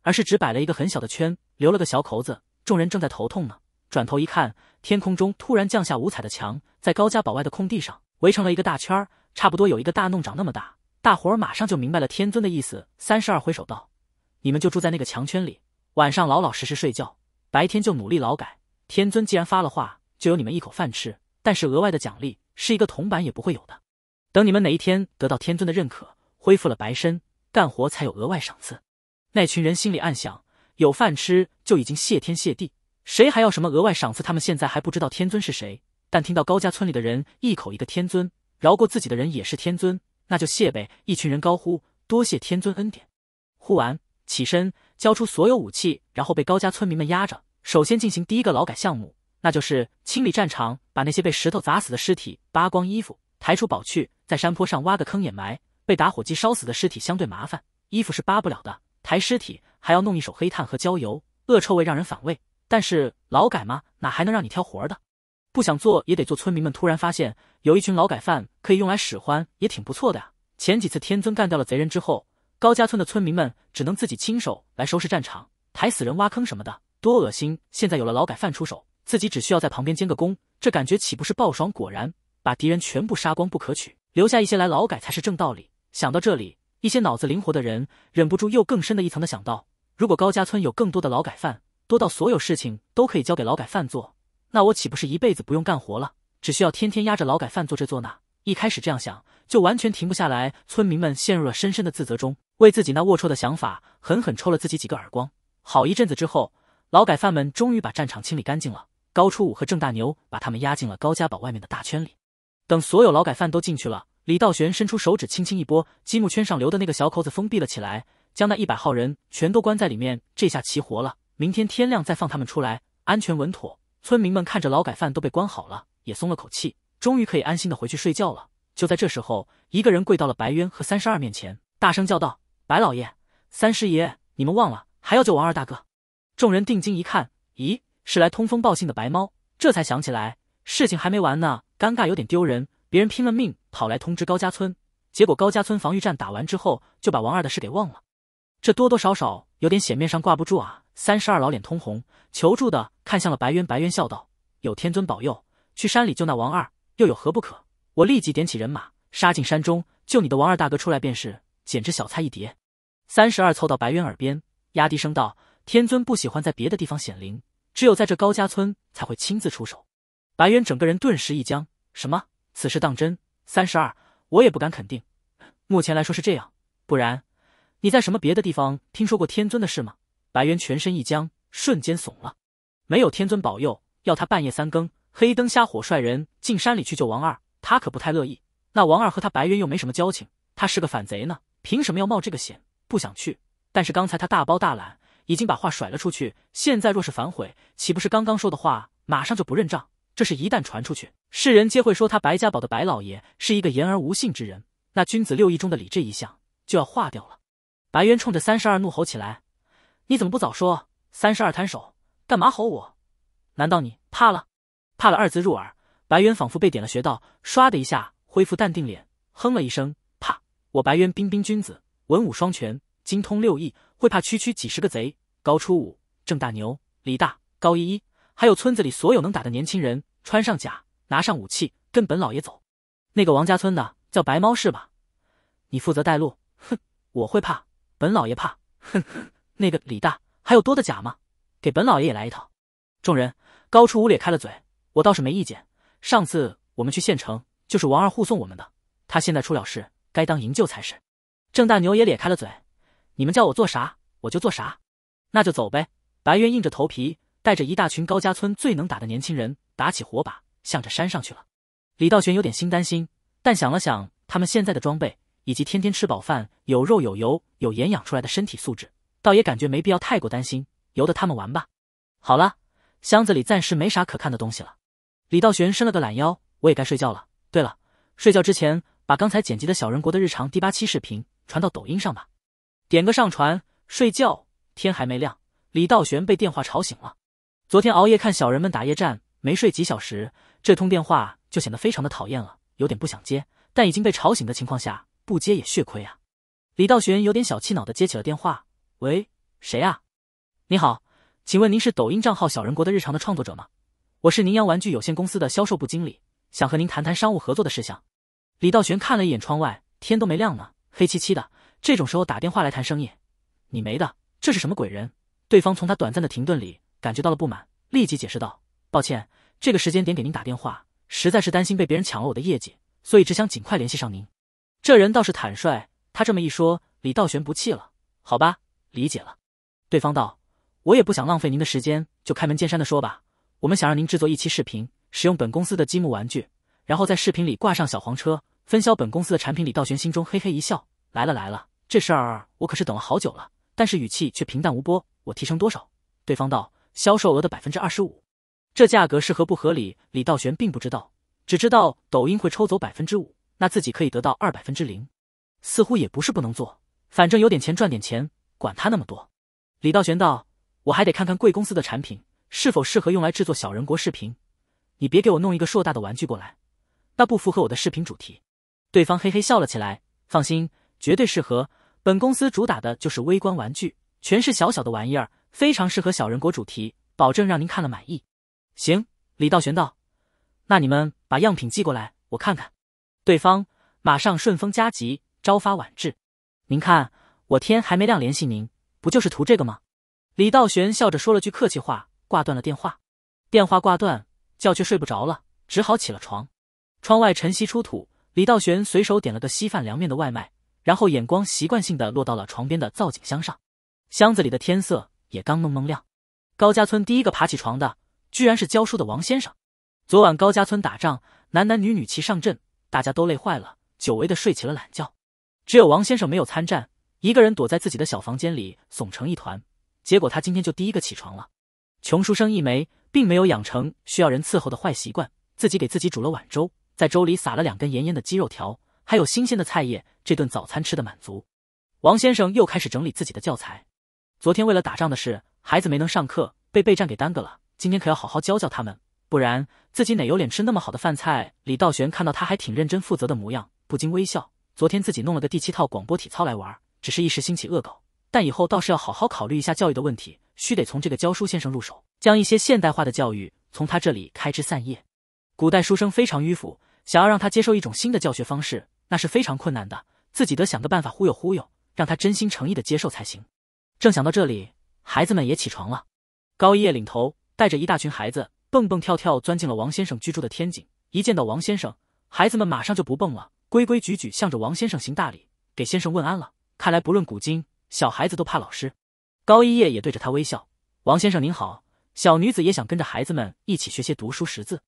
而是只摆了一个很小的圈，留了个小口子。众人正在头痛呢。转头一看，天空中突然降下五彩的墙，在高家堡外的空地上围成了一个大圈儿，差不多有一个大弄长那么大。大伙儿马上就明白了天尊的意思。三十二挥手道：“你们就住在那个墙圈里，晚上老老实实睡觉，白天就努力劳改。天尊既然发了话，就有你们一口饭吃，但是额外的奖励是一个铜板也不会有的。等你们哪一天得到天尊的认可，恢复了白身，干活才有额外赏赐。”那群人心里暗想：有饭吃就已经谢天谢地。谁还要什么额外赏赐？他们现在还不知道天尊是谁，但听到高家村里的人一口一个天尊，饶过自己的人也是天尊，那就谢呗！一群人高呼：“多谢天尊恩典！”呼完，起身交出所有武器，然后被高家村民们压着，首先进行第一个劳改项目，那就是清理战场，把那些被石头砸死的尸体扒光衣服，抬出堡去，在山坡上挖个坑掩埋。被打火机烧死的尸体相对麻烦，衣服是扒不了的，抬尸体还要弄一手黑炭和焦油，恶臭味让人反胃。但是劳改嘛，哪还能让你挑活儿的？不想做也得做。村民们突然发现，有一群劳改犯可以用来使唤，也挺不错的呀。前几次天尊干掉了贼人之后，高家村的村民们只能自己亲手来收拾战场，抬死人、挖坑什么的，多恶心！现在有了劳改犯出手，自己只需要在旁边监个工，这感觉岂不是爆爽？果然，把敌人全部杀光不可取，留下一些来劳改才是正道理。想到这里，一些脑子灵活的人忍不住又更深的一层的想到：如果高家村有更多的劳改犯。多到所有事情都可以交给劳改犯做，那我岂不是一辈子不用干活了？只需要天天压着劳改犯做这做那。一开始这样想，就完全停不下来。村民们陷入了深深的自责中，为自己那龌龊的想法狠狠抽了自己几个耳光。好一阵子之后，劳改犯们终于把战场清理干净了。高初五和郑大牛把他们押进了高家堡外面的大圈里。等所有劳改犯都进去了，李道玄伸出手指，轻轻一拨积木圈上留的那个小口子，封闭了起来，将那一百号人全都关在里面。这下齐活了。明天天亮再放他们出来，安全稳妥。村民们看着劳改犯都被关好了，也松了口气，终于可以安心的回去睡觉了。就在这时候，一个人跪到了白渊和三十二面前，大声叫道：“白老爷，三师爷，你们忘了还要救王二大哥？”众人定睛一看，咦，是来通风报信的白猫。这才想起来，事情还没完呢。尴尬，有点丢人。别人拼了命跑来通知高家村，结果高家村防御战打完之后，就把王二的事给忘了。这多多少少。有点险，面上挂不住啊！三十二老脸通红，求助的看向了白渊，白渊笑道：“有天尊保佑，去山里救那王二又有何不可？”我立即点起人马，杀进山中救你的王二大哥出来便是，简直小菜一碟。三十二凑到白渊耳边，压低声道：“天尊不喜欢在别的地方显灵，只有在这高家村才会亲自出手。”白渊整个人顿时一僵：“什么？此事当真？”三十二，我也不敢肯定，目前来说是这样，不然。你在什么别的地方听说过天尊的事吗？白猿全身一僵，瞬间怂了。没有天尊保佑，要他半夜三更黑灯瞎火率人进山里去救王二，他可不太乐意。那王二和他白猿又没什么交情，他是个反贼呢，凭什么要冒这个险？不想去。但是刚才他大包大揽，已经把话甩了出去，现在若是反悔，岂不是刚刚说的话马上就不认账？这事一旦传出去，世人皆会说他白家堡的白老爷是一个言而无信之人，那君子六艺中的理智一项就要化掉了。白渊冲着三十二怒吼起来：“你怎么不早说？”三十二摊手：“干嘛吼我？难道你怕了？”怕了二字入耳，白渊仿佛被点了穴道，唰的一下恢复淡定脸，哼了一声：“怕我白渊彬彬君子，文武双全，精通六艺，会怕区区几十个贼？高初五、郑大牛、李大、高一一，还有村子里所有能打的年轻人，穿上甲，拿上武器，跟本老爷走。那个王家村的叫白猫是吧？你负责带路。哼，我会怕。”本老爷怕，哼，那个李大还有多的假吗？给本老爷也来一套。众人高初五咧开了嘴，我倒是没意见。上次我们去县城就是王二护送我们的，他现在出了事，该当营救才是。郑大牛也咧开了嘴，你们叫我做啥，我就做啥。那就走呗。白渊硬着头皮带着一大群高家村最能打的年轻人，打起火把，向着山上去了。李道玄有点心担心，但想了想他们现在的装备。以及天天吃饱饭，有肉有油有盐养出来的身体素质，倒也感觉没必要太过担心，由得他们玩吧。好了，箱子里暂时没啥可看的东西了。李道玄伸了个懒腰，我也该睡觉了。对了，睡觉之前把刚才剪辑的《小人国的日常》第八期视频传到抖音上吧。点个上传，睡觉。天还没亮，李道玄被电话吵醒了。昨天熬夜看小人们打夜战，没睡几小时，这通电话就显得非常的讨厌了，有点不想接，但已经被吵醒的情况下。不接也血亏啊！李道玄有点小气恼的接起了电话。喂，谁啊？你好，请问您是抖音账号“小人国”的日常的创作者吗？我是宁阳玩具有限公司的销售部经理，想和您谈谈商务合作的事项。李道玄看了一眼窗外，天都没亮呢，黑漆漆的，这种时候打电话来谈生意，你没的，这是什么鬼人？对方从他短暂的停顿里感觉到了不满，立即解释道：“抱歉，这个时间点给您打电话，实在是担心被别人抢了我的业绩，所以只想尽快联系上您。”这人倒是坦率，他这么一说，李道玄不气了，好吧，理解了。对方道：“我也不想浪费您的时间，就开门见山的说吧，我们想让您制作一期视频，使用本公司的积木玩具，然后在视频里挂上小黄车，分销本公司的产品。”李道玄心中嘿嘿一笑，来了来了，这事儿我可是等了好久了，但是语气却平淡无波。我提成多少？对方道：“销售额的百分之二十五。”这价格合不合？合理？李道玄并不知道，只知道抖音会抽走百分之五。那自己可以得到二百分之零，似乎也不是不能做，反正有点钱赚点钱，管他那么多。李道玄道：“我还得看看贵公司的产品是否适合用来制作小人国视频，你别给我弄一个硕大的玩具过来，那不符合我的视频主题。”对方嘿嘿笑了起来：“放心，绝对适合。本公司主打的就是微观玩具，全是小小的玩意儿，非常适合小人国主题，保证让您看了满意。”行，李道玄道：“那你们把样品寄过来，我看看。”对方马上顺风加急，朝发晚至。您看，我天还没亮联系您，不就是图这个吗？李道玄笑着说了句客气话，挂断了电话。电话挂断，觉却睡不着了，只好起了床。窗外晨曦出土，李道玄随手点了个稀饭凉面的外卖，然后眼光习惯性的落到了床边的造景箱上。箱子里的天色也刚蒙蒙亮。高家村第一个爬起床的，居然是教书的王先生。昨晚高家村打仗，男男女女齐上阵。大家都累坏了，久违的睡起了懒觉。只有王先生没有参战，一个人躲在自己的小房间里，耸成一团。结果他今天就第一个起床了。穷书生一枚，并没有养成需要人伺候的坏习惯，自己给自己煮了碗粥，在粥里撒了两根盐腌的鸡肉条，还有新鲜的菜叶，这顿早餐吃的满足。王先生又开始整理自己的教材。昨天为了打仗的事，孩子没能上课，被备战给耽搁了。今天可要好好教教他们。不然自己哪有脸吃那么好的饭菜？李道玄看到他还挺认真负责的模样，不禁微笑。昨天自己弄了个第七套广播体操来玩，只是一时兴起恶搞，但以后倒是要好好考虑一下教育的问题，须得从这个教书先生入手，将一些现代化的教育从他这里开枝散叶。古代书生非常迂腐，想要让他接受一种新的教学方式，那是非常困难的。自己得想个办法忽悠忽悠，让他真心诚意的接受才行。正想到这里，孩子们也起床了，高一夜领头，带着一大群孩子。蹦蹦跳跳钻进了王先生居住的天井，一见到王先生，孩子们马上就不蹦了，规规矩矩向着王先生行大礼，给先生问安了。看来不论古今，小孩子都怕老师。高一叶也对着他微笑：“王先生您好，小女子也想跟着孩子们一起学些读书识字。”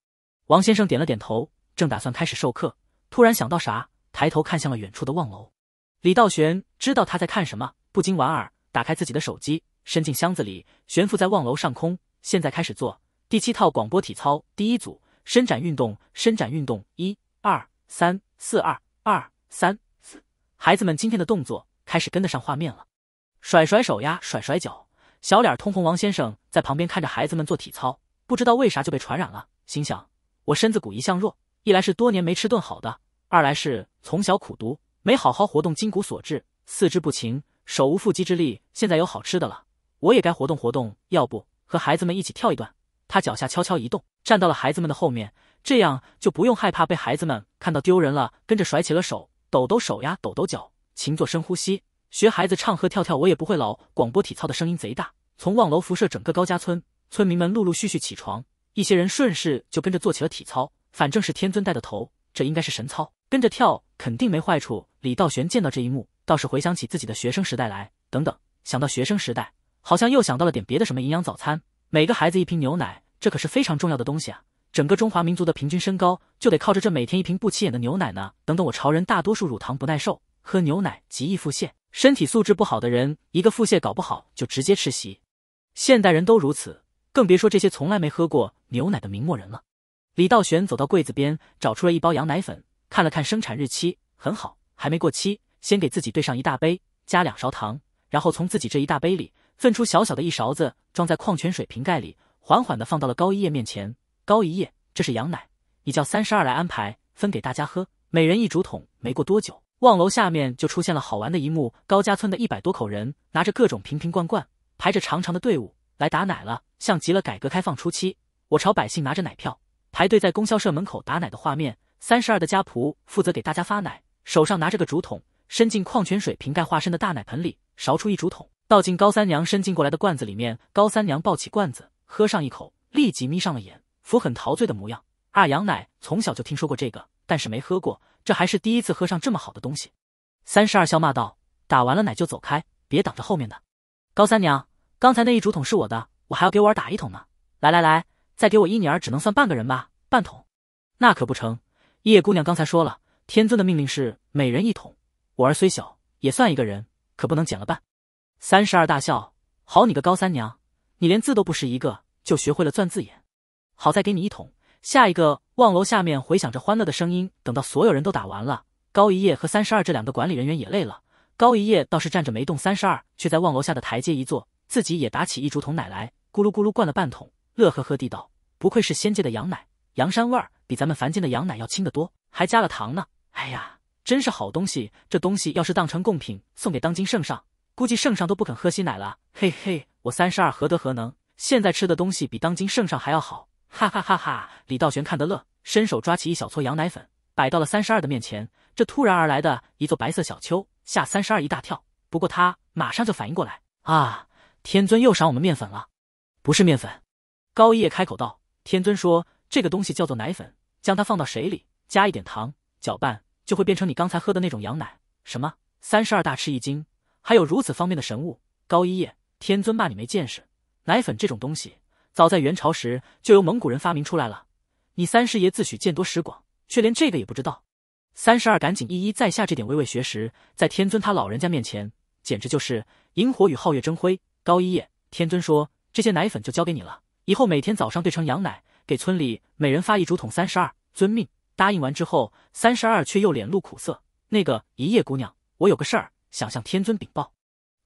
王先生点了点头，正打算开始授课，突然想到啥，抬头看向了远处的望楼。李道玄知道他在看什么，不禁莞尔，打开自己的手机，伸进箱子里，悬浮在望楼上空。现在开始做。第七套广播体操第一组伸展运动，伸展运动，一二三四，二二三四。孩子们今天的动作开始跟得上画面了，甩甩手呀，甩甩脚，小脸通红。王先生在旁边看着孩子们做体操，不知道为啥就被传染了，心想：我身子骨一向弱，一来是多年没吃顿好的，二来是从小苦读，没好好活动筋骨所致，四肢不勤，手无缚鸡之力。现在有好吃的了，我也该活动活动，要不和孩子们一起跳一段。他脚下悄悄移动，站到了孩子们的后面，这样就不用害怕被孩子们看到丢人了。跟着甩起了手，抖抖手呀，抖抖脚，勤做深呼吸，学孩子唱和跳跳。我也不会老广播体操的声音贼大，从望楼辐射整个高家村。村民们陆陆续续起床，一些人顺势就跟着做起了体操。反正是天尊带的头，这应该是神操，跟着跳肯定没坏处。李道玄见到这一幕，倒是回想起自己的学生时代来。等等，想到学生时代，好像又想到了点别的什么营养早餐，每个孩子一瓶牛奶。这可是非常重要的东西啊！整个中华民族的平均身高就得靠着这每天一瓶不起眼的牛奶呢。等等，我朝人大多数乳糖不耐受，喝牛奶极易腹泻，身体素质不好的人一个腹泻搞不好就直接吃席。现代人都如此，更别说这些从来没喝过牛奶的明末人了。李道玄走到柜子边，找出了一包羊奶粉，看了看生产日期，很好，还没过期。先给自己兑上一大杯，加两勺糖，然后从自己这一大杯里分出小小的一勺子，装在矿泉水瓶盖里。缓缓地放到了高一叶面前。高一叶，这是羊奶，你叫三十二来安排分给大家喝，每人一竹筒。没过多久，望楼下面就出现了好玩的一幕：高家村的一百多口人拿着各种瓶瓶罐罐，排着长长的队伍来打奶了，像极了改革开放初期我朝百姓拿着奶票排队在供销社门口打奶的画面。三十二的家仆负责给大家发奶，手上拿着个竹筒，伸进矿泉水瓶盖化身的大奶盆里，勺出一竹筒，倒进高三娘伸进过来的罐子里面。高三娘抱起罐子。喝上一口，立即眯上了眼，一副很陶醉的模样。二羊奶从小就听说过这个，但是没喝过，这还是第一次喝上这么好的东西。三十二笑骂道：“打完了奶就走开，别挡着后面的。”高三娘，刚才那一竹筒是我的，我还要给我儿打一桶呢。来来来，再给我一女儿，只能算半个人吧，半桶。那可不成，叶姑娘刚才说了，天尊的命令是每人一桶，我儿虽小也算一个人，可不能减了半。三十二大笑：“好你个高三娘，你连字都不识一个。”就学会了钻字眼，好在给你一桶。下一个望楼下面回响着欢乐的声音。等到所有人都打完了，高一叶和三十二这两个管理人员也累了。高一叶倒是站着没动，三十二却在望楼下的台阶一坐，自己也打起一竹筒奶来，咕噜咕噜灌了半桶，乐呵呵地道：“不愧是仙界的羊奶，羊膻味儿比咱们凡间的羊奶要轻得多，还加了糖呢。哎呀，真是好东西！这东西要是当成贡品送给当今圣上，估计圣上都不肯喝稀奶了。嘿嘿，我三十二何德何能？”现在吃的东西比当今圣上还要好，哈哈哈哈！李道玄看得乐，伸手抓起一小撮羊奶粉，摆到了三十二的面前。这突然而来的一座白色小丘，吓三十二一大跳。不过他马上就反应过来，啊，天尊又赏我们面粉了，不是面粉。高一叶开口道：“天尊说这个东西叫做奶粉，将它放到水里，加一点糖，搅拌就会变成你刚才喝的那种羊奶。”什么？三十二大吃一惊，还有如此方便的神物？高一叶，天尊骂你没见识。奶粉这种东西，早在元朝时就由蒙古人发明出来了。你三师爷自诩见多识广，却连这个也不知道。三十二，赶紧一一在下这点微微学识，在天尊他老人家面前，简直就是萤火与皓月争辉。高一叶，天尊说这些奶粉就交给你了，以后每天早上兑成羊奶，给村里每人发一竹筒。三十二，遵命。答应完之后，三十二却又脸露苦涩。那个一叶姑娘，我有个事儿想向天尊禀报。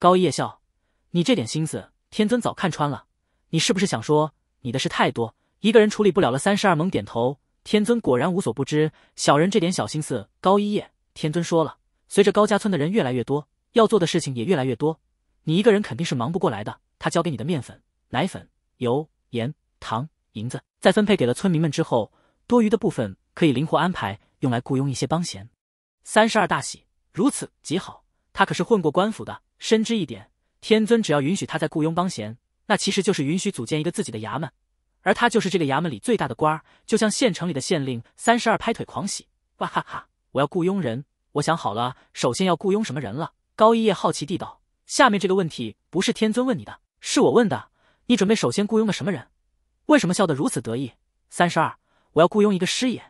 高一叶笑，你这点心思。天尊早看穿了，你是不是想说你的事太多，一个人处理不了了？三十二猛点头，天尊果然无所不知。小人这点小心思，高一叶。天尊说了，随着高家村的人越来越多，要做的事情也越来越多，你一个人肯定是忙不过来的。他交给你的面粉、奶粉、油、盐、糖、银子，在分配给了村民们之后，多余的部分可以灵活安排，用来雇佣一些帮闲。三十二大喜，如此极好。他可是混过官府的，深知一点。天尊只要允许他在雇佣帮闲，那其实就是允许组建一个自己的衙门，而他就是这个衙门里最大的官儿，就像县城里的县令。三十二拍腿狂喜，哇哈哈！我要雇佣人，我想好了，首先要雇佣什么人了？高一叶好奇地道：“下面这个问题不是天尊问你的，是我问的。你准备首先雇佣个什么人？为什么笑得如此得意？”三十二，我要雇佣一个师爷。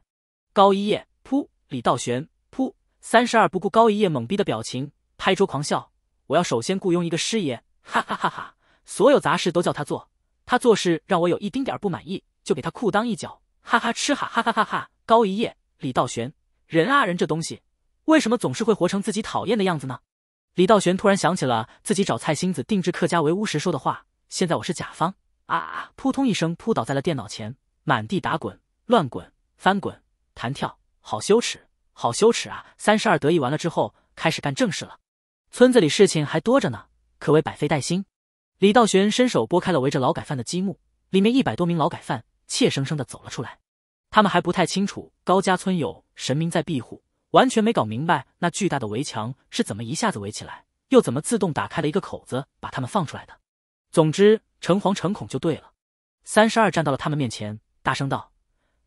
高一叶，噗！李道玄，噗！三十二不顾高一叶懵逼的表情，拍桌狂笑。我要首先雇佣一个师爷，哈哈哈哈！所有杂事都叫他做，他做事让我有一丁点不满意，就给他裤裆一脚，哈哈吃哈，哈哈哈哈！高一夜，李道玄，人啊人这东西，为什么总是会活成自己讨厌的样子呢？李道玄突然想起了自己找蔡星子定制客家围屋时说的话，现在我是甲方啊啊！扑通一声扑倒在了电脑前，满地打滚，乱滚，翻滚，弹跳，好羞耻，好羞耻啊！三十二得意完了之后，开始干正事了。村子里事情还多着呢，可谓百废待兴。李道玄伸手拨开了围着劳改犯的积木，里面一百多名劳改犯怯生生的走了出来。他们还不太清楚高家村有神明在庇护，完全没搞明白那巨大的围墙是怎么一下子围起来，又怎么自动打开了一个口子把他们放出来的。总之，诚惶诚恐就对了。三十二站到了他们面前，大声道：“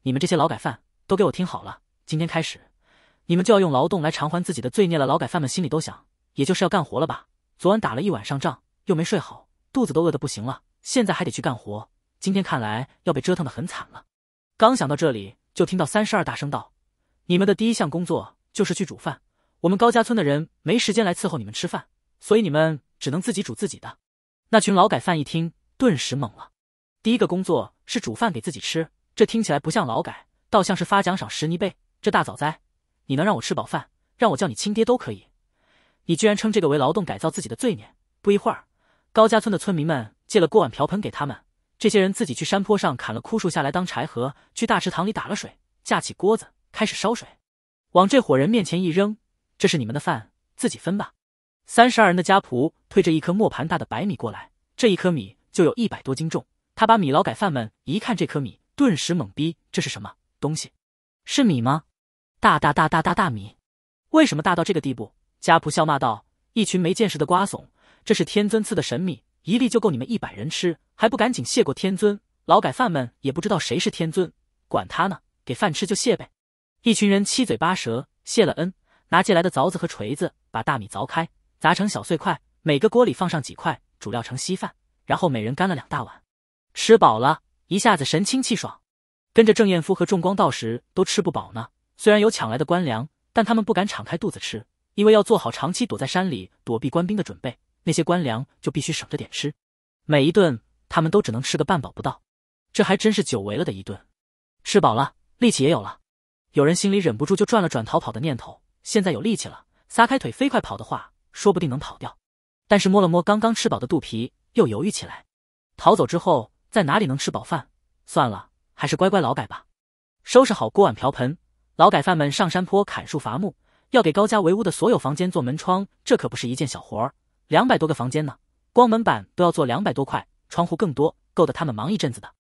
你们这些劳改犯都给我听好了，今天开始，你们就要用劳动来偿还自己的罪孽了。”劳改犯们心里都想。也就是要干活了吧？昨晚打了一晚上仗，又没睡好，肚子都饿得不行了。现在还得去干活，今天看来要被折腾得很惨了。刚想到这里，就听到三十二大声道：“你们的第一项工作就是去煮饭。我们高家村的人没时间来伺候你们吃饭，所以你们只能自己煮自己的。”那群劳改犯一听，顿时懵了。第一个工作是煮饭给自己吃，这听起来不像劳改，倒像是发奖赏石泥贝。这大早灾，你能让我吃饱饭，让我叫你亲爹都可以。你居然称这个为劳动改造自己的罪孽。不一会儿，高家村的村民们借了锅碗瓢盆给他们，这些人自己去山坡上砍了枯树下来当柴禾，去大池塘里打了水，架起锅子开始烧水，往这伙人面前一扔，这是你们的饭，自己分吧。三十二人的家仆推着一颗磨盘大的白米过来，这一颗米就有一百多斤重。他把米劳改犯们一看，这颗米顿时懵逼，这是什么东西？是米吗？大大大大大大米？为什么大到这个地步？家仆笑骂道：“一群没见识的瓜怂，这是天尊赐的神米，一粒就够你们一百人吃，还不赶紧谢过天尊！”劳改犯们也不知道谁是天尊，管他呢，给饭吃就谢呗。一群人七嘴八舌谢了恩，拿借来的凿子和锤子把大米凿开，砸成小碎块，每个锅里放上几块，煮料成稀饭，然后每人干了两大碗。吃饱了，一下子神清气爽。跟着郑彦夫和众光道士都吃不饱呢，虽然有抢来的官粮，但他们不敢敞开肚子吃。因为要做好长期躲在山里躲避官兵的准备，那些官粮就必须省着点吃，每一顿他们都只能吃个半饱不到。这还真是久违了的一顿，吃饱了力气也有了。有人心里忍不住就转了转逃跑的念头，现在有力气了，撒开腿飞快跑的话，说不定能跑掉。但是摸了摸刚刚吃饱的肚皮，又犹豫起来。逃走之后在哪里能吃饱饭？算了，还是乖乖劳改吧。收拾好锅碗瓢盆，劳改犯们上山坡砍树伐木。要给高家围屋的所有房间做门窗，这可不是一件小活儿。两百多个房间呢，光门板都要做两百多块，窗户更多，够得他们忙一阵子的。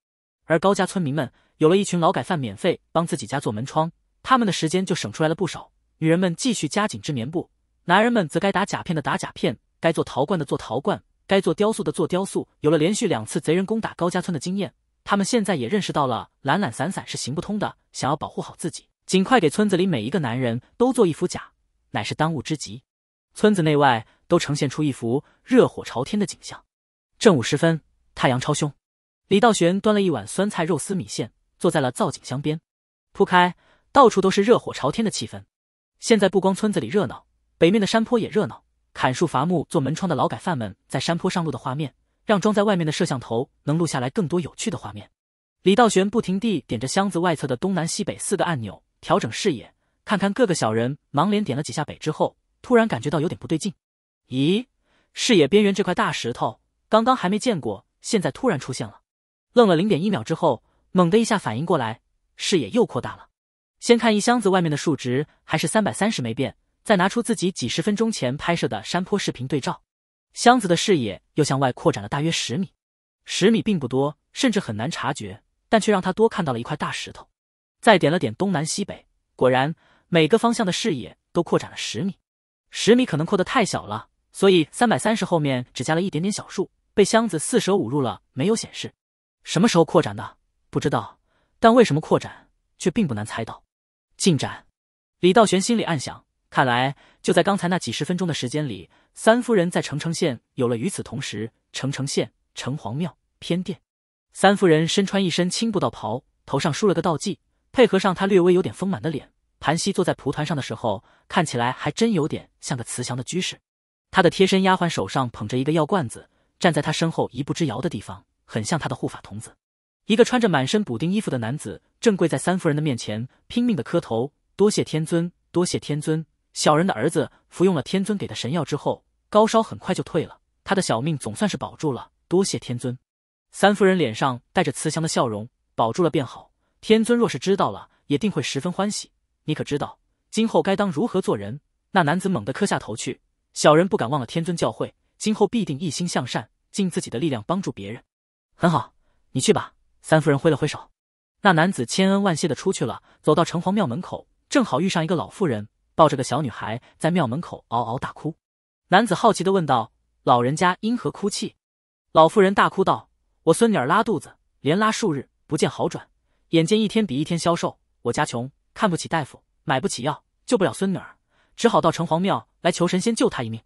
而高家村民们有了一群劳改犯免费帮自己家做门窗，他们的时间就省出来了不少。女人们继续加紧织棉布，男人们则该打甲片的打甲片，该做陶罐的做陶罐，该做雕塑的做雕塑。有了连续两次贼人攻打高家村的经验，他们现在也认识到了懒懒散散是行不通的，想要保护好自己。尽快给村子里每一个男人都做一副甲，乃是当务之急。村子内外都呈现出一幅热火朝天的景象。正午时分，太阳超凶。李道玄端了一碗酸菜肉丝米线，坐在了造景箱边，铺开，到处都是热火朝天的气氛。现在不光村子里热闹，北面的山坡也热闹。砍树伐木、做门窗的劳改犯们在山坡上路的画面，让装在外面的摄像头能录下来更多有趣的画面。李道玄不停地点着箱子外侧的东南西北四个按钮。调整视野，看看各个小人，盲脸点了几下北之后，突然感觉到有点不对劲。咦，视野边缘这块大石头，刚刚还没见过，现在突然出现了。愣了零点一秒之后，猛地一下反应过来，视野又扩大了。先看一箱子外面的数值还是三百三十没变，再拿出自己几十分钟前拍摄的山坡视频对照，箱子的视野又向外扩展了大约十米。十米并不多，甚至很难察觉，但却让他多看到了一块大石头。再点了点东南西北，果然每个方向的视野都扩展了十米。十米可能扩得太小了，所以三百三十后面只加了一点点小数，被箱子四舍五入了，没有显示。什么时候扩展的？不知道，但为什么扩展却并不难猜到。进展，李道玄心里暗想，看来就在刚才那几十分钟的时间里，三夫人在澄城县有了。与此同时，澄城县城隍庙偏殿，三夫人身穿一身青布道袍，头上梳了个道髻。配合上他略微有点丰满的脸，盘膝坐在蒲团上的时候，看起来还真有点像个慈祥的居士。他的贴身丫鬟手上捧着一个药罐子，站在他身后一步之遥的地方，很像他的护法童子。一个穿着满身补丁衣服的男子正跪在三夫人的面前，拼命的磕头：“多谢天尊，多谢天尊！小人的儿子服用了天尊给的神药之后，高烧很快就退了，他的小命总算是保住了。多谢天尊！”三夫人脸上带着慈祥的笑容：“保住了便好。”天尊若是知道了，也定会十分欢喜。你可知道今后该当如何做人？那男子猛地磕下头去，小人不敢忘了天尊教诲，今后必定一心向善，尽自己的力量帮助别人。很好，你去吧。三夫人挥了挥手，那男子千恩万谢的出去了。走到城隍庙门口，正好遇上一个老妇人抱着个小女孩在庙门口嗷嗷大哭。男子好奇的问道：“老人家因何哭泣？”老妇人大哭道：“我孙女儿拉肚子，连拉数日不见好转。”眼见一天比一天消瘦，我家穷，看不起大夫，买不起药，救不了孙女儿，只好到城隍庙来求神仙救她一命。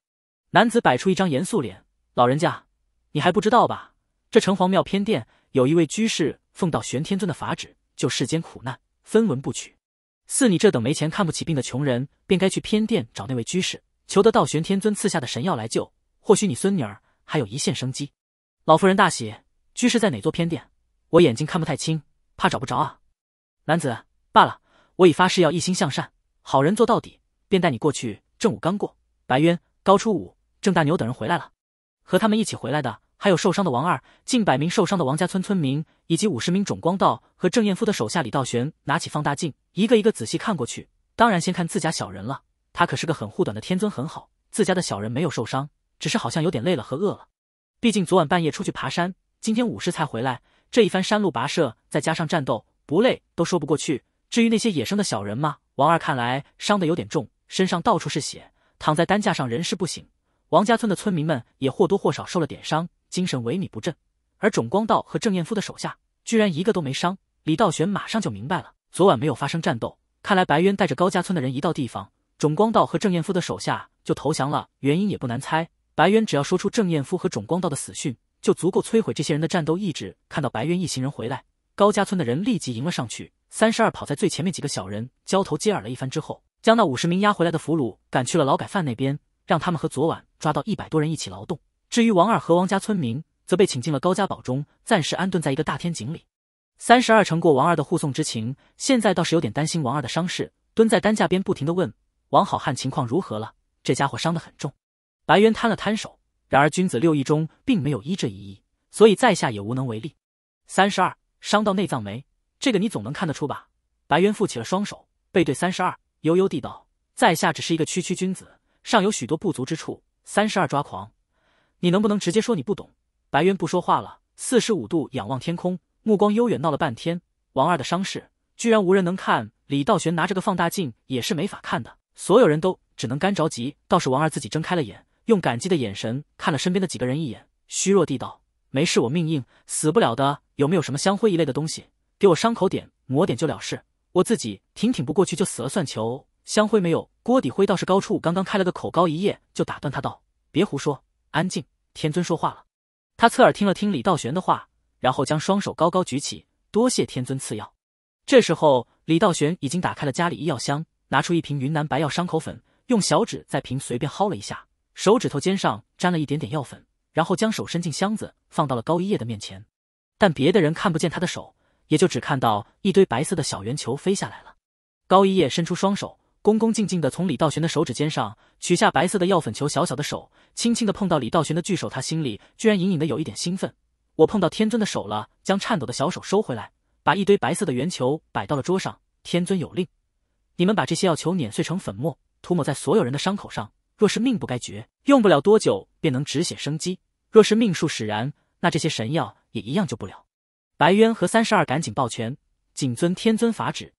男子摆出一张严肃脸，老人家，你还不知道吧？这城隍庙偏殿有一位居士，奉道玄天尊的法旨，救世间苦难，分文不取。似你这等没钱、看不起病的穷人，便该去偏殿找那位居士，求得道玄天尊赐下的神药来救，或许你孙女儿还有一线生机。老夫人大喜，居士在哪座偏殿？我眼睛看不太清。怕找不着啊，男子罢了，我已发誓要一心向善，好人做到底，便带你过去。正午刚过，白渊、高初五、郑大牛等人回来了，和他们一起回来的还有受伤的王二，近百名受伤的王家村村民，以及五十名种光道和郑艳夫的手下。李道玄拿起放大镜，一个一个仔细看过去，当然先看自家小人了。他可是个很护短的天尊，很好，自家的小人没有受伤，只是好像有点累了和饿了，毕竟昨晚半夜出去爬山，今天午时才回来。这一番山路跋涉，再加上战斗，不累都说不过去。至于那些野生的小人吗？王二看来伤得有点重，身上到处是血，躺在担架上人事不省。王家村的村民们也或多或少受了点伤，精神萎靡不振。而种光道和郑彦夫的手下居然一个都没伤。李道玄马上就明白了，昨晚没有发生战斗，看来白渊带着高家村的人一到地方，种光道和郑彦夫的手下就投降了。原因也不难猜，白渊只要说出郑彦夫和种光道的死讯。就足够摧毁这些人的战斗意志。看到白渊一行人回来，高家村的人立即迎了上去。三十二跑在最前面，几个小人交头接耳了一番之后，将那五十名押回来的俘虏赶去了劳改犯那边，让他们和昨晚抓到一百多人一起劳动。至于王二和王家村民，则被请进了高家堡中，暂时安顿在一个大天井里。三十二承过王二的护送之情，现在倒是有点担心王二的伤势，蹲在担架边不停的问：“王好汉情况如何了？这家伙伤得很重。”白渊摊了摊手。然而，君子六艺中并没有医这一艺，所以在下也无能为力。三十二，伤到内脏没？这个你总能看得出吧？白猿负起了双手，背对三十二，悠悠地道：“在下只是一个区区君子，尚有许多不足之处。”三十二抓狂，你能不能直接说你不懂？白猿不说话了，四十五度仰望天空，目光悠远。闹了半天，王二的伤势居然无人能看，李道玄拿着个放大镜也是没法看的，所有人都只能干着急。倒是王二自己睁开了眼。用感激的眼神看了身边的几个人一眼，虚弱地道：“没事，我命硬，死不了的。有没有什么香灰一类的东西，给我伤口点，抹点就了事。我自己挺挺不过去就死了算球。香灰没有，锅底灰倒是高处刚刚开了个口，高一夜就打断他道：别胡说，安静，天尊说话了。他侧耳听了听李道玄的话，然后将双手高高举起，多谢天尊赐药。这时候，李道玄已经打开了家里医药箱，拿出一瓶云南白药伤口粉，用小指在瓶随便薅了一下。”手指头尖上沾了一点点药粉，然后将手伸进箱子，放到了高一叶的面前。但别的人看不见他的手，也就只看到一堆白色的小圆球飞下来了。高一叶伸出双手，恭恭敬敬地从李道玄的手指尖上取下白色的药粉球，小小的手轻轻地碰到李道玄的巨手，他心里居然隐隐的有一点兴奋。我碰到天尊的手了。将颤抖的小手收回来，把一堆白色的圆球摆到了桌上。天尊有令，你们把这些药球碾碎成粉末，涂抹在所有人的伤口上。若是命不该绝，用不了多久便能止血生机；若是命数使然，那这些神药也一样救不了。白渊和三十二赶紧抱拳，谨遵天尊法旨。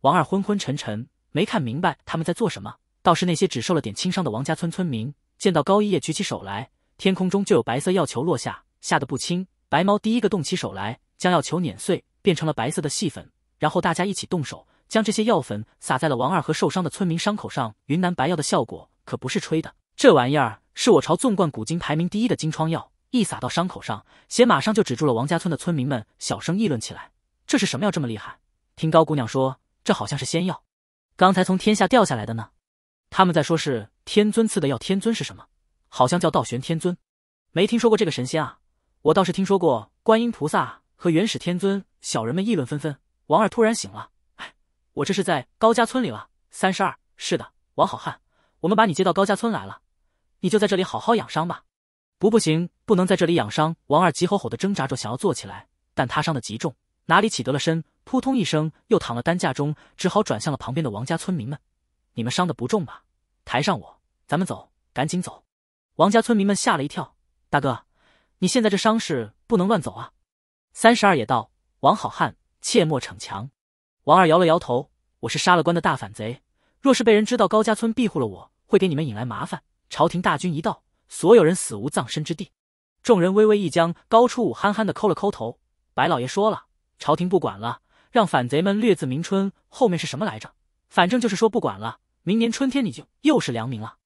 王二昏昏沉沉，没看明白他们在做什么。倒是那些只受了点轻伤的王家村村民，见到高一叶举起手来，天空中就有白色药球落下，吓得不轻。白猫第一个动起手来，将药球碾碎，变成了白色的细粉，然后大家一起动手，将这些药粉撒在了王二和受伤的村民伤口上。云南白药的效果。可不是吹的，这玩意儿是我朝纵贯古今排名第一的金疮药，一撒到伤口上，血马上就止住了。王家村的村民们小声议论起来：“这是什么药这么厉害？”听高姑娘说，这好像是仙药，刚才从天下掉下来的呢。他们在说，是天尊赐的药。天尊是什么？好像叫道玄天尊，没听说过这个神仙啊。我倒是听说过观音菩萨和元始天尊。小人们议论纷纷。王二突然醒了：“哎，我这是在高家村里了。”三十二，是的，王好汉。我们把你接到高家村来了，你就在这里好好养伤吧。不，不行，不能在这里养伤。王二急吼吼的挣扎着，想要坐起来，但他伤的极重，哪里起得了身？扑通一声，又躺了担架中，只好转向了旁边的王家村民们：“你们伤的不重吧？抬上我，咱们走，赶紧走！”王家村民们吓了一跳：“大哥，你现在这伤势不能乱走啊！”三十二也道：“王好汉，切莫逞强。”王二摇了摇头：“我是杀了官的大反贼，若是被人知道高家村庇护了我。”会给你们引来麻烦，朝廷大军一到，所有人死无葬身之地。众人微微一僵，高初武憨憨的抠了抠头。白老爷说了，朝廷不管了，让反贼们略自明春。后面是什么来着？反正就是说不管了，明年春天你就又是良民了。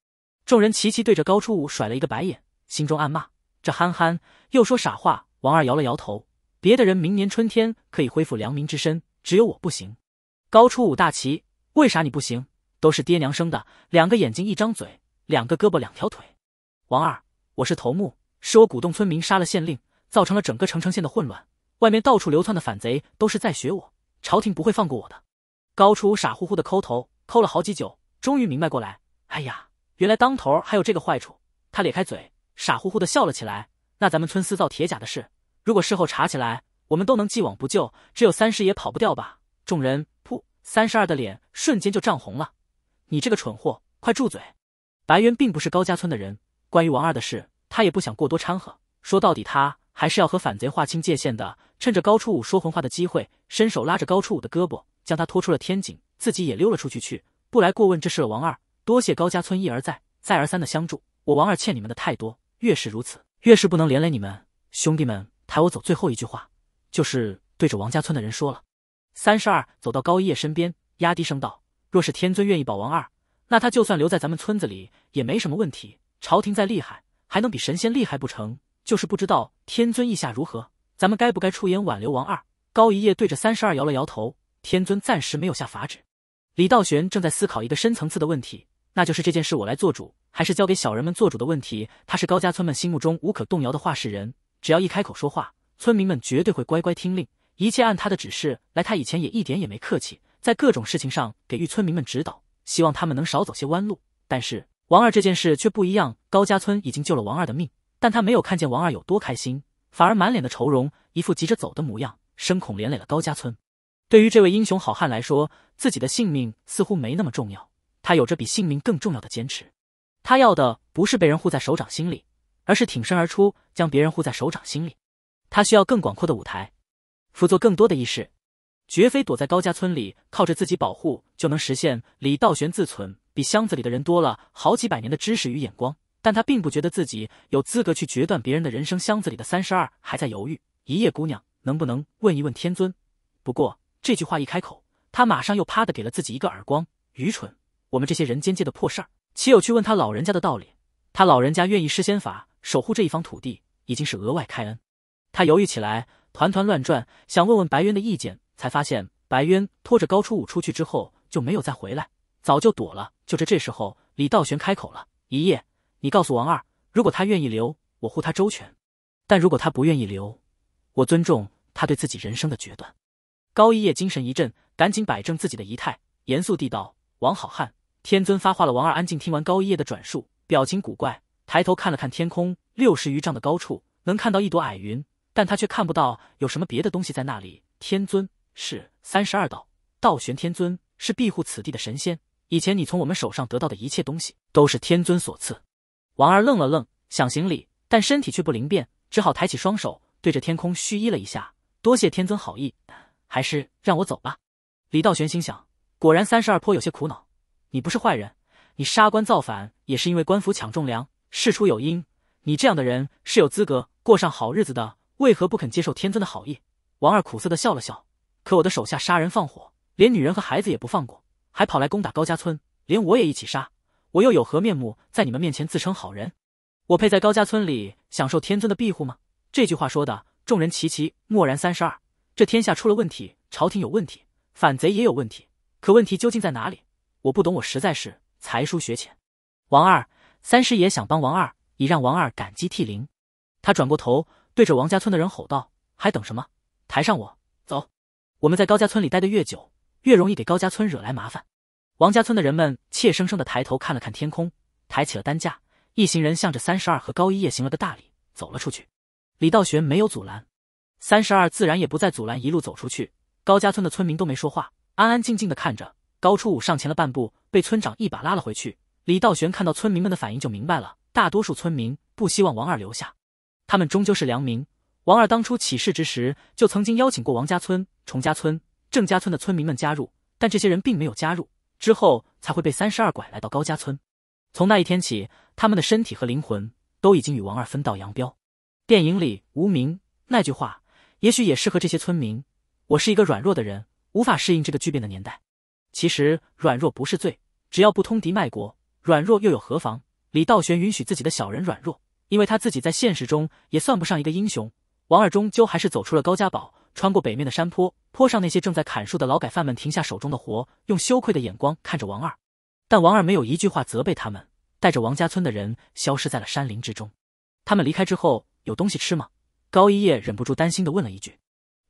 众人齐齐对着高初武甩了一个白眼，心中暗骂：这憨憨又说傻话。王二摇了摇头，别的人明年春天可以恢复良民之身，只有我不行。高初武大奇，为啥你不行？都是爹娘生的，两个眼睛，一张嘴，两个胳膊，两条腿。王二，我是头目，是我鼓动村民杀了县令，造成了整个城城县的混乱。外面到处流窜的反贼都是在学我，朝廷不会放过我的。高初傻乎乎的抠头，抠了好几酒，终于明白过来。哎呀，原来当头还有这个坏处。他咧开嘴，傻乎乎的笑了起来。那咱们村私造铁甲的事，如果事后查起来，我们都能既往不咎，只有三师爷跑不掉吧？众人噗，三十二的脸瞬间就涨红了。你这个蠢货，快住嘴！白渊并不是高家村的人，关于王二的事，他也不想过多掺和。说到底，他还是要和反贼划清界限的。趁着高初五说混话的机会，伸手拉着高初五的胳膊，将他拖出了天井，自己也溜了出去，去不来过问这事了。王二，多谢高家村一而再、再而三的相助，我王二欠你们的太多，越是如此，越是不能连累你们。兄弟们，抬我走。最后一句话，就是对着王家村的人说了。三十二走到高一叶身边，压低声道。若是天尊愿意保王二，那他就算留在咱们村子里也没什么问题。朝廷再厉害，还能比神仙厉害不成？就是不知道天尊意下如何，咱们该不该出言挽留王二？高一夜对着三十二摇了摇头。天尊暂时没有下法旨。李道玄正在思考一个深层次的问题，那就是这件事我来做主，还是交给小人们做主的问题。他是高家村们心目中无可动摇的话事人，只要一开口说话，村民们绝对会乖乖听令，一切按他的指示来。他以前也一点也没客气。在各种事情上给予村民们指导，希望他们能少走些弯路。但是王二这件事却不一样，高家村已经救了王二的命，但他没有看见王二有多开心，反而满脸的愁容，一副急着走的模样，深恐连累了高家村。对于这位英雄好汉来说，自己的性命似乎没那么重要，他有着比性命更重要的坚持。他要的不是被人护在手掌心里，而是挺身而出，将别人护在手掌心里。他需要更广阔的舞台，辅佐更多的意识，绝非躲在高家村里靠着自己保护就能实现李道玄自存，比箱子里的人多了好几百年的知识与眼光，但他并不觉得自己有资格去决断别人的人生。箱子里的三十二还在犹豫，一夜姑娘能不能问一问天尊？不过这句话一开口，他马上又啪的给了自己一个耳光，愚蠢！我们这些人间界的破事儿，岂有去问他老人家的道理？他老人家愿意施仙法守护这一方土地，已经是额外开恩。他犹豫起来，团团乱转，想问问白渊的意见。才发现白渊拖着高初五出去之后就没有再回来，早就躲了。就在这时候，李道玄开口了：“一夜，你告诉王二，如果他愿意留，我护他周全；但如果他不愿意留，我尊重他对自己人生的决断。”高一夜精神一振，赶紧摆正自己的仪态，严肃地道：“王好汉，天尊发话了。”王二安静听完高一夜的转述，表情古怪，抬头看了看天空，六十余丈的高处能看到一朵矮云，但他却看不到有什么别的东西在那里。天尊。是三十二道，道玄天尊是庇护此地的神仙。以前你从我们手上得到的一切东西，都是天尊所赐。王二愣了愣，想行礼，但身体却不灵便，只好抬起双手对着天空虚揖了一下，多谢天尊好意，还是让我走吧。李道玄心想，果然三十二颇有些苦恼。你不是坏人，你杀官造反也是因为官府抢种粮，事出有因。你这样的人是有资格过上好日子的，为何不肯接受天尊的好意？王二苦涩的笑了笑。可我的手下杀人放火，连女人和孩子也不放过，还跑来攻打高家村，连我也一起杀，我又有何面目在你们面前自称好人？我配在高家村里享受天尊的庇护吗？这句话说的，众人齐齐默然。三十二，这天下出了问题，朝廷有问题，反贼也有问题，可问题究竟在哪里？我不懂，我实在是才疏学浅。王二，三师爷想帮王二，以让王二感激涕零。他转过头，对着王家村的人吼道：“还等什么？抬上我！”我们在高家村里待得越久，越容易给高家村惹来麻烦。王家村的人们怯生生地抬头看了看天空，抬起了担架，一行人向着三十二和高一夜行了个大礼，走了出去。李道玄没有阻拦，三十二自然也不再阻拦，一路走出去。高家村的村民都没说话，安安静静地看着。高初五上前了半步，被村长一把拉了回去。李道玄看到村民们的反应，就明白了，大多数村民不希望王二留下，他们终究是良民。王二当初起事之时，就曾经邀请过王家村、崇家村、郑家村的村民们加入，但这些人并没有加入，之后才会被三十二拐来到高家村。从那一天起，他们的身体和灵魂都已经与王二分道扬镳。电影里无名那句话，也许也适合这些村民：“我是一个软弱的人，无法适应这个巨变的年代。”其实软弱不是罪，只要不通敌卖国，软弱又有何妨？李道玄允许自己的小人软弱，因为他自己在现实中也算不上一个英雄。王二终究还是走出了高家堡，穿过北面的山坡，坡上那些正在砍树的劳改犯们停下手中的活，用羞愧的眼光看着王二。但王二没有一句话责备他们，带着王家村的人消失在了山林之中。他们离开之后，有东西吃吗？高一叶忍不住担心的问了一句。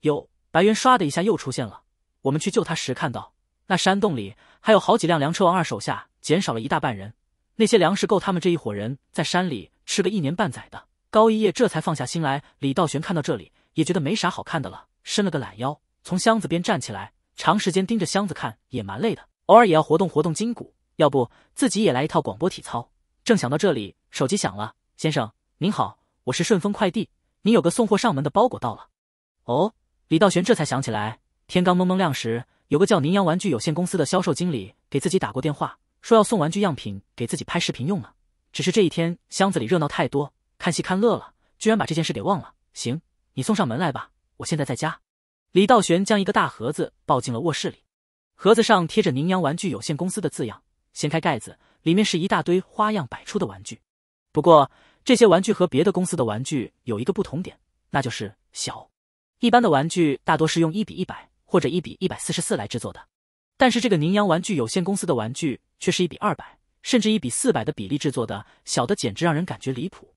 有，白猿唰的一下又出现了。我们去救他时看到，那山洞里还有好几辆粮车。王二手下减少了一大半人，那些粮食够他们这一伙人在山里吃个一年半载的。高一夜这才放下心来。李道玄看到这里，也觉得没啥好看的了，伸了个懒腰，从箱子边站起来。长时间盯着箱子看也蛮累的，偶尔也要活动活动筋骨。要不自己也来一套广播体操？正想到这里，手机响了。“先生您好，我是顺丰快递，您有个送货上门的包裹到了。”哦，李道玄这才想起来，天刚蒙蒙亮时，有个叫宁阳玩具有限公司的销售经理给自己打过电话，说要送玩具样品给自己拍视频用呢。只是这一天箱子里热闹太多。看戏看乐了，居然把这件事给忘了。行，你送上门来吧，我现在在家。李道玄将一个大盒子抱进了卧室里，盒子上贴着宁阳玩具有限公司的字样。掀开盖子，里面是一大堆花样百出的玩具。不过这些玩具和别的公司的玩具有一个不同点，那就是小。一般的玩具大多是用一比一百或者一比一百四十四来制作的，但是这个宁阳玩具有限公司的玩具却是一比二百甚至一比四百的比例制作的，小的简直让人感觉离谱。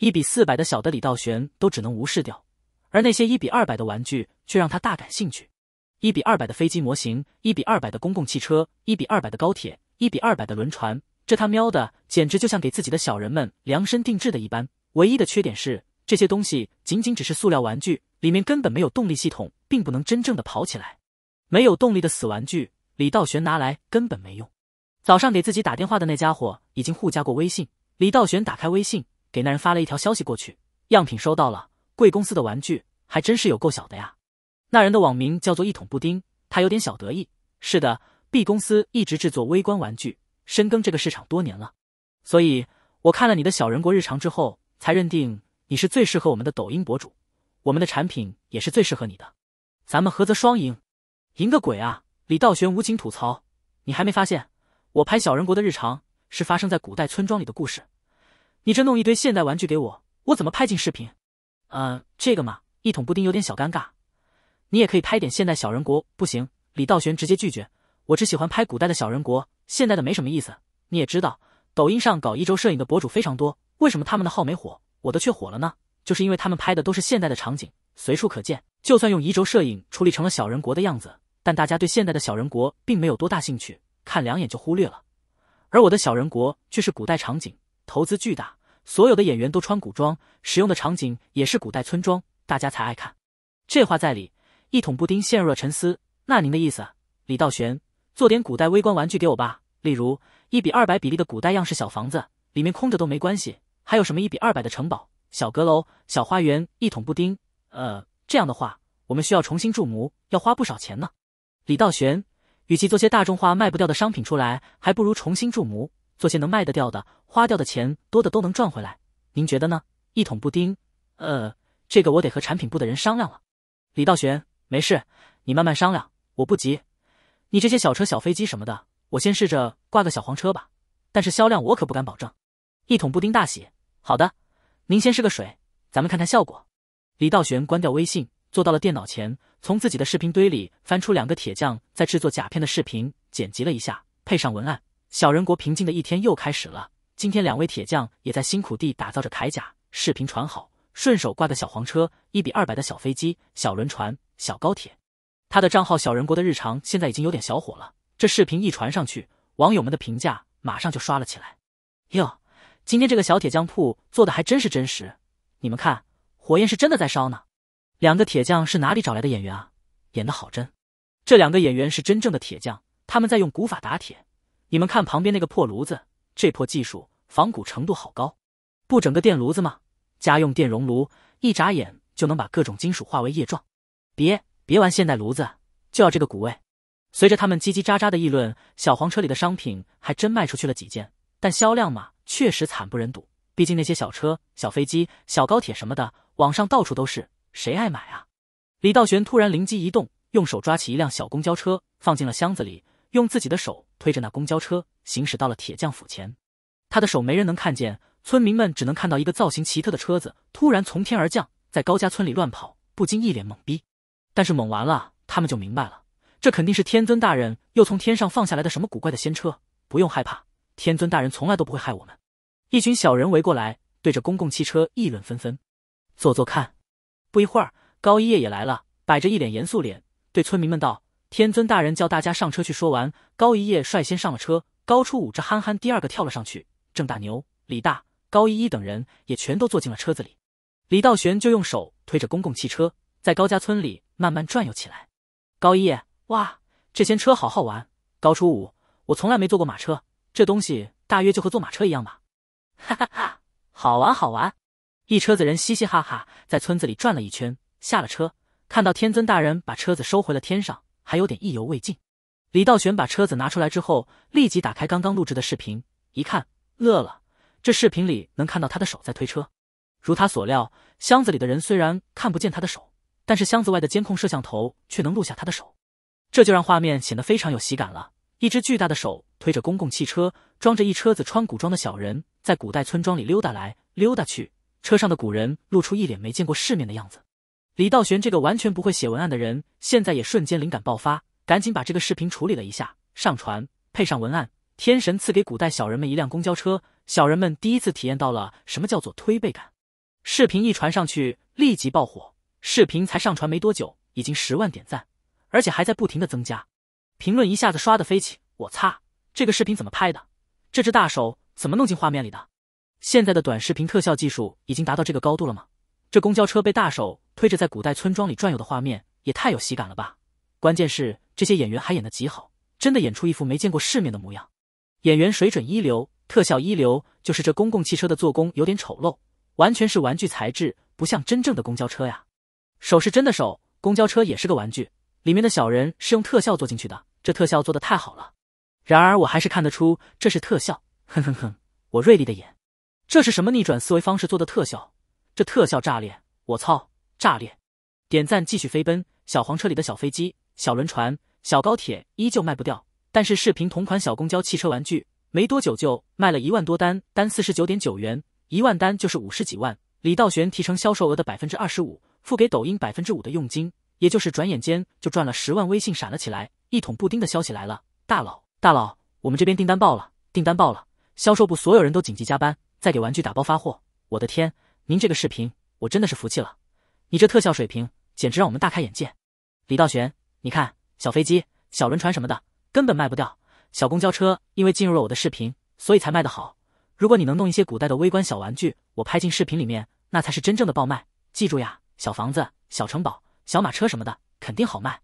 一比四百的小的李道玄都只能无视掉，而那些一比二百的玩具却让他大感兴趣。一比二百的飞机模型，一比二百的公共汽车，一比二百的高铁，一比二百的轮船，这他喵的简直就像给自己的小人们量身定制的一般。唯一的缺点是这些东西仅仅只是塑料玩具，里面根本没有动力系统，并不能真正的跑起来。没有动力的死玩具，李道玄拿来根本没用。早上给自己打电话的那家伙已经互加过微信，李道玄打开微信。给那人发了一条消息过去，样品收到了。贵公司的玩具还真是有够小的呀。那人的网名叫做一桶布丁，他有点小得意。是的，B 公司一直制作微观玩具，深耕这个市场多年了。所以，我看了你的《小人国日常》之后，才认定你是最适合我们的抖音博主。我们的产品也是最适合你的，咱们合则双赢，赢个鬼啊！李道玄无情吐槽。你还没发现，我拍《小人国的日常》是发生在古代村庄里的故事。你这弄一堆现代玩具给我，我怎么拍进视频？嗯，这个嘛，一桶布丁有点小尴尬。你也可以拍点现代小人国，不行？李道玄直接拒绝。我只喜欢拍古代的小人国，现代的没什么意思。你也知道，抖音上搞移轴摄影的博主非常多，为什么他们的号没火，我的却火了呢？就是因为他们拍的都是现代的场景，随处可见。就算用移轴摄影处理成了小人国的样子，但大家对现代的小人国并没有多大兴趣，看两眼就忽略了。而我的小人国却是古代场景。投资巨大，所有的演员都穿古装，使用的场景也是古代村庄，大家才爱看。这话在理。一桶布丁陷入了沉思。那您的意思，李道玄，做点古代微观玩具给我吧，例如一比二百比例的古代样式小房子，里面空着都没关系。还有什么一比二百的城堡、小阁楼、小花园？一桶布丁，呃，这样的话，我们需要重新注模，要花不少钱呢。李道玄，与其做些大众化卖不掉的商品出来，还不如重新注模。做些能卖得掉的，花掉的钱多的都能赚回来，您觉得呢？一桶布丁，呃，这个我得和产品部的人商量了。李道玄，没事，你慢慢商量，我不急。你这些小车、小飞机什么的，我先试着挂个小黄车吧，但是销量我可不敢保证。一桶布丁大喜，好的，您先试个水，咱们看看效果。李道玄关掉微信，坐到了电脑前，从自己的视频堆里翻出两个铁匠在制作甲片的视频，剪辑了一下，配上文案。小人国平静的一天又开始了。今天两位铁匠也在辛苦地打造着铠甲。视频传好，顺手挂个小黄车，一比二百的小飞机、小轮船、小高铁。他的账号“小人国的日常”现在已经有点小火了。这视频一传上去，网友们的评价马上就刷了起来。哟，今天这个小铁匠铺做的还真是真实。你们看，火焰是真的在烧呢。两个铁匠是哪里找来的演员啊？演的好真。这两个演员是真正的铁匠，他们在用古法打铁。你们看旁边那个破炉子，这破技术仿古程度好高，不整个电炉子吗？家用电熔炉，一眨眼就能把各种金属化为液状。别别玩现代炉子，就要这个古味。随着他们叽叽喳喳的议论，小黄车里的商品还真卖出去了几件，但销量嘛，确实惨不忍睹。毕竟那些小车、小飞机、小高铁什么的，网上到处都是，谁爱买啊？李道玄突然灵机一动，用手抓起一辆小公交车，放进了箱子里，用自己的手。推着那公交车行驶到了铁匠府前，他的手没人能看见，村民们只能看到一个造型奇特的车子突然从天而降，在高家村里乱跑，不禁一脸懵逼。但是懵完了，他们就明白了，这肯定是天尊大人又从天上放下来的什么古怪的仙车，不用害怕，天尊大人从来都不会害我们。一群小人围过来，对着公共汽车议论纷纷。坐坐看。不一会儿，高一叶也来了，摆着一脸严肃脸，对村民们道。天尊大人叫大家上车去。说完，高一叶率先上了车，高初五这憨憨第二个跳了上去。郑大牛、李大、高一一等人也全都坐进了车子里。李道玄就用手推着公共汽车，在高家村里慢慢转悠起来。高一叶，哇，这闲车好好玩。高初五，我从来没坐过马车，这东西大约就和坐马车一样吧。哈哈哈，好玩好玩。一车子人嘻嘻哈哈，在村子里转了一圈，下了车，看到天尊大人把车子收回了天上。还有点意犹未尽。李道玄把车子拿出来之后，立即打开刚刚录制的视频，一看，乐了。这视频里能看到他的手在推车。如他所料，箱子里的人虽然看不见他的手，但是箱子外的监控摄像头却能录下他的手，这就让画面显得非常有喜感了。一只巨大的手推着公共汽车，装着一车子穿古装的小人，在古代村庄里溜达来溜达去。车上的古人露出一脸没见过世面的样子。李道玄这个完全不会写文案的人，现在也瞬间灵感爆发，赶紧把这个视频处理了一下，上传配上文案。天神赐给古代小人们一辆公交车，小人们第一次体验到了什么叫做推背感。视频一传上去，立即爆火。视频才上传没多久，已经十万点赞，而且还在不停的增加。评论一下子刷得飞起。我擦，这个视频怎么拍的？这只大手怎么弄进画面里的？现在的短视频特效技术已经达到这个高度了吗？这公交车被大手？推着在古代村庄里转悠的画面也太有喜感了吧！关键是这些演员还演得极好，真的演出一副没见过世面的模样。演员水准一流，特效一流，就是这公共汽车的做工有点丑陋，完全是玩具材质，不像真正的公交车呀。手是真的手，公交车也是个玩具，里面的小人是用特效做进去的，这特效做得太好了。然而我还是看得出这是特效，哼哼哼，我锐利的眼，这是什么逆转思维方式做的特效？这特效炸裂！我操！炸裂，点赞继续飞奔。小黄车里的小飞机、小轮船、小高铁依旧卖不掉，但是视频同款小公交、汽车玩具，没多久就卖了一万多单，单四十九点九元，一万单就是五十几万。李道玄提成销售额的百分之二十五，付给抖音百分之五的佣金，也就是转眼间就赚了十万。微信闪了起来，一桶布丁的消息来了，大佬大佬，我们这边订单爆了，订单爆了，销售部所有人都紧急加班，在给玩具打包发货。我的天，您这个视频，我真的是服气了。你这特效水平简直让我们大开眼界，李道玄，你看小飞机、小轮船什么的，根本卖不掉。小公交车因为进入了我的视频，所以才卖得好。如果你能弄一些古代的微观小玩具，我拍进视频里面，那才是真正的爆卖。记住呀，小房子、小城堡、小马车什么的，肯定好卖。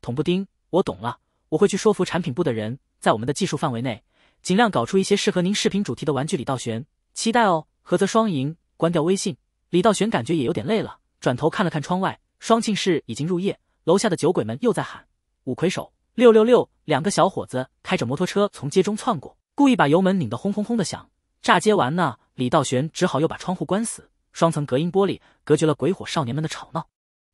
恐布丁，我懂了，我会去说服产品部的人，在我们的技术范围内，尽量搞出一些适合您视频主题的玩具。李道玄，期待哦，合泽双赢。关掉微信，李道玄感觉也有点累了。转头看了看窗外，双庆市已经入夜，楼下的酒鬼们又在喊“五魁首六六六”。两个小伙子开着摩托车从街中窜过，故意把油门拧得轰轰轰的响，炸街完呢。李道玄只好又把窗户关死，双层隔音玻璃隔绝了鬼火少年们的吵闹。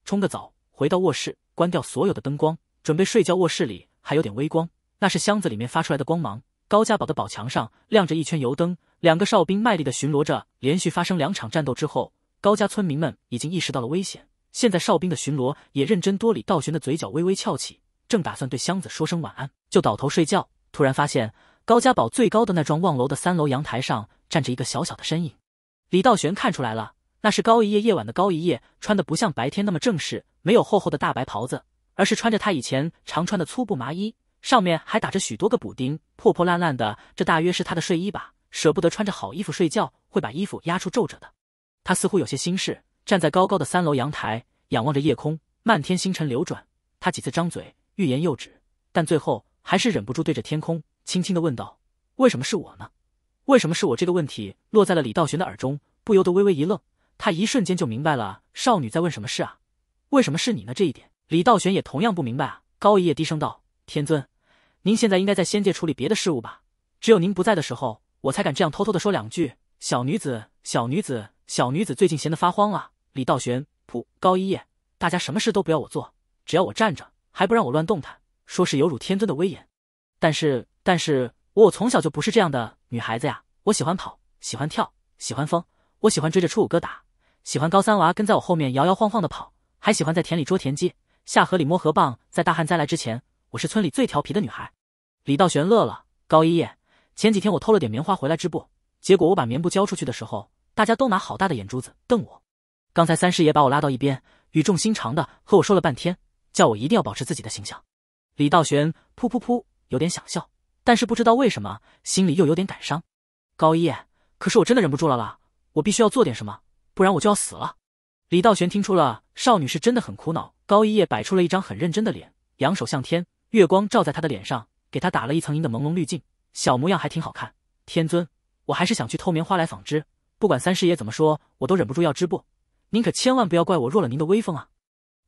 冲个澡，回到卧室，关掉所有的灯光，准备睡觉。卧室里还有点微光，那是箱子里面发出来的光芒。高家堡的堡墙上亮着一圈油灯，两个哨兵卖力的巡逻着。连续发生两场战斗之后。高家村民们已经意识到了危险，现在哨兵的巡逻也认真多。李道玄的嘴角微微翘起，正打算对箱子说声晚安，就倒头睡觉，突然发现高家堡最高的那幢望楼的三楼阳台上站着一个小小的身影。李道玄看出来了，那是高一夜夜晚的高一夜，穿的不像白天那么正式，没有厚厚的大白袍子，而是穿着他以前常穿的粗布麻衣，上面还打着许多个补丁，破破烂烂的。这大约是他的睡衣吧？舍不得穿着好衣服睡觉，会把衣服压出皱褶的。他似乎有些心事，站在高高的三楼阳台，仰望着夜空，漫天星辰流转。他几次张嘴，欲言又止，但最后还是忍不住对着天空轻轻的问道：“为什么是我呢？为什么是我？”这个问题落在了李道玄的耳中，不由得微微一愣。他一瞬间就明白了，少女在问什么事啊？为什么是你呢？这一点，李道玄也同样不明白啊。高一爷低声道：“天尊，您现在应该在仙界处理别的事务吧？只有您不在的时候，我才敢这样偷偷的说两句。小女子，小女子。”小女子最近闲得发慌了。李道玄，普高一叶，大家什么事都不要我做，只要我站着，还不让我乱动弹，说是有辱天尊的威严。但是，但是我从小就不是这样的女孩子呀，我喜欢跑，喜欢跳，喜欢疯，我喜欢追着初五哥打，喜欢高三娃跟在我后面摇摇晃晃的跑，还喜欢在田里捉田鸡，下河里摸河蚌。在大旱灾来之前，我是村里最调皮的女孩。李道玄乐了，高一夜，前几天我偷了点棉花回来织布，结果我把棉布交出去的时候。大家都拿好大的眼珠子瞪我。刚才三师爷把我拉到一边，语重心长的和我说了半天，叫我一定要保持自己的形象。李道玄噗噗噗，有点想笑，但是不知道为什么，心里又有点感伤。高一叶，可是我真的忍不住了啦，我必须要做点什么，不然我就要死了。李道玄听出了少女是真的很苦恼。高一叶摆出了一张很认真的脸，仰首向天，月光照在他的脸上，给他打了一层银的朦胧滤镜，小模样还挺好看。天尊，我还是想去偷棉花来纺织。不管三师爷怎么说，我都忍不住要织布。您可千万不要怪我弱了您的威风啊！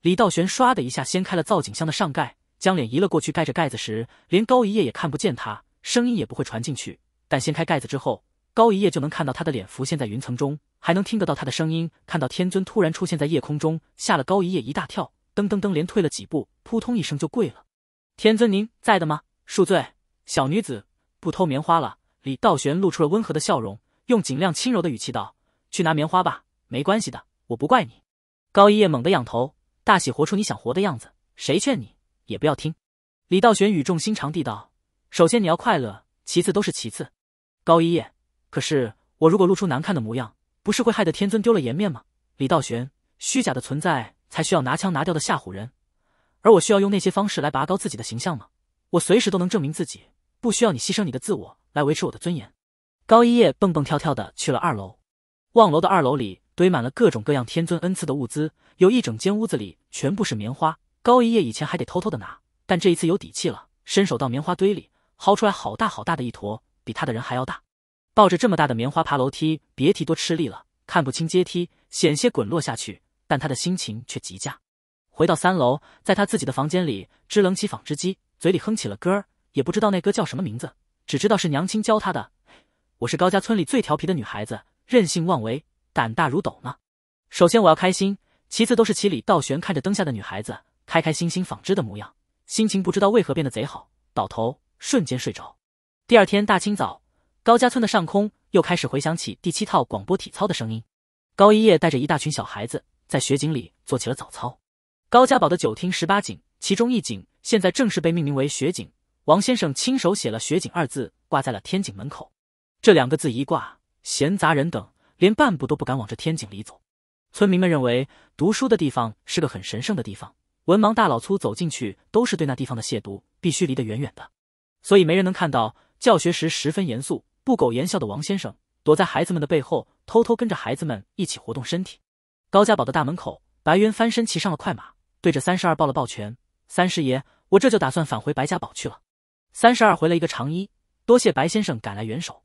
李道玄唰的一下掀开了造景箱的上盖，将脸移了过去。盖着盖子时，连高一叶也看不见他，声音也不会传进去。但掀开盖子之后，高一叶就能看到他的脸浮现在云层中，还能听得到他的声音。看到天尊突然出现在夜空中，吓了高一夜一大跳，噔噔噔连退了几步，扑通一声就跪了。天尊您在的吗？恕罪，小女子不偷棉花了。李道玄露出了温和的笑容。用尽量轻柔的语气道：“去拿棉花吧，没关系的，我不怪你。”高一叶猛地仰头，大喜，活出你想活的样子。谁劝你也不要听。李道玄语重心长地道：“首先你要快乐，其次都是其次。”高一叶，可是我如果露出难看的模样，不是会害得天尊丢了颜面吗？李道玄，虚假的存在才需要拿枪拿掉的吓唬人，而我需要用那些方式来拔高自己的形象吗？我随时都能证明自己，不需要你牺牲你的自我来维持我的尊严。高一叶蹦蹦跳跳的去了二楼，望楼的二楼里堆满了各种各样天尊恩赐的物资，有一整间屋子里全部是棉花。高一叶以前还得偷偷的拿，但这一次有底气了，伸手到棉花堆里，薅出来好大好大的一坨，比他的人还要大。抱着这么大的棉花爬楼梯，别提多吃力了，看不清阶梯，险些滚落下去。但他的心情却极佳。回到三楼，在他自己的房间里支棱起纺织机，嘴里哼起了歌儿，也不知道那歌叫什么名字，只知道是娘亲教他的。我是高家村里最调皮的女孩子，任性妄为，胆大如斗呢。首先我要开心，其次都是齐李道玄看着灯下的女孩子开开心心纺织的模样，心情不知道为何变得贼好，倒头瞬间睡着。第二天大清早，高家村的上空又开始回响起第七套广播体操的声音。高一叶带着一大群小孩子在雪景里做起了早操。高家堡的九厅十八景，其中一景现在正式被命名为雪景，王先生亲手写了“雪景”二字，挂在了天井门口。这两个字一挂，闲杂人等连半步都不敢往这天井里走。村民们认为，读书的地方是个很神圣的地方，文盲大老粗走进去都是对那地方的亵渎，必须离得远远的。所以没人能看到教学时十分严肃、不苟言笑的王先生躲在孩子们的背后，偷偷跟着孩子们一起活动身体。高家堡的大门口，白渊翻身骑上了快马，对着三十二抱了抱拳：“三师爷，我这就打算返回白家堡去了。”三十二回了一个长揖：“多谢白先生赶来援手。”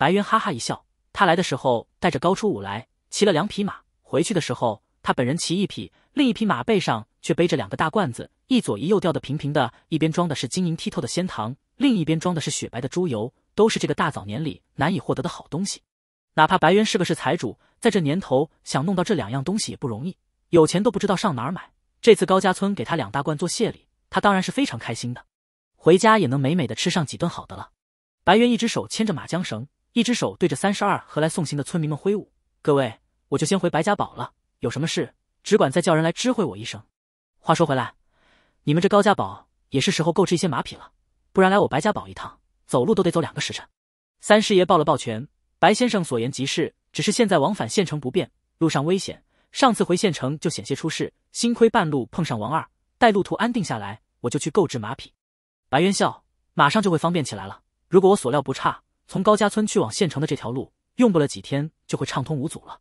白渊哈哈一笑，他来的时候带着高初五来，骑了两匹马。回去的时候，他本人骑一匹，另一匹马背上却背着两个大罐子，一左一右吊的平平的，一边装的是晶莹剔透的仙糖，另一边装的是雪白的猪油，都是这个大早年里难以获得的好东西。哪怕白渊是个是财主，在这年头想弄到这两样东西也不容易，有钱都不知道上哪儿买。这次高家村给他两大罐做谢礼，他当然是非常开心的，回家也能美美的吃上几顿好的了。白渊一只手牵着马缰绳。一只手对着三十二和来送行的村民们挥舞，各位，我就先回白家堡了。有什么事，只管再叫人来知会我一声。话说回来，你们这高家堡也是时候购置一些马匹了，不然来我白家堡一趟，走路都得走两个时辰。三师爷抱了抱拳，白先生所言极是。只是现在往返县城不便，路上危险。上次回县城就险些出事，幸亏半路碰上王二。待路途安定下来，我就去购置马匹。白渊笑：“马上就会方便起来了。如果我所料不差。从高家村去往县城的这条路，用不了几天就会畅通无阻了。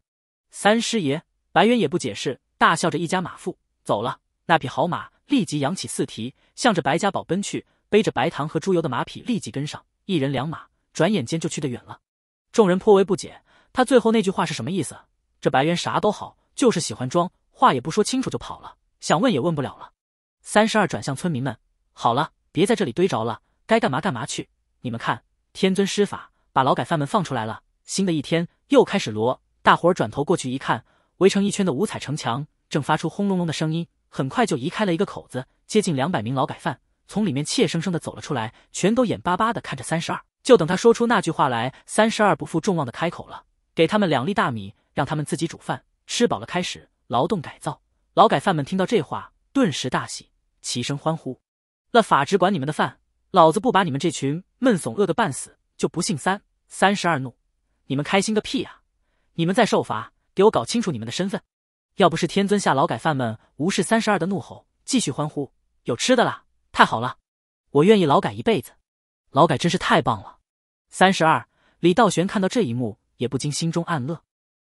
三师爷白猿也不解释，大笑着一家马腹走了。那匹好马立即扬起四蹄，向着白家堡奔去。背着白糖和猪油的马匹立即跟上，一人两马，转眼间就去得远了。众人颇为不解，他最后那句话是什么意思？这白猿啥都好，就是喜欢装，话也不说清楚就跑了，想问也问不了了。三十二转向村民们：“好了，别在这里堆着了，该干嘛干嘛去。你们看。”天尊施法，把劳改犯们放出来了。新的一天又开始锣，大伙儿转头过去一看，围成一圈的五彩城墙正发出轰隆隆的声音，很快就移开了一个口子。接近两百名劳改犯从里面怯生生的走了出来，全都眼巴巴的看着三十二，就等他说出那句话来。三十二不负众望的开口了：“给他们两粒大米，让他们自己煮饭，吃饱了开始劳动改造。”劳改犯们听到这话，顿时大喜，齐声欢呼：“那法只管你们的饭。”老子不把你们这群闷怂饿个半死，就不信三三十二怒！你们开心个屁啊！你们在受罚，给我搞清楚你们的身份！要不是天尊下劳改犯们无视三十二的怒吼，继续欢呼，有吃的啦！太好了，我愿意劳改一辈子，劳改真是太棒了！三十二李道玄看到这一幕，也不禁心中暗乐。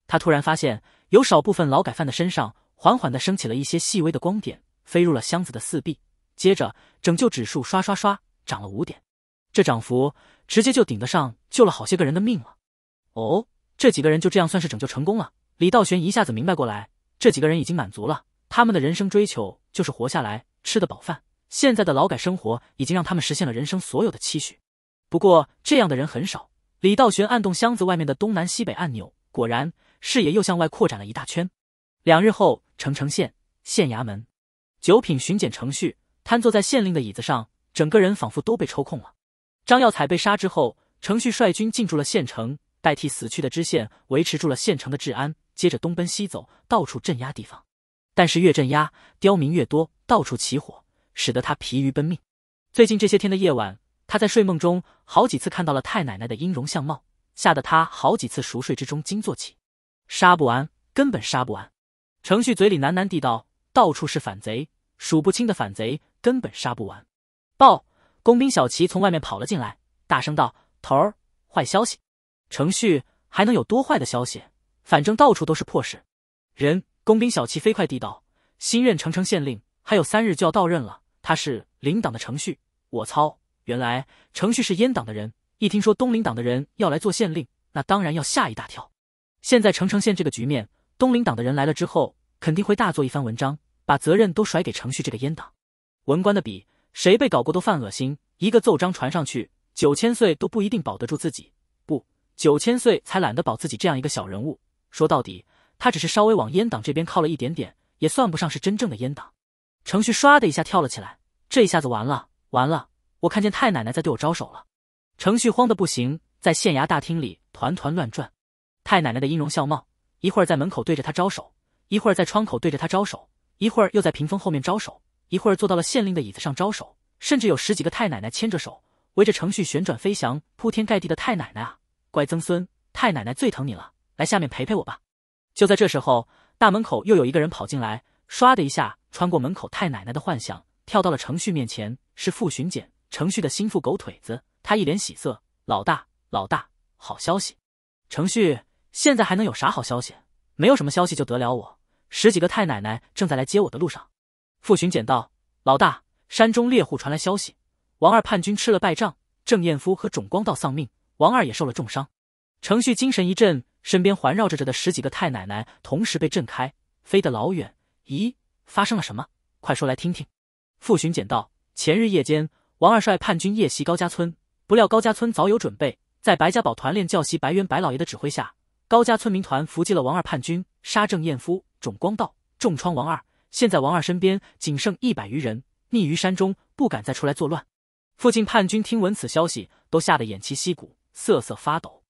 他突然发现，有少部分劳改犯的身上缓缓地升起了一些细微的光点，飞入了箱子的四壁，接着拯救指数刷刷刷。涨了五点，这涨幅直接就顶得上救了好些个人的命了。哦，这几个人就这样算是拯救成功了。李道玄一下子明白过来，这几个人已经满足了他们的人生追求，就是活下来，吃得饱饭。现在的劳改生活已经让他们实现了人生所有的期许。不过这样的人很少。李道玄按动箱子外面的东南西北按钮，果然视野又向外扩展了一大圈。两日后，澄城县县衙门，九品巡检程旭瘫坐在县令的椅子上。整个人仿佛都被抽空了。张耀彩被杀之后，程旭率军进驻了县城，代替死去的知县，维持住了县城的治安。接着东奔西走，到处镇压地方。但是越镇压，刁民越多，到处起火，使得他疲于奔命。最近这些天的夜晚，他在睡梦中好几次看到了太奶奶的音容相貌，吓得他好几次熟睡之中惊坐起。杀不完，根本杀不完。程旭嘴里喃喃地道：“到处是反贼，数不清的反贼，根本杀不完。”报！工兵小齐从外面跑了进来，大声道：“头儿，坏消息！”程旭还能有多坏的消息？反正到处都是破事。人，工兵小齐飞快地道：“新任城城县令还有三日就要到任了，他是领党的程旭。我操！原来程旭是阉党的人。一听说东林党的人要来做县令，那当然要吓一大跳。现在城城县这个局面，东林党的人来了之后，肯定会大做一番文章，把责任都甩给程旭这个阉党。文官的笔。”谁被搞过都犯恶心。一个奏章传上去，九千岁都不一定保得住自己。不，九千岁才懒得保自己这样一个小人物。说到底，他只是稍微往阉党这边靠了一点点，也算不上是真正的阉党。程旭唰的一下跳了起来，这一下子完了，完了！我看见太奶奶在对我招手了。程旭慌得不行，在县衙大厅里团团乱转。太奶奶的音容笑貌，一会儿在门口对着他招手，一会儿在窗口对着他招手，一会儿又在屏风后面招手。一会儿坐到了县令的椅子上，招手，甚至有十几个太奶奶牵着手围着程旭旋转飞翔。铺天盖地的太奶奶啊！乖曾孙，太奶奶最疼你了，来下面陪陪我吧。就在这时候，大门口又有一个人跑进来，唰的一下穿过门口太奶奶的幻想，跳到了程旭面前。是副巡检程旭的心腹狗腿子，他一脸喜色：“老大，老大，好消息！程旭现在还能有啥好消息？没有什么消息就得了。我十几个太奶奶正在来接我的路上。”傅巡检道：“老大，山中猎户传来消息，王二叛军吃了败仗，郑彦夫和种光道丧命，王二也受了重伤。”程旭精神一振，身边环绕着着的十几个太奶奶同时被震开，飞得老远。“咦，发生了什么？快说来听听。”傅巡检道：“前日夜间，王二率叛军夜袭高家村，不料高家村早有准备，在白家堡团练教习白猿白老爷的指挥下，高家村民团伏击了王二叛军，杀郑彦夫、种光道，重创王二。”现在王二身边仅剩一百余人，匿于山中，不敢再出来作乱。附近叛军听闻此消息，都吓得偃旗息鼓，瑟瑟发抖。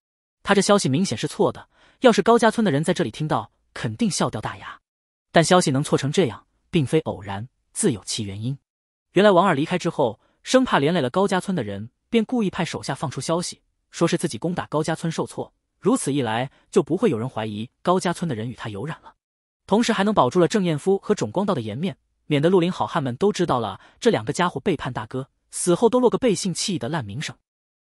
他这消息明显是错的，要是高家村的人在这里听到，肯定笑掉大牙。但消息能错成这样，并非偶然，自有其原因。原来王二离开之后，生怕连累了高家村的人，便故意派手下放出消息，说是自己攻打高家村受挫。如此一来，就不会有人怀疑高家村的人与他有染了。同时还能保住了郑彦夫和种光道的颜面，免得绿林好汉们都知道了这两个家伙背叛大哥，死后都落个背信弃义的烂名声。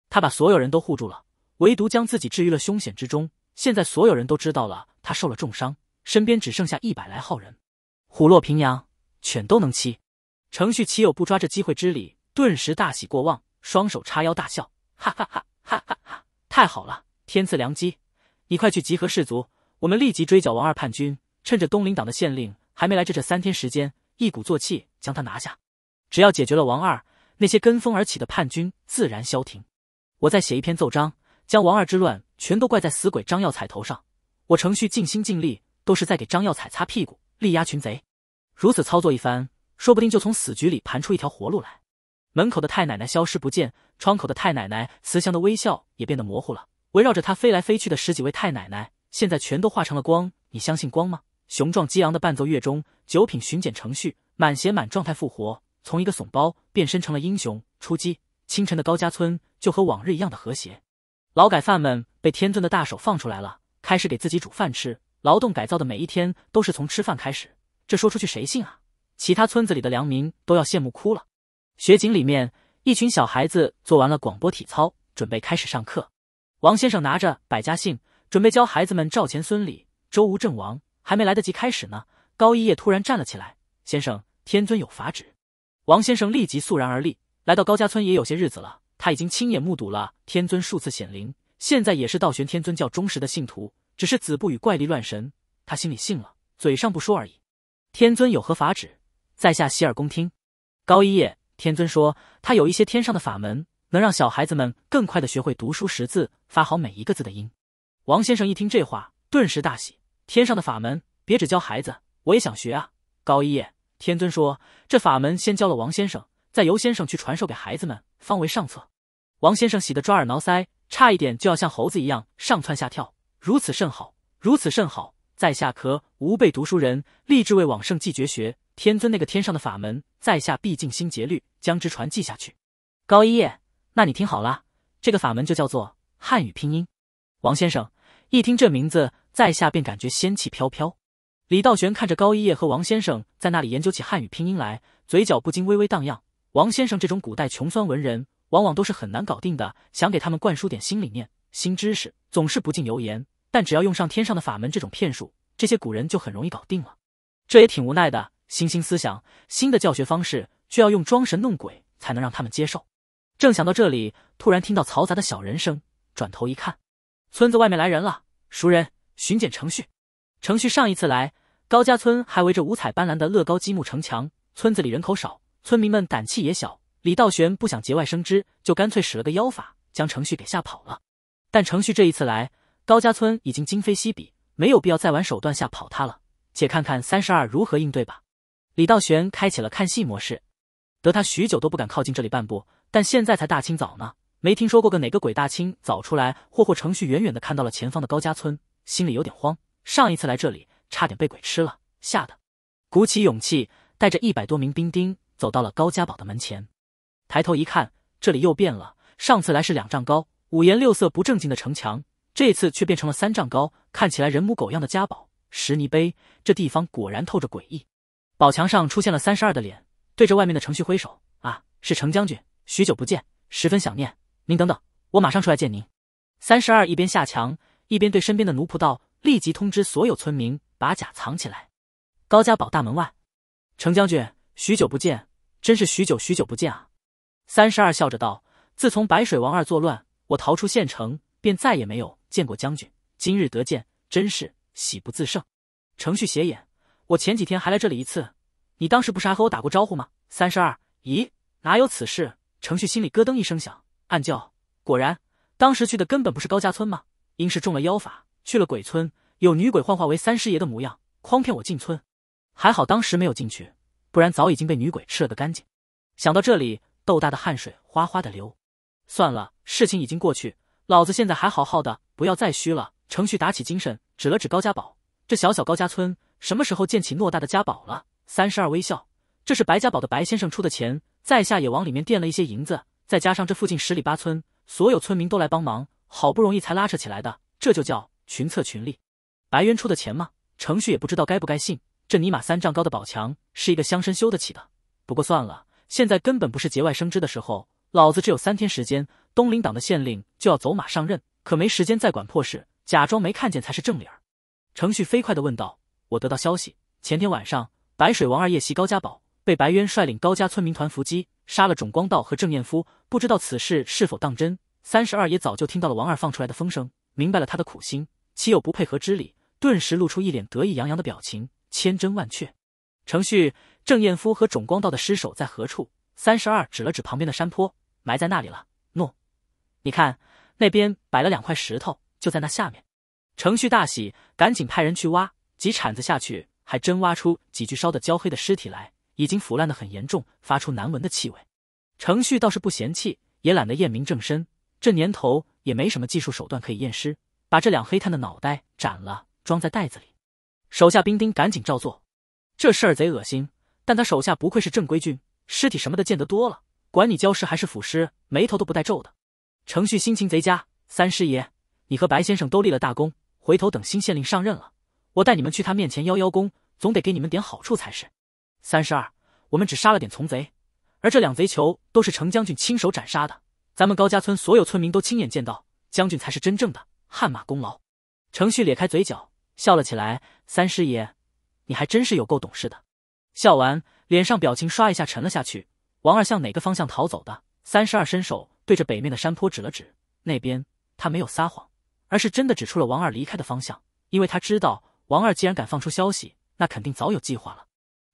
他把所有人都护住了，唯独将自己置于了凶险之中。现在所有人都知道了他受了重伤，身边只剩下一百来号人。虎落平阳，犬都能欺。程旭岂有不抓这机会之理？顿时大喜过望，双手叉腰大笑，哈哈哈哈哈哈！太好了，天赐良机！你快去集合士卒，我们立即追剿王二叛军。趁着东林党的县令还没来，这这三天时间，一鼓作气将他拿下。只要解决了王二，那些跟风而起的叛军自然消停。我再写一篇奏章，将王二之乱全都怪在死鬼张耀彩头上。我程旭尽心尽力，都是在给张耀彩擦屁股，力压群贼。如此操作一番，说不定就从死局里盘出一条活路来。门口的太奶奶消失不见，窗口的太奶奶慈祥的微笑也变得模糊了。围绕着她飞来飞去的十几位太奶奶，现在全都化成了光。你相信光吗？雄壮激昂的伴奏乐中，九品巡检程旭满血满状态复活，从一个怂包变身成了英雄。出击！清晨的高家村就和往日一样的和谐，劳改犯们被天尊的大手放出来了，开始给自己煮饭吃。劳动改造的每一天都是从吃饭开始，这说出去谁信啊？其他村子里的良民都要羡慕哭了。雪景里面，一群小孩子做完了广播体操，准备开始上课。王先生拿着百家姓，准备教孩子们赵钱孙李周吴郑王。还没来得及开始呢，高一叶突然站了起来。先生，天尊有法旨。王先生立即肃然而立。来到高家村也有些日子了，他已经亲眼目睹了天尊数次显灵，现在也是道玄天尊教忠实的信徒。只是子不与怪力乱神，他心里信了，嘴上不说而已。天尊有何法旨，在下洗耳恭听。高一叶，天尊说他有一些天上的法门，能让小孩子们更快的学会读书识字，发好每一个字的音。王先生一听这话，顿时大喜。天上的法门，别只教孩子，我也想学啊！高一叶，天尊说这法门先教了王先生，再由先生去传授给孩子们，方为上策。王先生喜得抓耳挠腮，差一点就要像猴子一样上蹿下跳。如此甚好，如此甚好，在下可吾辈读书人，立志为往圣继绝学。天尊那个天上的法门，在下必尽心竭虑将之传记下去。高一叶，那你听好了，这个法门就叫做汉语拼音。王先生一听这名字。在下便感觉仙气飘飘。李道玄看着高一叶和王先生在那里研究起汉语拼音来，嘴角不禁微微荡漾。王先生这种古代穷酸文人，往往都是很难搞定的。想给他们灌输点新理念、新知识，总是不禁油盐。但只要用上天上的法门这种骗术，这些古人就很容易搞定了。这也挺无奈的，新兴思想、新的教学方式，就要用装神弄鬼才能让他们接受。正想到这里，突然听到嘈杂的小人声，转头一看，村子外面来人了，熟人。巡检程序，程序上一次来高家村还围着五彩斑斓的乐高积木城墙，村子里人口少，村民们胆气也小。李道玄不想节外生枝，就干脆使了个妖法，将程序给吓跑了。但程序这一次来高家村已经今非昔比，没有必要再玩手段吓跑他了，且看看三十二如何应对吧。李道玄开启了看戏模式，得他许久都不敢靠近这里半步，但现在才大清早呢，没听说过个哪个鬼大清早出来。霍霍程序远远的看到了前方的高家村。心里有点慌，上一次来这里差点被鬼吃了，吓得鼓起勇气，带着一百多名兵丁走到了高家堡的门前。抬头一看，这里又变了，上次来是两丈高、五颜六色不正经的城墙，这次却变成了三丈高、看起来人模狗样的家堡石泥碑。这地方果然透着诡异。宝墙上出现了三十二的脸，对着外面的程旭挥手：“啊，是程将军，许久不见，十分想念。您等等，我马上出来见您。”三十二一边下墙。一边对身边的奴仆道：“立即通知所有村民，把甲藏起来。”高家堡大门外，程将军，许久不见，真是许久许久不见啊！三十二笑着道：“自从白水王二作乱，我逃出县城，便再也没有见过将军。今日得见，真是喜不自胜。”程旭斜眼：“我前几天还来这里一次，你当时不是还和我打过招呼吗？”三十二：“咦，哪有此事？”程旭心里咯噔一声响，暗叫：“果然，当时去的根本不是高家村吗？”应是中了妖法，去了鬼村，有女鬼幻化为三师爷的模样，诓骗我进村。还好当时没有进去，不然早已经被女鬼吃了个干净。想到这里，豆大的汗水哗哗的流。算了，事情已经过去，老子现在还好好的，不要再虚了。程旭打起精神，指了指高家堡，这小小高家村，什么时候建起偌大的家堡了？三十二微笑，这是白家堡的白先生出的钱，在下也往里面垫了一些银子，再加上这附近十里八村所有村民都来帮忙。好不容易才拉扯起来的，这就叫群策群力。白渊出的钱吗？程旭也不知道该不该信。这尼玛三丈高的宝墙，是一个乡绅修得起的。不过算了，现在根本不是节外生枝的时候。老子只有三天时间，东林党的县令就要走马上任，可没时间再管破事，假装没看见才是正理儿。程旭飞快地问道：“我得到消息，前天晚上白水王二夜袭高家堡，被白渊率领高家村民团伏击，杀了种光道和郑彦夫。不知道此事是否当真？”三十二也早就听到了王二放出来的风声，明白了他的苦心，岂有不配合之理？顿时露出一脸得意洋洋的表情。千真万确，程旭、郑彦夫和种光道的尸首在何处？三十二指了指旁边的山坡，埋在那里了。诺，你看那边摆了两块石头，就在那下面。程旭大喜，赶紧派人去挖，几铲子下去，还真挖出几具烧得焦黑的尸体来，已经腐烂得很严重，发出难闻的气味。程旭倒是不嫌弃，也懒得验明正身。这年头也没什么技术手段可以验尸，把这两黑炭的脑袋斩了，装在袋子里。手下兵丁赶紧照做。这事儿贼恶心，但他手下不愧是正规军，尸体什么的见得多了，管你焦尸还是腐尸，眉头都不带皱的。程旭心情贼佳，三师爷，你和白先生都立了大功，回头等新县令上任了，我带你们去他面前邀邀功，总得给你们点好处才是。三十二，我们只杀了点从贼，而这两贼囚都是程将军亲手斩杀的。咱们高家村所有村民都亲眼见到，将军才是真正的汗马功劳。程旭咧开嘴角笑了起来：“三师爷，你还真是有够懂事的。”笑完，脸上表情刷一下沉了下去。王二向哪个方向逃走的？三十二伸手对着北面的山坡指了指，那边。他没有撒谎，而是真的指出了王二离开的方向，因为他知道王二既然敢放出消息，那肯定早有计划了。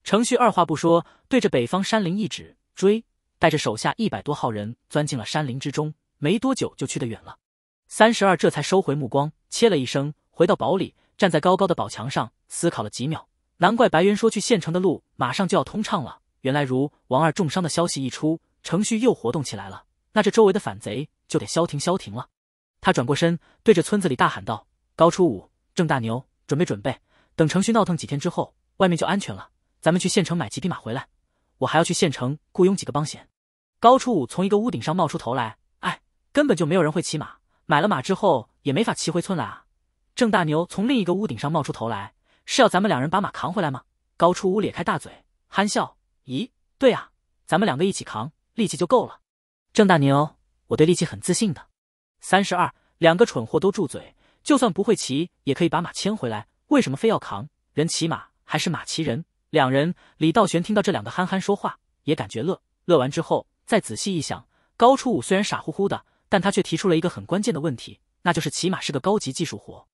程旭二话不说，对着北方山林一指：“追！”带着手下一百多号人钻进了山林之中，没多久就去得远了。三十二这才收回目光，切了一声，回到堡里，站在高高的堡墙上思考了几秒。难怪白云说去县城的路马上就要通畅了，原来如王二重伤的消息一出，程旭又活动起来了。那这周围的反贼就得消停消停了。他转过身，对着村子里大喊道：“高初五、郑大牛，准备准备，等程旭闹腾几天之后，外面就安全了。咱们去县城买几匹马回来。”我还要去县城雇佣几个帮闲。高初五从一个屋顶上冒出头来，哎，根本就没有人会骑马，买了马之后也没法骑回村来啊。郑大牛从另一个屋顶上冒出头来，是要咱们两人把马扛回来吗？高初五咧开大嘴憨笑，咦，对啊，咱们两个一起扛，力气就够了。郑大牛，我对力气很自信的。三十二，两个蠢货都住嘴，就算不会骑，也可以把马牵回来，为什么非要扛？人骑马还是马骑人？两人，李道玄听到这两个憨憨说话，也感觉乐。乐完之后，再仔细一想，高初武虽然傻乎乎的，但他却提出了一个很关键的问题，那就是骑马是个高级技术活。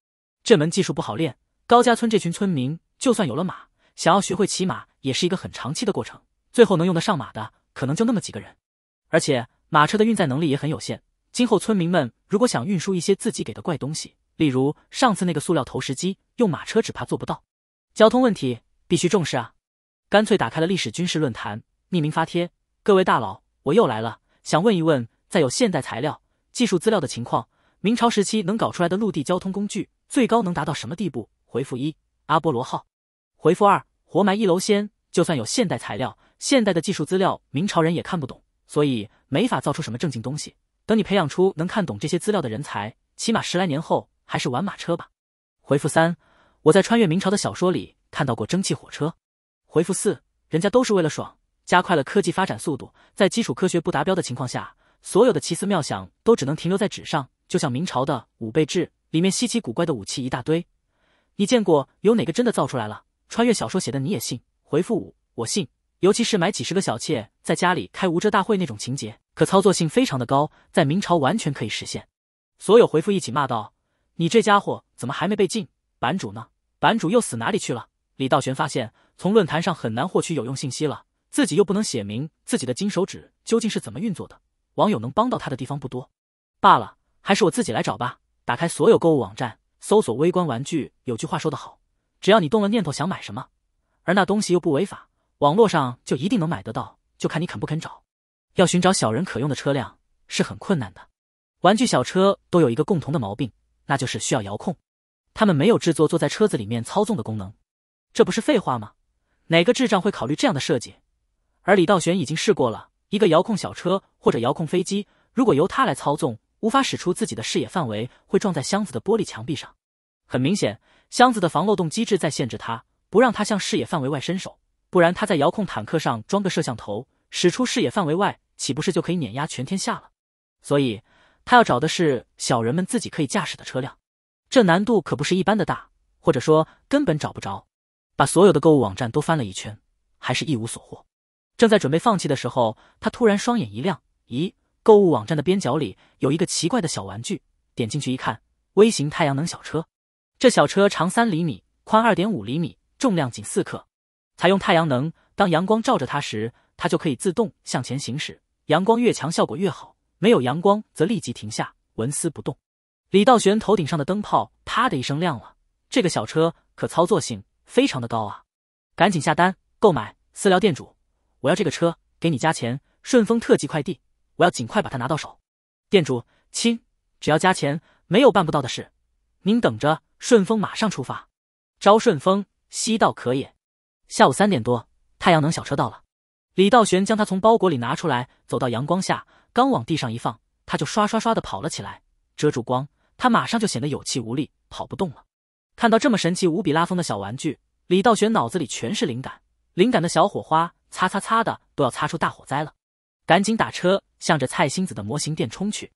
这门技术不好练，高家村这群村民就算有了马，想要学会骑马，也是一个很长期的过程。最后能用得上马的，可能就那么几个人。而且马车的运载能力也很有限，今后村民们如果想运输一些自己给的怪东西，例如上次那个塑料投石机，用马车只怕做不到。交通问题。必须重视啊！干脆打开了历史军事论坛，匿名发帖。各位大佬，我又来了，想问一问，在有现代材料、技术资料的情况，明朝时期能搞出来的陆地交通工具，最高能达到什么地步？回复一：阿波罗号。回复二：活埋一楼仙。就算有现代材料、现代的技术资料，明朝人也看不懂，所以没法造出什么正经东西。等你培养出能看懂这些资料的人才，起码十来年后还是玩马车吧。回复三：我在穿越明朝的小说里。看到过蒸汽火车，回复四，人家都是为了爽，加快了科技发展速度，在基础科学不达标的情况下，所有的奇思妙想都只能停留在纸上，就像明朝的武备志里面稀奇古怪的武器一大堆，你见过有哪个真的造出来了？穿越小说写的你也信？回复五，我信，尤其是买几十个小妾在家里开无遮大会那种情节，可操作性非常的高，在明朝完全可以实现。所有回复一起骂道：“你这家伙怎么还没被禁？版主呢？版主又死哪里去了？”李道玄发现，从论坛上很难获取有用信息了。自己又不能写明自己的金手指究竟是怎么运作的，网友能帮到他的地方不多。罢了，还是我自己来找吧。打开所有购物网站，搜索微观玩具。有句话说得好，只要你动了念头想买什么，而那东西又不违法，网络上就一定能买得到。就看你肯不肯找。要寻找小人可用的车辆是很困难的。玩具小车都有一个共同的毛病，那就是需要遥控，他们没有制作坐在车子里面操纵的功能。这不是废话吗？哪个智障会考虑这样的设计？而李道玄已经试过了，一个遥控小车或者遥控飞机，如果由他来操纵，无法使出自己的视野范围，会撞在箱子的玻璃墙壁上。很明显，箱子的防漏洞机制在限制他，不让他向视野范围外伸手。不然，他在遥控坦克上装个摄像头，使出视野范围外，岂不是就可以碾压全天下了？所以，他要找的是小人们自己可以驾驶的车辆，这难度可不是一般的大，或者说根本找不着。把所有的购物网站都翻了一圈，还是一无所获。正在准备放弃的时候，他突然双眼一亮：“咦，购物网站的边角里有一个奇怪的小玩具。”点进去一看，微型太阳能小车。这小车长三厘米，宽二点五厘米，重量仅四克，采用太阳能。当阳光照着它时，它就可以自动向前行驶。阳光越强，效果越好；没有阳光，则立即停下，纹丝不动。李道玄头顶上的灯泡啪的一声亮了。这个小车可操作性。非常的高啊，赶紧下单购买，私聊店主，我要这个车，给你加钱，顺丰特级快递，我要尽快把它拿到手。店主亲，只要加钱，没有办不到的事，您等着，顺丰马上出发。招顺丰西道可也，下午三点多，太阳能小车到了，李道玄将它从包裹里拿出来，走到阳光下，刚往地上一放，它就刷刷刷的跑了起来，遮住光，它马上就显得有气无力，跑不动了。看到这么神奇无比拉风的小玩具，李道玄脑子里全是灵感，灵感的小火花擦擦擦的都要擦出大火灾了，赶紧打车向着蔡星子的模型店冲去。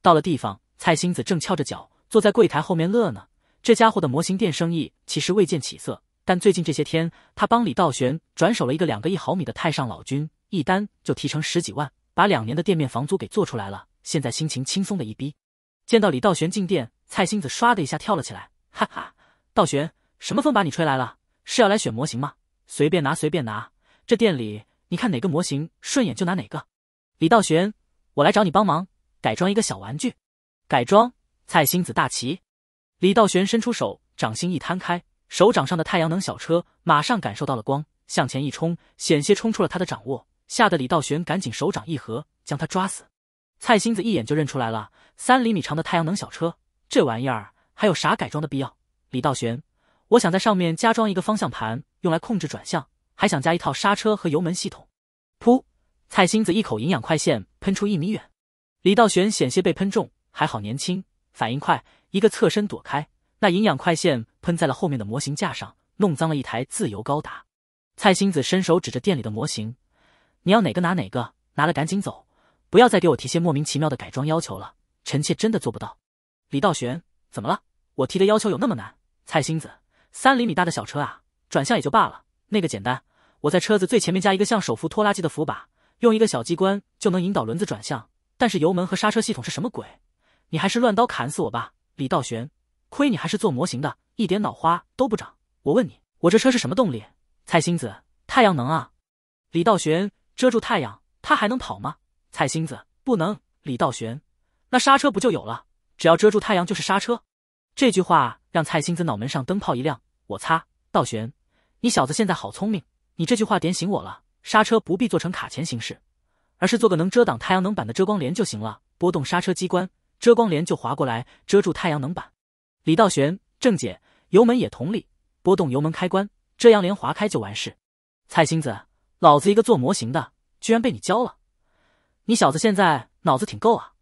到了地方，蔡星子正翘着脚坐在柜台后面乐呢。这家伙的模型店生意其实未见起色，但最近这些天他帮李道玄转手了一个两个一毫米的太上老君，一单就提成十几万，把两年的店面房租给做出来了。现在心情轻松的一逼。见到李道玄进店，蔡星子唰的一下跳了起来，哈哈。道玄，什么风把你吹来了？是要来选模型吗？随便拿，随便拿。这店里，你看哪个模型顺眼就拿哪个。李道玄，我来找你帮忙改装一个小玩具。改装？菜心子大旗。李道玄伸出手，掌心一摊开，手掌上的太阳能小车马上感受到了光，向前一冲，险些冲出了他的掌握，吓得李道玄赶紧手掌一合，将他抓死。菜心子一眼就认出来了，三厘米长的太阳能小车，这玩意儿还有啥改装的必要？李道玄，我想在上面加装一个方向盘，用来控制转向，还想加一套刹车和油门系统。噗！蔡星子一口营养快线喷出一米远，李道玄险些被喷中，还好年轻，反应快，一个侧身躲开，那营养快线喷在了后面的模型架上，弄脏了一台自由高达。蔡星子伸手指着店里的模型：“你要哪个拿哪个，拿了赶紧走，不要再给我提些莫名其妙的改装要求了，臣妾真的做不到。”李道玄，怎么了？我提的要求有那么难？菜心子，三厘米大的小车啊，转向也就罢了，那个简单，我在车子最前面加一个像手扶拖拉机的扶把，用一个小机关就能引导轮子转向。但是油门和刹车系统是什么鬼？你还是乱刀砍死我吧！李道玄，亏你还是做模型的，一点脑花都不长。我问你，我这车是什么动力？菜心子，太阳能啊！李道玄，遮住太阳，它还能跑吗？菜心子，不能。李道玄，那刹车不就有了？只要遮住太阳就是刹车。这句话。让蔡星子脑门上灯泡一亮，我擦，道玄，你小子现在好聪明！你这句话点醒我了，刹车不必做成卡钳形式，而是做个能遮挡太阳能板的遮光帘就行了。拨动刹车机关，遮光帘就滑过来遮住太阳能板。李道玄，正解，油门也同理，拨动油门开关，遮阳帘滑开就完事。蔡星子，老子一个做模型的，居然被你教了，你小子现在脑子挺够啊！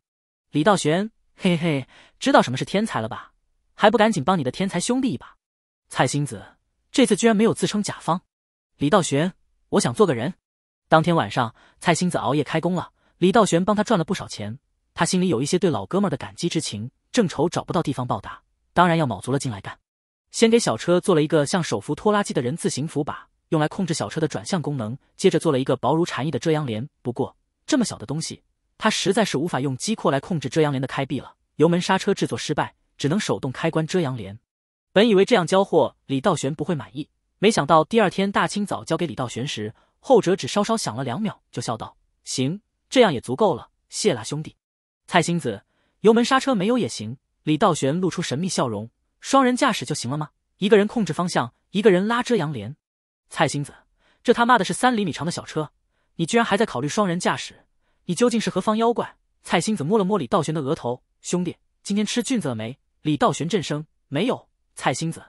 李道玄，嘿嘿，知道什么是天才了吧？还不赶紧帮你的天才兄弟一把！蔡星子这次居然没有自称甲方。李道玄，我想做个人。当天晚上，蔡星子熬夜开工了，李道玄帮他赚了不少钱，他心里有一些对老哥们的感激之情，正愁找不到地方报答，当然要卯足了劲来干。先给小车做了一个像手扶拖拉机的人字形扶把，用来控制小车的转向功能。接着做了一个薄如蝉翼的遮阳帘，不过这么小的东西，他实在是无法用机括来控制遮阳帘的开闭了。油门刹车制作失败。只能手动开关遮阳帘。本以为这样交货李道玄不会满意，没想到第二天大清早交给李道玄时，后者只稍稍想了两秒就笑道：“行，这样也足够了，谢啦兄弟。”蔡心子，油门刹车没有也行。李道玄露出神秘笑容：“双人驾驶就行了吗？一个人控制方向，一个人拉遮阳帘。”蔡心子，这他妈的是三厘米长的小车，你居然还在考虑双人驾驶？你究竟是何方妖怪？蔡心子摸了摸李道玄的额头：“兄弟，今天吃菌子了没？”李道玄震声：“没有，菜心子，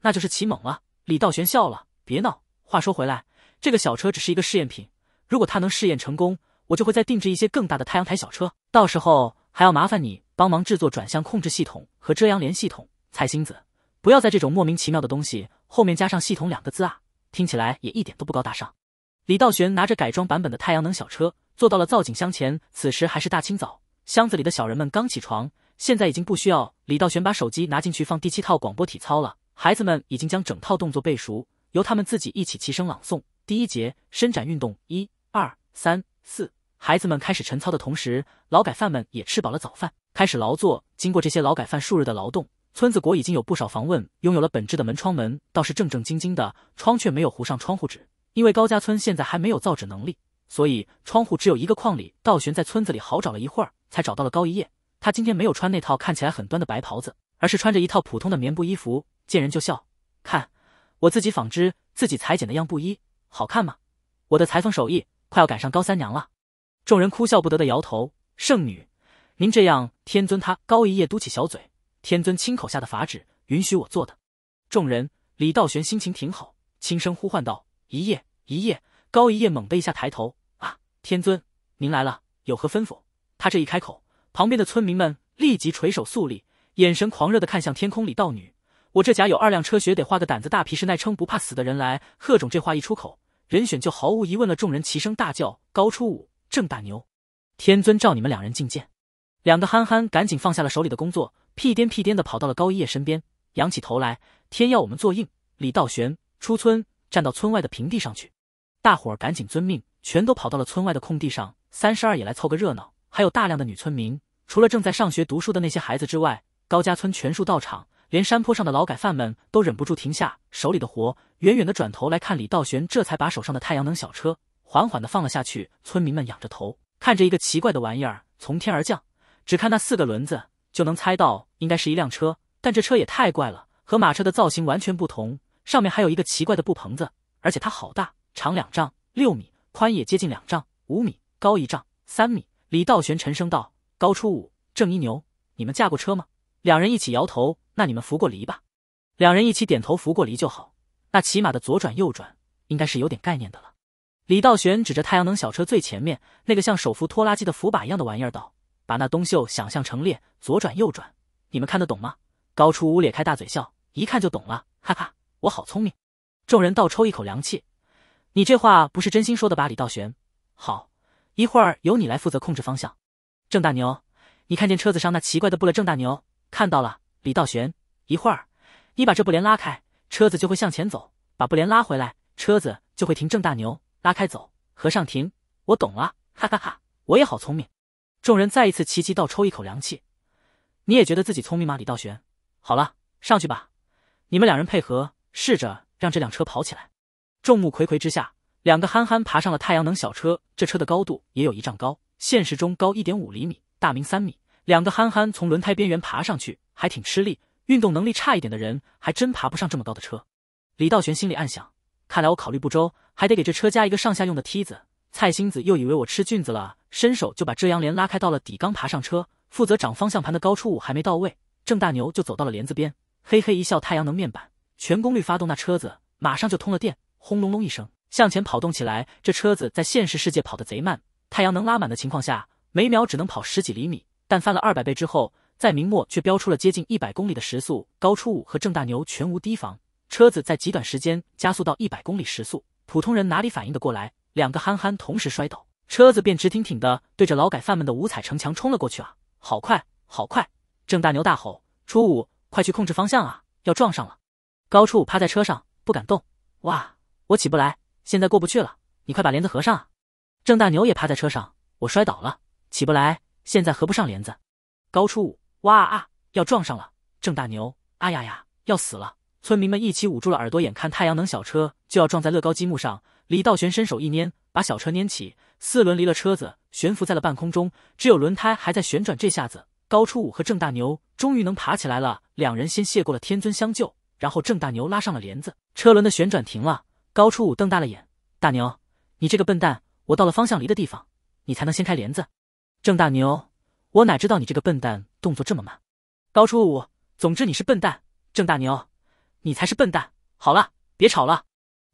那就是起猛了。”李道玄笑了：“别闹。话说回来，这个小车只是一个试验品，如果它能试验成功，我就会再定制一些更大的太阳台小车。到时候还要麻烦你帮忙制作转向控制系统和遮阳帘系统。菜心子，不要在这种莫名其妙的东西后面加上系统两个字啊，听起来也一点都不高大上。”李道玄拿着改装版本的太阳能小车坐到了造景箱前。此时还是大清早，箱子里的小人们刚起床。现在已经不需要李道玄把手机拿进去放第七套广播体操了，孩子们已经将整套动作背熟，由他们自己一起齐声朗诵第一节伸展运动一二三四。孩子们开始晨操的同时，劳改犯们也吃饱了早饭，开始劳作。经过这些劳改犯数日的劳动，村子国已经有不少房问拥有了本质的门窗，门倒是正正经经的，窗却没有糊上窗户纸，因为高家村现在还没有造纸能力，所以窗户只有一个框。里道玄在村子里好找了一会儿，才找到了高一叶。他今天没有穿那套看起来很端的白袍子，而是穿着一套普通的棉布衣服，见人就笑。看，我自己纺织、自己裁剪的样布衣，好看吗？我的裁缝手艺快要赶上高三娘了。众人哭笑不得的摇头。圣女，您这样……天尊他高一夜嘟起小嘴。天尊亲口下的法旨，允许我做的。众人，李道玄心情挺好，轻声呼唤道：“一夜，一夜。”高一夜猛地一下抬头，啊！天尊，您来了，有何吩咐？他这一开口。旁边的村民们立即垂手肃立，眼神狂热的看向天空里道女。我这甲有二辆车，学得画个胆子大、皮实耐撑、不怕死的人来。贺总这话一出口，人选就毫无疑问了。众人齐声大叫：“高初武、郑大牛，天尊召你们两人觐见。”两个憨憨赶紧放下了手里的工作，屁颠屁颠的跑到了高一叶身边，仰起头来。天要我们做硬。李道玄出村，站到村外的平地上去。大伙儿赶紧遵命，全都跑到了村外的空地上。三十二也来凑个热闹。还有大量的女村民，除了正在上学读书的那些孩子之外，高家村全数到场，连山坡上的劳改犯们都忍不住停下手里的活，远远的转头来看李道玄，这才把手上的太阳能小车缓缓的放了下去。村民们仰着头看着一个奇怪的玩意儿从天而降，只看那四个轮子就能猜到应该是一辆车，但这车也太怪了，和马车的造型完全不同，上面还有一个奇怪的布棚子，而且它好大，长两丈六米，宽也接近两丈五米，高一丈三米。李道玄沉声道：“高初五、郑一牛，你们驾过车吗？”两人一起摇头。那你们扶过犁吧？两人一起点头，扶过犁就好。那骑马的左转右转，应该是有点概念的了。李道玄指着太阳能小车最前面那个像手扶拖拉机的扶把一样的玩意儿道：“把那东秀想象成列，左转右转，你们看得懂吗？”高初五咧开大嘴笑，一看就懂了，哈哈，我好聪明！众人倒抽一口凉气，你这话不是真心说的吧？李道玄，好。一会儿由你来负责控制方向，郑大牛，你看见车子上那奇怪的布了？郑大牛看到了。李道玄，一会儿你把这布帘拉开，车子就会向前走；把布帘拉回来，车子就会停。郑大牛拉开走，和尚停。我懂了，哈哈哈，我也好聪明。众人再一次齐齐倒抽一口凉气。你也觉得自己聪明吗，李道玄？好了，上去吧，你们两人配合，试着让这辆车跑起来。众目睽睽之下。两个憨憨爬上了太阳能小车，这车的高度也有一丈高，现实中高一点五厘米，大明三米。两个憨憨从轮胎边缘爬上去还挺吃力，运动能力差一点的人还真爬不上这么高的车。李道玄心里暗想，看来我考虑不周，还得给这车加一个上下用的梯子。蔡星子又以为我吃菌子了，伸手就把遮阳帘拉开到了底。刚爬上车，负责掌方向盘的高初五还没到位，郑大牛就走到了帘子边，嘿嘿一笑，太阳能面板全功率发动，那车子马上就通了电，轰隆隆一声。向前跑动起来，这车子在现实世界跑得贼慢，太阳能拉满的情况下，每秒只能跑十几厘米。但翻了二百倍之后，在明末却飙出了接近一百公里的时速。高初五和郑大牛全无提防，车子在极短时间加速到一百公里时速，普通人哪里反应得过来？两个憨憨同时摔倒，车子便直挺挺的对着劳改犯们的五彩城墙冲了过去啊！好快，好快！郑大牛大吼：“初五，快去控制方向啊，要撞上了！”高初五趴在车上不敢动，哇，我起不来。现在过不去了，你快把帘子合上啊！郑大牛也趴在车上，我摔倒了，起不来，现在合不上帘子。高初五，哇啊，要撞上了！郑大牛，哎呀呀，要死了！村民们一起捂住了耳朵，眼看太阳能小车就要撞在乐高积木上。李道玄伸手一捏，把小车捏起，四轮离了车子，悬浮在了半空中，只有轮胎还在旋转。这下子，高初五和郑大牛终于能爬起来了。两人先谢过了天尊相救，然后郑大牛拉上了帘子，车轮的旋转停了。高初五瞪大了眼，大牛，你这个笨蛋，我到了方向离的地方，你才能掀开帘子。郑大牛，我哪知道你这个笨蛋动作这么慢。高初五，总之你是笨蛋。郑大牛，你才是笨蛋。好了，别吵了。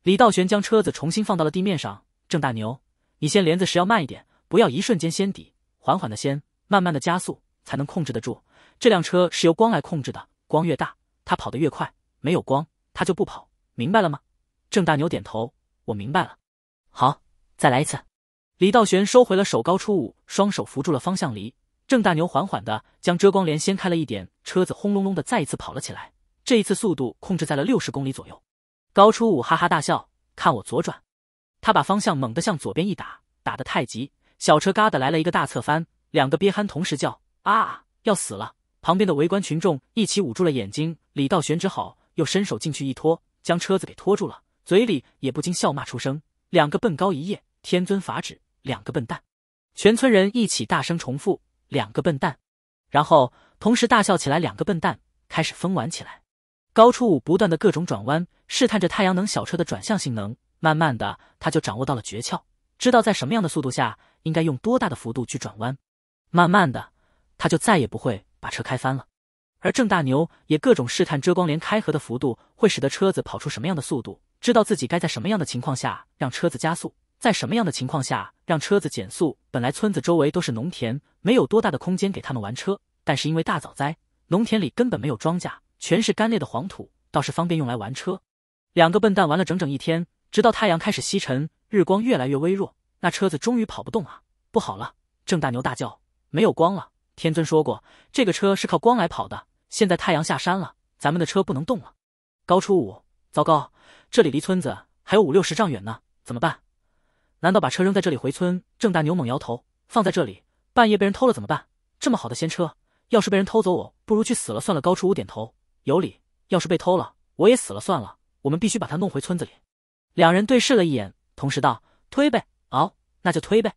李道玄将车子重新放到了地面上。郑大牛，你掀帘子时要慢一点，不要一瞬间掀底，缓缓的掀，慢慢的加速，才能控制得住。这辆车是由光来控制的，光越大，它跑得越快，没有光，它就不跑。明白了吗？郑大牛点头，我明白了。好，再来一次。李道玄收回了手，高初五双手扶住了方向离。郑大牛缓缓的将遮光帘掀开了一点，车子轰隆隆的再一次跑了起来。这一次速度控制在了六十公里左右。高初五哈哈大笑，看我左转！他把方向猛地向左边一打，打得太急，小车嘎的来了一个大侧翻，两个憋憨同时叫啊，要死了！旁边的围观群众一起捂住了眼睛。李道玄只好又伸手进去一拖，将车子给拖住了。嘴里也不禁笑骂出声：“两个笨高一夜，天尊法旨，两个笨蛋！”全村人一起大声重复：“两个笨蛋！”然后同时大笑起来。两个笨蛋开始疯玩起来。高初五不断的各种转弯，试探着太阳能小车的转向性能。慢慢的，他就掌握到了诀窍，知道在什么样的速度下应该用多大的幅度去转弯。慢慢的，他就再也不会把车开翻了。而郑大牛也各种试探遮光帘开合的幅度会使得车子跑出什么样的速度。知道自己该在什么样的情况下让车子加速，在什么样的情况下让车子减速。本来村子周围都是农田，没有多大的空间给他们玩车，但是因为大早灾，农田里根本没有庄稼，全是干裂的黄土，倒是方便用来玩车。两个笨蛋玩了整整一天，直到太阳开始西沉，日光越来越微弱，那车子终于跑不动啊！不好了，郑大牛大叫：“没有光了！”天尊说过，这个车是靠光来跑的，现在太阳下山了，咱们的车不能动了。高初五，糟糕！这里离村子还有五六十丈远呢，怎么办？难道把车扔在这里回村？郑大牛猛摇头，放在这里半夜被人偷了怎么办？这么好的仙车，要是被人偷走，我不如去死了算了。高初五点头，有理。要是被偷了，我也死了算了。我们必须把它弄回村子里。两人对视了一眼，同时道：“推呗，好，那就推呗。”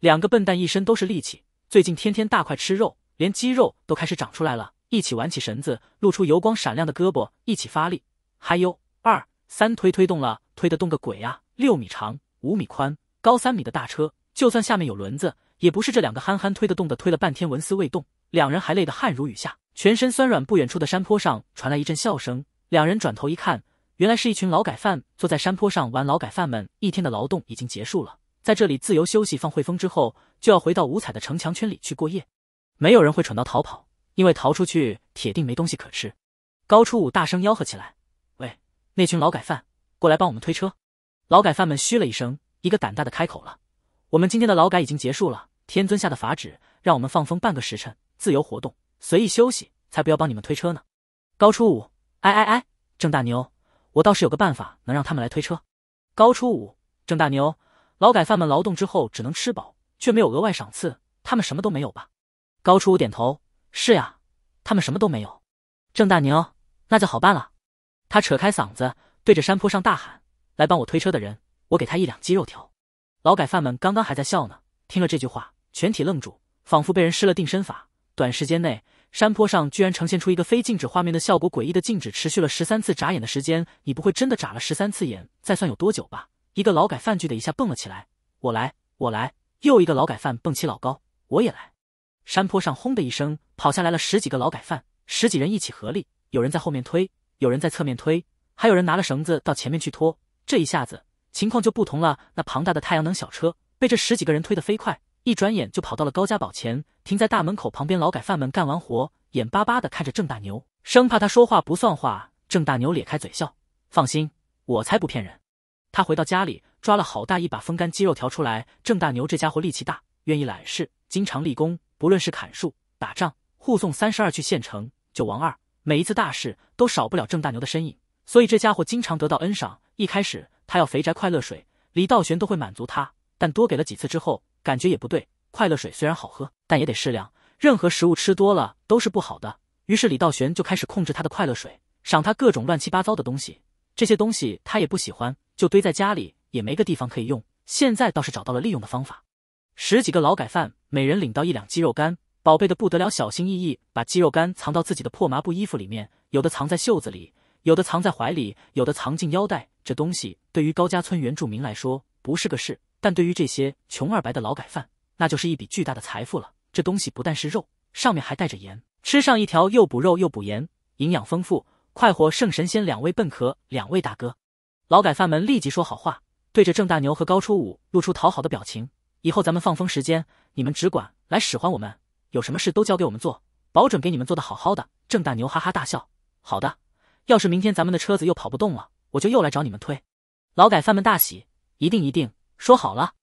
两个笨蛋一身都是力气，最近天天大块吃肉，连肌肉都开始长出来了。一起挽起绳子，露出油光闪亮的胳膊，一起发力，嗨有二。三推推动了，推得动个鬼呀！六米长、五米宽、高三米的大车，就算下面有轮子，也不是这两个憨憨推得动的。推了半天，纹丝未动，两人还累得汗如雨下，全身酸软。不远处的山坡上传来一阵笑声，两人转头一看，原来是一群劳改犯坐在山坡上玩。劳改犯们一天的劳动已经结束了，在这里自由休息。放会风之后，就要回到五彩的城墙圈里去过夜。没有人会蠢到逃跑，因为逃出去铁定没东西可吃。高初五大声吆喝起来。那群劳改犯过来帮我们推车，劳改犯们嘘了一声，一个胆大的开口了：“我们今天的劳改已经结束了，天尊下的法旨让我们放风半个时辰，自由活动，随意休息，才不要帮你们推车呢。”高初五，哎哎哎，郑大牛，我倒是有个办法能让他们来推车。高初五，郑大牛，劳改犯们劳动之后只能吃饱，却没有额外赏赐，他们什么都没有吧？高初五点头：“是呀，他们什么都没有。”郑大牛，那就好办了。他扯开嗓子对着山坡上大喊：“来帮我推车的人，我给他一两鸡肉条。”劳改犯们刚刚还在笑呢，听了这句话，全体愣住，仿佛被人施了定身法。短时间内，山坡上居然呈现出一个非静止画面的效果，诡异的静止持续了十三次眨眼的时间。你不会真的眨了十三次眼，再算有多久吧？一个劳改犯“巨”的一下蹦了起来：“我来，我来！”又一个劳改犯蹦起老高：“我也来！”山坡上“轰”的一声跑下来了十几个劳改犯，十几人一起合力，有人在后面推。有人在侧面推，还有人拿了绳子到前面去拖。这一下子情况就不同了，那庞大的太阳能小车被这十几个人推得飞快，一转眼就跑到了高家堡前，停在大门口旁边。劳改犯们干完活，眼巴巴的看着郑大牛，生怕他说话不算话。郑大牛咧开嘴笑：“放心，我才不骗人。”他回到家里，抓了好大一把风干鸡肉条出来。郑大牛这家伙力气大，愿意揽事，经常立功。不论是砍树、打仗、护送三十二去县城救王二。每一次大事都少不了郑大牛的身影，所以这家伙经常得到恩赏。一开始他要肥宅快乐水，李道玄都会满足他。但多给了几次之后，感觉也不对。快乐水虽然好喝，但也得适量。任何食物吃多了都是不好的。于是李道玄就开始控制他的快乐水，赏他各种乱七八糟的东西。这些东西他也不喜欢，就堆在家里，也没个地方可以用。现在倒是找到了利用的方法：十几个劳改犯，每人领到一两鸡肉干。宝贝的不得了，小心翼翼把鸡肉干藏到自己的破麻布衣服里面，有的藏在袖子里，有的藏在怀里，有的藏进腰带。这东西对于高家村原住民来说不是个事，但对于这些穷二白的劳改犯，那就是一笔巨大的财富了。这东西不但是肉，上面还带着盐，吃上一条又补肉又补盐，营养丰富，快活胜神仙。两位笨壳，两位大哥，劳改犯们立即说好话，对着郑大牛和高初五露出讨好的表情。以后咱们放风时间，你们只管来使唤我们。有什么事都交给我们做，保准给你们做的好好的。郑大牛哈哈大笑。好的，要是明天咱们的车子又跑不动了，我就又来找你们推。劳改犯们大喜，一定一定，说好了。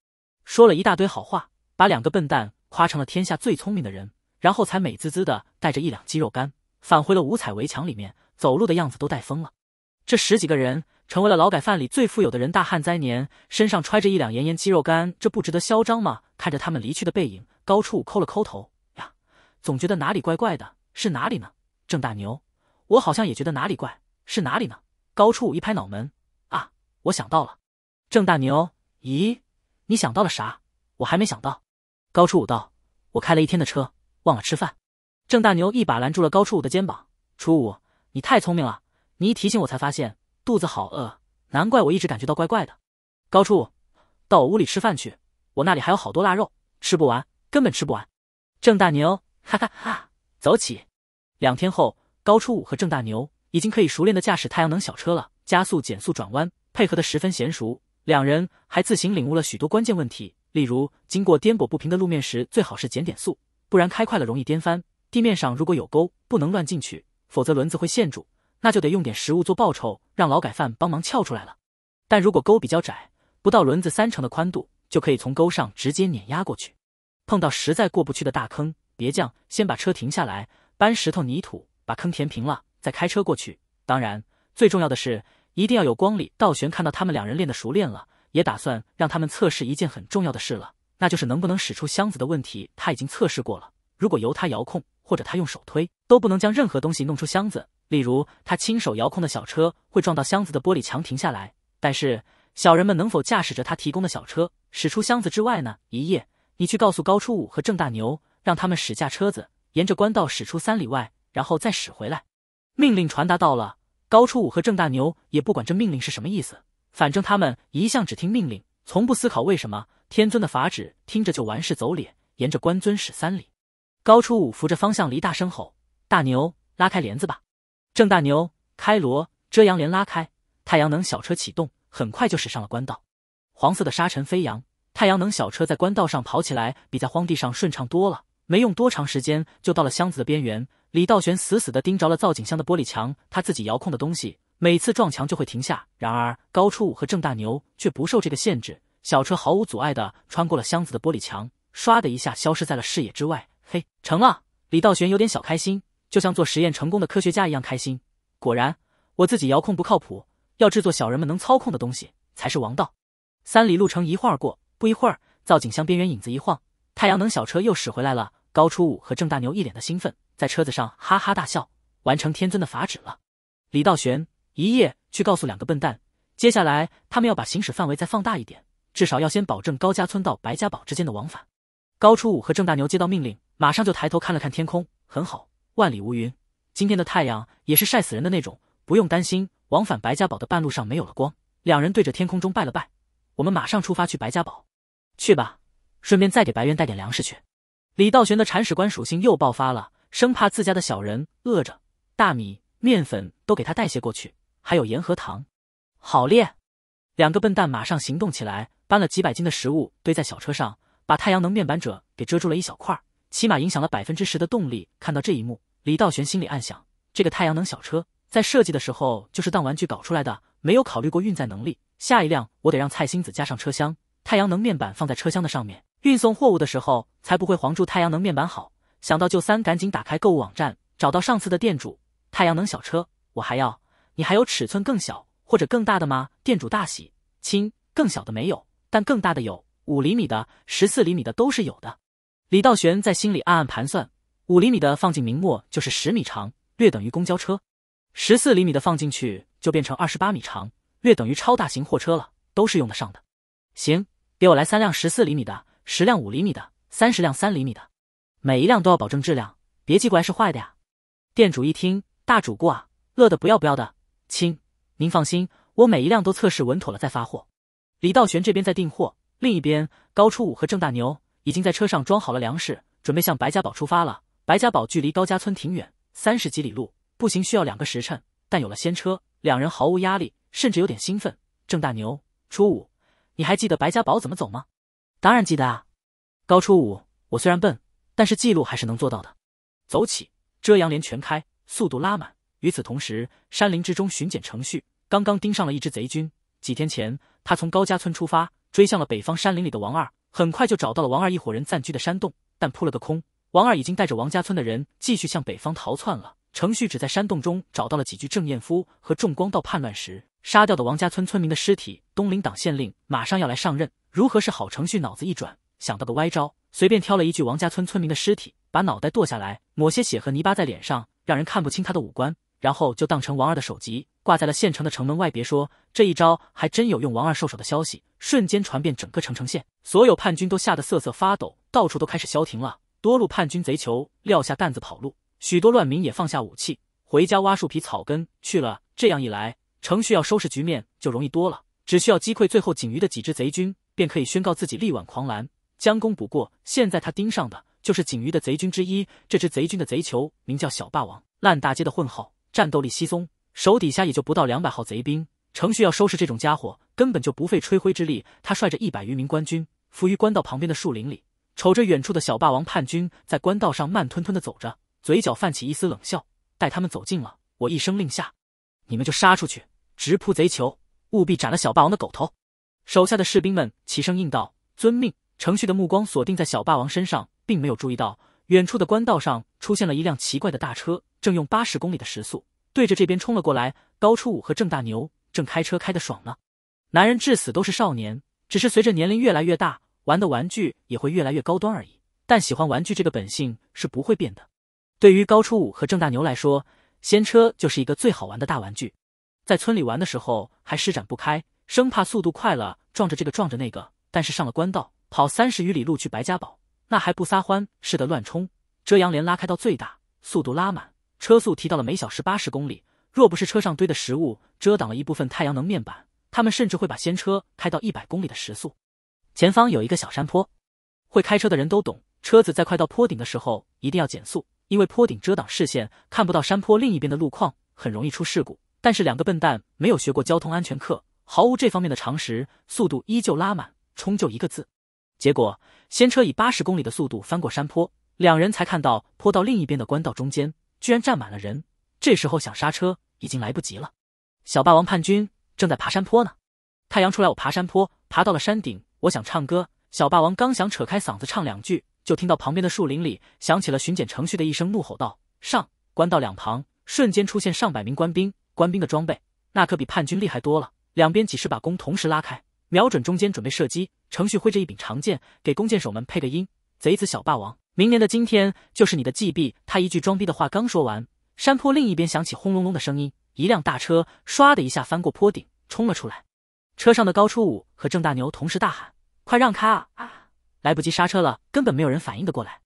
说了一大堆好话，把两个笨蛋夸成了天下最聪明的人，然后才美滋滋的带着一两鸡肉干返回了五彩围墙里面，走路的样子都带疯了。这十几个人成为了劳改犯里最富有的人，大旱灾年身上揣着一两盐盐鸡肉干，这不值得嚣张吗？看着他们离去的背影，高处抠了抠头。总觉得哪里怪怪的，是哪里呢？郑大牛，我好像也觉得哪里怪，是哪里呢？高初五一拍脑门，啊，我想到了。郑大牛，咦，你想到了啥？我还没想到。高初五道，我开了一天的车，忘了吃饭。郑大牛一把拦住了高初五的肩膀，初五，你太聪明了，你一提醒我，才发现肚子好饿，难怪我一直感觉到怪怪的。高初五，到我屋里吃饭去，我那里还有好多腊肉，吃不完，根本吃不完。郑大牛。哈哈哈，走起！两天后，高初五和郑大牛已经可以熟练的驾驶太阳能小车了，加速、减速、转弯，配合的十分娴熟。两人还自行领悟了许多关键问题，例如经过颠簸不平的路面时，最好是减点速，不然开快了容易颠翻；地面上如果有沟，不能乱进去，否则轮子会陷住，那就得用点食物做报酬，让劳改犯帮忙撬出来了。但如果沟比较窄，不到轮子三成的宽度，就可以从沟上直接碾压过去。碰到实在过不去的大坑，别犟，先把车停下来，搬石头泥土，把坑填平了，再开车过去。当然，最重要的是一定要有光。里倒悬看到他们两人练得熟练了，也打算让他们测试一件很重要的事了，那就是能不能使出箱子的问题。他已经测试过了，如果由他遥控或者他用手推，都不能将任何东西弄出箱子。例如，他亲手遥控的小车会撞到箱子的玻璃墙停下来。但是，小人们能否驾驶着他提供的小车使出箱子之外呢？一夜，你去告诉高初五和郑大牛。让他们驶驾车子，沿着官道驶出三里外，然后再驶回来。命令传达到了，高初五和郑大牛也不管这命令是什么意思，反正他们一向只听命令，从不思考为什么。天尊的法旨听着就完事走脸，沿着官尊驶三里。高初五扶着方向离，大声吼：“大牛，拉开帘子吧！”郑大牛开罗遮阳帘拉开，太阳能小车启动，很快就驶上了官道。黄色的沙尘飞扬，太阳能小车在官道上跑起来，比在荒地上顺畅多了。没用多长时间，就到了箱子的边缘。李道玄死死地盯着了造景箱的玻璃墙，他自己遥控的东西每次撞墙就会停下。然而高初五和郑大牛却不受这个限制，小车毫无阻碍地穿过了箱子的玻璃墙，唰的一下消失在了视野之外。嘿，成了！李道玄有点小开心，就像做实验成功的科学家一样开心。果然，我自己遥控不靠谱，要制作小人们能操控的东西才是王道。三里路程一晃而过，不一会儿，造景箱边缘影子一晃。太阳能小车又驶回来了，高初五和郑大牛一脸的兴奋，在车子上哈哈大笑，完成天尊的法旨了。李道玄，一夜去告诉两个笨蛋，接下来他们要把行驶范围再放大一点，至少要先保证高家村到白家堡之间的往返。高初五和郑大牛接到命令，马上就抬头看了看天空，很好，万里无云，今天的太阳也是晒死人的那种，不用担心往返白家堡的半路上没有了光。两人对着天空中拜了拜，我们马上出发去白家堡，去吧。顺便再给白猿带点粮食去，李道玄的铲屎官属性又爆发了，生怕自家的小人饿着，大米、面粉都给他带些过去，还有盐和糖，好咧！两个笨蛋马上行动起来，搬了几百斤的食物堆在小车上，把太阳能面板者给遮住了一小块，起码影响了百分之十的动力。看到这一幕，李道玄心里暗想：这个太阳能小车在设计的时候就是当玩具搞出来的，没有考虑过运载能力。下一辆我得让菜心子加上车厢，太阳能面板放在车厢的上面。运送货物的时候才不会黄。住太阳能面板好，想到就三，赶紧打开购物网站，找到上次的店主太阳能小车。我还要，你还有尺寸更小或者更大的吗？店主大喜，亲，更小的没有，但更大的有，五厘米的、十四厘米的都是有的。李道玄在心里暗暗盘算，五厘米的放进明末就是十米长，略等于公交车；十四厘米的放进去就变成二十八米长，略等于超大型货车了，都是用得上的。行，给我来三辆十四厘米的。十辆五厘米的，三十辆三厘米的，每一辆都要保证质量，别寄过来是坏的呀。店主一听，大主顾啊，乐得不要不要的。亲，您放心，我每一辆都测试稳妥了再发货。李道玄这边在订货，另一边高初五和郑大牛已经在车上装好了粮食，准备向白家堡出发了。白家堡距离高家村挺远，三十几里路，步行需要两个时辰，但有了先车，两人毫无压力，甚至有点兴奋。郑大牛，初五，你还记得白家堡怎么走吗？当然记得啊，高初五，我虽然笨，但是记录还是能做到的。走起，遮阳帘全开，速度拉满。与此同时，山林之中，巡检程旭刚刚盯上了一只贼军。几天前，他从高家村出发，追向了北方山林里的王二，很快就找到了王二一伙人暂居的山洞，但扑了个空。王二已经带着王家村的人继续向北方逃窜了。程旭只在山洞中找到了几具郑彦夫和众光道叛乱时。杀掉的王家村村民的尸体，东林党县令马上要来上任，如何是好？程旭脑子一转，想到个歪招，随便挑了一具王家村村民的尸体，把脑袋剁下来，抹些血和泥巴在脸上，让人看不清他的五官，然后就当成王二的首级挂在了县城的城门外。别说这一招还真有用，王二受首的消息瞬间传遍整个城城县，所有叛军都吓得瑟瑟发抖，到处都开始消停了。多路叛军贼囚撂下担子跑路，许多乱民也放下武器，回家挖树皮草根去了。这样一来。程旭要收拾局面就容易多了，只需要击溃最后仅余的几支贼军，便可以宣告自己力挽狂澜，将功补过。现在他盯上的就是仅余的贼军之一，这支贼军的贼酋名叫小霸王，烂大街的混号，战斗力稀松，手底下也就不到两百号贼兵。程旭要收拾这种家伙，根本就不费吹灰之力。他率着一百余名官军，伏于官道旁边的树林里，瞅着远处的小霸王叛军在官道上慢吞吞的走着，嘴角泛起一丝冷笑。待他们走近了，我一声令下，你们就杀出去。直扑贼球，务必斩了小霸王的狗头！手下的士兵们齐声应道：“遵命。”程旭的目光锁定在小霸王身上，并没有注意到远处的官道上出现了一辆奇怪的大车，正用八十公里的时速对着这边冲了过来。高初五和郑大牛正开车开的爽呢。男人至死都是少年，只是随着年龄越来越大，玩的玩具也会越来越高端而已。但喜欢玩具这个本性是不会变的。对于高初五和郑大牛来说，先车就是一个最好玩的大玩具。在村里玩的时候还施展不开，生怕速度快了撞着这个撞着那个。但是上了官道，跑三十余里路去白家堡，那还不撒欢似的乱冲。遮阳帘拉开到最大，速度拉满，车速提到了每小时八十公里。若不是车上堆的食物遮挡了一部分太阳能面板，他们甚至会把先车开到一百公里的时速。前方有一个小山坡，会开车的人都懂，车子在快到坡顶的时候一定要减速，因为坡顶遮挡视线，看不到山坡另一边的路况，很容易出事故。但是两个笨蛋没有学过交通安全课，毫无这方面的常识，速度依旧拉满冲就一个字。结果，先车以八十公里的速度翻过山坡，两人才看到坡道另一边的官道中间居然站满了人。这时候想刹车已经来不及了。小霸王叛军正在爬山坡呢。太阳出来，我爬山坡，爬到了山顶，我想唱歌。小霸王刚想扯开嗓子唱两句，就听到旁边的树林里响起了巡检程序的一声怒吼：“道上官道两旁瞬间出现上百名官兵。”官兵的装备那可比叛军厉害多了。两边几十把弓同时拉开，瞄准中间准备射击。程旭挥着一柄长剑，给弓箭手们配个音：“贼子小霸王，明年的今天就是你的祭币。”他一句装逼的话刚说完，山坡另一边响起轰隆隆的声音，一辆大车唰的一下翻过坡顶冲了出来。车上的高初五和郑大牛同时大喊：“快让开啊啊！”来不及刹车了，根本没有人反应得过来。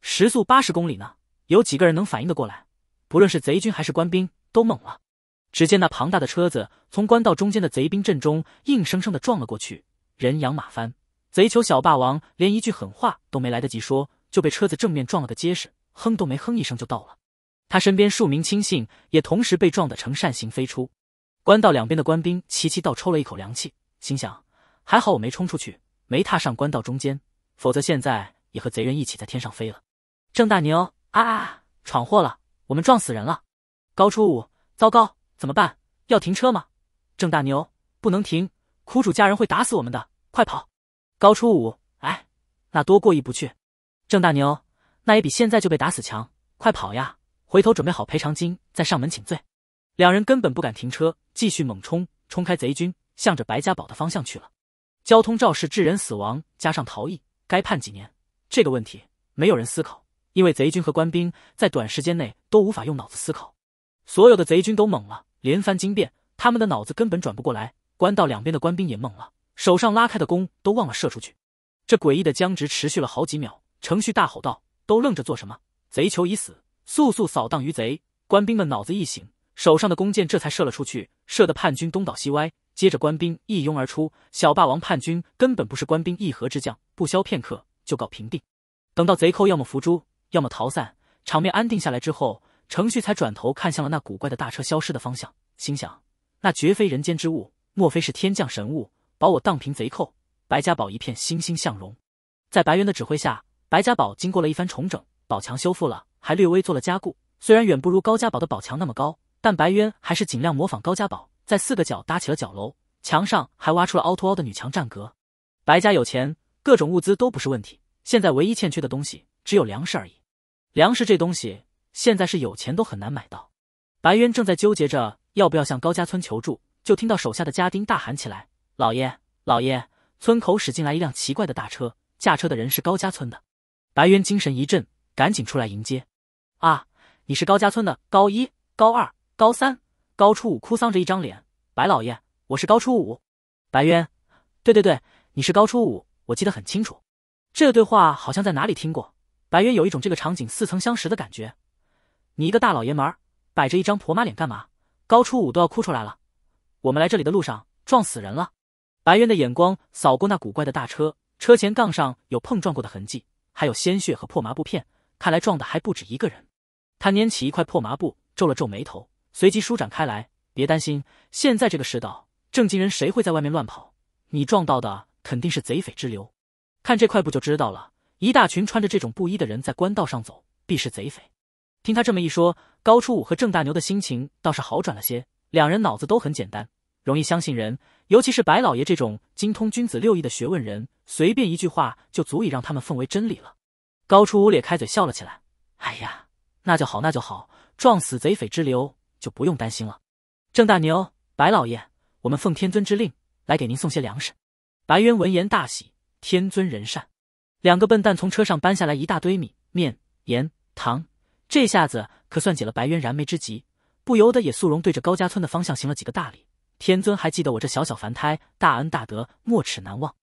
时速八十公里呢，有几个人能反应得过来？不论是贼军还是官兵，都懵了。只见那庞大的车子从官道中间的贼兵阵中硬生生的撞了过去，人仰马翻。贼酋小霸王连一句狠话都没来得及说，就被车子正面撞了个结实，哼都没哼一声就倒了。他身边数名亲信也同时被撞得呈扇形飞出。官道两边的官兵齐齐倒抽了一口凉气，心想：还好我没冲出去，没踏上官道中间，否则现在也和贼人一起在天上飞了。郑大牛啊，闯祸了！我们撞死人了！高初五，糟糕！怎么办？要停车吗？郑大牛，不能停，苦主家人会打死我们的，快跑！高初五，哎，那多过意不去。郑大牛，那也比现在就被打死强，快跑呀！回头准备好赔偿金，再上门请罪。两人根本不敢停车，继续猛冲，冲开贼军，向着白家堡的方向去了。交通肇事致人死亡，加上逃逸，该判几年？这个问题没有人思考，因为贼军和官兵在短时间内都无法用脑子思考。所有的贼军都懵了，连番惊变，他们的脑子根本转不过来。官道两边的官兵也懵了，手上拉开的弓都忘了射出去。这诡异的僵直持续了好几秒。程旭大吼道：“都愣着做什么？贼囚已死，速速扫荡于贼！”官兵们脑子一醒，手上的弓箭这才射了出去，射得叛军东倒西歪。接着，官兵一拥而出，小霸王叛军根本不是官兵一合之将，不消片刻就搞平定。等到贼寇要么伏诛，要么逃散，场面安定下来之后。程旭才转头看向了那古怪的大车消失的方向，心想：那绝非人间之物，莫非是天降神物，把我荡平？贼寇白家堡一片欣欣向荣，在白渊的指挥下，白家堡经过了一番重整，宝墙修复了，还略微做了加固。虽然远不如高家堡的宝墙那么高，但白渊还是尽量模仿高家堡，在四个角搭起了角楼，墙上还挖出了凹凸凹的女墙战阁。白家有钱，各种物资都不是问题，现在唯一欠缺的东西只有粮食而已。粮食这东西。现在是有钱都很难买到。白渊正在纠结着要不要向高家村求助，就听到手下的家丁大喊起来：“老爷，老爷！村口驶进来一辆奇怪的大车，驾车的人是高家村的。”白渊精神一振，赶紧出来迎接。“啊，你是高家村的高一、高二、高三、高初五？”哭丧着一张脸，白老爷，我是高初五。白渊，对对对，你是高初五，我记得很清楚。这对话好像在哪里听过，白渊有一种这个场景似曾相识的感觉。你一个大老爷们儿，摆着一张婆妈脸干嘛？高初五都要哭出来了。我们来这里的路上撞死人了。白渊的眼光扫过那古怪的大车，车前杠上有碰撞过的痕迹，还有鲜血和破麻布片，看来撞的还不止一个人。他拈起一块破麻布，皱了皱眉头，随即舒展开来。别担心，现在这个世道，正经人谁会在外面乱跑？你撞到的肯定是贼匪之流。看这块布就知道了，一大群穿着这种布衣的人在官道上走，必是贼匪。听他这么一说，高初五和郑大牛的心情倒是好转了些。两人脑子都很简单，容易相信人，尤其是白老爷这种精通君子六艺的学问人，随便一句话就足以让他们奉为真理了。高初五咧开嘴笑了起来：“哎呀，那就好，那就好，撞死贼匪之流就不用担心了。”郑大牛、白老爷，我们奉天尊之令来给您送些粮食。白渊闻言大喜：“天尊仁善。”两个笨蛋从车上搬下来一大堆米、面、盐、糖。这下子可算解了白猿燃眉之急，不由得也肃容对着高家村的方向行了几个大礼。天尊还记得我这小小凡胎，大恩大德，没齿难忘。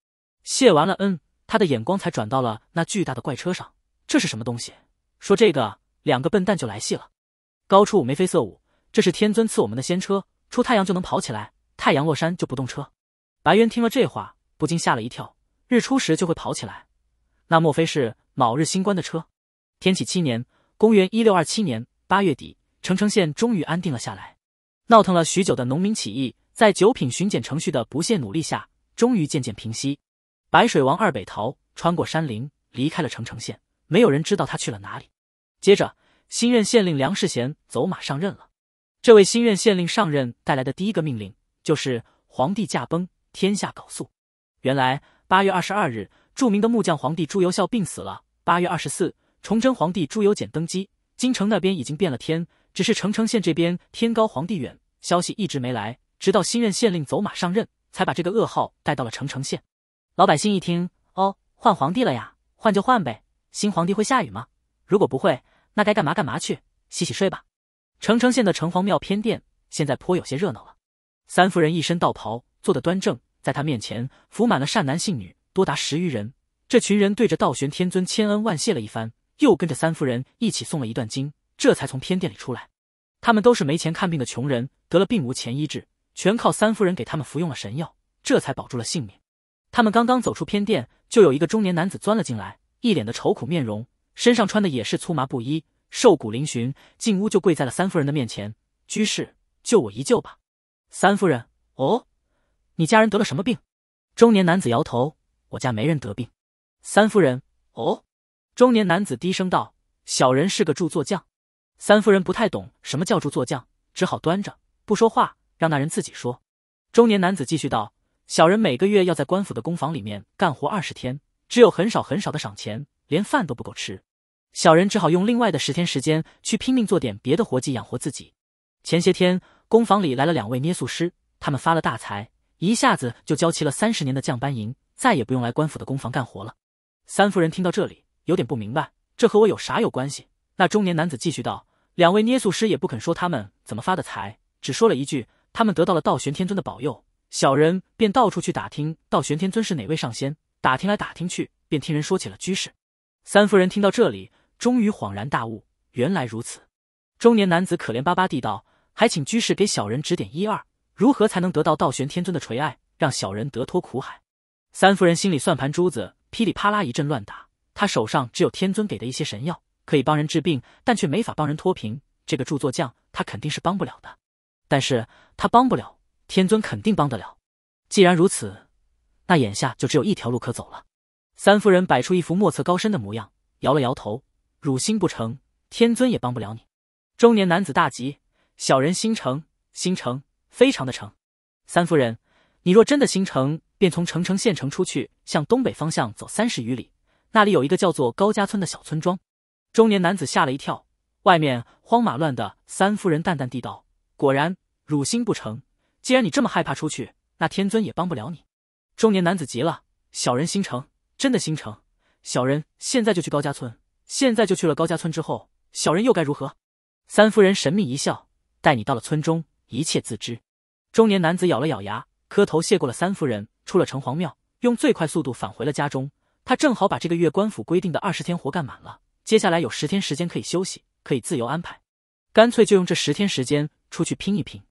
谢完了，恩，他的眼光才转到了那巨大的怪车上，这是什么东西？说这个，两个笨蛋就来戏了。高处五眉飞色舞，这是天尊赐我们的仙车，出太阳就能跑起来，太阳落山就不动车。白猿听了这话，不禁吓了一跳。日出时就会跑起来，那莫非是卯日星官的车？天启七年。公元一六二七年八月底，澄城县终于安定了下来。闹腾了许久的农民起义，在九品巡检程序的不懈努力下，终于渐渐平息。白水王二北逃，穿过山林，离开了澄城县。没有人知道他去了哪里。接着，新任县令梁世贤走马上任了。这位新任县令上任带来的第一个命令，就是皇帝驾崩，天下缟素。原来，八月二十二日，著名的木匠皇帝朱由校病死了。八月二十四。崇祯皇帝朱由检登基，京城那边已经变了天，只是澄城县这边天高皇帝远，消息一直没来。直到新任县令走马上任，才把这个噩耗带到了澄城县。老百姓一听，哦，换皇帝了呀，换就换呗，新皇帝会下雨吗？如果不会，那该干嘛干嘛去，洗洗睡吧。澄城县的城隍庙偏殿现在颇有些热闹了。三夫人一身道袍，坐得端正，在她面前伏满了善男信女，多达十余人。这群人对着道玄天尊千恩万谢了一番。又跟着三夫人一起诵了一段经，这才从偏殿里出来。他们都是没钱看病的穷人，得了病无钱医治，全靠三夫人给他们服用了神药，这才保住了性命。他们刚刚走出偏殿，就有一个中年男子钻了进来，一脸的愁苦面容，身上穿的也是粗麻布衣，瘦骨嶙峋，进屋就跪在了三夫人的面前：“居士，救我一救吧！”三夫人：“哦，你家人得了什么病？”中年男子摇头：“我家没人得病。”三夫人：“哦。”中年男子低声道：“小人是个铸作匠。”三夫人不太懂什么叫铸作匠，只好端着不说话，让那人自己说。中年男子继续道：“小人每个月要在官府的工坊里面干活二十天，只有很少很少的赏钱，连饭都不够吃。小人只好用另外的十天时间去拼命做点别的活计养活自己。前些天，工坊里来了两位捏塑师，他们发了大财，一下子就交齐了三十年的匠班银，再也不用来官府的工坊干活了。”三夫人听到这里。有点不明白，这和我有啥有关系？那中年男子继续道：“两位捏塑师也不肯说他们怎么发的财，只说了一句，他们得到了道玄天尊的保佑。”小人便到处去打听，道玄天尊是哪位上仙？打听来打听去，便听人说起了居士。三夫人听到这里，终于恍然大悟，原来如此。中年男子可怜巴巴地道：“还请居士给小人指点一二，如何才能得到道玄天尊的垂爱，让小人得脱苦海？”三夫人心里算盘珠子噼里啪啦一阵乱打。他手上只有天尊给的一些神药，可以帮人治病，但却没法帮人脱贫。这个著作匠，他肯定是帮不了的。但是他帮不了，天尊肯定帮得了。既然如此，那眼下就只有一条路可走了。三夫人摆出一副莫测高深的模样，摇了摇头：“汝心不成，天尊也帮不了你。”中年男子大急：“小人心诚，心诚，非常的诚。”三夫人，你若真的心诚，便从城城县城出去，向东北方向走三十余里。那里有一个叫做高家村的小村庄。中年男子吓了一跳。外面慌忙乱的三夫人淡淡地道：“果然，汝心不成。既然你这么害怕出去，那天尊也帮不了你。”中年男子急了：“小人心诚，真的心诚。小人现在就去高家村。现在就去了高家村之后，小人又该如何？”三夫人神秘一笑：“带你到了村中，一切自知。”中年男子咬了咬牙，磕头谢过了三夫人，出了城隍庙，用最快速度返回了家中。他正好把这个月官府规定的二十天活干满了，接下来有十天时间可以休息，可以自由安排。干脆就用这十天时间出去拼一拼。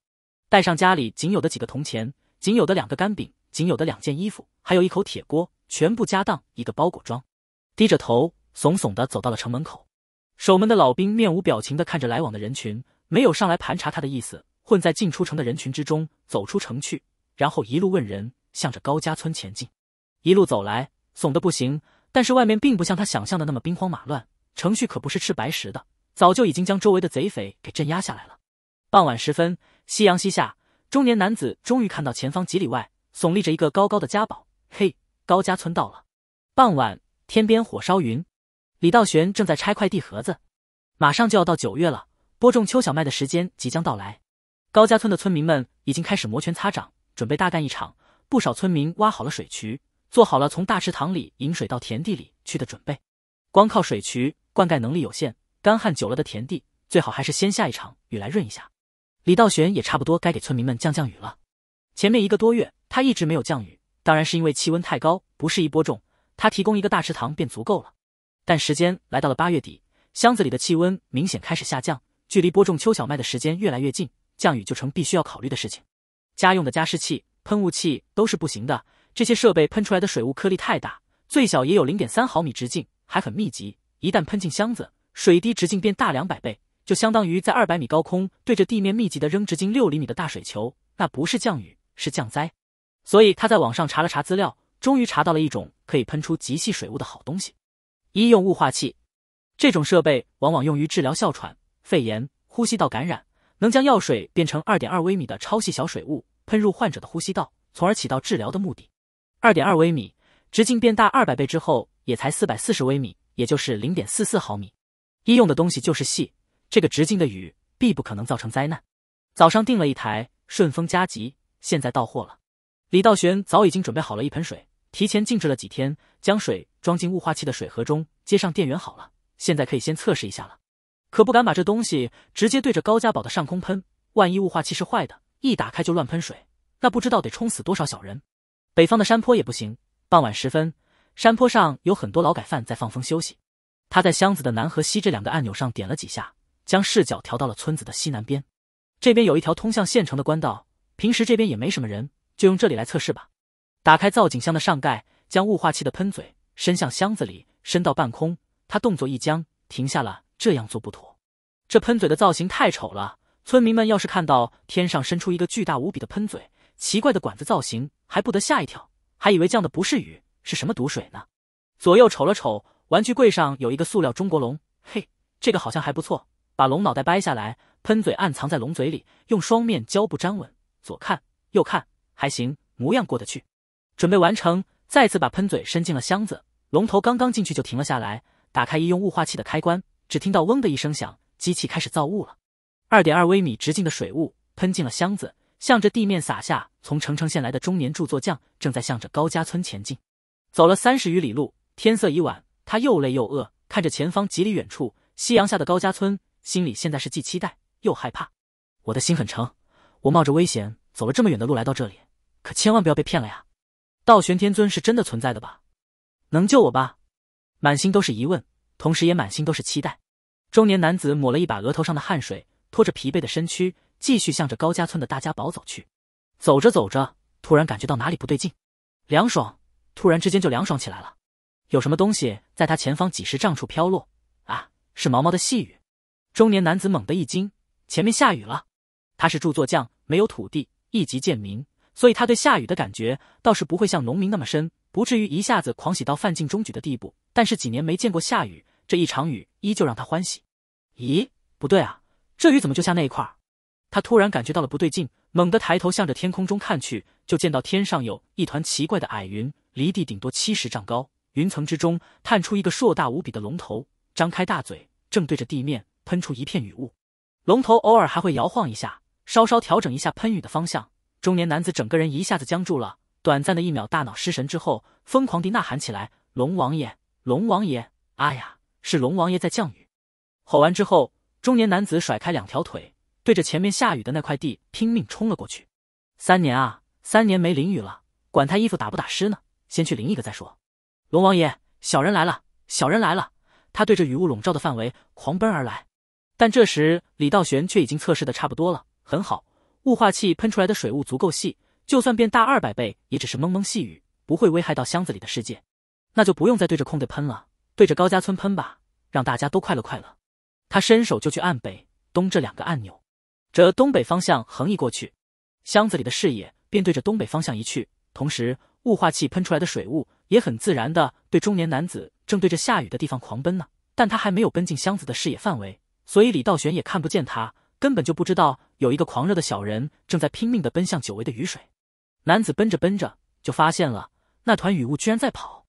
带上家里仅有的几个铜钱，仅有的两个干饼，仅有的两件衣服，还有一口铁锅，全部家当一个包裹装。低着头，怂怂的走到了城门口。守门的老兵面无表情的看着来往的人群，没有上来盘查他的意思。混在进出城的人群之中，走出城去，然后一路问人，向着高家村前进。一路走来。怂的不行，但是外面并不像他想象的那么兵荒马乱。程旭可不是吃白食的，早就已经将周围的贼匪给镇压下来了。傍晚时分，夕阳西下，中年男子终于看到前方几里外耸立着一个高高的家堡。嘿，高家村到了。傍晚，天边火烧云。李道玄正在拆快递盒子。马上就要到九月了，播种秋小麦的时间即将到来。高家村的村民们已经开始摩拳擦掌，准备大干一场。不少村民挖好了水渠。做好了从大池塘里引水到田地里去的准备，光靠水渠灌溉能力有限，干旱久了的田地最好还是先下一场雨来润一下。李道玄也差不多该给村民们降降雨了。前面一个多月他一直没有降雨，当然是因为气温太高不适宜播种，他提供一个大池塘便足够了。但时间来到了八月底，箱子里的气温明显开始下降，距离播种秋小麦的时间越来越近，降雨就成必须要考虑的事情。家用的加湿器、喷雾器都是不行的。这些设备喷出来的水雾颗粒太大，最小也有零点三毫米直径，还很密集。一旦喷进箱子，水滴直径变大两百倍，就相当于在二百米高空对着地面密集的扔直径六厘米的大水球。那不是降雨，是降灾。所以他在网上查了查资料，终于查到了一种可以喷出极细水雾的好东西——医用雾化器。这种设备往往用于治疗哮喘、肺炎、呼吸道感染，能将药水变成二点二微米的超细小水雾，喷入患者的呼吸道，从而起到治疗的目的。二点二微米直径变大二百倍之后，也才四百四十微米，也就是零点四四毫米。医用的东西就是细，这个直径的雨必不可能造成灾难。早上订了一台，顺丰加急，现在到货了。李道玄早已经准备好了一盆水，提前静置了几天，将水装进雾化器的水盒中，接上电源好了。现在可以先测试一下了，可不敢把这东西直接对着高家堡的上空喷，万一雾化器是坏的，一打开就乱喷水，那不知道得冲死多少小人。北方的山坡也不行。傍晚时分，山坡上有很多劳改犯在放风休息。他在箱子的南和西这两个按钮上点了几下，将视角调到了村子的西南边。这边有一条通向县城的官道，平时这边也没什么人，就用这里来测试吧。打开造景箱的上盖，将雾化器的喷嘴伸向箱子里，伸到半空。他动作一僵，停下了。这样做不妥，这喷嘴的造型太丑了。村民们要是看到天上伸出一个巨大无比的喷嘴，奇怪的管子造型，还不得吓一跳，还以为降的不是雨，是什么毒水呢？左右瞅了瞅，玩具柜上有一个塑料中国龙，嘿，这个好像还不错。把龙脑袋掰下来，喷嘴暗藏在龙嘴里，用双面胶布粘稳。左看右看，还行，模样过得去。准备完成，再次把喷嘴伸进了箱子，龙头刚刚进去就停了下来。打开医用雾化器的开关，只听到嗡的一声响，机器开始造雾了。二点二微米直径的水雾喷进了箱子。向着地面洒下。从澄城县来的中年铸作匠正在向着高家村前进。走了三十余里路，天色已晚，他又累又饿。看着前方几里远处夕阳下的高家村，心里现在是既期待又害怕。我的心很诚，我冒着危险走了这么远的路来到这里，可千万不要被骗了呀！道玄天尊是真的存在的吧？能救我吧？满心都是疑问，同时也满心都是期待。中年男子抹了一把额头上的汗水，拖着疲惫的身躯。继续向着高家村的大家堡走去，走着走着，突然感觉到哪里不对劲，凉爽，突然之间就凉爽起来了，有什么东西在他前方几十丈处飘落啊，是毛毛的细雨。中年男子猛地一惊，前面下雨了。他是著作匠，没有土地，一级贱民，所以他对下雨的感觉倒是不会像农民那么深，不至于一下子狂喜到范进中举的地步。但是几年没见过下雨，这一场雨依旧让他欢喜。咦，不对啊，这雨怎么就下那一块？他突然感觉到了不对劲，猛地抬头向着天空中看去，就见到天上有一团奇怪的矮云，离地顶多七十丈高。云层之中探出一个硕大无比的龙头，张开大嘴，正对着地面喷出一片雨雾。龙头偶尔还会摇晃一下，稍稍调整一下喷雨的方向。中年男子整个人一下子僵住了，短暂的一秒，大脑失神之后，疯狂地呐喊起来：“龙王爷，龙王爷，啊呀，是龙王爷在降雨！”吼完之后，中年男子甩开两条腿。对着前面下雨的那块地拼命冲了过去。三年啊，三年没淋雨了，管他衣服打不打湿呢，先去淋一个再说。龙王爷，小人来了，小人来了！他对着雨雾笼罩的范围狂奔而来。但这时，李道玄却已经测试的差不多了，很好，雾化器喷出来的水雾足够细，就算变大二百倍，也只是蒙蒙细雨，不会危害到箱子里的世界。那就不用再对着空地喷了，对着高家村喷吧，让大家都快乐快乐。他伸手就去按北、东这两个按钮。着东北方向横移过去，箱子里的视野便对着东北方向移去。同时，雾化器喷出来的水雾也很自然的对中年男子正对着下雨的地方狂奔呢。但他还没有奔进箱子的视野范围，所以李道玄也看不见他，根本就不知道有一个狂热的小人正在拼命的奔向久违的雨水。男子奔着奔着就发现了，那团雨雾居然在跑，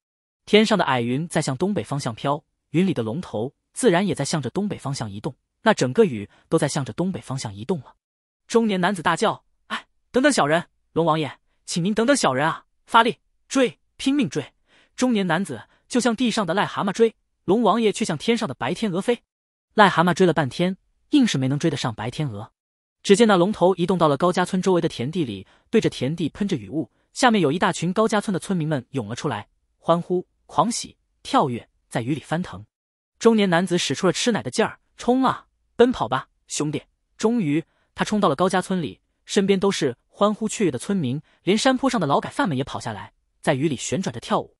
天上的矮云在向东北方向飘，云里的龙头自然也在向着东北方向移动。那整个雨都在向着东北方向移动了。中年男子大叫：“哎，等等，小人，龙王爷，请您等等小人啊！发力，追，拼命追！”中年男子就像地上的癞蛤蟆追龙王爷，却像天上的白天鹅飞。癞蛤蟆追了半天，硬是没能追得上白天鹅。只见那龙头移动到了高家村周围的田地里，对着田地喷着雨雾。下面有一大群高家村的村民们涌了出来，欢呼、狂喜、跳跃，在雨里翻腾。中年男子使出了吃奶的劲儿，冲啊！奔跑吧，兄弟！终于，他冲到了高家村里，身边都是欢呼雀跃的村民，连山坡上的劳改犯们也跑下来，在雨里旋转着跳舞。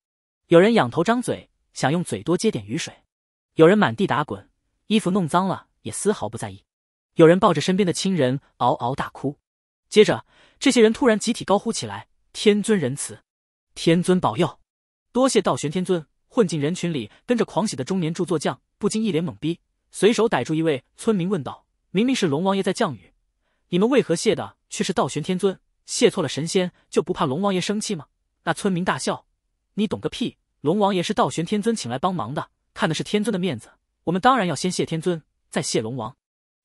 有人仰头张嘴，想用嘴多接点雨水；有人满地打滚，衣服弄脏了也丝毫不在意；有人抱着身边的亲人，嗷嗷大哭。接着，这些人突然集体高呼起来：“天尊仁慈，天尊保佑，多谢道玄天尊！”混进人群里，跟着狂喜的中年著作匠不禁一脸懵逼。随手逮住一位村民问道：“明明是龙王爷在降雨，你们为何谢的却是道玄天尊？谢错了神仙，就不怕龙王爷生气吗？”那村民大笑：“你懂个屁！龙王爷是道玄天尊请来帮忙的，看的是天尊的面子，我们当然要先谢天尊，再谢龙王。”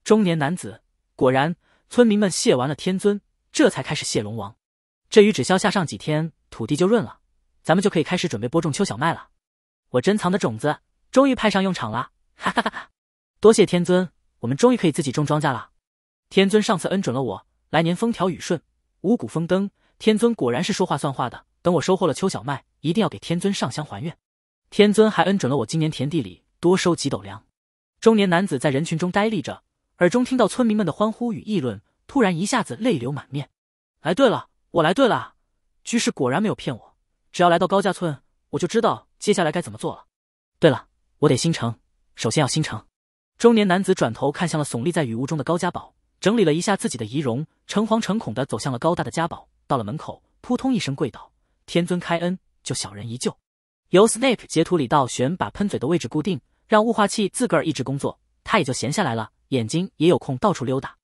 中年男子果然，村民们谢完了天尊，这才开始谢龙王。这雨只消下上几天，土地就润了，咱们就可以开始准备播种秋小麦了。我珍藏的种子终于派上用场了，哈哈哈哈！多谢天尊，我们终于可以自己种庄稼了。天尊上次恩准了我，来年风调雨顺，五谷丰登。天尊果然是说话算话的。等我收获了秋小麦，一定要给天尊上香还愿。天尊还恩准了我今年田地里多收几斗粮。中年男子在人群中呆立着，耳中听到村民们的欢呼与议论，突然一下子泪流满面。哎，对了，我来对了，居士果然没有骗我。只要来到高家村，我就知道接下来该怎么做了。对了，我得心城，首先要心城。中年男子转头看向了耸立在雨雾中的高家宝，整理了一下自己的仪容，诚惶诚恐地走向了高大的家宝。到了门口，扑通一声跪倒：“天尊开恩，救小人一救。”由 Snape 截图里道玄把喷嘴的位置固定，让雾化器自个儿一直工作，他也就闲下来了，眼睛也有空到处溜达。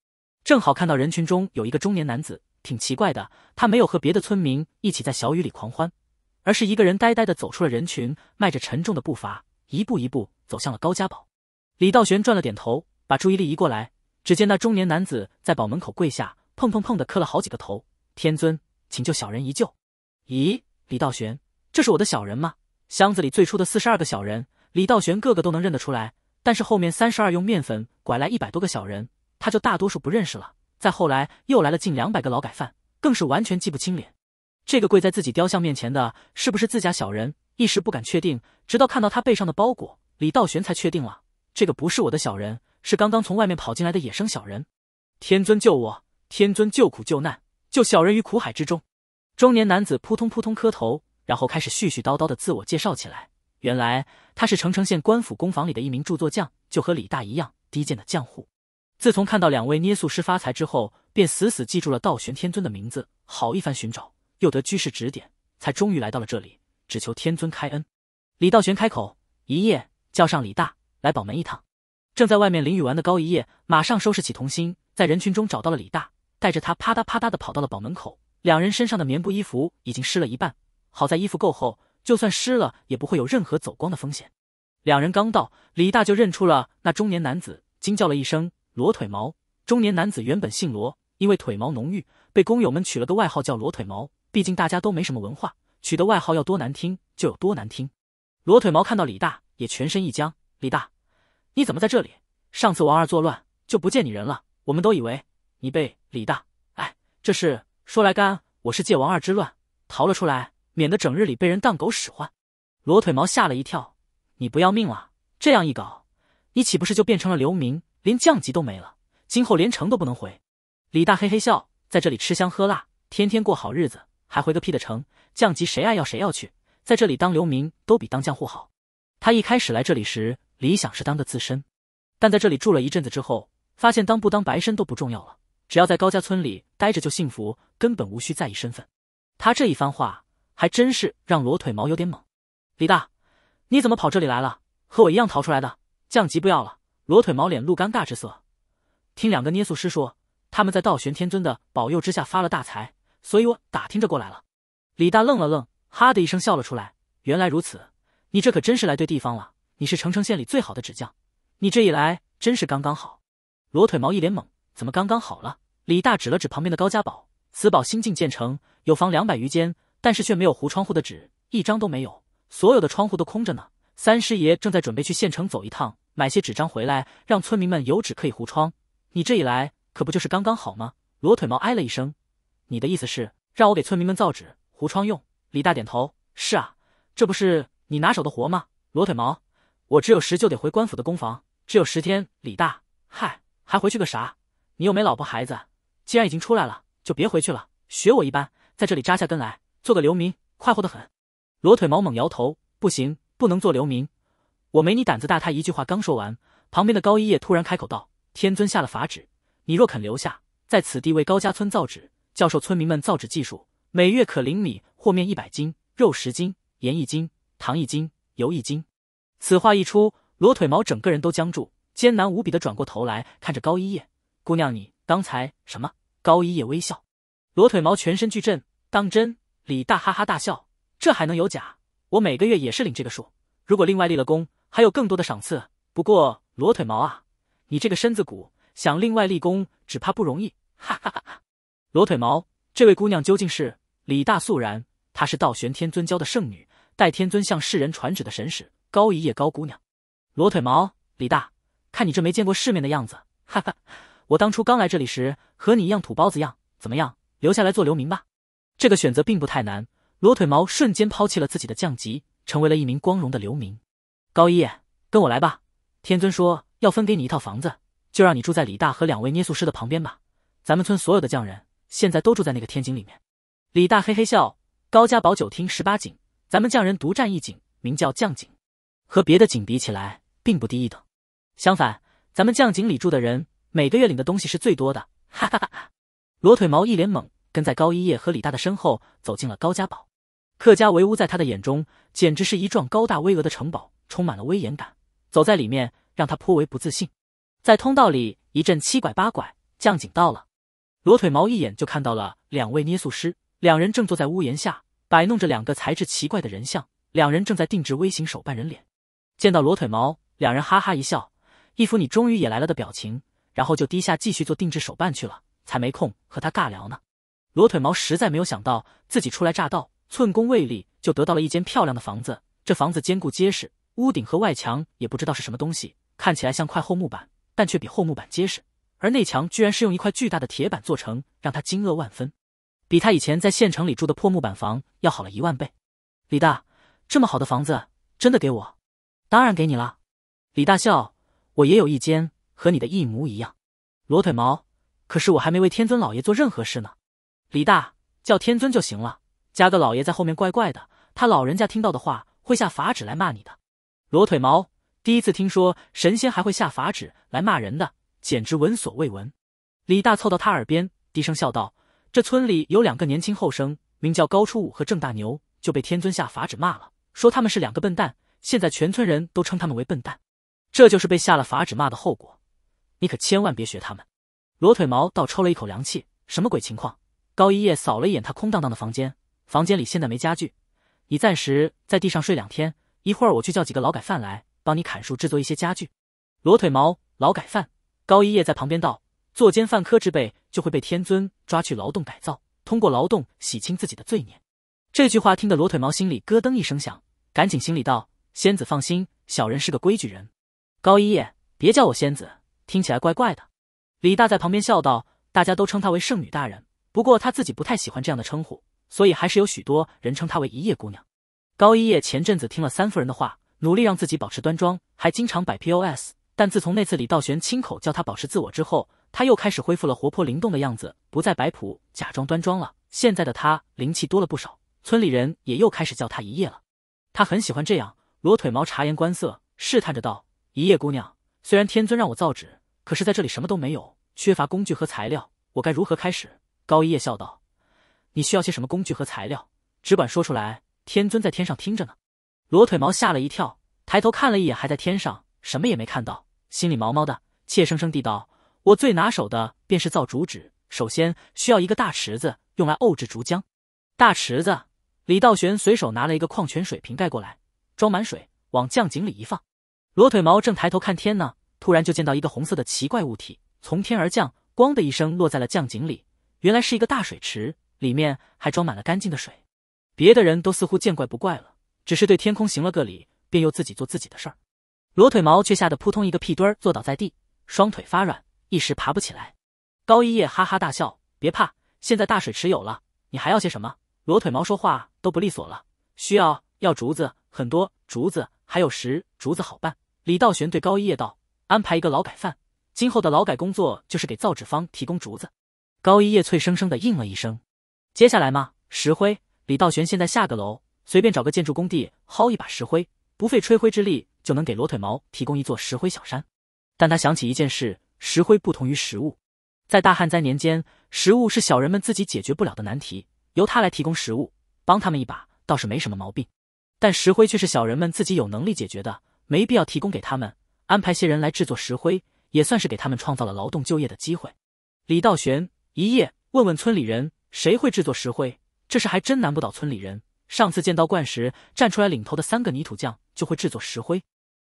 正好看到人群中有一个中年男子，挺奇怪的，他没有和别的村民一起在小雨里狂欢，而是一个人呆呆地走出了人群，迈着沉重的步伐，一步一步走向了高家宝。李道玄转了点头，把注意力移过来，只见那中年男子在宝门口跪下，砰砰砰地磕了好几个头。天尊，请救小人一救。咦，李道玄，这是我的小人吗？箱子里最初的四十二个小人，李道玄个个都能认得出来，但是后面三十二用面粉拐来一百多个小人，他就大多数不认识了。再后来又来了近两百个劳改犯，更是完全记不清脸。这个跪在自己雕像面前的，是不是自家小人？一时不敢确定，直到看到他背上的包裹，李道玄才确定了。这个不是我的小人，是刚刚从外面跑进来的野生小人。天尊救我！天尊救苦救难，救小人于苦海之中。中年男子扑通扑通磕头，然后开始絮絮叨叨的自我介绍起来。原来他是澄城县官府工坊里的一名著作匠，就和李大一样低贱的匠户。自从看到两位捏塑师发财之后，便死死记住了道玄天尊的名字。好一番寻找，又得居士指点，才终于来到了这里，只求天尊开恩。李道玄开口：“一夜叫上李大。”来宝门一趟，正在外面淋雨完的高一夜，马上收拾起童心，在人群中找到了李大，带着他啪嗒啪嗒的跑到了宝门口。两人身上的棉布衣服已经湿了一半，好在衣服够厚，就算湿了也不会有任何走光的风险。两人刚到，李大就认出了那中年男子，惊叫了一声：“裸腿毛！”中年男子原本姓罗，因为腿毛浓郁，被工友们取了个外号叫“裸腿毛”。毕竟大家都没什么文化，取的外号要多难听就有多难听。裸腿毛看到李大，也全身一僵，李大。你怎么在这里？上次王二作乱就不见你人了，我们都以为你被李大……哎，这事说来干，我是借王二之乱逃了出来，免得整日里被人当狗使唤。裸腿毛吓了一跳，你不要命了？这样一搞，你岂不是就变成了流民，连降级都没了，今后连城都不能回？李大嘿嘿笑，在这里吃香喝辣，天天过好日子，还回个屁的城？降级谁爱要谁要去，在这里当流民都比当江户好。他一开始来这里时。理想是当个自身，但在这里住了一阵子之后，发现当不当白身都不重要了，只要在高家村里待着就幸福，根本无需在意身份。他这一番话还真是让裸腿毛有点懵。李大，你怎么跑这里来了？和我一样逃出来的，降级不要了。裸腿毛脸露尴尬之色，听两个捏塑师说，他们在道玄天尊的保佑之下发了大财，所以我打听着过来了。李大愣了愣，哈的一声笑了出来，原来如此，你这可真是来对地方了。你是澄城县里最好的纸匠，你这一来真是刚刚好。裸腿毛一脸懵，怎么刚刚好了？李大指了指旁边的高家堡，此堡新近建成，有房两百余间，但是却没有糊窗户的纸，一张都没有，所有的窗户都空着呢。三师爷正在准备去县城走一趟，买些纸张回来，让村民们有纸可以糊窗。你这一来，可不就是刚刚好吗？裸腿毛哎了一声，你的意思是让我给村民们造纸糊窗用？李大点头，是啊，这不是你拿手的活吗？裸腿毛。我只有十就得回官府的公房，只有十天。李大嗨，还回去个啥？你又没老婆孩子，既然已经出来了，就别回去了。学我一般，在这里扎下根来，做个流民，快活的很。裸腿毛猛摇头，不行，不能做流民。我没你胆子大。他一句话刚说完，旁边的高一叶突然开口道：“天尊下了法旨，你若肯留下，在此地为高家村造纸，教授村民们造纸技术，每月可领米或面一百斤，肉十斤，盐一斤，糖一斤，油一斤。”此话一出，裸腿毛整个人都僵住，艰难无比的转过头来，看着高一叶姑娘：“你刚才什么？”高一叶微笑，裸腿毛全身巨震。当真？李大哈哈大笑：“这还能有假？我每个月也是领这个数，如果另外立了功，还有更多的赏赐。不过裸腿毛啊，你这个身子骨，想另外立功，只怕不容易。”哈哈哈！哈！裸腿毛，这位姑娘究竟是？李大素然：“她是道玄天尊教的圣女，代天尊向世人传旨的神使。”高一叶高姑娘，裸腿毛李大，看你这没见过世面的样子，哈哈！我当初刚来这里时，和你一样土包子样，怎么样？留下来做流民吧。这个选择并不太难。裸腿毛瞬间抛弃了自己的降级，成为了一名光荣的流民。高一，跟我来吧。天尊说要分给你一套房子，就让你住在李大和两位捏塑师的旁边吧。咱们村所有的匠人现在都住在那个天井里面。李大嘿嘿笑。高家堡九厅十八井，咱们匠人独占一井，名叫匠井。和别的井比起来，并不低一等。相反，咱们将井里住的人每个月领的东西是最多的。哈哈哈！哈！裸腿毛一脸懵，跟在高一叶和李大的身后走进了高家堡。客家围屋在他的眼中简直是一幢高大巍峨的城堡，充满了威严感。走在里面让他颇为不自信。在通道里一阵七拐八拐，将井到了。裸腿毛一眼就看到了两位捏塑师，两人正坐在屋檐下摆弄着两个材质奇怪的人像，两人正在定制微型手办人脸。见到裸腿毛，两人哈哈一笑，一副你终于也来了的表情，然后就低下继续做定制手办去了，才没空和他尬聊呢。裸腿毛实在没有想到自己初来乍到，寸功未立，就得到了一间漂亮的房子。这房子坚固结实，屋顶和外墙也不知道是什么东西，看起来像块厚木板，但却比厚木板结实。而内墙居然是用一块巨大的铁板做成，让他惊愕万分，比他以前在县城里住的破木板房要好了一万倍。李大，这么好的房子真的给我？当然给你了，李大笑，我也有一间和你的一模一样。裸腿毛，可是我还没为天尊老爷做任何事呢。李大叫天尊就行了，加个老爷在后面怪怪的，他老人家听到的话会下法旨来骂你的。裸腿毛，第一次听说神仙还会下法旨来骂人的，简直闻所未闻。李大凑到他耳边低声笑道：“这村里有两个年轻后生，名叫高初五和郑大牛，就被天尊下法旨骂了，说他们是两个笨蛋。”现在全村人都称他们为笨蛋，这就是被下了法旨骂的后果。你可千万别学他们。裸腿毛倒抽了一口凉气，什么鬼情况？高一叶扫了一眼他空荡荡的房间，房间里现在没家具，你暂时在地上睡两天。一会儿我去叫几个劳改犯来，帮你砍树制作一些家具。裸腿毛，劳改犯。高一叶在旁边道：“作奸犯科之辈就会被天尊抓去劳动改造，通过劳动洗清自己的罪孽。”这句话听得裸腿毛心里咯噔一声响，赶紧行礼道。仙子放心，小人是个规矩人。高一叶，别叫我仙子，听起来怪怪的。李大在旁边笑道：“大家都称她为圣女大人，不过她自己不太喜欢这样的称呼，所以还是有许多人称她为一叶姑娘。”高一叶前阵子听了三夫人的话，努力让自己保持端庄，还经常摆 P O S。但自从那次李道玄亲口叫她保持自我之后，她又开始恢复了活泼灵动的样子，不再摆谱假装端庄了。现在的她灵气多了不少，村里人也又开始叫她一叶了。她很喜欢这样。裸腿毛察言观色，试探着道：“一夜姑娘，虽然天尊让我造纸，可是在这里什么都没有，缺乏工具和材料，我该如何开始？”高一夜笑道：“你需要些什么工具和材料？只管说出来，天尊在天上听着呢。”裸腿毛吓了一跳，抬头看了一眼，还在天上，什么也没看到，心里毛毛的，怯生生地道：“我最拿手的便是造竹纸，首先需要一个大池子，用来沤制竹浆。”大池子，李道玄随手拿了一个矿泉水瓶盖过来。装满水往酱井里一放，裸腿毛正抬头看天呢，突然就见到一个红色的奇怪物体从天而降，咣的一声落在了酱井里。原来是一个大水池，里面还装满了干净的水。别的人都似乎见怪不怪了，只是对天空行了个礼，便又自己做自己的事儿。裸腿毛却吓得扑通一个屁墩儿坐倒在地，双腿发软，一时爬不起来。高一叶哈哈大笑：“别怕，现在大水池有了，你还要些什么？”裸腿毛说话都不利索了，需要。要竹子很多，竹子还有石竹子好办。李道玄对高一叶道：“安排一个劳改犯，今后的劳改工作就是给造纸坊提供竹子。”高一叶脆生生的应了一声。接下来嘛，石灰。李道玄现在下个楼，随便找个建筑工地薅一把石灰，不费吹灰之力就能给裸腿毛提供一座石灰小山。但他想起一件事：石灰不同于食物，在大旱灾年间，食物是小人们自己解决不了的难题，由他来提供食物，帮他们一把倒是没什么毛病。但石灰却是小人们自己有能力解决的，没必要提供给他们。安排些人来制作石灰，也算是给他们创造了劳动就业的机会。李道玄，一夜问问村里人，谁会制作石灰？这事还真难不倒村里人。上次建道观时，站出来领头的三个泥土匠就会制作石灰。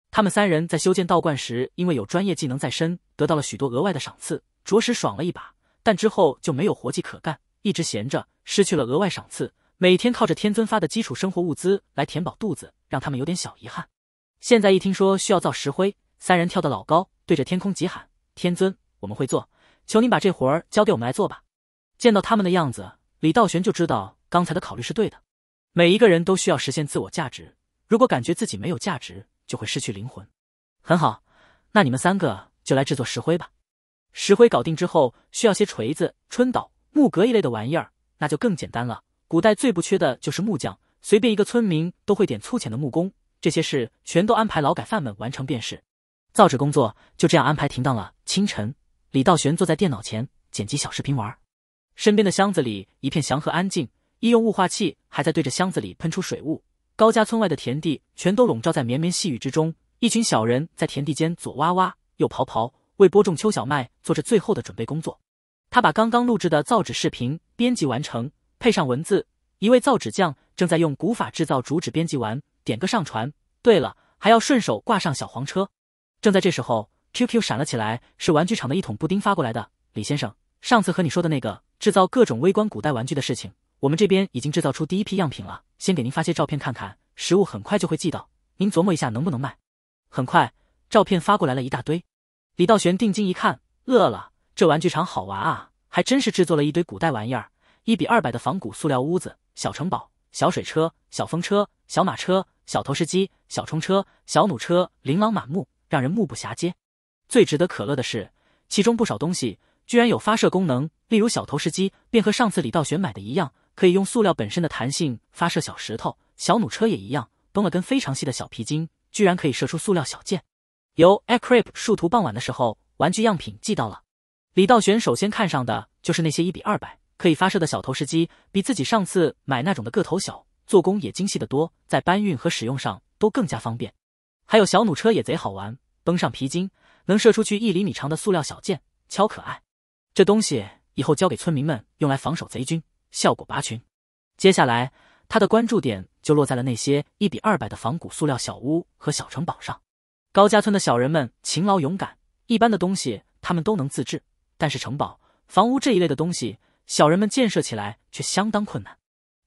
他们三人在修建道观时，因为有专业技能在身，得到了许多额外的赏赐，着实爽了一把。但之后就没有活计可干，一直闲着，失去了额外赏赐。每天靠着天尊发的基础生活物资来填饱肚子，让他们有点小遗憾。现在一听说需要造石灰，三人跳得老高，对着天空急喊：“天尊，我们会做，求您把这活儿交给我们来做吧！”见到他们的样子，李道玄就知道刚才的考虑是对的。每一个人都需要实现自我价值，如果感觉自己没有价值，就会失去灵魂。很好，那你们三个就来制作石灰吧。石灰搞定之后，需要些锤子、春斗、木格一类的玩意儿，那就更简单了。古代最不缺的就是木匠，随便一个村民都会点粗浅的木工，这些事全都安排劳改犯们完成便是。造纸工作就这样安排停当了。清晨，李道玄坐在电脑前剪辑小视频玩，身边的箱子里一片祥和安静，医用雾化器还在对着箱子里喷出水雾。高家村外的田地全都笼罩在绵绵细雨之中，一群小人在田地间左挖挖，右刨刨，为播种秋小麦做着最后的准备工作。他把刚刚录制的造纸视频编辑完成。配上文字，一位造纸匠正在用古法制造竹纸。编辑完，点个上传。对了，还要顺手挂上小黄车。正在这时候，QQ 闪了起来，是玩具厂的一桶布丁发过来的。李先生，上次和你说的那个制造各种微观古代玩具的事情，我们这边已经制造出第一批样品了，先给您发些照片看看，实物很快就会寄到。您琢磨一下能不能卖。很快，照片发过来了一大堆。李道玄定睛一看，乐了，这玩具厂好玩啊，还真是制作了一堆古代玩意儿。一比二百的仿古塑料屋子、小城堡、小水车、小风车、小马车、小投石机、小冲车、小弩车，琳琅满目，让人目不暇接。最值得可乐的是，其中不少东西居然有发射功能，例如小投石机，便和上次李道玄买的一样，可以用塑料本身的弹性发射小石头。小弩车也一样，绷了根非常细的小皮筋，居然可以射出塑料小箭。由 acrip 树图，傍晚的时候，玩具样品寄到了。李道玄首先看上的就是那些一比二百。可以发射的小投石机，比自己上次买那种的个头小，做工也精细的多，在搬运和使用上都更加方便。还有小弩车也贼好玩，绷上皮筋能射出去一厘米长的塑料小箭，超可爱。这东西以后交给村民们用来防守贼军，效果拔群。接下来，他的关注点就落在了那些一比二百的仿古塑料小屋和小城堡上。高家村的小人们勤劳勇敢，一般的东西他们都能自制，但是城堡、房屋这一类的东西。小人们建设起来却相当困难。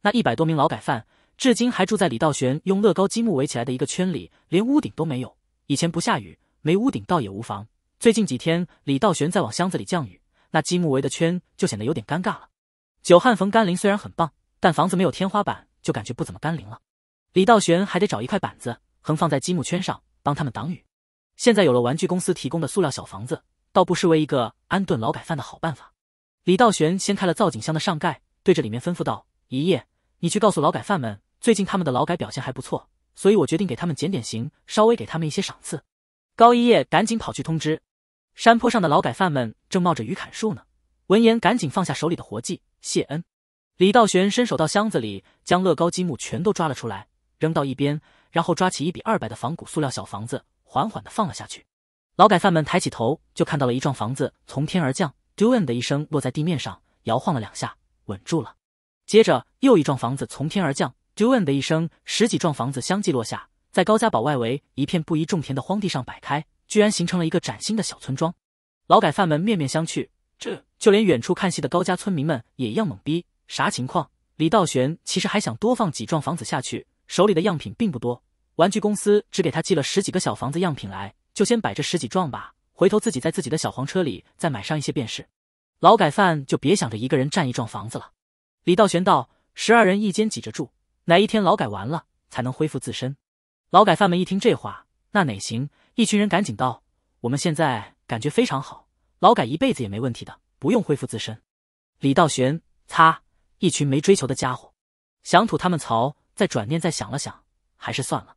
那一百多名劳改犯至今还住在李道玄用乐高积木围起来的一个圈里，连屋顶都没有。以前不下雨，没屋顶倒也无妨。最近几天，李道玄在往箱子里降雨，那积木围的圈就显得有点尴尬了。久旱逢甘霖虽然很棒，但房子没有天花板，就感觉不怎么甘霖了。李道玄还得找一块板子横放在积木圈上，帮他们挡雨。现在有了玩具公司提供的塑料小房子，倒不失为一个安顿劳改犯的好办法。李道玄掀开了造景箱的上盖，对着里面吩咐道：“一叶，你去告诉劳改犯们，最近他们的劳改表现还不错，所以我决定给他们减点刑，稍微给他们一些赏赐。”高一叶赶紧跑去通知。山坡上的劳改犯们正冒着雨砍树呢，闻言赶紧放下手里的活计，谢恩。李道玄伸手到箱子里，将乐高积木全都抓了出来，扔到一边，然后抓起一比二百的仿古塑料小房子，缓缓的放了下去。劳改犯们抬起头，就看到了一幢房子从天而降。d u a n 的一声落在地面上，摇晃了两下，稳住了。接着又一幢房子从天而降 d u a n 的一声，十几幢房子相继落下，在高家堡外围一片不宜种田的荒地上摆开，居然形成了一个崭新的小村庄。劳改犯们面面相觑，这就连远处看戏的高家村民们也一样懵逼，啥情况？李道玄其实还想多放几幢房子下去，手里的样品并不多，玩具公司只给他寄了十几个小房子样品来，就先摆这十几幢吧。回头自己在自己的小黄车里再买上一些便是，劳改犯就别想着一个人占一幢房子了。李道玄道：“十二人一间挤着住，哪一天劳改完了才能恢复自身？”劳改犯们一听这话，那哪行？一群人赶紧道：“我们现在感觉非常好，劳改一辈子也没问题的，不用恢复自身。”李道玄擦，一群没追求的家伙，想吐他们槽，再转念再想了想，还是算了。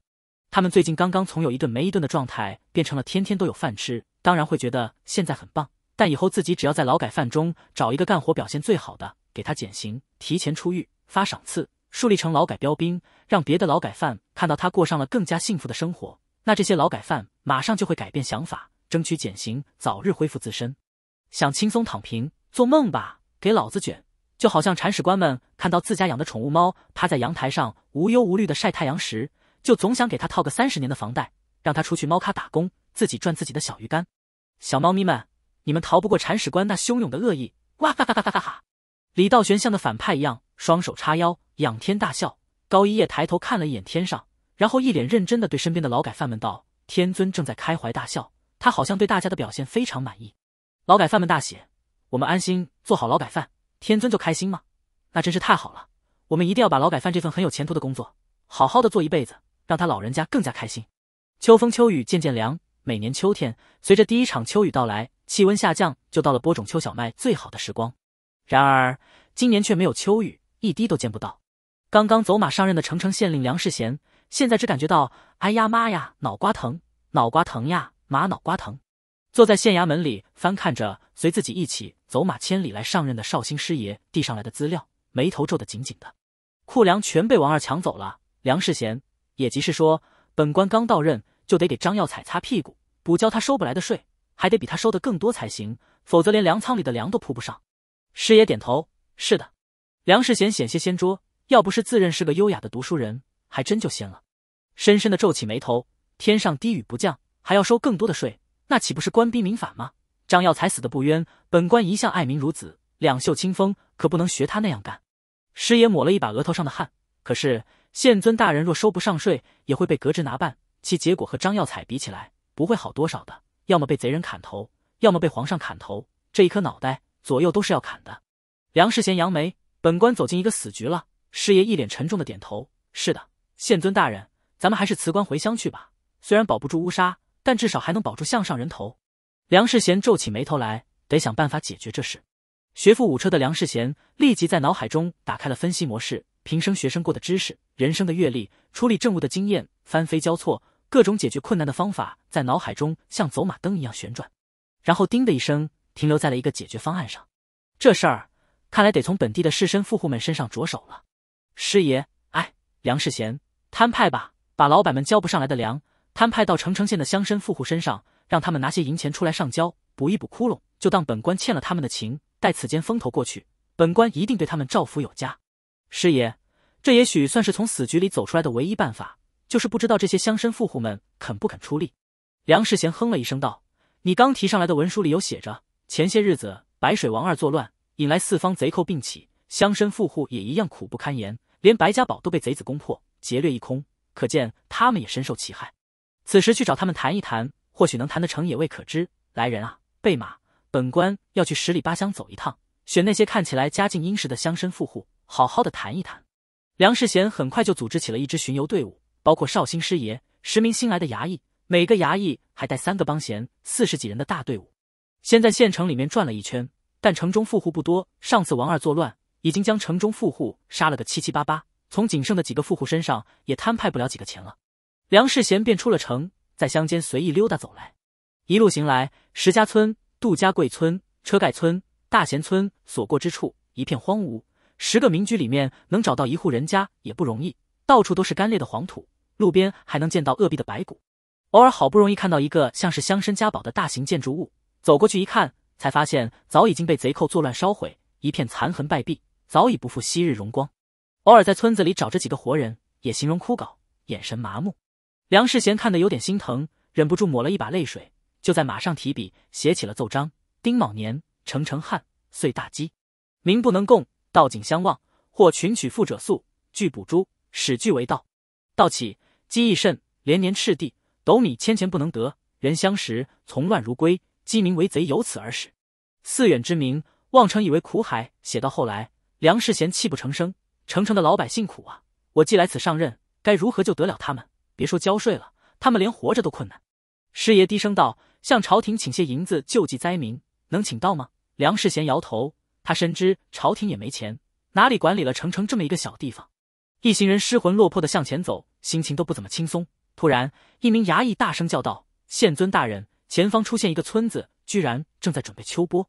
他们最近刚刚从有一顿没一顿的状态变成了天天都有饭吃，当然会觉得现在很棒。但以后自己只要在劳改犯中找一个干活表现最好的，给他减刑、提前出狱、发赏赐，树立成劳改标兵，让别的劳改犯看到他过上了更加幸福的生活，那这些劳改犯马上就会改变想法，争取减刑、早日恢复自身。想轻松躺平、做梦吧，给老子卷！就好像铲屎官们看到自家养的宠物猫趴在阳台上无忧无虑的晒太阳时。就总想给他套个三十年的房贷，让他出去猫咖打工，自己赚自己的小鱼干。小猫咪们，你们逃不过铲屎官那汹涌的恶意！哇哈哈哈哈哈哈！李道玄像个反派一样，双手叉腰，仰天大笑。高一叶抬头看了一眼天上，然后一脸认真的对身边的劳改犯们道：“天尊正在开怀大笑，他好像对大家的表现非常满意。”劳改犯们大喜，我们安心做好劳改犯，天尊就开心吗？那真是太好了！我们一定要把劳改犯这份很有前途的工作，好好的做一辈子。让他老人家更加开心。秋风秋雨渐渐凉，每年秋天随着第一场秋雨到来，气温下降，就到了播种秋小麦最好的时光。然而今年却没有秋雨，一滴都见不到。刚刚走马上任的城城县令梁世贤，现在只感觉到哎呀妈呀，脑瓜疼，脑瓜疼呀，马脑瓜疼！坐在县衙门里翻看着随自己一起走马千里来上任的绍兴师爷递上来的资料，眉头皱得紧紧的。库粮全被王二抢走了，梁世贤。也即是说，本官刚到任就得给张耀彩擦屁股，补交他收不来的税，还得比他收的更多才行，否则连粮仓里的粮都铺不上。师爷点头，是的。梁世贤险些掀桌，要不是自认是个优雅的读书人，还真就掀了。深深的皱起眉头，天上滴雨不降，还要收更多的税，那岂不是官逼民反吗？张耀彩死的不冤，本官一向爱民如子，两袖清风，可不能学他那样干。师爷抹了一把额头上的汗，可是。县尊大人若收不上税，也会被革职拿办，其结果和张耀彩比起来，不会好多少的。要么被贼人砍头，要么被皇上砍头，这一颗脑袋左右都是要砍的。梁世贤扬眉：“本官走进一个死局了。”师爷一脸沉重的点头：“是的，县尊大人，咱们还是辞官回乡去吧。虽然保不住乌纱，但至少还能保住项上人头。”梁世贤皱起眉头来，得想办法解决这事。学富五车的梁世贤立即在脑海中打开了分析模式。平生学生过的知识，人生的阅历，处理政务的经验，翻飞交错，各种解决困难的方法，在脑海中像走马灯一样旋转，然后叮的一声，停留在了一个解决方案上。这事儿看来得从本地的士绅富户们身上着手了。师爷，哎，粮世贤摊派吧，把老板们交不上来的粮摊派到澄城县的乡绅富户身上，让他们拿些银钱出来上交，补一补窟窿，就当本官欠了他们的情。待此间风头过去，本官一定对他们照拂有加。师爷，这也许算是从死局里走出来的唯一办法，就是不知道这些乡绅富户们肯不肯出力。梁世贤哼了一声道：“你刚提上来的文书里有写着，前些日子白水王二作乱，引来四方贼寇并起，乡绅富户也一样苦不堪言，连白家堡都被贼子攻破，劫掠一空，可见他们也深受其害。此时去找他们谈一谈，或许能谈得成，也未可知。来人啊，备马，本官要去十里八乡走一趟，选那些看起来家境殷实的乡绅富户。”好好的谈一谈。梁世贤很快就组织起了一支巡游队伍，包括绍兴师爷、十名新来的衙役，每个衙役还带三个帮闲，四十几人的大队伍。先在县城里面转了一圈，但城中富户不多。上次王二作乱，已经将城中富户杀了个七七八八，从仅剩的几个富户身上也摊派不了几个钱了。梁世贤便出了城，在乡间随意溜达走来。一路行来，石家村、杜家贵村、车盖村、大贤村，所过之处一片荒芜。十个民居里面能找到一户人家也不容易，到处都是干裂的黄土，路边还能见到饿毙的白骨，偶尔好不容易看到一个像是乡绅家宝的大型建筑物，走过去一看，才发现早已经被贼寇作乱烧毁，一片残痕败壁，早已不复昔日荣光。偶尔在村子里找着几个活人，也形容枯槁，眼神麻木。梁世贤看得有点心疼，忍不住抹了一把泪水，就在马上提笔写起了奏章：丁卯年，成成汉，岁大饥，民不能供。盗井相望，或群取富者粟，聚捕诸，使俱为盗。盗起，饥亦甚，连年赤地，斗米千钱不能得。人相食，从乱如归。鸡鸣为贼，由此而始。四远之民望城以为苦海。写到后来，梁世贤泣不成声。城城的老百姓苦啊！我既来此上任，该如何救得了他们？别说交税了，他们连活着都困难。师爷低声道：“向朝廷请些银子救济灾民，能请到吗？”梁世贤摇头。他深知朝廷也没钱，哪里管理了城城这么一个小地方？一行人失魂落魄的向前走，心情都不怎么轻松。突然，一名衙役大声叫道：“县尊大人，前方出现一个村子，居然正在准备秋播！”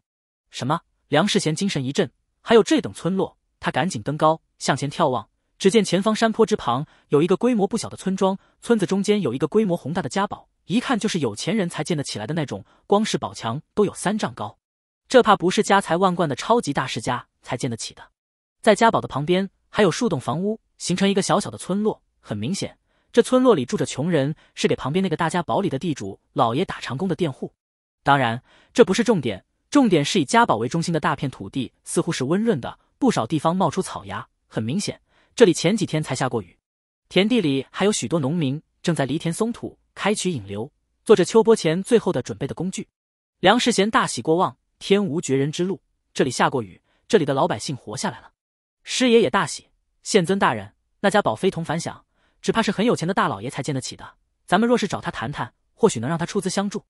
什么？梁世贤精神一振，还有这等村落？他赶紧登高向前眺望，只见前方山坡之旁有一个规模不小的村庄，村子中间有一个规模宏大的家堡，一看就是有钱人才建得起来的那种，光是宝墙都有三丈高。这怕不是家财万贯的超级大世家才建得起的。在家堡的旁边还有数栋房屋，形成一个小小的村落。很明显，这村落里住着穷人，是给旁边那个大家堡里的地主老爷打长工的佃户。当然，这不是重点，重点是以家堡为中心的大片土地似乎是温润的，不少地方冒出草芽。很明显，这里前几天才下过雨。田地里还有许多农民正在犁田、松土、开渠、引流，做着秋播前最后的准备的工具。梁世贤大喜过望。天无绝人之路，这里下过雨，这里的老百姓活下来了。师爷也大喜。县尊大人，那家宝非同凡响，只怕是很有钱的大老爷才建得起的。咱们若是找他谈谈，或许能让他出资相助。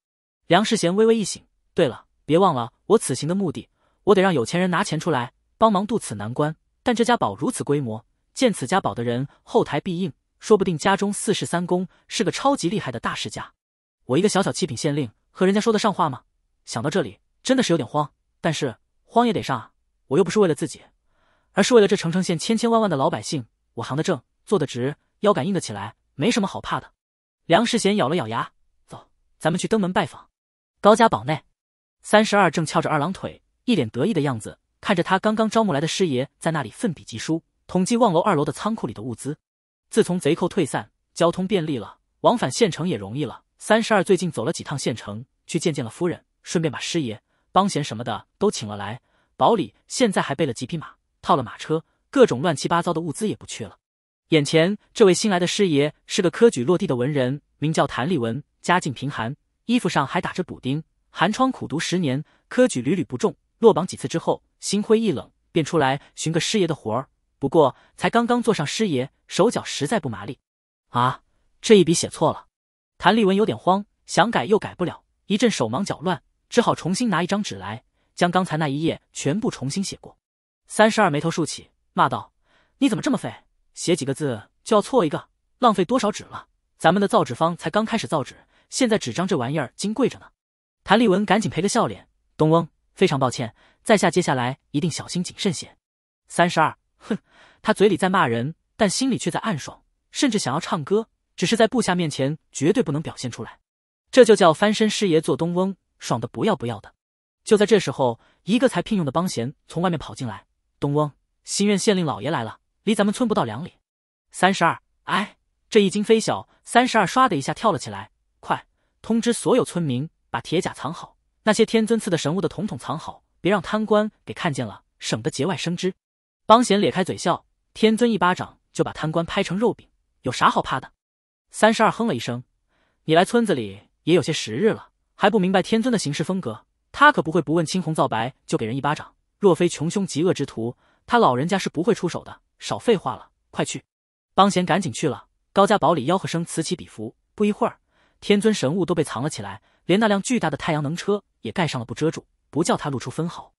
梁世贤微微一醒，对了，别忘了我此行的目的，我得让有钱人拿钱出来帮忙渡此难关。但这家宝如此规模，建此家宝的人后台必硬，说不定家中四世三公，是个超级厉害的大世家。我一个小小七品县令，和人家说得上话吗？想到这里。真的是有点慌，但是慌也得上啊！我又不是为了自己，而是为了这澄城县千千万万的老百姓。我行得正，坐得直，腰杆硬得起来，没什么好怕的。梁世贤咬了咬牙，走，咱们去登门拜访。高家堡内，三十二正翘着二郎腿，一脸得意的样子，看着他刚刚招募来的师爷在那里奋笔疾书，统计望楼二楼的仓库里的物资。自从贼寇退散，交通便利了，往返县城也容易了。三十二最近走了几趟县城，去见见了夫人，顺便把师爷。帮闲什么的都请了来，堡里现在还备了几匹马，套了马车，各种乱七八糟的物资也不缺了。眼前这位新来的师爷是个科举落地的文人，名叫谭立文，家境贫寒，衣服上还打着补丁。寒窗苦读十年，科举屡屡不中，落榜几次之后，心灰意冷，便出来寻个师爷的活儿。不过才刚刚坐上师爷，手脚实在不麻利。啊，这一笔写错了，谭立文有点慌，想改又改不了，一阵手忙脚乱。只好重新拿一张纸来，将刚才那一页全部重新写过。三十二眉头竖起，骂道：“你怎么这么废？写几个字就要错一个，浪费多少纸了？咱们的造纸方才刚开始造纸，现在纸张这玩意儿金贵着呢。”谭立文赶紧赔个笑脸：“东翁，非常抱歉，在下接下来一定小心谨慎些。”三十二，哼，他嘴里在骂人，但心里却在暗爽，甚至想要唱歌，只是在部下面前绝对不能表现出来。这就叫翻身师爷做东翁。爽的不要不要的！就在这时候，一个才聘用的帮贤从外面跑进来：“东翁，新任县令老爷来了，离咱们村不到两里。”三十二，哎，这一惊非小。三十二唰的一下跳了起来：“快，通知所有村民，把铁甲藏好，那些天尊赐的神物的统统藏好，别让贪官给看见了，省得节外生枝。”帮贤咧开嘴笑：“天尊一巴掌就把贪官拍成肉饼，有啥好怕的？”三十二哼了一声：“你来村子里也有些时日了。”还不明白天尊的行事风格，他可不会不问青红皂白就给人一巴掌。若非穷凶极恶之徒，他老人家是不会出手的。少废话了，快去！邦贤赶紧去了高家堡里，吆喝声此起彼伏。不一会儿，天尊神物都被藏了起来，连那辆巨大的太阳能车也盖上了不遮住，不叫他露出分毫。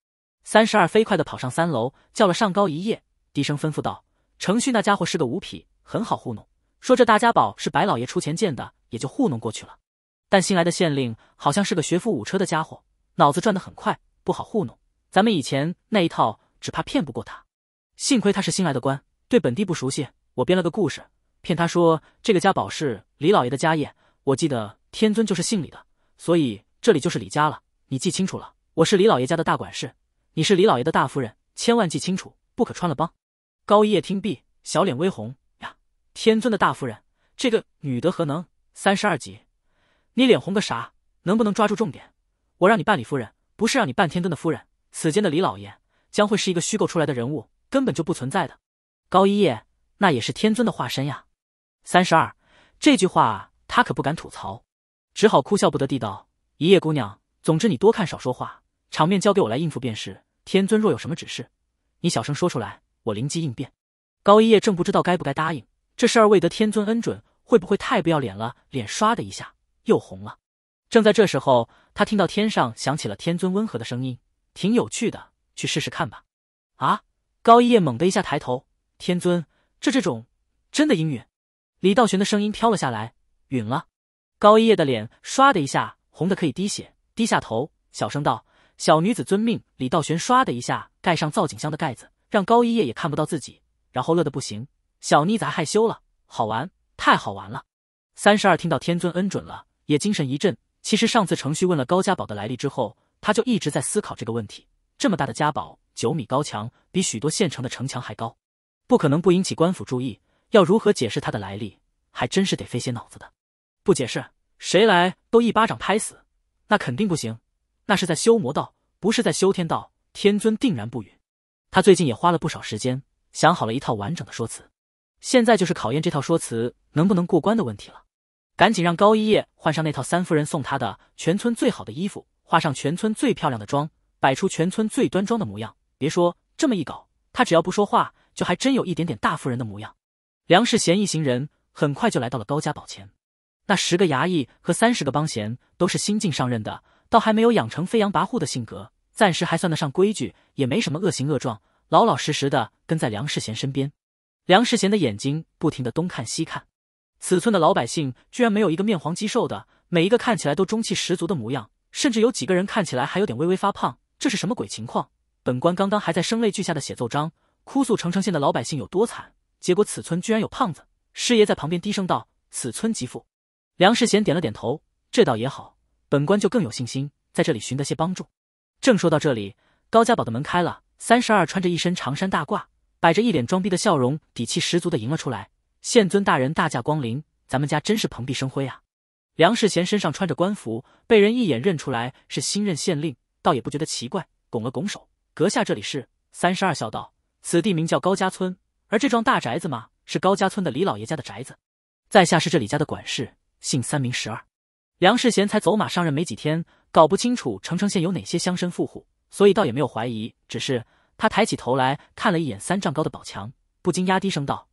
三十二飞快的跑上三楼，叫了上高一夜，低声吩咐道：“程旭那家伙是个五痞，很好糊弄。说这大家堡是白老爷出钱建的，也就糊弄过去了。”但新来的县令好像是个学富五车的家伙，脑子转得很快，不好糊弄。咱们以前那一套只怕骗不过他。幸亏他是新来的官，对本地不熟悉。我编了个故事，骗他说这个家宝是李老爷的家业。我记得天尊就是姓李的，所以这里就是李家了。你记清楚了，我是李老爷家的大管事，你是李老爷的大夫人，千万记清楚，不可穿了帮。高一夜听毕，小脸微红呀，天尊的大夫人，这个女德何能？三十二集。你脸红个啥？能不能抓住重点？我让你办李夫人，不是让你办天尊的夫人。此间的李老爷将会是一个虚构出来的人物，根本就不存在的。高一叶，那也是天尊的化身呀。三十二，这句话他可不敢吐槽，只好哭笑不得地道：“一叶姑娘，总之你多看少说话，场面交给我来应付便是。天尊若有什么指示，你小声说出来，我灵机应变。”高一叶正不知道该不该答应这事儿，未得天尊恩准，会不会太不要脸了？脸唰的一下。又红了。正在这时候，他听到天上响起了天尊温和的声音：“挺有趣的，去试试看吧。”啊！高一叶猛地一下抬头：“天尊，这这种真的阴允？”李道玄的声音飘了下来：“允了。”高一叶的脸唰的一下红的可以滴血，低下头小声道：“小女子遵命。”李道玄唰的一下盖上造景箱的盖子，让高一叶也看不到自己，然后乐得不行：“小妮子害羞了，好玩，太好玩了。”三十二听到天尊恩准了。也精神一振。其实上次程旭问了高家宝的来历之后，他就一直在思考这个问题。这么大的家宝，九米高墙，比许多县城的城墙还高，不可能不引起官府注意。要如何解释他的来历，还真是得费些脑子的。不解释，谁来都一巴掌拍死，那肯定不行。那是在修魔道，不是在修天道，天尊定然不允。他最近也花了不少时间，想好了一套完整的说辞。现在就是考验这套说辞能不能过关的问题了。赶紧让高一叶换上那套三夫人送他的全村最好的衣服，化上全村最漂亮的妆，摆出全村最端庄的模样。别说这么一搞，他只要不说话，就还真有一点点大夫人的模样。梁世贤一行人很快就来到了高家堡前。那十个衙役和三十个帮闲都是新晋上任的，倒还没有养成飞扬跋扈的性格，暂时还算得上规矩，也没什么恶行恶状，老老实实的跟在梁世贤身边。梁世贤的眼睛不停的东看西看。此村的老百姓居然没有一个面黄肌瘦的，每一个看起来都中气十足的模样，甚至有几个人看起来还有点微微发胖。这是什么鬼情况？本官刚刚还在声泪俱下的写奏章，哭诉澄城县的老百姓有多惨，结果此村居然有胖子。师爷在旁边低声道：“此村极富。”梁世贤点了点头，这倒也好，本官就更有信心在这里寻得些帮助。正说到这里，高家堡的门开了，三十二穿着一身长衫大褂，摆着一脸装逼的笑容，底气十足的迎了出来。县尊大人大驾光临，咱们家真是蓬荜生辉啊！梁世贤身上穿着官服，被人一眼认出来是新任县令，倒也不觉得奇怪，拱了拱手：“阁下这里是？”三十二笑道：“此地名叫高家村，而这幢大宅子嘛，是高家村的李老爷家的宅子。在下是这李家的管事，姓三名十二。”梁世贤才走马上任没几天，搞不清楚澄城县有哪些乡绅富户，所以倒也没有怀疑。只是他抬起头来看了一眼三丈高的宝墙，不禁压低声道。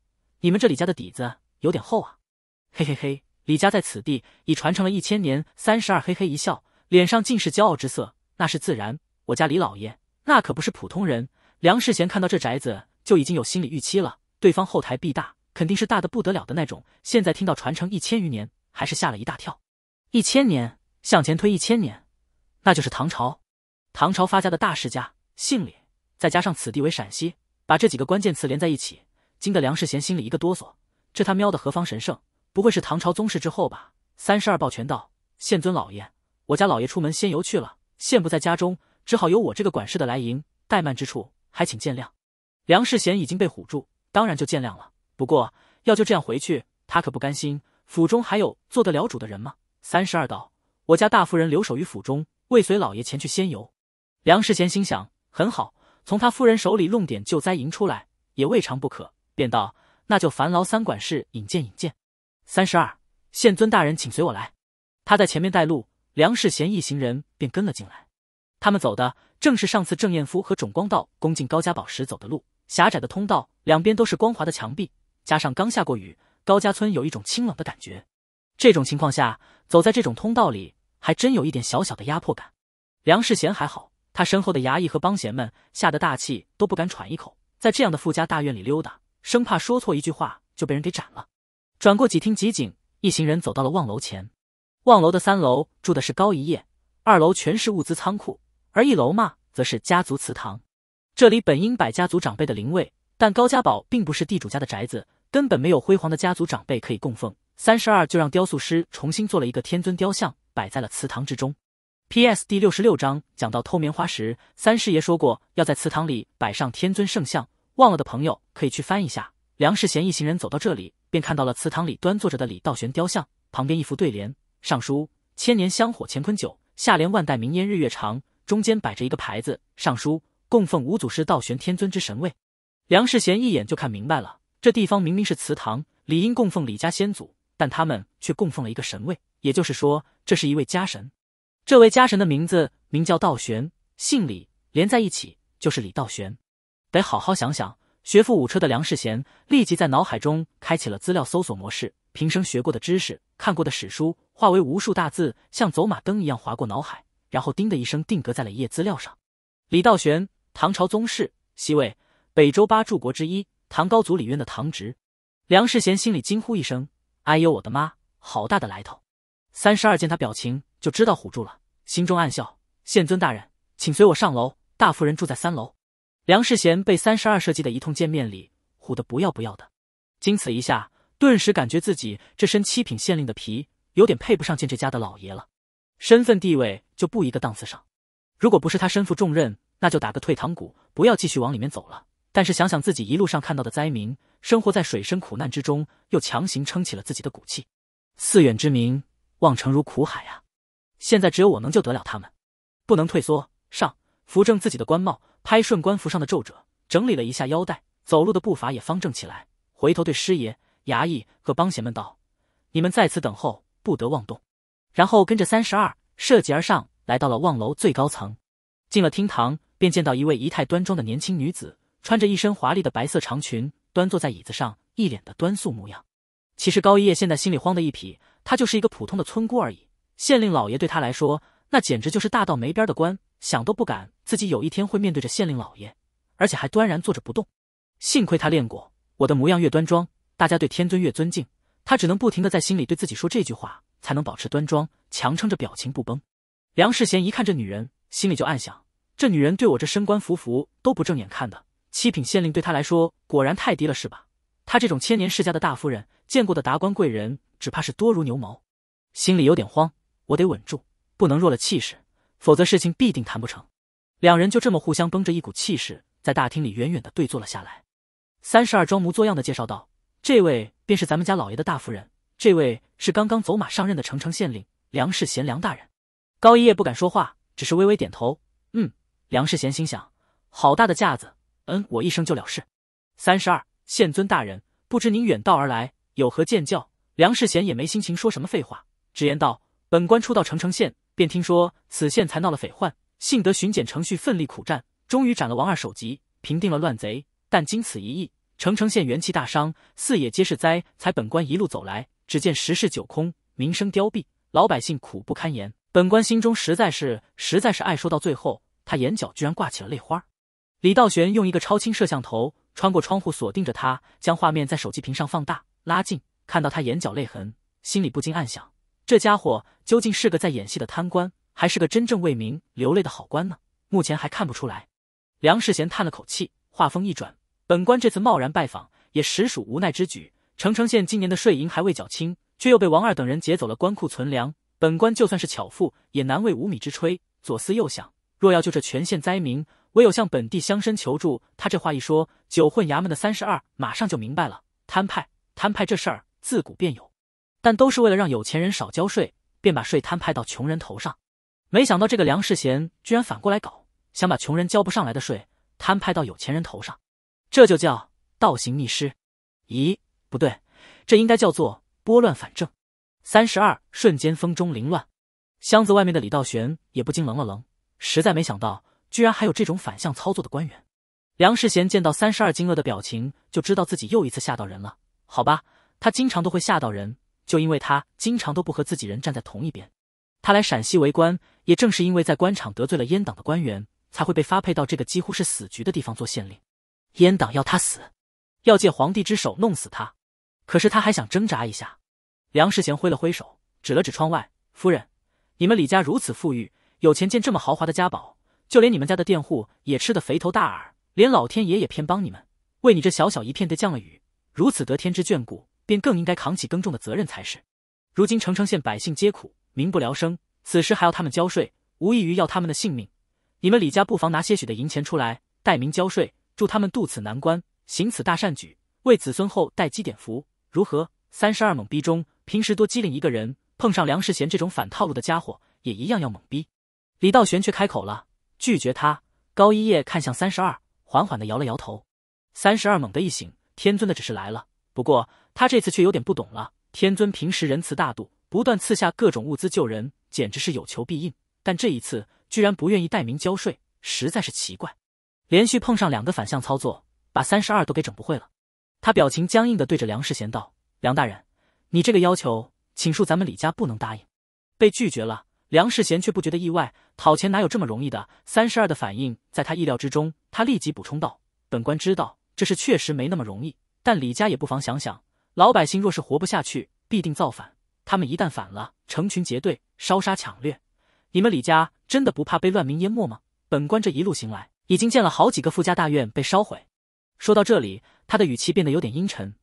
你们这李家的底子有点厚啊！嘿嘿嘿，李家在此地已传承了一千年三十二。嘿嘿一笑，脸上尽是骄傲之色。那是自然，我家李老爷那可不是普通人。梁世贤看到这宅子就已经有心理预期了，对方后台必大，肯定是大的不得了的那种。现在听到传承一千余年，还是吓了一大跳。一千年，向前推一千年，那就是唐朝。唐朝发家的大世家，姓李，再加上此地为陕西，把这几个关键词连在一起。惊得梁世贤心里一个哆嗦，这他喵的何方神圣？不会是唐朝宗室之后吧？三十二抱拳道：“县尊老爷，我家老爷出门仙游去了，现不在家中，只好由我这个管事的来迎，怠慢之处还请见谅。”梁世贤已经被唬住，当然就见谅了。不过要就这样回去，他可不甘心。府中还有做得了主的人吗？三十二道：“我家大夫人留守于府中，未随老爷前去仙游。”梁世贤心想：很好，从他夫人手里弄点救灾银出来，也未尝不可。便道：“那就烦劳三管事引荐引荐。”三十二县尊大人，请随我来。他在前面带路，梁世贤一行人便跟了进来。他们走的正是上次郑彦夫和种光道攻进高家堡时走的路。狭窄的通道两边都是光滑的墙壁，加上刚下过雨，高家村有一种清冷的感觉。这种情况下，走在这种通道里，还真有一点小小的压迫感。梁世贤还好，他身后的衙役和帮闲们吓得大气都不敢喘一口，在这样的富家大院里溜达。生怕说错一句话就被人给斩了。转过几厅几景，一行人走到了望楼前。望楼的三楼住的是高一叶，二楼全是物资仓库，而一楼嘛，则是家族祠堂。这里本应百家族长辈的灵位，但高家宝并不是地主家的宅子，根本没有辉煌的家族长辈可以供奉。三十二就让雕塑师重新做了一个天尊雕像，摆在了祠堂之中。P.S. 第六十六章讲到偷棉花时，三师爷说过要在祠堂里摆上天尊圣像。忘了的朋友可以去翻一下。梁世贤一行人走到这里，便看到了祠堂里端坐着的李道玄雕像，旁边一副对联：上书“千年香火乾坤久”，下联“万代名烟日月长”。中间摆着一个牌子，上书“供奉五祖师道玄天尊之神位”。梁世贤一眼就看明白了，这地方明明是祠堂，理应供奉李家先祖，但他们却供奉了一个神位，也就是说，这是一位家神。这位家神的名字名叫道玄，姓李，连在一起就是李道玄。得好好想想。学富五车的梁世贤立即在脑海中开启了资料搜索模式，平生学过的知识、看过的史书，化为无数大字，像走马灯一样划过脑海，然后“叮”的一声定格在了一页资料上。李道玄，唐朝宗室，西魏、北周八柱国之一，唐高祖李渊的堂侄。梁世贤心里惊呼一声：“哎呦，我的妈，好大的来头！”三十二见他表情，就知道唬住了，心中暗笑：“县尊大人，请随我上楼，大夫人住在三楼。”梁世贤被三十二设计的一通见面礼唬得不要不要的，经此一下，顿时感觉自己这身七品县令的皮有点配不上见这家的老爷了，身份地位就不一个档次上。如果不是他身负重任，那就打个退堂鼓，不要继续往里面走了。但是想想自己一路上看到的灾民生活在水深苦难之中，又强行撑起了自己的骨气。四远之民望城如苦海呀，现在只有我能救得了他们，不能退缩。上扶正自己的官帽。拍顺官服上的皱褶，整理了一下腰带，走路的步伐也方正起来。回头对师爷、衙役和帮闲们道：“你们在此等候，不得妄动。”然后跟着三十二涉级而上，来到了望楼最高层。进了厅堂，便见到一位仪态端庄的年轻女子，穿着一身华丽的白色长裙，端坐在椅子上，一脸的端肃模样。其实高一叶现在心里慌的一匹，他就是一个普通的村姑而已。县令老爷对他来说，那简直就是大到没边的官。想都不敢，自己有一天会面对着县令老爷，而且还端然坐着不动。幸亏他练过，我的模样越端庄，大家对天尊越尊敬。他只能不停的在心里对自己说这句话，才能保持端庄，强撑着表情不崩。梁世贤一看这女人，心里就暗想：这女人对我这升官扶扶都不正眼看的，七品县令对她来说果然太低了，是吧？她这种千年世家的大夫人，见过的达官贵人只怕是多如牛毛。心里有点慌，我得稳住，不能弱了气势。否则事情必定谈不成。两人就这么互相绷着一股气势，在大厅里远远的对坐了下来。三十二装模作样的介绍道：“这位便是咱们家老爷的大夫人，这位是刚刚走马上任的城城县令梁世贤，梁大人。”高一叶不敢说话，只是微微点头：“嗯。”梁世贤心想：“好大的架子，嗯，我一声就了事。”三十二县尊大人，不知您远道而来有何见教？梁世贤也没心情说什么废话，直言道：“本官初到城城县。”便听说此县才闹了匪患，幸得巡检程序奋力苦战，终于斩了王二首级，平定了乱贼。但经此一役，澄城县元气大伤，四野皆是灾。才本官一路走来，只见十室九空，民生凋敝，老百姓苦不堪言。本官心中实在是实在是爱说到最后，他眼角居然挂起了泪花。李道玄用一个超清摄像头穿过窗户锁定着他，将画面在手机屏上放大拉近，看到他眼角泪痕，心里不禁暗想。这家伙究竟是个在演戏的贪官，还是个真正为民流泪的好官呢？目前还看不出来。梁世贤叹了口气，话锋一转：“本官这次贸然拜访，也实属无奈之举。澄城县今年的税银还未缴清，却又被王二等人劫走了官库存粮。本官就算是巧妇，也难为无米之炊。左思右想，若要救这全县灾民，唯有向本地乡绅求助。”他这话一说，九混衙门的三十二马上就明白了：摊派，摊派这事儿自古便有。但都是为了让有钱人少交税，便把税摊派到穷人头上。没想到这个梁世贤居然反过来搞，想把穷人交不上来的税摊派到有钱人头上，这就叫倒行逆施。咦，不对，这应该叫做拨乱反正。三十二瞬间风中凌乱，箱子外面的李道玄也不禁愣了愣，实在没想到居然还有这种反向操作的官员。梁世贤见到三十二惊愕的表情，就知道自己又一次吓到人了。好吧，他经常都会吓到人。就因为他经常都不和自己人站在同一边，他来陕西为官，也正是因为在官场得罪了阉党的官员，才会被发配到这个几乎是死局的地方做县令。阉党要他死，要借皇帝之手弄死他，可是他还想挣扎一下。梁世贤挥了挥手，指了指窗外：“夫人，你们李家如此富裕，有钱建这么豪华的家堡，就连你们家的佃户也吃得肥头大耳，连老天爷也偏帮你们，为你这小小一片地降了雨，如此得天之眷顾。”便更应该扛起耕种的责任才是。如今澄城县百姓皆苦，民不聊生，此时还要他们交税，无异于要他们的性命。你们李家不妨拿些许的银钱出来代民交税，助他们渡此难关，行此大善举，为子孙后代积点福，如何？三十二猛逼中，平时多机灵一个人，碰上梁世贤这种反套路的家伙，也一样要猛逼。李道玄却开口了，拒绝他。高一叶看向三十二，缓缓地摇了摇头。三十二猛地一醒，天尊的指示来了，不过。他这次却有点不懂了。天尊平时仁慈大度，不断赐下各种物资救人，简直是有求必应。但这一次居然不愿意代民交税，实在是奇怪。连续碰上两个反向操作，把三十二都给整不会了。他表情僵硬地对着梁世贤道：“梁大人，你这个要求，请恕咱们李家不能答应。”被拒绝了，梁世贤却不觉得意外。讨钱哪有这么容易的？三十二的反应在他意料之中。他立即补充道：“本官知道，这事确实没那么容易。但李家也不妨想想。”老百姓若是活不下去，必定造反。他们一旦反了，成群结队，烧杀抢掠。你们李家真的不怕被乱民淹没吗？本官这一路行来，已经见了好几个富家大院被烧毁。说到这里，他的语气变得有点阴沉。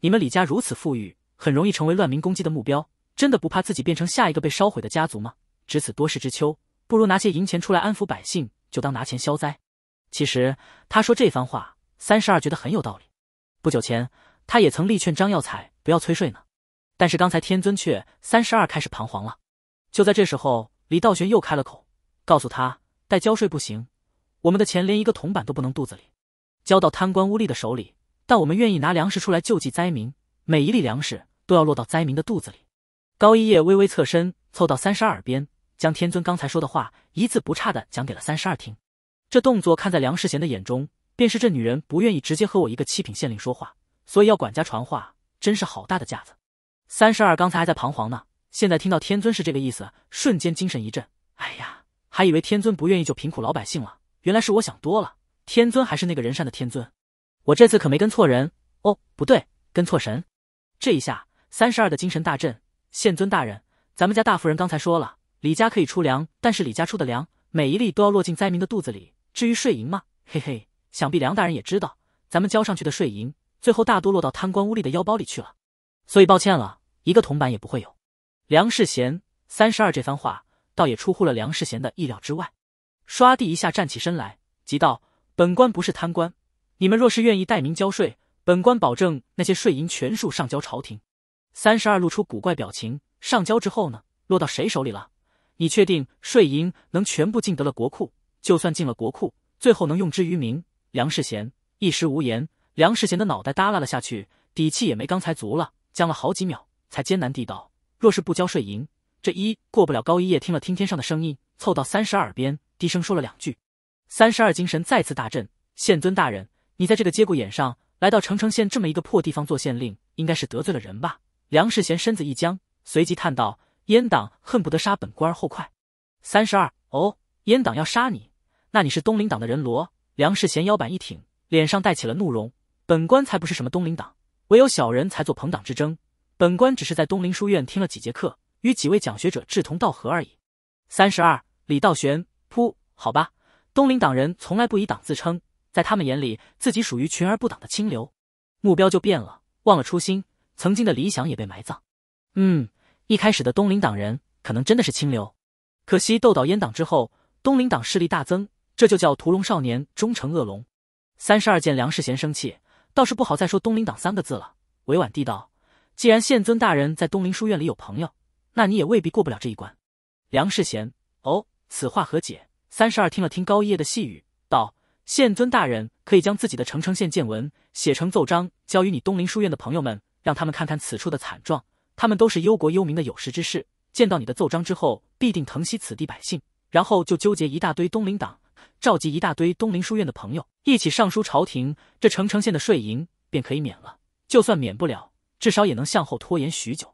你们李家如此富裕，很容易成为乱民攻击的目标，真的不怕自己变成下一个被烧毁的家族吗？值此多事之秋，不如拿些银钱出来安抚百姓，就当拿钱消灾。其实他说这番话，三十二觉得很有道理。不久前。他也曾力劝张耀彩不要催税呢，但是刚才天尊却三十二开始彷徨了。就在这时候，李道玄又开了口，告诉他：“代交税不行，我们的钱连一个铜板都不能肚子里，交到贪官污吏的手里。但我们愿意拿粮食出来救济灾民，每一粒粮食都要落到灾民的肚子里。”高一叶微微侧身凑到三十二耳边，将天尊刚才说的话一字不差的讲给了三十二听。这动作看在梁世贤的眼中，便是这女人不愿意直接和我一个七品县令说话。所以要管家传话，真是好大的架子。三十二刚才还在彷徨呢，现在听到天尊是这个意思，瞬间精神一振。哎呀，还以为天尊不愿意救贫苦老百姓了，原来是我想多了。天尊还是那个人善的天尊，我这次可没跟错人哦，不对，跟错神。这一下，三十二的精神大振。县尊大人，咱们家大夫人刚才说了，李家可以出粮，但是李家出的粮，每一粒都要落进灾民的肚子里。至于税银嘛，嘿嘿，想必梁大人也知道，咱们交上去的税银。最后大多落到贪官污吏的腰包里去了，所以抱歉了，一个铜板也不会有。梁世贤三十二这番话，倒也出乎了梁世贤的意料之外。刷地一下站起身来，急道：“本官不是贪官，你们若是愿意代民交税，本官保证那些税银全数上交朝廷。”三十二露出古怪表情，上交之后呢，落到谁手里了？你确定税银能全部进得了国库？就算进了国库，最后能用之于民？梁世贤一时无言。梁世贤的脑袋耷拉了下去，底气也没刚才足了，僵了好几秒，才艰难地道：“若是不交税银，这一过不了。”高一夜听了听天上的声音，凑到三十二耳边，低声说了两句。三十二精神再次大振：“县尊大人，你在这个节骨眼上来到澄城县这么一个破地方做县令，应该是得罪了人吧？”梁世贤身子一僵，随即叹道：“阉党恨不得杀本官而后快。”三十二，哦，阉党要杀你，那你是东林党的人？罗梁世贤腰板一挺，脸上带起了怒容。本官才不是什么东林党，唯有小人才做朋党之争。本官只是在东林书院听了几节课，与几位讲学者志同道合而已。三十二，李道玄，噗，好吧，东林党人从来不以党自称，在他们眼里，自己属于群而不党的清流，目标就变了，忘了初心，曾经的理想也被埋葬。嗯，一开始的东林党人可能真的是清流，可惜斗倒阉党之后，东林党势力大增，这就叫屠龙少年终成恶龙。三十二见梁世贤生气。倒是不好再说“东林党”三个字了，委婉地道：“既然县尊大人在东林书院里有朋友，那你也未必过不了这一关。”梁世贤，哦，此话何解？三十二听了听高一叶的细语，道：“县尊大人可以将自己的澄城县见闻写成奏章，交与你东林书院的朋友们，让他们看看此处的惨状。他们都是忧国忧民的有识之士，见到你的奏章之后，必定疼惜此地百姓，然后就纠结一大堆东林党。”召集一大堆东林书院的朋友一起上书朝廷，这澄城县的税银便可以免了。就算免不了，至少也能向后拖延许久。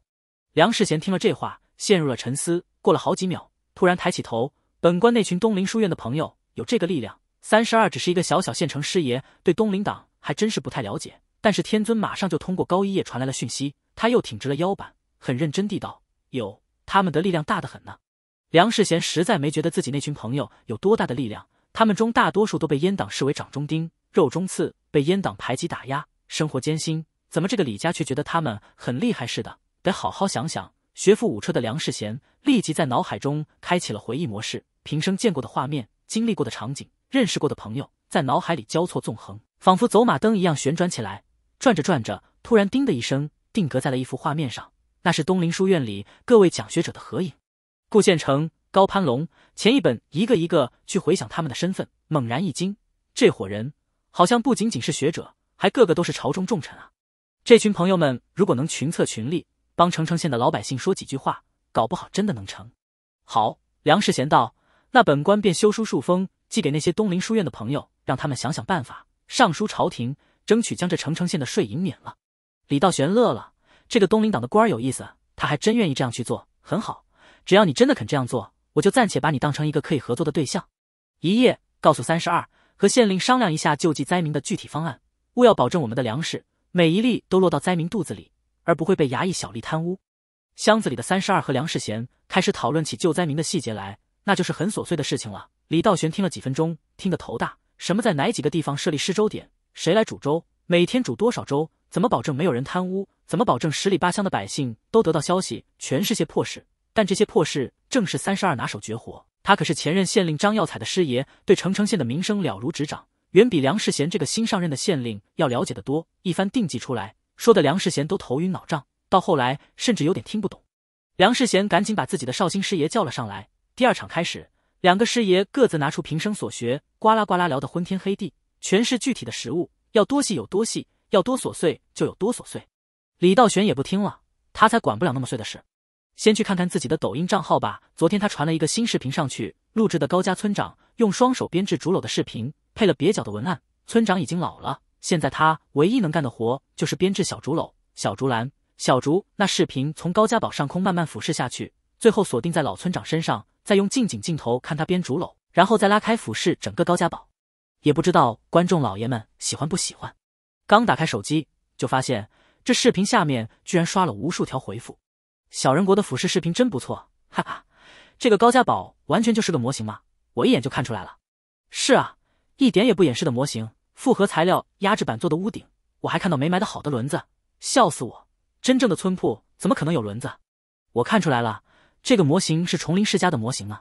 梁世贤听了这话，陷入了沉思。过了好几秒，突然抬起头：“本官那群东林书院的朋友有这个力量。”三十二只是一个小小县城师爷，对东林党还真是不太了解。但是天尊马上就通过高一夜传来了讯息，他又挺直了腰板，很认真地道：“有他们的力量大得很呢。”梁世贤实在没觉得自己那群朋友有多大的力量。他们中大多数都被阉党视为掌中钉、肉中刺，被阉党排挤打压，生活艰辛。怎么这个李家却觉得他们很厉害似的？得好好想想。学富五车的梁世贤立即在脑海中开启了回忆模式，平生见过的画面、经历过的场景、认识过的朋友，在脑海里交错纵横，仿佛走马灯一样旋转起来。转着转着，突然“叮”的一声，定格在了一幅画面上。那是东林书院里各位讲学者的合影。顾县城。高攀龙前一本一个一个去回想他们的身份，猛然一惊，这伙人好像不仅仅是学者，还个个都是朝中重臣啊！这群朋友们如果能群策群力，帮澄城县的老百姓说几句话，搞不好真的能成。好，梁世贤道：“那本官便修书数封，寄给那些东林书院的朋友，让他们想想办法，上书朝廷，争取将这澄城县的税银免了。”李道玄乐了，这个东林党的官有意思，他还真愿意这样去做。很好，只要你真的肯这样做。我就暂且把你当成一个可以合作的对象。一夜告诉三十二和县令商量一下救济灾民的具体方案，务要保证我们的粮食每一粒都落到灾民肚子里，而不会被衙役小吏贪污。箱子里的三十二和梁世贤开始讨论起救灾民的细节来，那就是很琐碎的事情了。李道玄听了几分钟，听得头大：什么在哪几个地方设立施粥点，谁来煮粥，每天煮多少粥，怎么保证没有人贪污，怎么保证十里八乡的百姓都得到消息，全是些破事。但这些破事正是三十二拿手绝活，他可是前任县令张耀彩的师爷，对澄城县的名声了如指掌，远比梁世贤这个新上任的县令要了解得多。一番定计出来，说的梁世贤都头晕脑胀，到后来甚至有点听不懂。梁世贤赶紧把自己的绍兴师爷叫了上来。第二场开始，两个师爷各自拿出平生所学，呱啦呱啦聊得昏天黑地，全是具体的实物，要多细有多细，要多琐碎就有多琐碎。李道玄也不听了，他才管不了那么碎的事。先去看看自己的抖音账号吧。昨天他传了一个新视频上去，录制的高家村长用双手编制竹篓的视频，配了蹩脚的文案。村长已经老了，现在他唯一能干的活就是编制小竹篓、小竹篮、小竹。那视频从高家堡上空慢慢俯视下去，最后锁定在老村长身上，再用近景镜头看他编竹篓，然后再拉开俯视整个高家堡。也不知道观众老爷们喜欢不喜欢。刚打开手机，就发现这视频下面居然刷了无数条回复。小人国的俯视视频真不错，哈哈！这个高家堡完全就是个模型嘛，我一眼就看出来了。是啊，一点也不掩饰的模型，复合材料压制板做的屋顶，我还看到没埋的好的轮子，笑死我！真正的村铺怎么可能有轮子？我看出来了，这个模型是丛林世家的模型呢。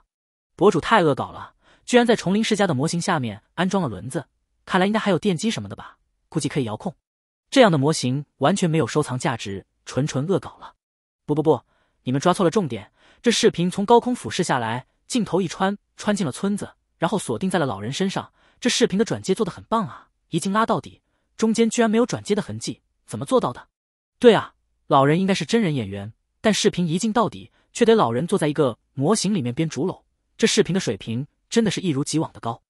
博主太恶搞了，居然在丛林世家的模型下面安装了轮子，看来应该还有电机什么的吧？估计可以遥控。这样的模型完全没有收藏价值，纯纯恶搞了。不不不，你们抓错了重点。这视频从高空俯视下来，镜头一穿穿进了村子，然后锁定在了老人身上。这视频的转接做的很棒啊，一镜拉到底，中间居然没有转接的痕迹，怎么做到的？对啊，老人应该是真人演员，但视频一镜到底，却得老人坐在一个模型里面编竹篓。这视频的水平真的是一如既往的高，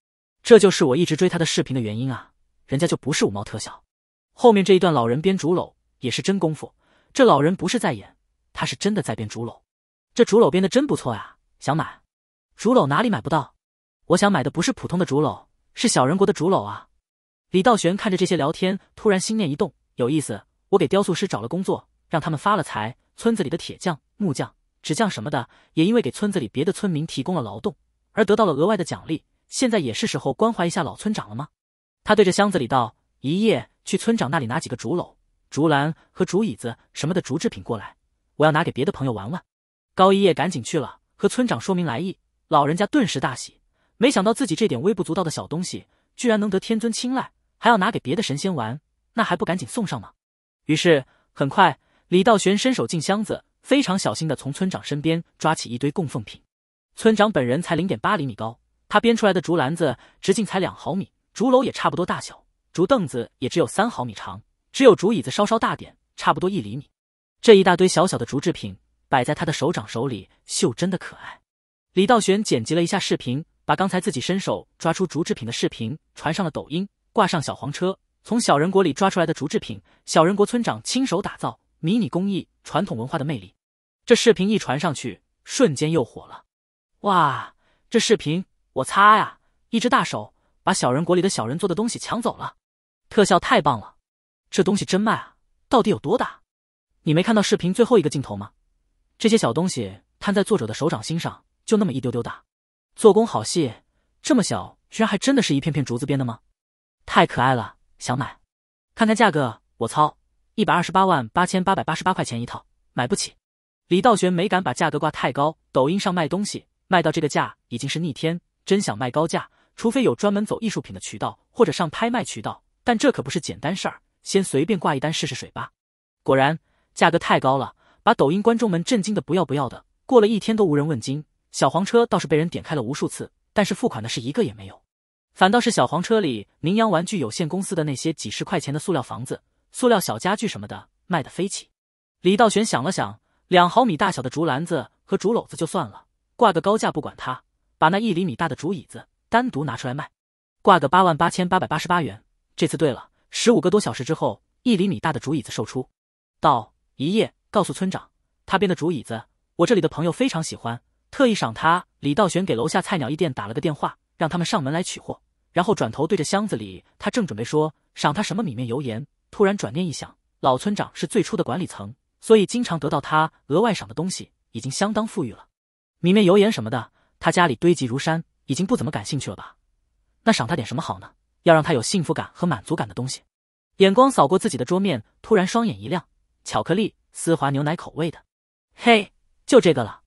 这就是我一直追他的视频的原因啊。人家就不是五毛特效，后面这一段老人编竹篓也是真功夫，这老人不是在演。他是真的在编竹篓，这竹篓编的真不错呀！想买，竹篓哪里买不到？我想买的不是普通的竹篓，是小人国的竹篓啊！李道玄看着这些聊天，突然心念一动，有意思。我给雕塑师找了工作，让他们发了财。村子里的铁匠、木匠、纸匠什么的，也因为给村子里别的村民提供了劳动，而得到了额外的奖励。现在也是时候关怀一下老村长了吗？他对着箱子里道：“一夜去村长那里拿几个竹篓、竹篮和竹椅子什么的竹制品过来。”我要拿给别的朋友玩玩，高一叶赶紧去了，和村长说明来意，老人家顿时大喜，没想到自己这点微不足道的小东西，居然能得天尊青睐，还要拿给别的神仙玩，那还不赶紧送上吗？于是很快，李道玄伸手进箱子，非常小心的从村长身边抓起一堆供奉品。村长本人才零点八厘米高，他编出来的竹篮子直径才两毫米，竹篓也差不多大小，竹凳子也只有三毫米长，只有竹椅子稍稍大点，差不多一厘米。这一大堆小小的竹制品摆在他的手掌手里，袖珍的可爱。李道玄剪辑了一下视频，把刚才自己伸手抓出竹制品的视频传上了抖音，挂上小黄车。从小人国里抓出来的竹制品，小人国村长亲手打造，迷你工艺，传统文化的魅力。这视频一传上去，瞬间又火了。哇，这视频，我擦呀！一只大手把小人国里的小人做的东西抢走了，特效太棒了。这东西真卖啊，到底有多大？你没看到视频最后一个镜头吗？这些小东西摊在作者的手掌心上，就那么一丢丢大，做工好细，这么小居然还真的是一片片竹子编的吗？太可爱了，想买，看看价格。我操，一百二十八万八千八百八十八块钱一套，买不起。李道玄没敢把价格挂太高，抖音上卖东西卖到这个价已经是逆天，真想卖高价，除非有专门走艺术品的渠道或者上拍卖渠道，但这可不是简单事儿。先随便挂一单试试水吧。果然。价格太高了，把抖音观众们震惊的不要不要的。过了一天都无人问津，小黄车倒是被人点开了无数次，但是付款的是一个也没有。反倒是小黄车里名扬玩具有限公司的那些几十块钱的塑料房子、塑料小家具什么的，卖的飞起。李道玄想了想，两毫米大小的竹篮子和竹篓子就算了，挂个高价不管它，把那一厘米大的竹椅子单独拿出来卖，挂个八万八千八百八十八元。这次对了，十五个多小时之后，一厘米大的竹椅子售出，到。一夜告诉村长，他编的竹椅子，我这里的朋友非常喜欢，特意赏他。李道玄给楼下菜鸟驿站打了个电话，让他们上门来取货。然后转头对着箱子里，他正准备说赏他什么米面油盐，突然转念一想，老村长是最初的管理层，所以经常得到他额外赏的东西已经相当富裕了。米面油盐什么的，他家里堆积如山，已经不怎么感兴趣了吧？那赏他点什么好呢？要让他有幸福感和满足感的东西。眼光扫过自己的桌面，突然双眼一亮。巧克力丝滑牛奶口味的，嘿，就这个了。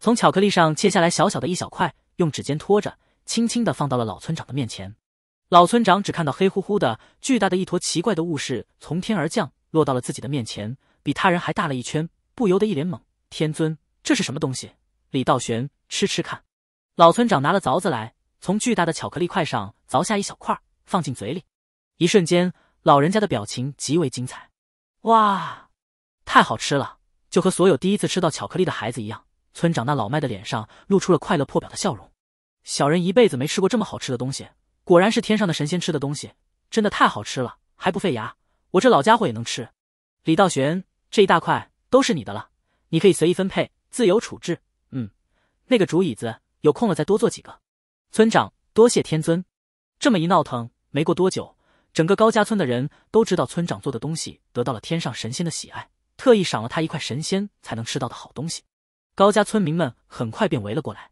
从巧克力上切下来小小的一小块，用指尖托着，轻轻的放到了老村长的面前。老村长只看到黑乎乎的巨大的一坨奇怪的物事从天而降，落到了自己的面前，比他人还大了一圈，不由得一脸懵。天尊，这是什么东西？李道玄吃吃看。老村长拿了凿子来，从巨大的巧克力块上凿下一小块，放进嘴里。一瞬间，老人家的表情极为精彩。哇！太好吃了，就和所有第一次吃到巧克力的孩子一样。村长那老迈的脸上露出了快乐破表的笑容。小人一辈子没吃过这么好吃的东西，果然是天上的神仙吃的东西，真的太好吃了，还不费牙。我这老家伙也能吃。李道玄，这一大块都是你的了，你可以随意分配，自由处置。嗯，那个竹椅子，有空了再多做几个。村长，多谢天尊。这么一闹腾，没过多久，整个高家村的人都知道村长做的东西得到了天上神仙的喜爱。特意赏了他一块神仙才能吃到的好东西，高家村民们很快便围了过来。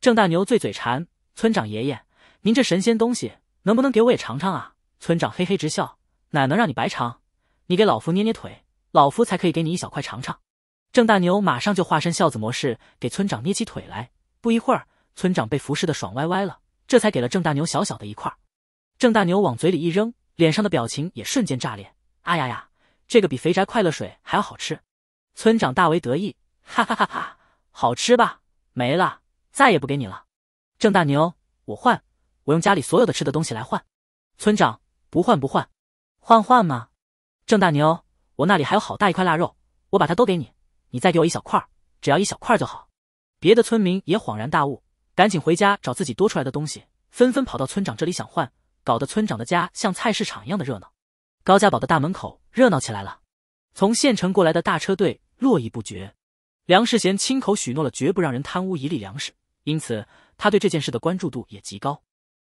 郑大牛最嘴馋，村长爷爷，您这神仙东西能不能给我也尝尝啊？村长嘿嘿直笑，哪能让你白尝？你给老夫捏捏腿，老夫才可以给你一小块尝尝。郑大牛马上就化身孝子模式，给村长捏起腿来。不一会儿，村长被服侍的爽歪歪了，这才给了郑大牛小小的一块。郑大牛往嘴里一扔，脸上的表情也瞬间炸裂，啊呀呀！这个比肥宅快乐水还要好吃，村长大为得意，哈哈哈哈，好吃吧？没了，再也不给你了。郑大牛，我换，我用家里所有的吃的东西来换。村长，不换不换，换换嘛。郑大牛，我那里还有好大一块腊肉，我把它都给你，你再给我一小块，只要一小块就好。别的村民也恍然大悟，赶紧回家找自己多出来的东西，纷纷跑到村长这里想换，搞得村长的家像菜市场一样的热闹。高家堡的大门口。热闹起来了，从县城过来的大车队络绎不绝。梁世贤亲口许诺了，绝不让人贪污一粒粮食，因此他对这件事的关注度也极高。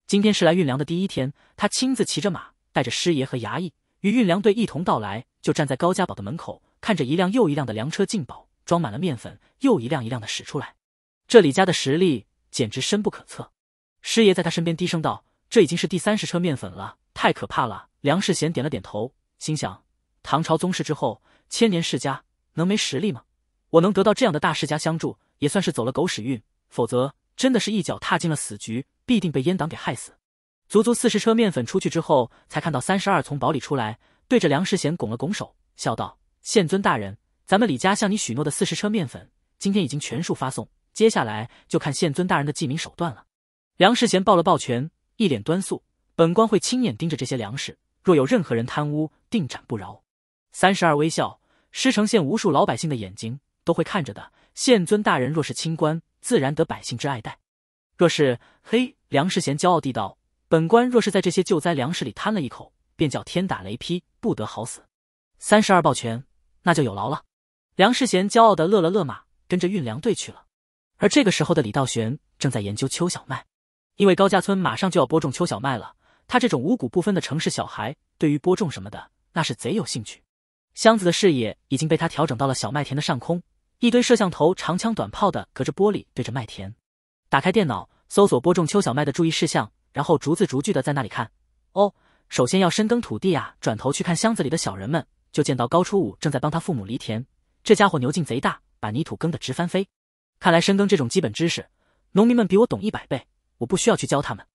今天是来运粮的第一天，他亲自骑着马，带着师爷和衙役，与运粮队一同到来，就站在高家堡的门口，看着一辆又一辆的粮车进堡，装满了面粉，又一辆一辆的驶出来。这李家的实力简直深不可测。师爷在他身边低声道：“这已经是第三十车面粉了，太可怕了。”梁世贤点了点头，心想。唐朝宗室之后，千年世家能没实力吗？我能得到这样的大世家相助，也算是走了狗屎运。否则，真的是一脚踏进了死局，必定被阉党给害死。足足四十车面粉出去之后，才看到三十二从堡里出来，对着梁世贤拱了拱手，笑道：“县尊大人，咱们李家向你许诺的四十车面粉，今天已经全数发送。接下来就看县尊大人的记名手段了。”梁世贤抱了抱拳，一脸端肃：“本官会亲眼盯着这些粮食，若有任何人贪污，定斩不饶。”三十二微笑，师承县无数老百姓的眼睛都会看着的。县尊大人若是清官，自然得百姓之爱戴；若是嘿，梁世贤骄傲地道：“本官若是在这些救灾粮食里贪了一口，便叫天打雷劈，不得好死。”三十二抱拳，那就有劳了。梁世贤骄傲的勒了勒马，跟着运粮队去了。而这个时候的李道玄正在研究秋小麦，因为高家村马上就要播种秋小麦了。他这种五谷不分的城市小孩，对于播种什么的，那是贼有兴趣。箱子的视野已经被他调整到了小麦田的上空，一堆摄像头长枪短炮的隔着玻璃对着麦田。打开电脑，搜索播种秋小麦的注意事项，然后逐字逐句的在那里看。哦，首先要深耕土地啊！转头去看箱子里的小人们，就见到高初五正在帮他父母犁田。这家伙牛劲贼大，把泥土耕得直翻飞。看来深耕这种基本知识，农民们比我懂一百倍，我不需要去教他们。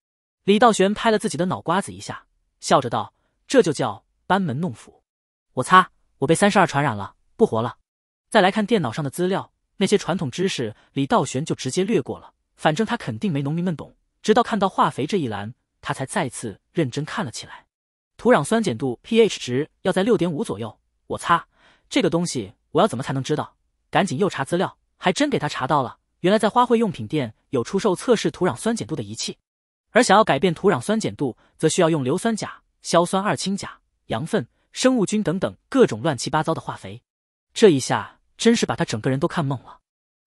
李道玄拍了自己的脑瓜子一下，笑着道：“这就叫班门弄斧。”我擦！我被三十二传染了，不活了。再来看电脑上的资料，那些传统知识李道玄就直接略过了，反正他肯定没农民们懂。直到看到化肥这一栏，他才再次认真看了起来。土壤酸碱度 pH 值要在六点五左右。我擦，这个东西我要怎么才能知道？赶紧又查资料，还真给他查到了。原来在花卉用品店有出售测试土壤酸碱度的仪器，而想要改变土壤酸碱度，则需要用硫酸钾、硝酸二氢钾、羊粪。生物菌等等各种乱七八糟的化肥，这一下真是把他整个人都看懵了。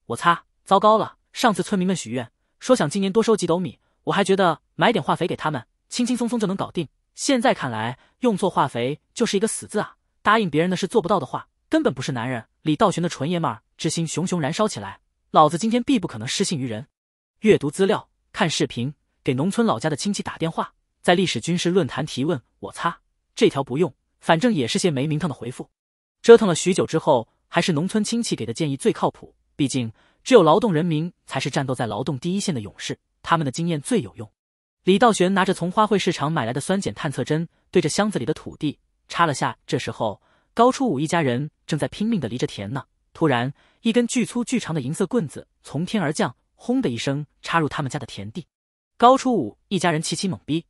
我擦，糟糕了！上次村民们许愿说想今年多收几斗米，我还觉得买点化肥给他们，轻轻松松就能搞定。现在看来，用错化肥就是一个死字啊！答应别人的事做不到的话，根本不是男人。李道玄的纯爷们儿之心熊熊燃烧起来，老子今天必不可能失信于人。阅读资料，看视频，给农村老家的亲戚打电话，在历史军事论坛提问。我擦，这条不用。反正也是些没名堂的回复，折腾了许久之后，还是农村亲戚给的建议最靠谱。毕竟，只有劳动人民才是战斗在劳动第一线的勇士，他们的经验最有用。李道玄拿着从花卉市场买来的酸碱探测针，对着箱子里的土地插了下。这时候，高初五一家人正在拼命的犁着田呢。突然，一根巨粗巨长的银色棍子从天而降，轰的一声插入他们家的田地。高初五一家人齐齐懵逼。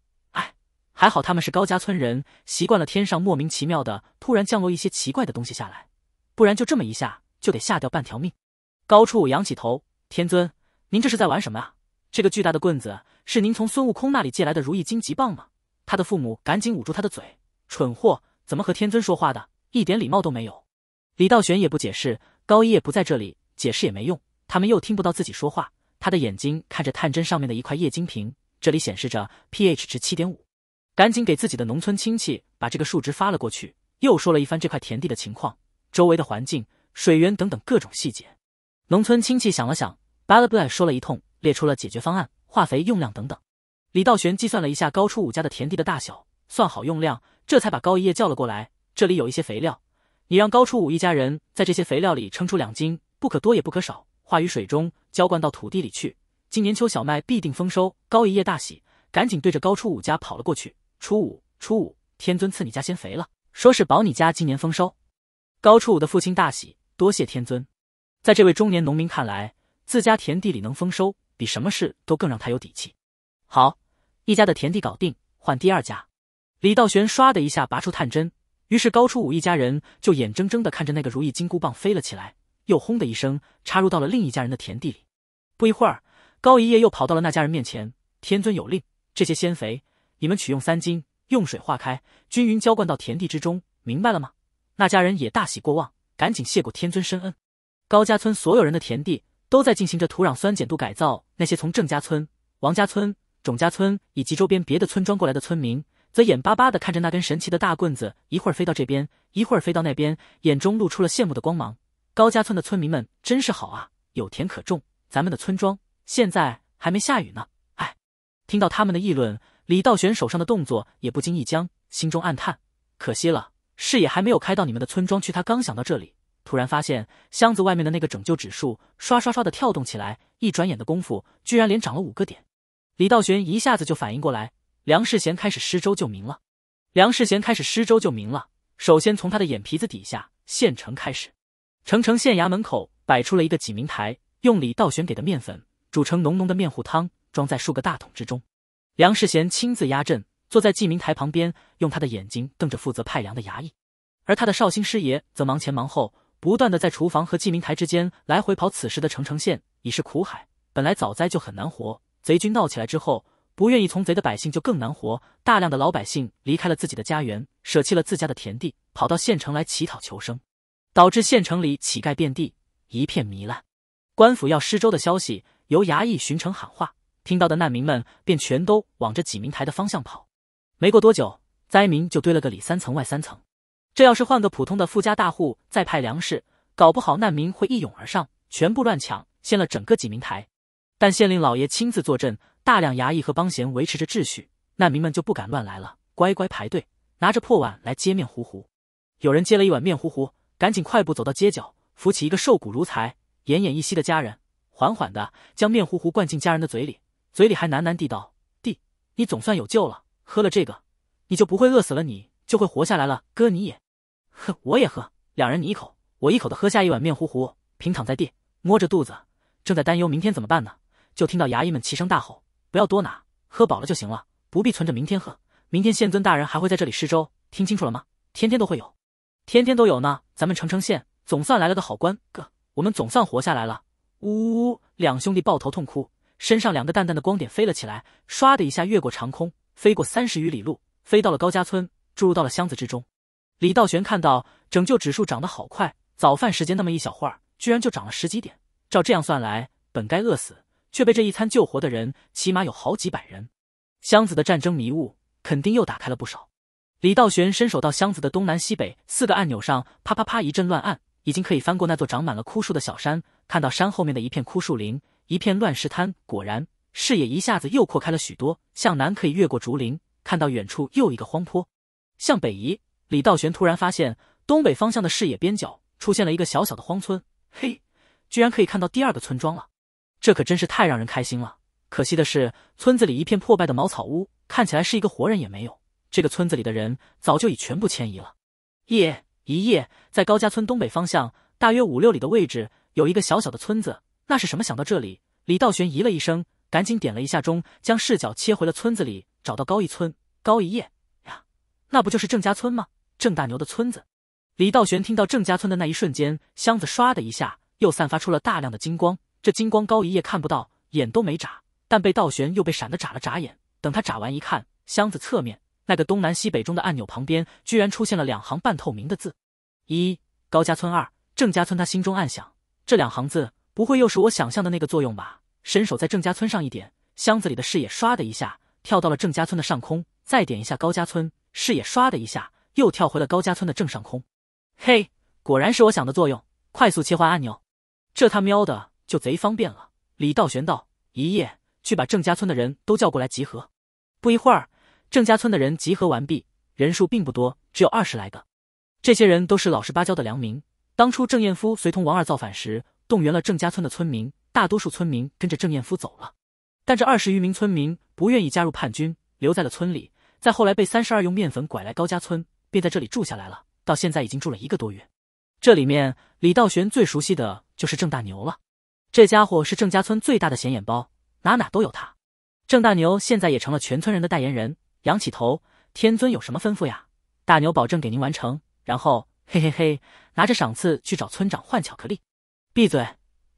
还好他们是高家村人，习惯了天上莫名其妙的突然降落一些奇怪的东西下来，不然就这么一下就得吓掉半条命。高处仰起头：“天尊，您这是在玩什么啊？这个巨大的棍子是您从孙悟空那里借来的如意金箍棒吗？”他的父母赶紧捂住他的嘴：“蠢货，怎么和天尊说话的？一点礼貌都没有。”李道玄也不解释，高一也不在这里，解释也没用，他们又听不到自己说话。他的眼睛看着探针上面的一块液晶屏，这里显示着 pH 值七点五。赶紧给自己的农村亲戚把这个数值发了过去，又说了一番这块田地的情况、周围的环境、水源等等各种细节。农村亲戚想了想，巴拉巴拉说了一通，列出了解决方案、化肥用量等等。李道玄计算了一下高初五家的田地的大小，算好用量，这才把高一叶叫了过来。这里有一些肥料，你让高初五一家人在这些肥料里称出两斤，不可多也不可少，化于水中，浇灌到土地里去。今年秋小麦必定丰收。高一叶大喜，赶紧对着高初五家跑了过去。初五，初五，天尊赐你家仙肥了，说是保你家今年丰收。高初五的父亲大喜，多谢天尊。在这位中年农民看来，自家田地里能丰收，比什么事都更让他有底气。好，一家的田地搞定，换第二家。李道玄唰的一下拔出探针，于是高初五一家人就眼睁睁的看着那个如意金箍棒飞了起来，又轰的一声插入到了另一家人的田地里。不一会儿，高一业又跑到了那家人面前，天尊有令，这些仙肥。你们取用三斤，用水化开，均匀浇灌到田地之中，明白了吗？那家人也大喜过望，赶紧谢过天尊深恩。高家村所有人的田地都在进行着土壤酸碱度改造。那些从郑家村、王家村、种家村以及周边别的村庄过来的村民，则眼巴巴地看着那根神奇的大棍子，一会儿飞到这边，一会儿飞到那边，眼中露出了羡慕的光芒。高家村的村民们真是好啊，有田可种。咱们的村庄现在还没下雨呢，哎，听到他们的议论。李道玄手上的动作也不经意僵，心中暗叹：“可惜了，视野还没有开到你们的村庄去。”他刚想到这里，突然发现箱子外面的那个拯救指数刷刷刷的跳动起来，一转眼的功夫，居然连涨了五个点。李道玄一下子就反应过来，梁世贤开始施粥救民了。梁世贤开始施粥救民了，首先从他的眼皮子底下县城开始，城城县衙门口摆出了一个济明台，用李道玄给的面粉煮成浓浓的面糊汤，装在数个大桶之中。梁世贤亲自压阵，坐在记名台旁边，用他的眼睛瞪着负责派粮的衙役，而他的绍兴师爷则忙前忙后，不断的在厨房和记名台之间来回跑。此时的城城县已是苦海，本来早灾就很难活，贼军闹起来之后，不愿意从贼的百姓就更难活。大量的老百姓离开了自己的家园，舍弃了自家的田地，跑到县城来乞讨求生，导致县城里乞丐遍地，一片糜烂。官府要施粥的消息由衙役巡城喊话。听到的难民们便全都往这几名台的方向跑，没过多久，灾民就堆了个里三层外三层。这要是换个普通的富家大户，再派粮食，搞不好难民会一涌而上，全部乱抢，掀了整个几名台。但县令老爷亲自坐镇，大量衙役和帮闲维持着秩序，难民们就不敢乱来了，乖乖排队，拿着破碗来接面糊糊。有人接了一碗面糊糊，赶紧快步走到街角，扶起一个瘦骨如柴、奄奄一息的家人，缓缓的将面糊糊灌进家人的嘴里。嘴里还喃喃地道：“弟，你总算有救了，喝了这个，你就不会饿死了，你就会活下来了。哥你也，呵，我也喝，两人你一口我一口的喝下一碗面糊糊，平躺在地，摸着肚子，正在担忧明天怎么办呢，就听到衙役们齐声大吼：不要多拿，喝饱了就行了，不必存着明天喝，明天县尊大人还会在这里施粥，听清楚了吗？天天都会有，天天都有呢。咱们澄城县总算来了个好官哥，我们总算活下来了。呜呜呜，两兄弟抱头痛哭。”身上两个淡淡的光点飞了起来，唰的一下越过长空，飞过三十余里路，飞到了高家村，注入到了箱子之中。李道玄看到拯救指数长得好快，早饭时间那么一小会儿，居然就涨了十几点。照这样算来，本该饿死却被这一餐救活的人，起码有好几百人。箱子的战争迷雾肯定又打开了不少。李道玄伸手到箱子的东南西北四个按钮上，啪啪啪一阵乱按，已经可以翻过那座长满了枯树的小山，看到山后面的一片枯树林。一片乱石滩，果然视野一下子又扩开了许多。向南可以越过竹林，看到远处又一个荒坡；向北移，李道玄突然发现东北方向的视野边角出现了一个小小的荒村。嘿，居然可以看到第二个村庄了，这可真是太让人开心了！可惜的是，村子里一片破败的茅草屋，看起来是一个活人也没有。这个村子里的人早就已全部迁移了。夜一夜，在高家村东北方向大约五六里的位置，有一个小小的村子。那是什么？想到这里，李道玄咦了一声，赶紧点了一下钟，将视角切回了村子里，找到高一村高一叶。呀，那不就是郑家村吗？郑大牛的村子。李道玄听到郑家村的那一瞬间，箱子唰的一下又散发出了大量的金光。这金光高一叶看不到，眼都没眨，但被道玄又被闪的眨了眨眼。等他眨完一看，箱子侧面那个东南西北中的按钮旁边，居然出现了两行半透明的字：一高家村，二郑家村。他心中暗想，这两行字。不会又是我想象的那个作用吧？伸手在郑家村上一点，箱子里的视野唰的一下跳到了郑家村的上空，再点一下高家村，视野唰的一下又跳回了高家村的正上空。嘿，果然是我想的作用！快速切换按钮，这他喵的就贼方便了。李道玄道：“一夜去把郑家村的人都叫过来集合。”不一会儿，郑家村的人集合完毕，人数并不多，只有二十来个。这些人都是老实巴交的良民。当初郑艳夫随同王二造反时，动员了郑家村的村民，大多数村民跟着郑艳夫走了，但这二十余名村民不愿意加入叛军，留在了村里。再后来被三十二用面粉拐来高家村，便在这里住下来了。到现在已经住了一个多月。这里面李道玄最熟悉的就是郑大牛了，这家伙是郑家村最大的显眼包，哪哪都有他。郑大牛现在也成了全村人的代言人。仰起头，天尊有什么吩咐呀？大牛保证给您完成，然后嘿嘿嘿，拿着赏赐去找村长换巧克力。闭嘴！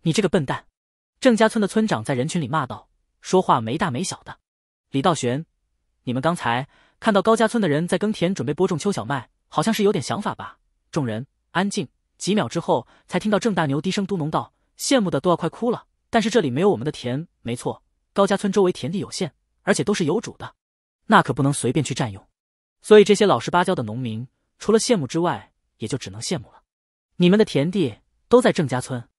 你这个笨蛋！郑家村的村长在人群里骂道：“说话没大没小的。”李道玄，你们刚才看到高家村的人在耕田，准备播种秋小麦，好像是有点想法吧？众人安静，几秒之后才听到郑大牛低声嘟哝道：“羡慕的都要快哭了。”但是这里没有我们的田，没错，高家村周围田地有限，而且都是有主的，那可不能随便去占用。所以这些老实巴交的农民，除了羡慕之外，也就只能羡慕了。你们的田地。都在郑家村。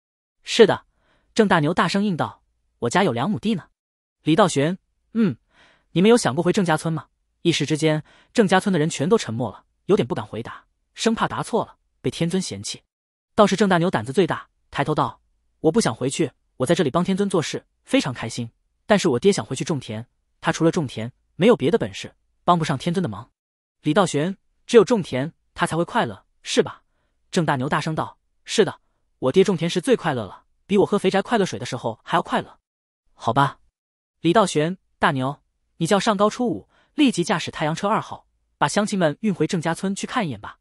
是的，郑大牛大声应道：“我家有两亩地呢。”李道玄，嗯，你们有想过回郑家村吗？一时之间，郑家村的人全都沉默了，有点不敢回答，生怕答错了被天尊嫌弃。倒是郑大牛胆子最大，抬头道：“我不想回去，我在这里帮天尊做事，非常开心。但是我爹想回去种田，他除了种田没有别的本事，帮不上天尊的忙。”李道玄，只有种田他才会快乐，是吧？郑大牛大声道：“是的。”我爹种田时最快乐了，比我喝肥宅快乐水的时候还要快乐，好吧。李道玄，大牛，你叫上高初五，立即驾驶太阳车二号，把乡亲们运回郑家村去看一眼吧。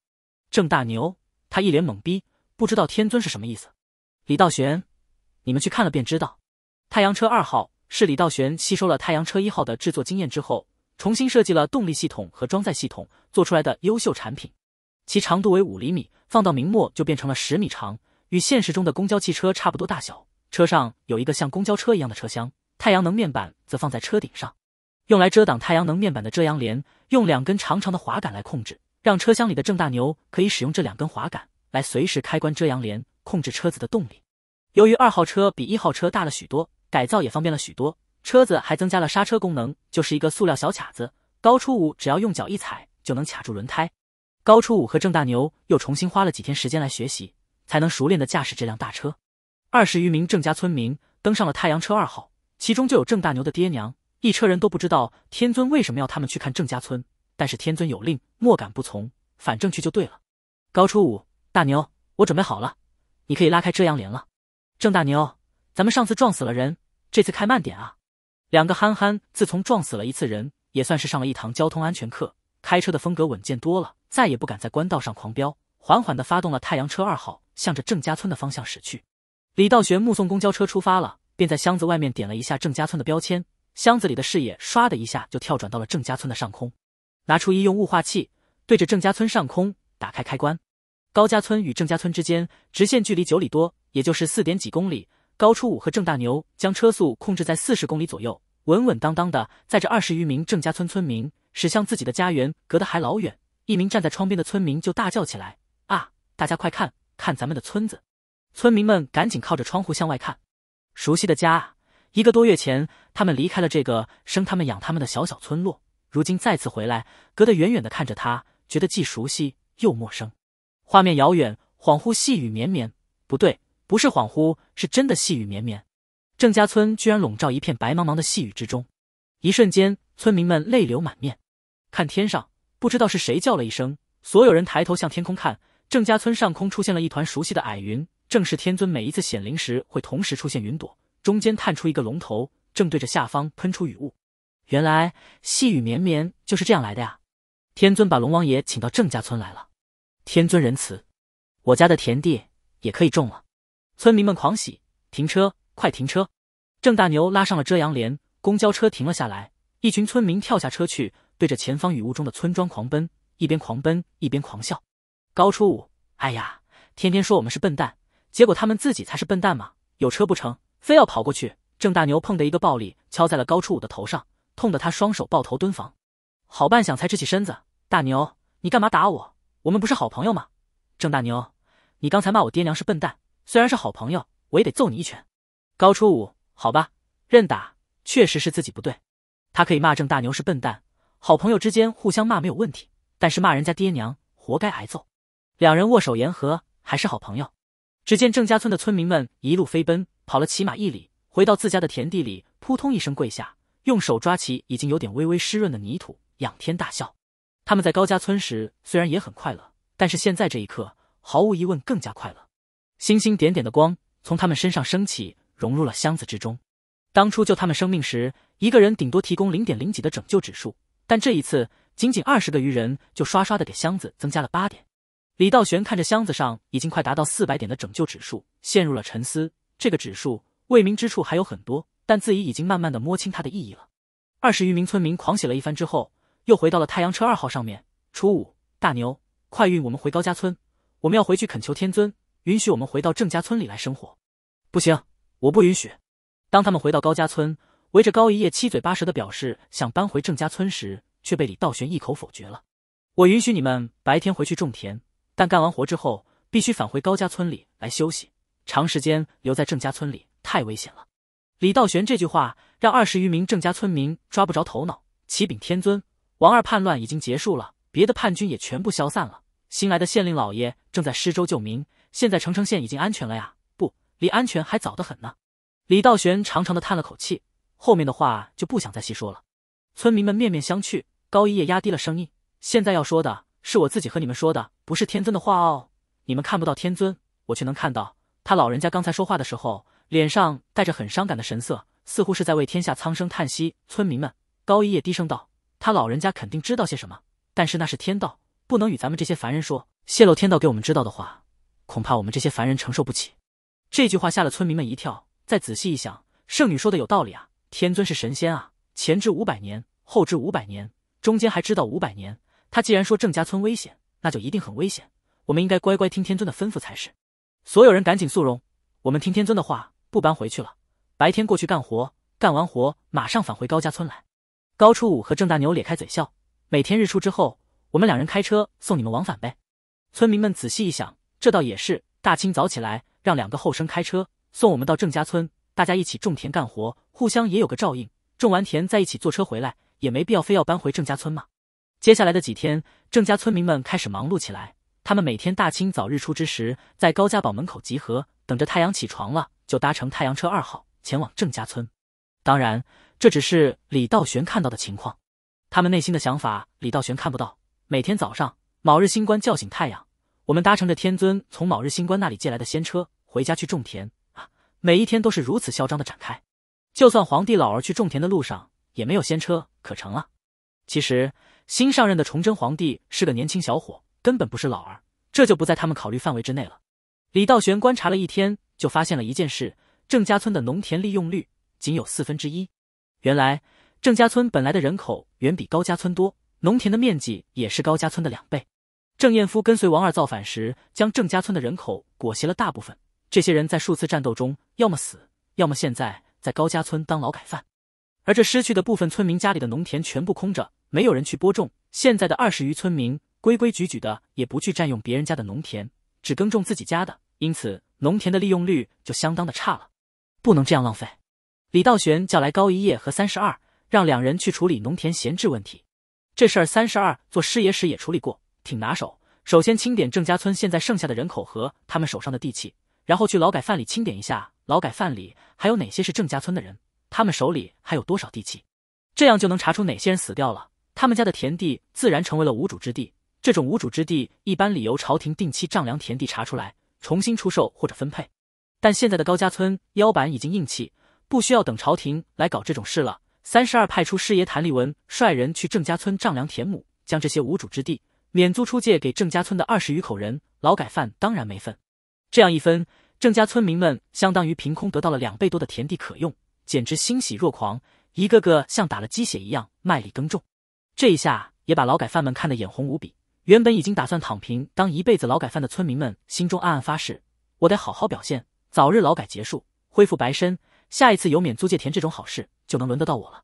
郑大牛，他一脸懵逼，不知道天尊是什么意思。李道玄，你们去看了便知道。太阳车二号是李道玄吸收了太阳车一号的制作经验之后，重新设计了动力系统和装载系统，做出来的优秀产品。其长度为五厘米，放到明末就变成了十米长。与现实中的公交汽车差不多大小，车上有一个像公交车一样的车厢，太阳能面板则放在车顶上，用来遮挡太阳能面板的遮阳帘，用两根长长的滑杆来控制，让车厢里的郑大牛可以使用这两根滑杆来随时开关遮阳帘，控制车子的动力。由于二号车比一号车大了许多，改造也方便了许多，车子还增加了刹车功能，就是一个塑料小卡子，高初五只要用脚一踩就能卡住轮胎。高初五和郑大牛又重新花了几天时间来学习。才能熟练地驾驶这辆大车。二十余名郑家村民登上了太阳车二号，其中就有郑大牛的爹娘。一车人都不知道天尊为什么要他们去看郑家村，但是天尊有令，莫敢不从。反正去就对了。高初五，大牛，我准备好了，你可以拉开遮阳帘了。郑大牛，咱们上次撞死了人，这次开慢点啊。两个憨憨自从撞死了一次人，也算是上了一堂交通安全课，开车的风格稳健多了，再也不敢在官道上狂飙。缓缓的发动了太阳车二号，向着郑家村的方向驶去。李道玄目送公交车出发了，便在箱子外面点了一下郑家村的标签，箱子里的视野唰的一下就跳转到了郑家村的上空。拿出医用雾化器，对着郑家村上空打开开关。高家村与郑家村之间直线距离九里多，也就是四点几公里。高初五和郑大牛将车速控制在四十公里左右，稳稳当当的载着二十余名郑家村村民驶向自己的家园。隔得还老远，一名站在窗边的村民就大叫起来。大家快看看咱们的村子！村民们赶紧靠着窗户向外看，熟悉的家。一个多月前，他们离开了这个生他们养他们的小小村落，如今再次回来，隔得远远的看着他，觉得既熟悉又陌生。画面遥远，恍惚细雨绵绵。不对，不是恍惚，是真的细雨绵绵。郑家村居然笼罩一片白茫茫的细雨之中。一瞬间，村民们泪流满面。看天上，不知道是谁叫了一声，所有人抬头向天空看。郑家村上空出现了一团熟悉的矮云，正是天尊每一次显灵时会同时出现云朵，中间探出一个龙头，正对着下方喷出雨雾。原来细雨绵绵就是这样来的呀！天尊把龙王爷请到郑家村来了，天尊仁慈，我家的田地也可以种了。村民们狂喜，停车，快停车！郑大牛拉上了遮阳帘，公交车停了下来，一群村民跳下车去，对着前方雨雾中的村庄狂奔，一边狂奔一边狂笑。高初五，哎呀，天天说我们是笨蛋，结果他们自己才是笨蛋嘛！有车不成，非要跑过去。郑大牛碰的一个暴力敲在了高初五的头上，痛得他双手抱头蹲房，好半晌才直起身子。大牛，你干嘛打我？我们不是好朋友吗？郑大牛，你刚才骂我爹娘是笨蛋，虽然是好朋友，我也得揍你一拳。高初五，好吧，认打，确实是自己不对。他可以骂郑大牛是笨蛋，好朋友之间互相骂没有问题，但是骂人家爹娘，活该挨揍。两人握手言和，还是好朋友。只见郑家村的村民们一路飞奔，跑了起码一里，回到自家的田地里，扑通一声跪下，用手抓起已经有点微微湿润的泥土，仰天大笑。他们在高家村时虽然也很快乐，但是现在这一刻，毫无疑问更加快乐。星星点点的光从他们身上升起，融入了箱子之中。当初救他们生命时，一个人顶多提供零点零几的拯救指数，但这一次，仅仅二十个余人就刷刷的给箱子增加了八点。李道玄看着箱子上已经快达到四百点的拯救指数，陷入了沉思。这个指数未明之处还有很多，但自己已经慢慢的摸清它的意义了。二十余名村民狂喜了一番之后，又回到了太阳车二号上面。初五，大牛，快运我们回高家村，我们要回去恳求天尊允许我们回到郑家村里来生活。不行，我不允许。当他们回到高家村，围着高一叶七嘴八舌的表示想搬回郑家村时，却被李道玄一口否决了。我允许你们白天回去种田。但干完活之后，必须返回高家村里来休息。长时间留在郑家村里太危险了。李道玄这句话让二十余名郑家村民抓不着头脑。启禀天尊，王二叛乱已经结束了，别的叛军也全部消散了。新来的县令老爷正在施粥救民，现在澄城县已经安全了呀！不，离安全还早得很呢。李道玄长长的叹了口气，后面的话就不想再细说了。村民们面面相觑。高一夜压低了声音：“现在要说的是我自己和你们说的。”不是天尊的话哦，你们看不到天尊，我却能看到。他老人家刚才说话的时候，脸上带着很伤感的神色，似乎是在为天下苍生叹息。村民们高一叶低声道：“他老人家肯定知道些什么，但是那是天道，不能与咱们这些凡人说。泄露天道给我们知道的话，恐怕我们这些凡人承受不起。”这句话吓了村民们一跳。再仔细一想，圣女说的有道理啊！天尊是神仙啊，前知五百年，后知五百年，中间还知道五百年。他既然说郑家村危险，那就一定很危险，我们应该乖乖听天尊的吩咐才是。所有人赶紧速溶，我们听天尊的话，不搬回去了。白天过去干活，干完活马上返回高家村来。高初五和郑大牛咧开嘴笑，每天日出之后，我们两人开车送你们往返呗。村民们仔细一想，这倒也是。大清早起来，让两个后生开车送我们到郑家村，大家一起种田干活，互相也有个照应。种完田再一起坐车回来，也没必要非要搬回郑家村嘛。接下来的几天，郑家村民们开始忙碌起来。他们每天大清早日出之时，在高家堡门口集合，等着太阳起床了，就搭乘太阳车二号前往郑家村。当然，这只是李道玄看到的情况，他们内心的想法，李道玄看不到。每天早上，卯日星官叫醒太阳，我们搭乘着天尊从卯日星官那里借来的仙车回家去种田啊！每一天都是如此嚣张的展开。就算皇帝老儿去种田的路上，也没有仙车可乘了。其实。新上任的崇祯皇帝是个年轻小伙，根本不是老儿，这就不在他们考虑范围之内了。李道玄观察了一天，就发现了一件事：郑家村的农田利用率仅有四分之一。原来，郑家村本来的人口远比高家村多，农田的面积也是高家村的两倍。郑彦夫跟随王二造反时，将郑家村的人口裹挟了大部分，这些人在数次战斗中要么死，要么现在在高家村当劳改犯。而这失去的部分村民家里的农田全部空着。没有人去播种，现在的二十余村民规规矩矩的，也不去占用别人家的农田，只耕种自己家的，因此农田的利用率就相当的差了。不能这样浪费。李道玄叫来高一叶和三十二，让两人去处理农田闲置问题。这事儿三十二做师爷时也处理过，挺拿手。首先清点郑家村现在剩下的人口和他们手上的地契，然后去劳改犯里清点一下，劳改犯里还有哪些是郑家村的人，他们手里还有多少地契，这样就能查出哪些人死掉了。他们家的田地自然成为了无主之地。这种无主之地一般理由朝廷定期丈量田地，查出来重新出售或者分配。但现在的高家村腰板已经硬气，不需要等朝廷来搞这种事了。三十二派出师爷谭立文率人去郑家村丈量田亩，将这些无主之地免租出借给郑家村的二十余口人。劳改犯当然没份。这样一分，郑家村民们相当于凭空得到了两倍多的田地可用，简直欣喜若狂，一个个像打了鸡血一样卖力耕种。这一下也把劳改犯们看得眼红无比。原本已经打算躺平当一辈子劳改犯的村民们，心中暗暗发誓：我得好好表现，早日劳改结束，恢复白身。下一次有免租借田这种好事，就能轮得到我了。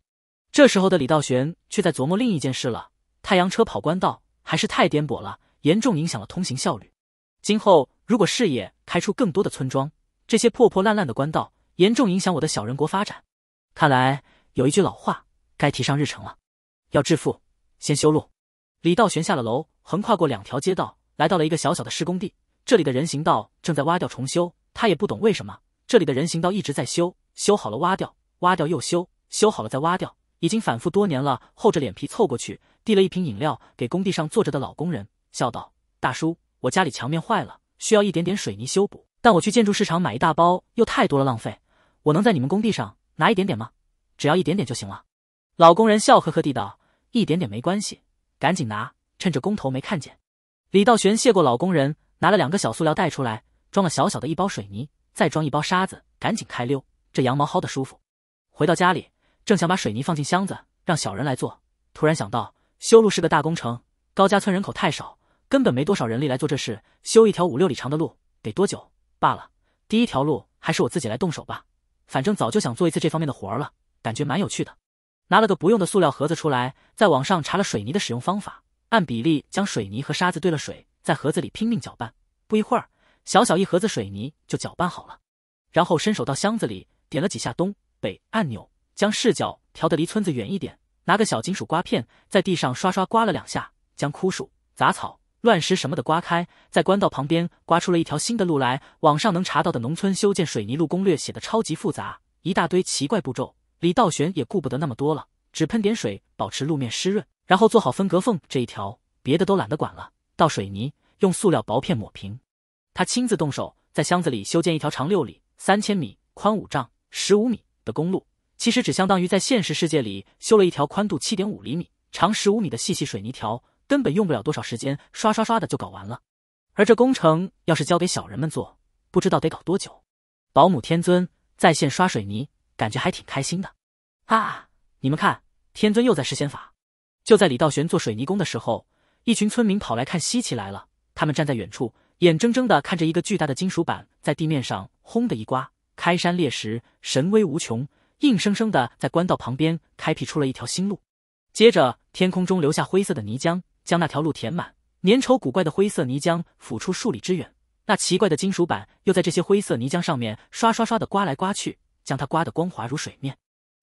这时候的李道玄却在琢磨另一件事了：太阳车跑官道还是太颠簸了，严重影响了通行效率。今后如果视野开出更多的村庄，这些破破烂烂的官道严重影响我的小人国发展。看来有一句老话该提上日程了：要致富。先修路。李道玄下了楼，横跨过两条街道，来到了一个小小的施工地。这里的人行道正在挖掉重修，他也不懂为什么这里的人行道一直在修，修好了挖掉，挖掉又修，修好了再挖掉，已经反复多年了。厚着脸皮凑过去，递了一瓶饮料给工地上坐着的老工人，笑道：“大叔，我家里墙面坏了，需要一点点水泥修补，但我去建筑市场买一大包又太多了，浪费。我能在你们工地上拿一点点吗？只要一点点就行了。”老工人笑呵呵地道。一点点没关系，赶紧拿，趁着工头没看见。李道玄谢过老工人，拿了两个小塑料袋出来，装了小小的一包水泥，再装一包沙子，赶紧开溜。这羊毛薅的舒服。回到家里，正想把水泥放进箱子，让小人来做，突然想到修路是个大工程，高家村人口太少，根本没多少人力来做这事。修一条五六里长的路，得多久？罢了，第一条路还是我自己来动手吧。反正早就想做一次这方面的活了，感觉蛮有趣的。拿了个不用的塑料盒子出来，在网上查了水泥的使用方法，按比例将水泥和沙子兑了水，在盒子里拼命搅拌。不一会儿，小小一盒子水泥就搅拌好了。然后伸手到箱子里，点了几下东北按钮，将视角调得离村子远一点。拿个小金属刮片，在地上刷刷刮了两下，将枯树、杂草、乱石什么的刮开，在官道旁边刮出了一条新的路来。网上能查到的农村修建水泥路攻略写的超级复杂，一大堆奇怪步骤。李道玄也顾不得那么多了，只喷点水保持路面湿润，然后做好分隔缝这一条，别的都懒得管了。倒水泥，用塑料薄片抹平。他亲自动手，在箱子里修建一条长六里、三千米、宽五丈、十五米的公路，其实只相当于在现实世界里修了一条宽度七点五厘米、长十五米的细细水泥条，根本用不了多少时间，刷刷刷的就搞完了。而这工程要是交给小人们做，不知道得搞多久。保姆天尊在线刷水泥。感觉还挺开心的，啊！你们看，天尊又在施仙法。就在李道玄做水泥工的时候，一群村民跑来看稀奇来了。他们站在远处，眼睁睁的看着一个巨大的金属板在地面上轰的一刮，开山裂石，神威无穷，硬生生的在官道旁边开辟出了一条新路。接着，天空中留下灰色的泥浆，将那条路填满，粘稠古怪的灰色泥浆浮出数里之远。那奇怪的金属板又在这些灰色泥浆上面刷刷刷的刮来刮去。将它刮得光滑如水面，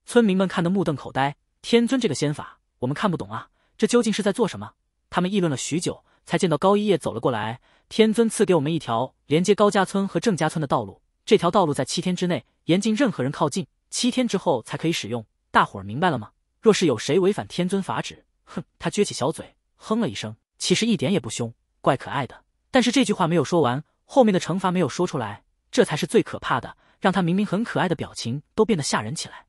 村民们看得目瞪口呆。天尊这个仙法，我们看不懂啊！这究竟是在做什么？他们议论了许久，才见到高一叶走了过来。天尊赐给我们一条连接高家村和郑家村的道路，这条道路在七天之内严禁任何人靠近，七天之后才可以使用。大伙儿明白了吗？若是有谁违反天尊法旨，哼，他撅起小嘴，哼了一声。其实一点也不凶，怪可爱的。但是这句话没有说完，后面的惩罚没有说出来，这才是最可怕的。让他明明很可爱的表情都变得吓人起来，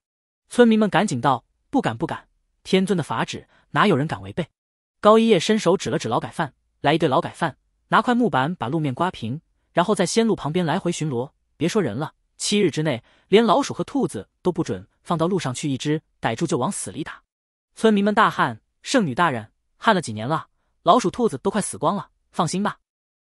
村民们赶紧道：“不敢不敢，天尊的法旨哪有人敢违背？”高一叶伸手指了指劳改犯，来一对劳改犯，拿块木板把路面刮平，然后在仙路旁边来回巡逻。别说人了，七日之内连老鼠和兔子都不准放到路上去，一只逮住就往死里打。村民们大喊：“圣女大人，旱了几年了，老鼠兔子都快死光了，放心吧。”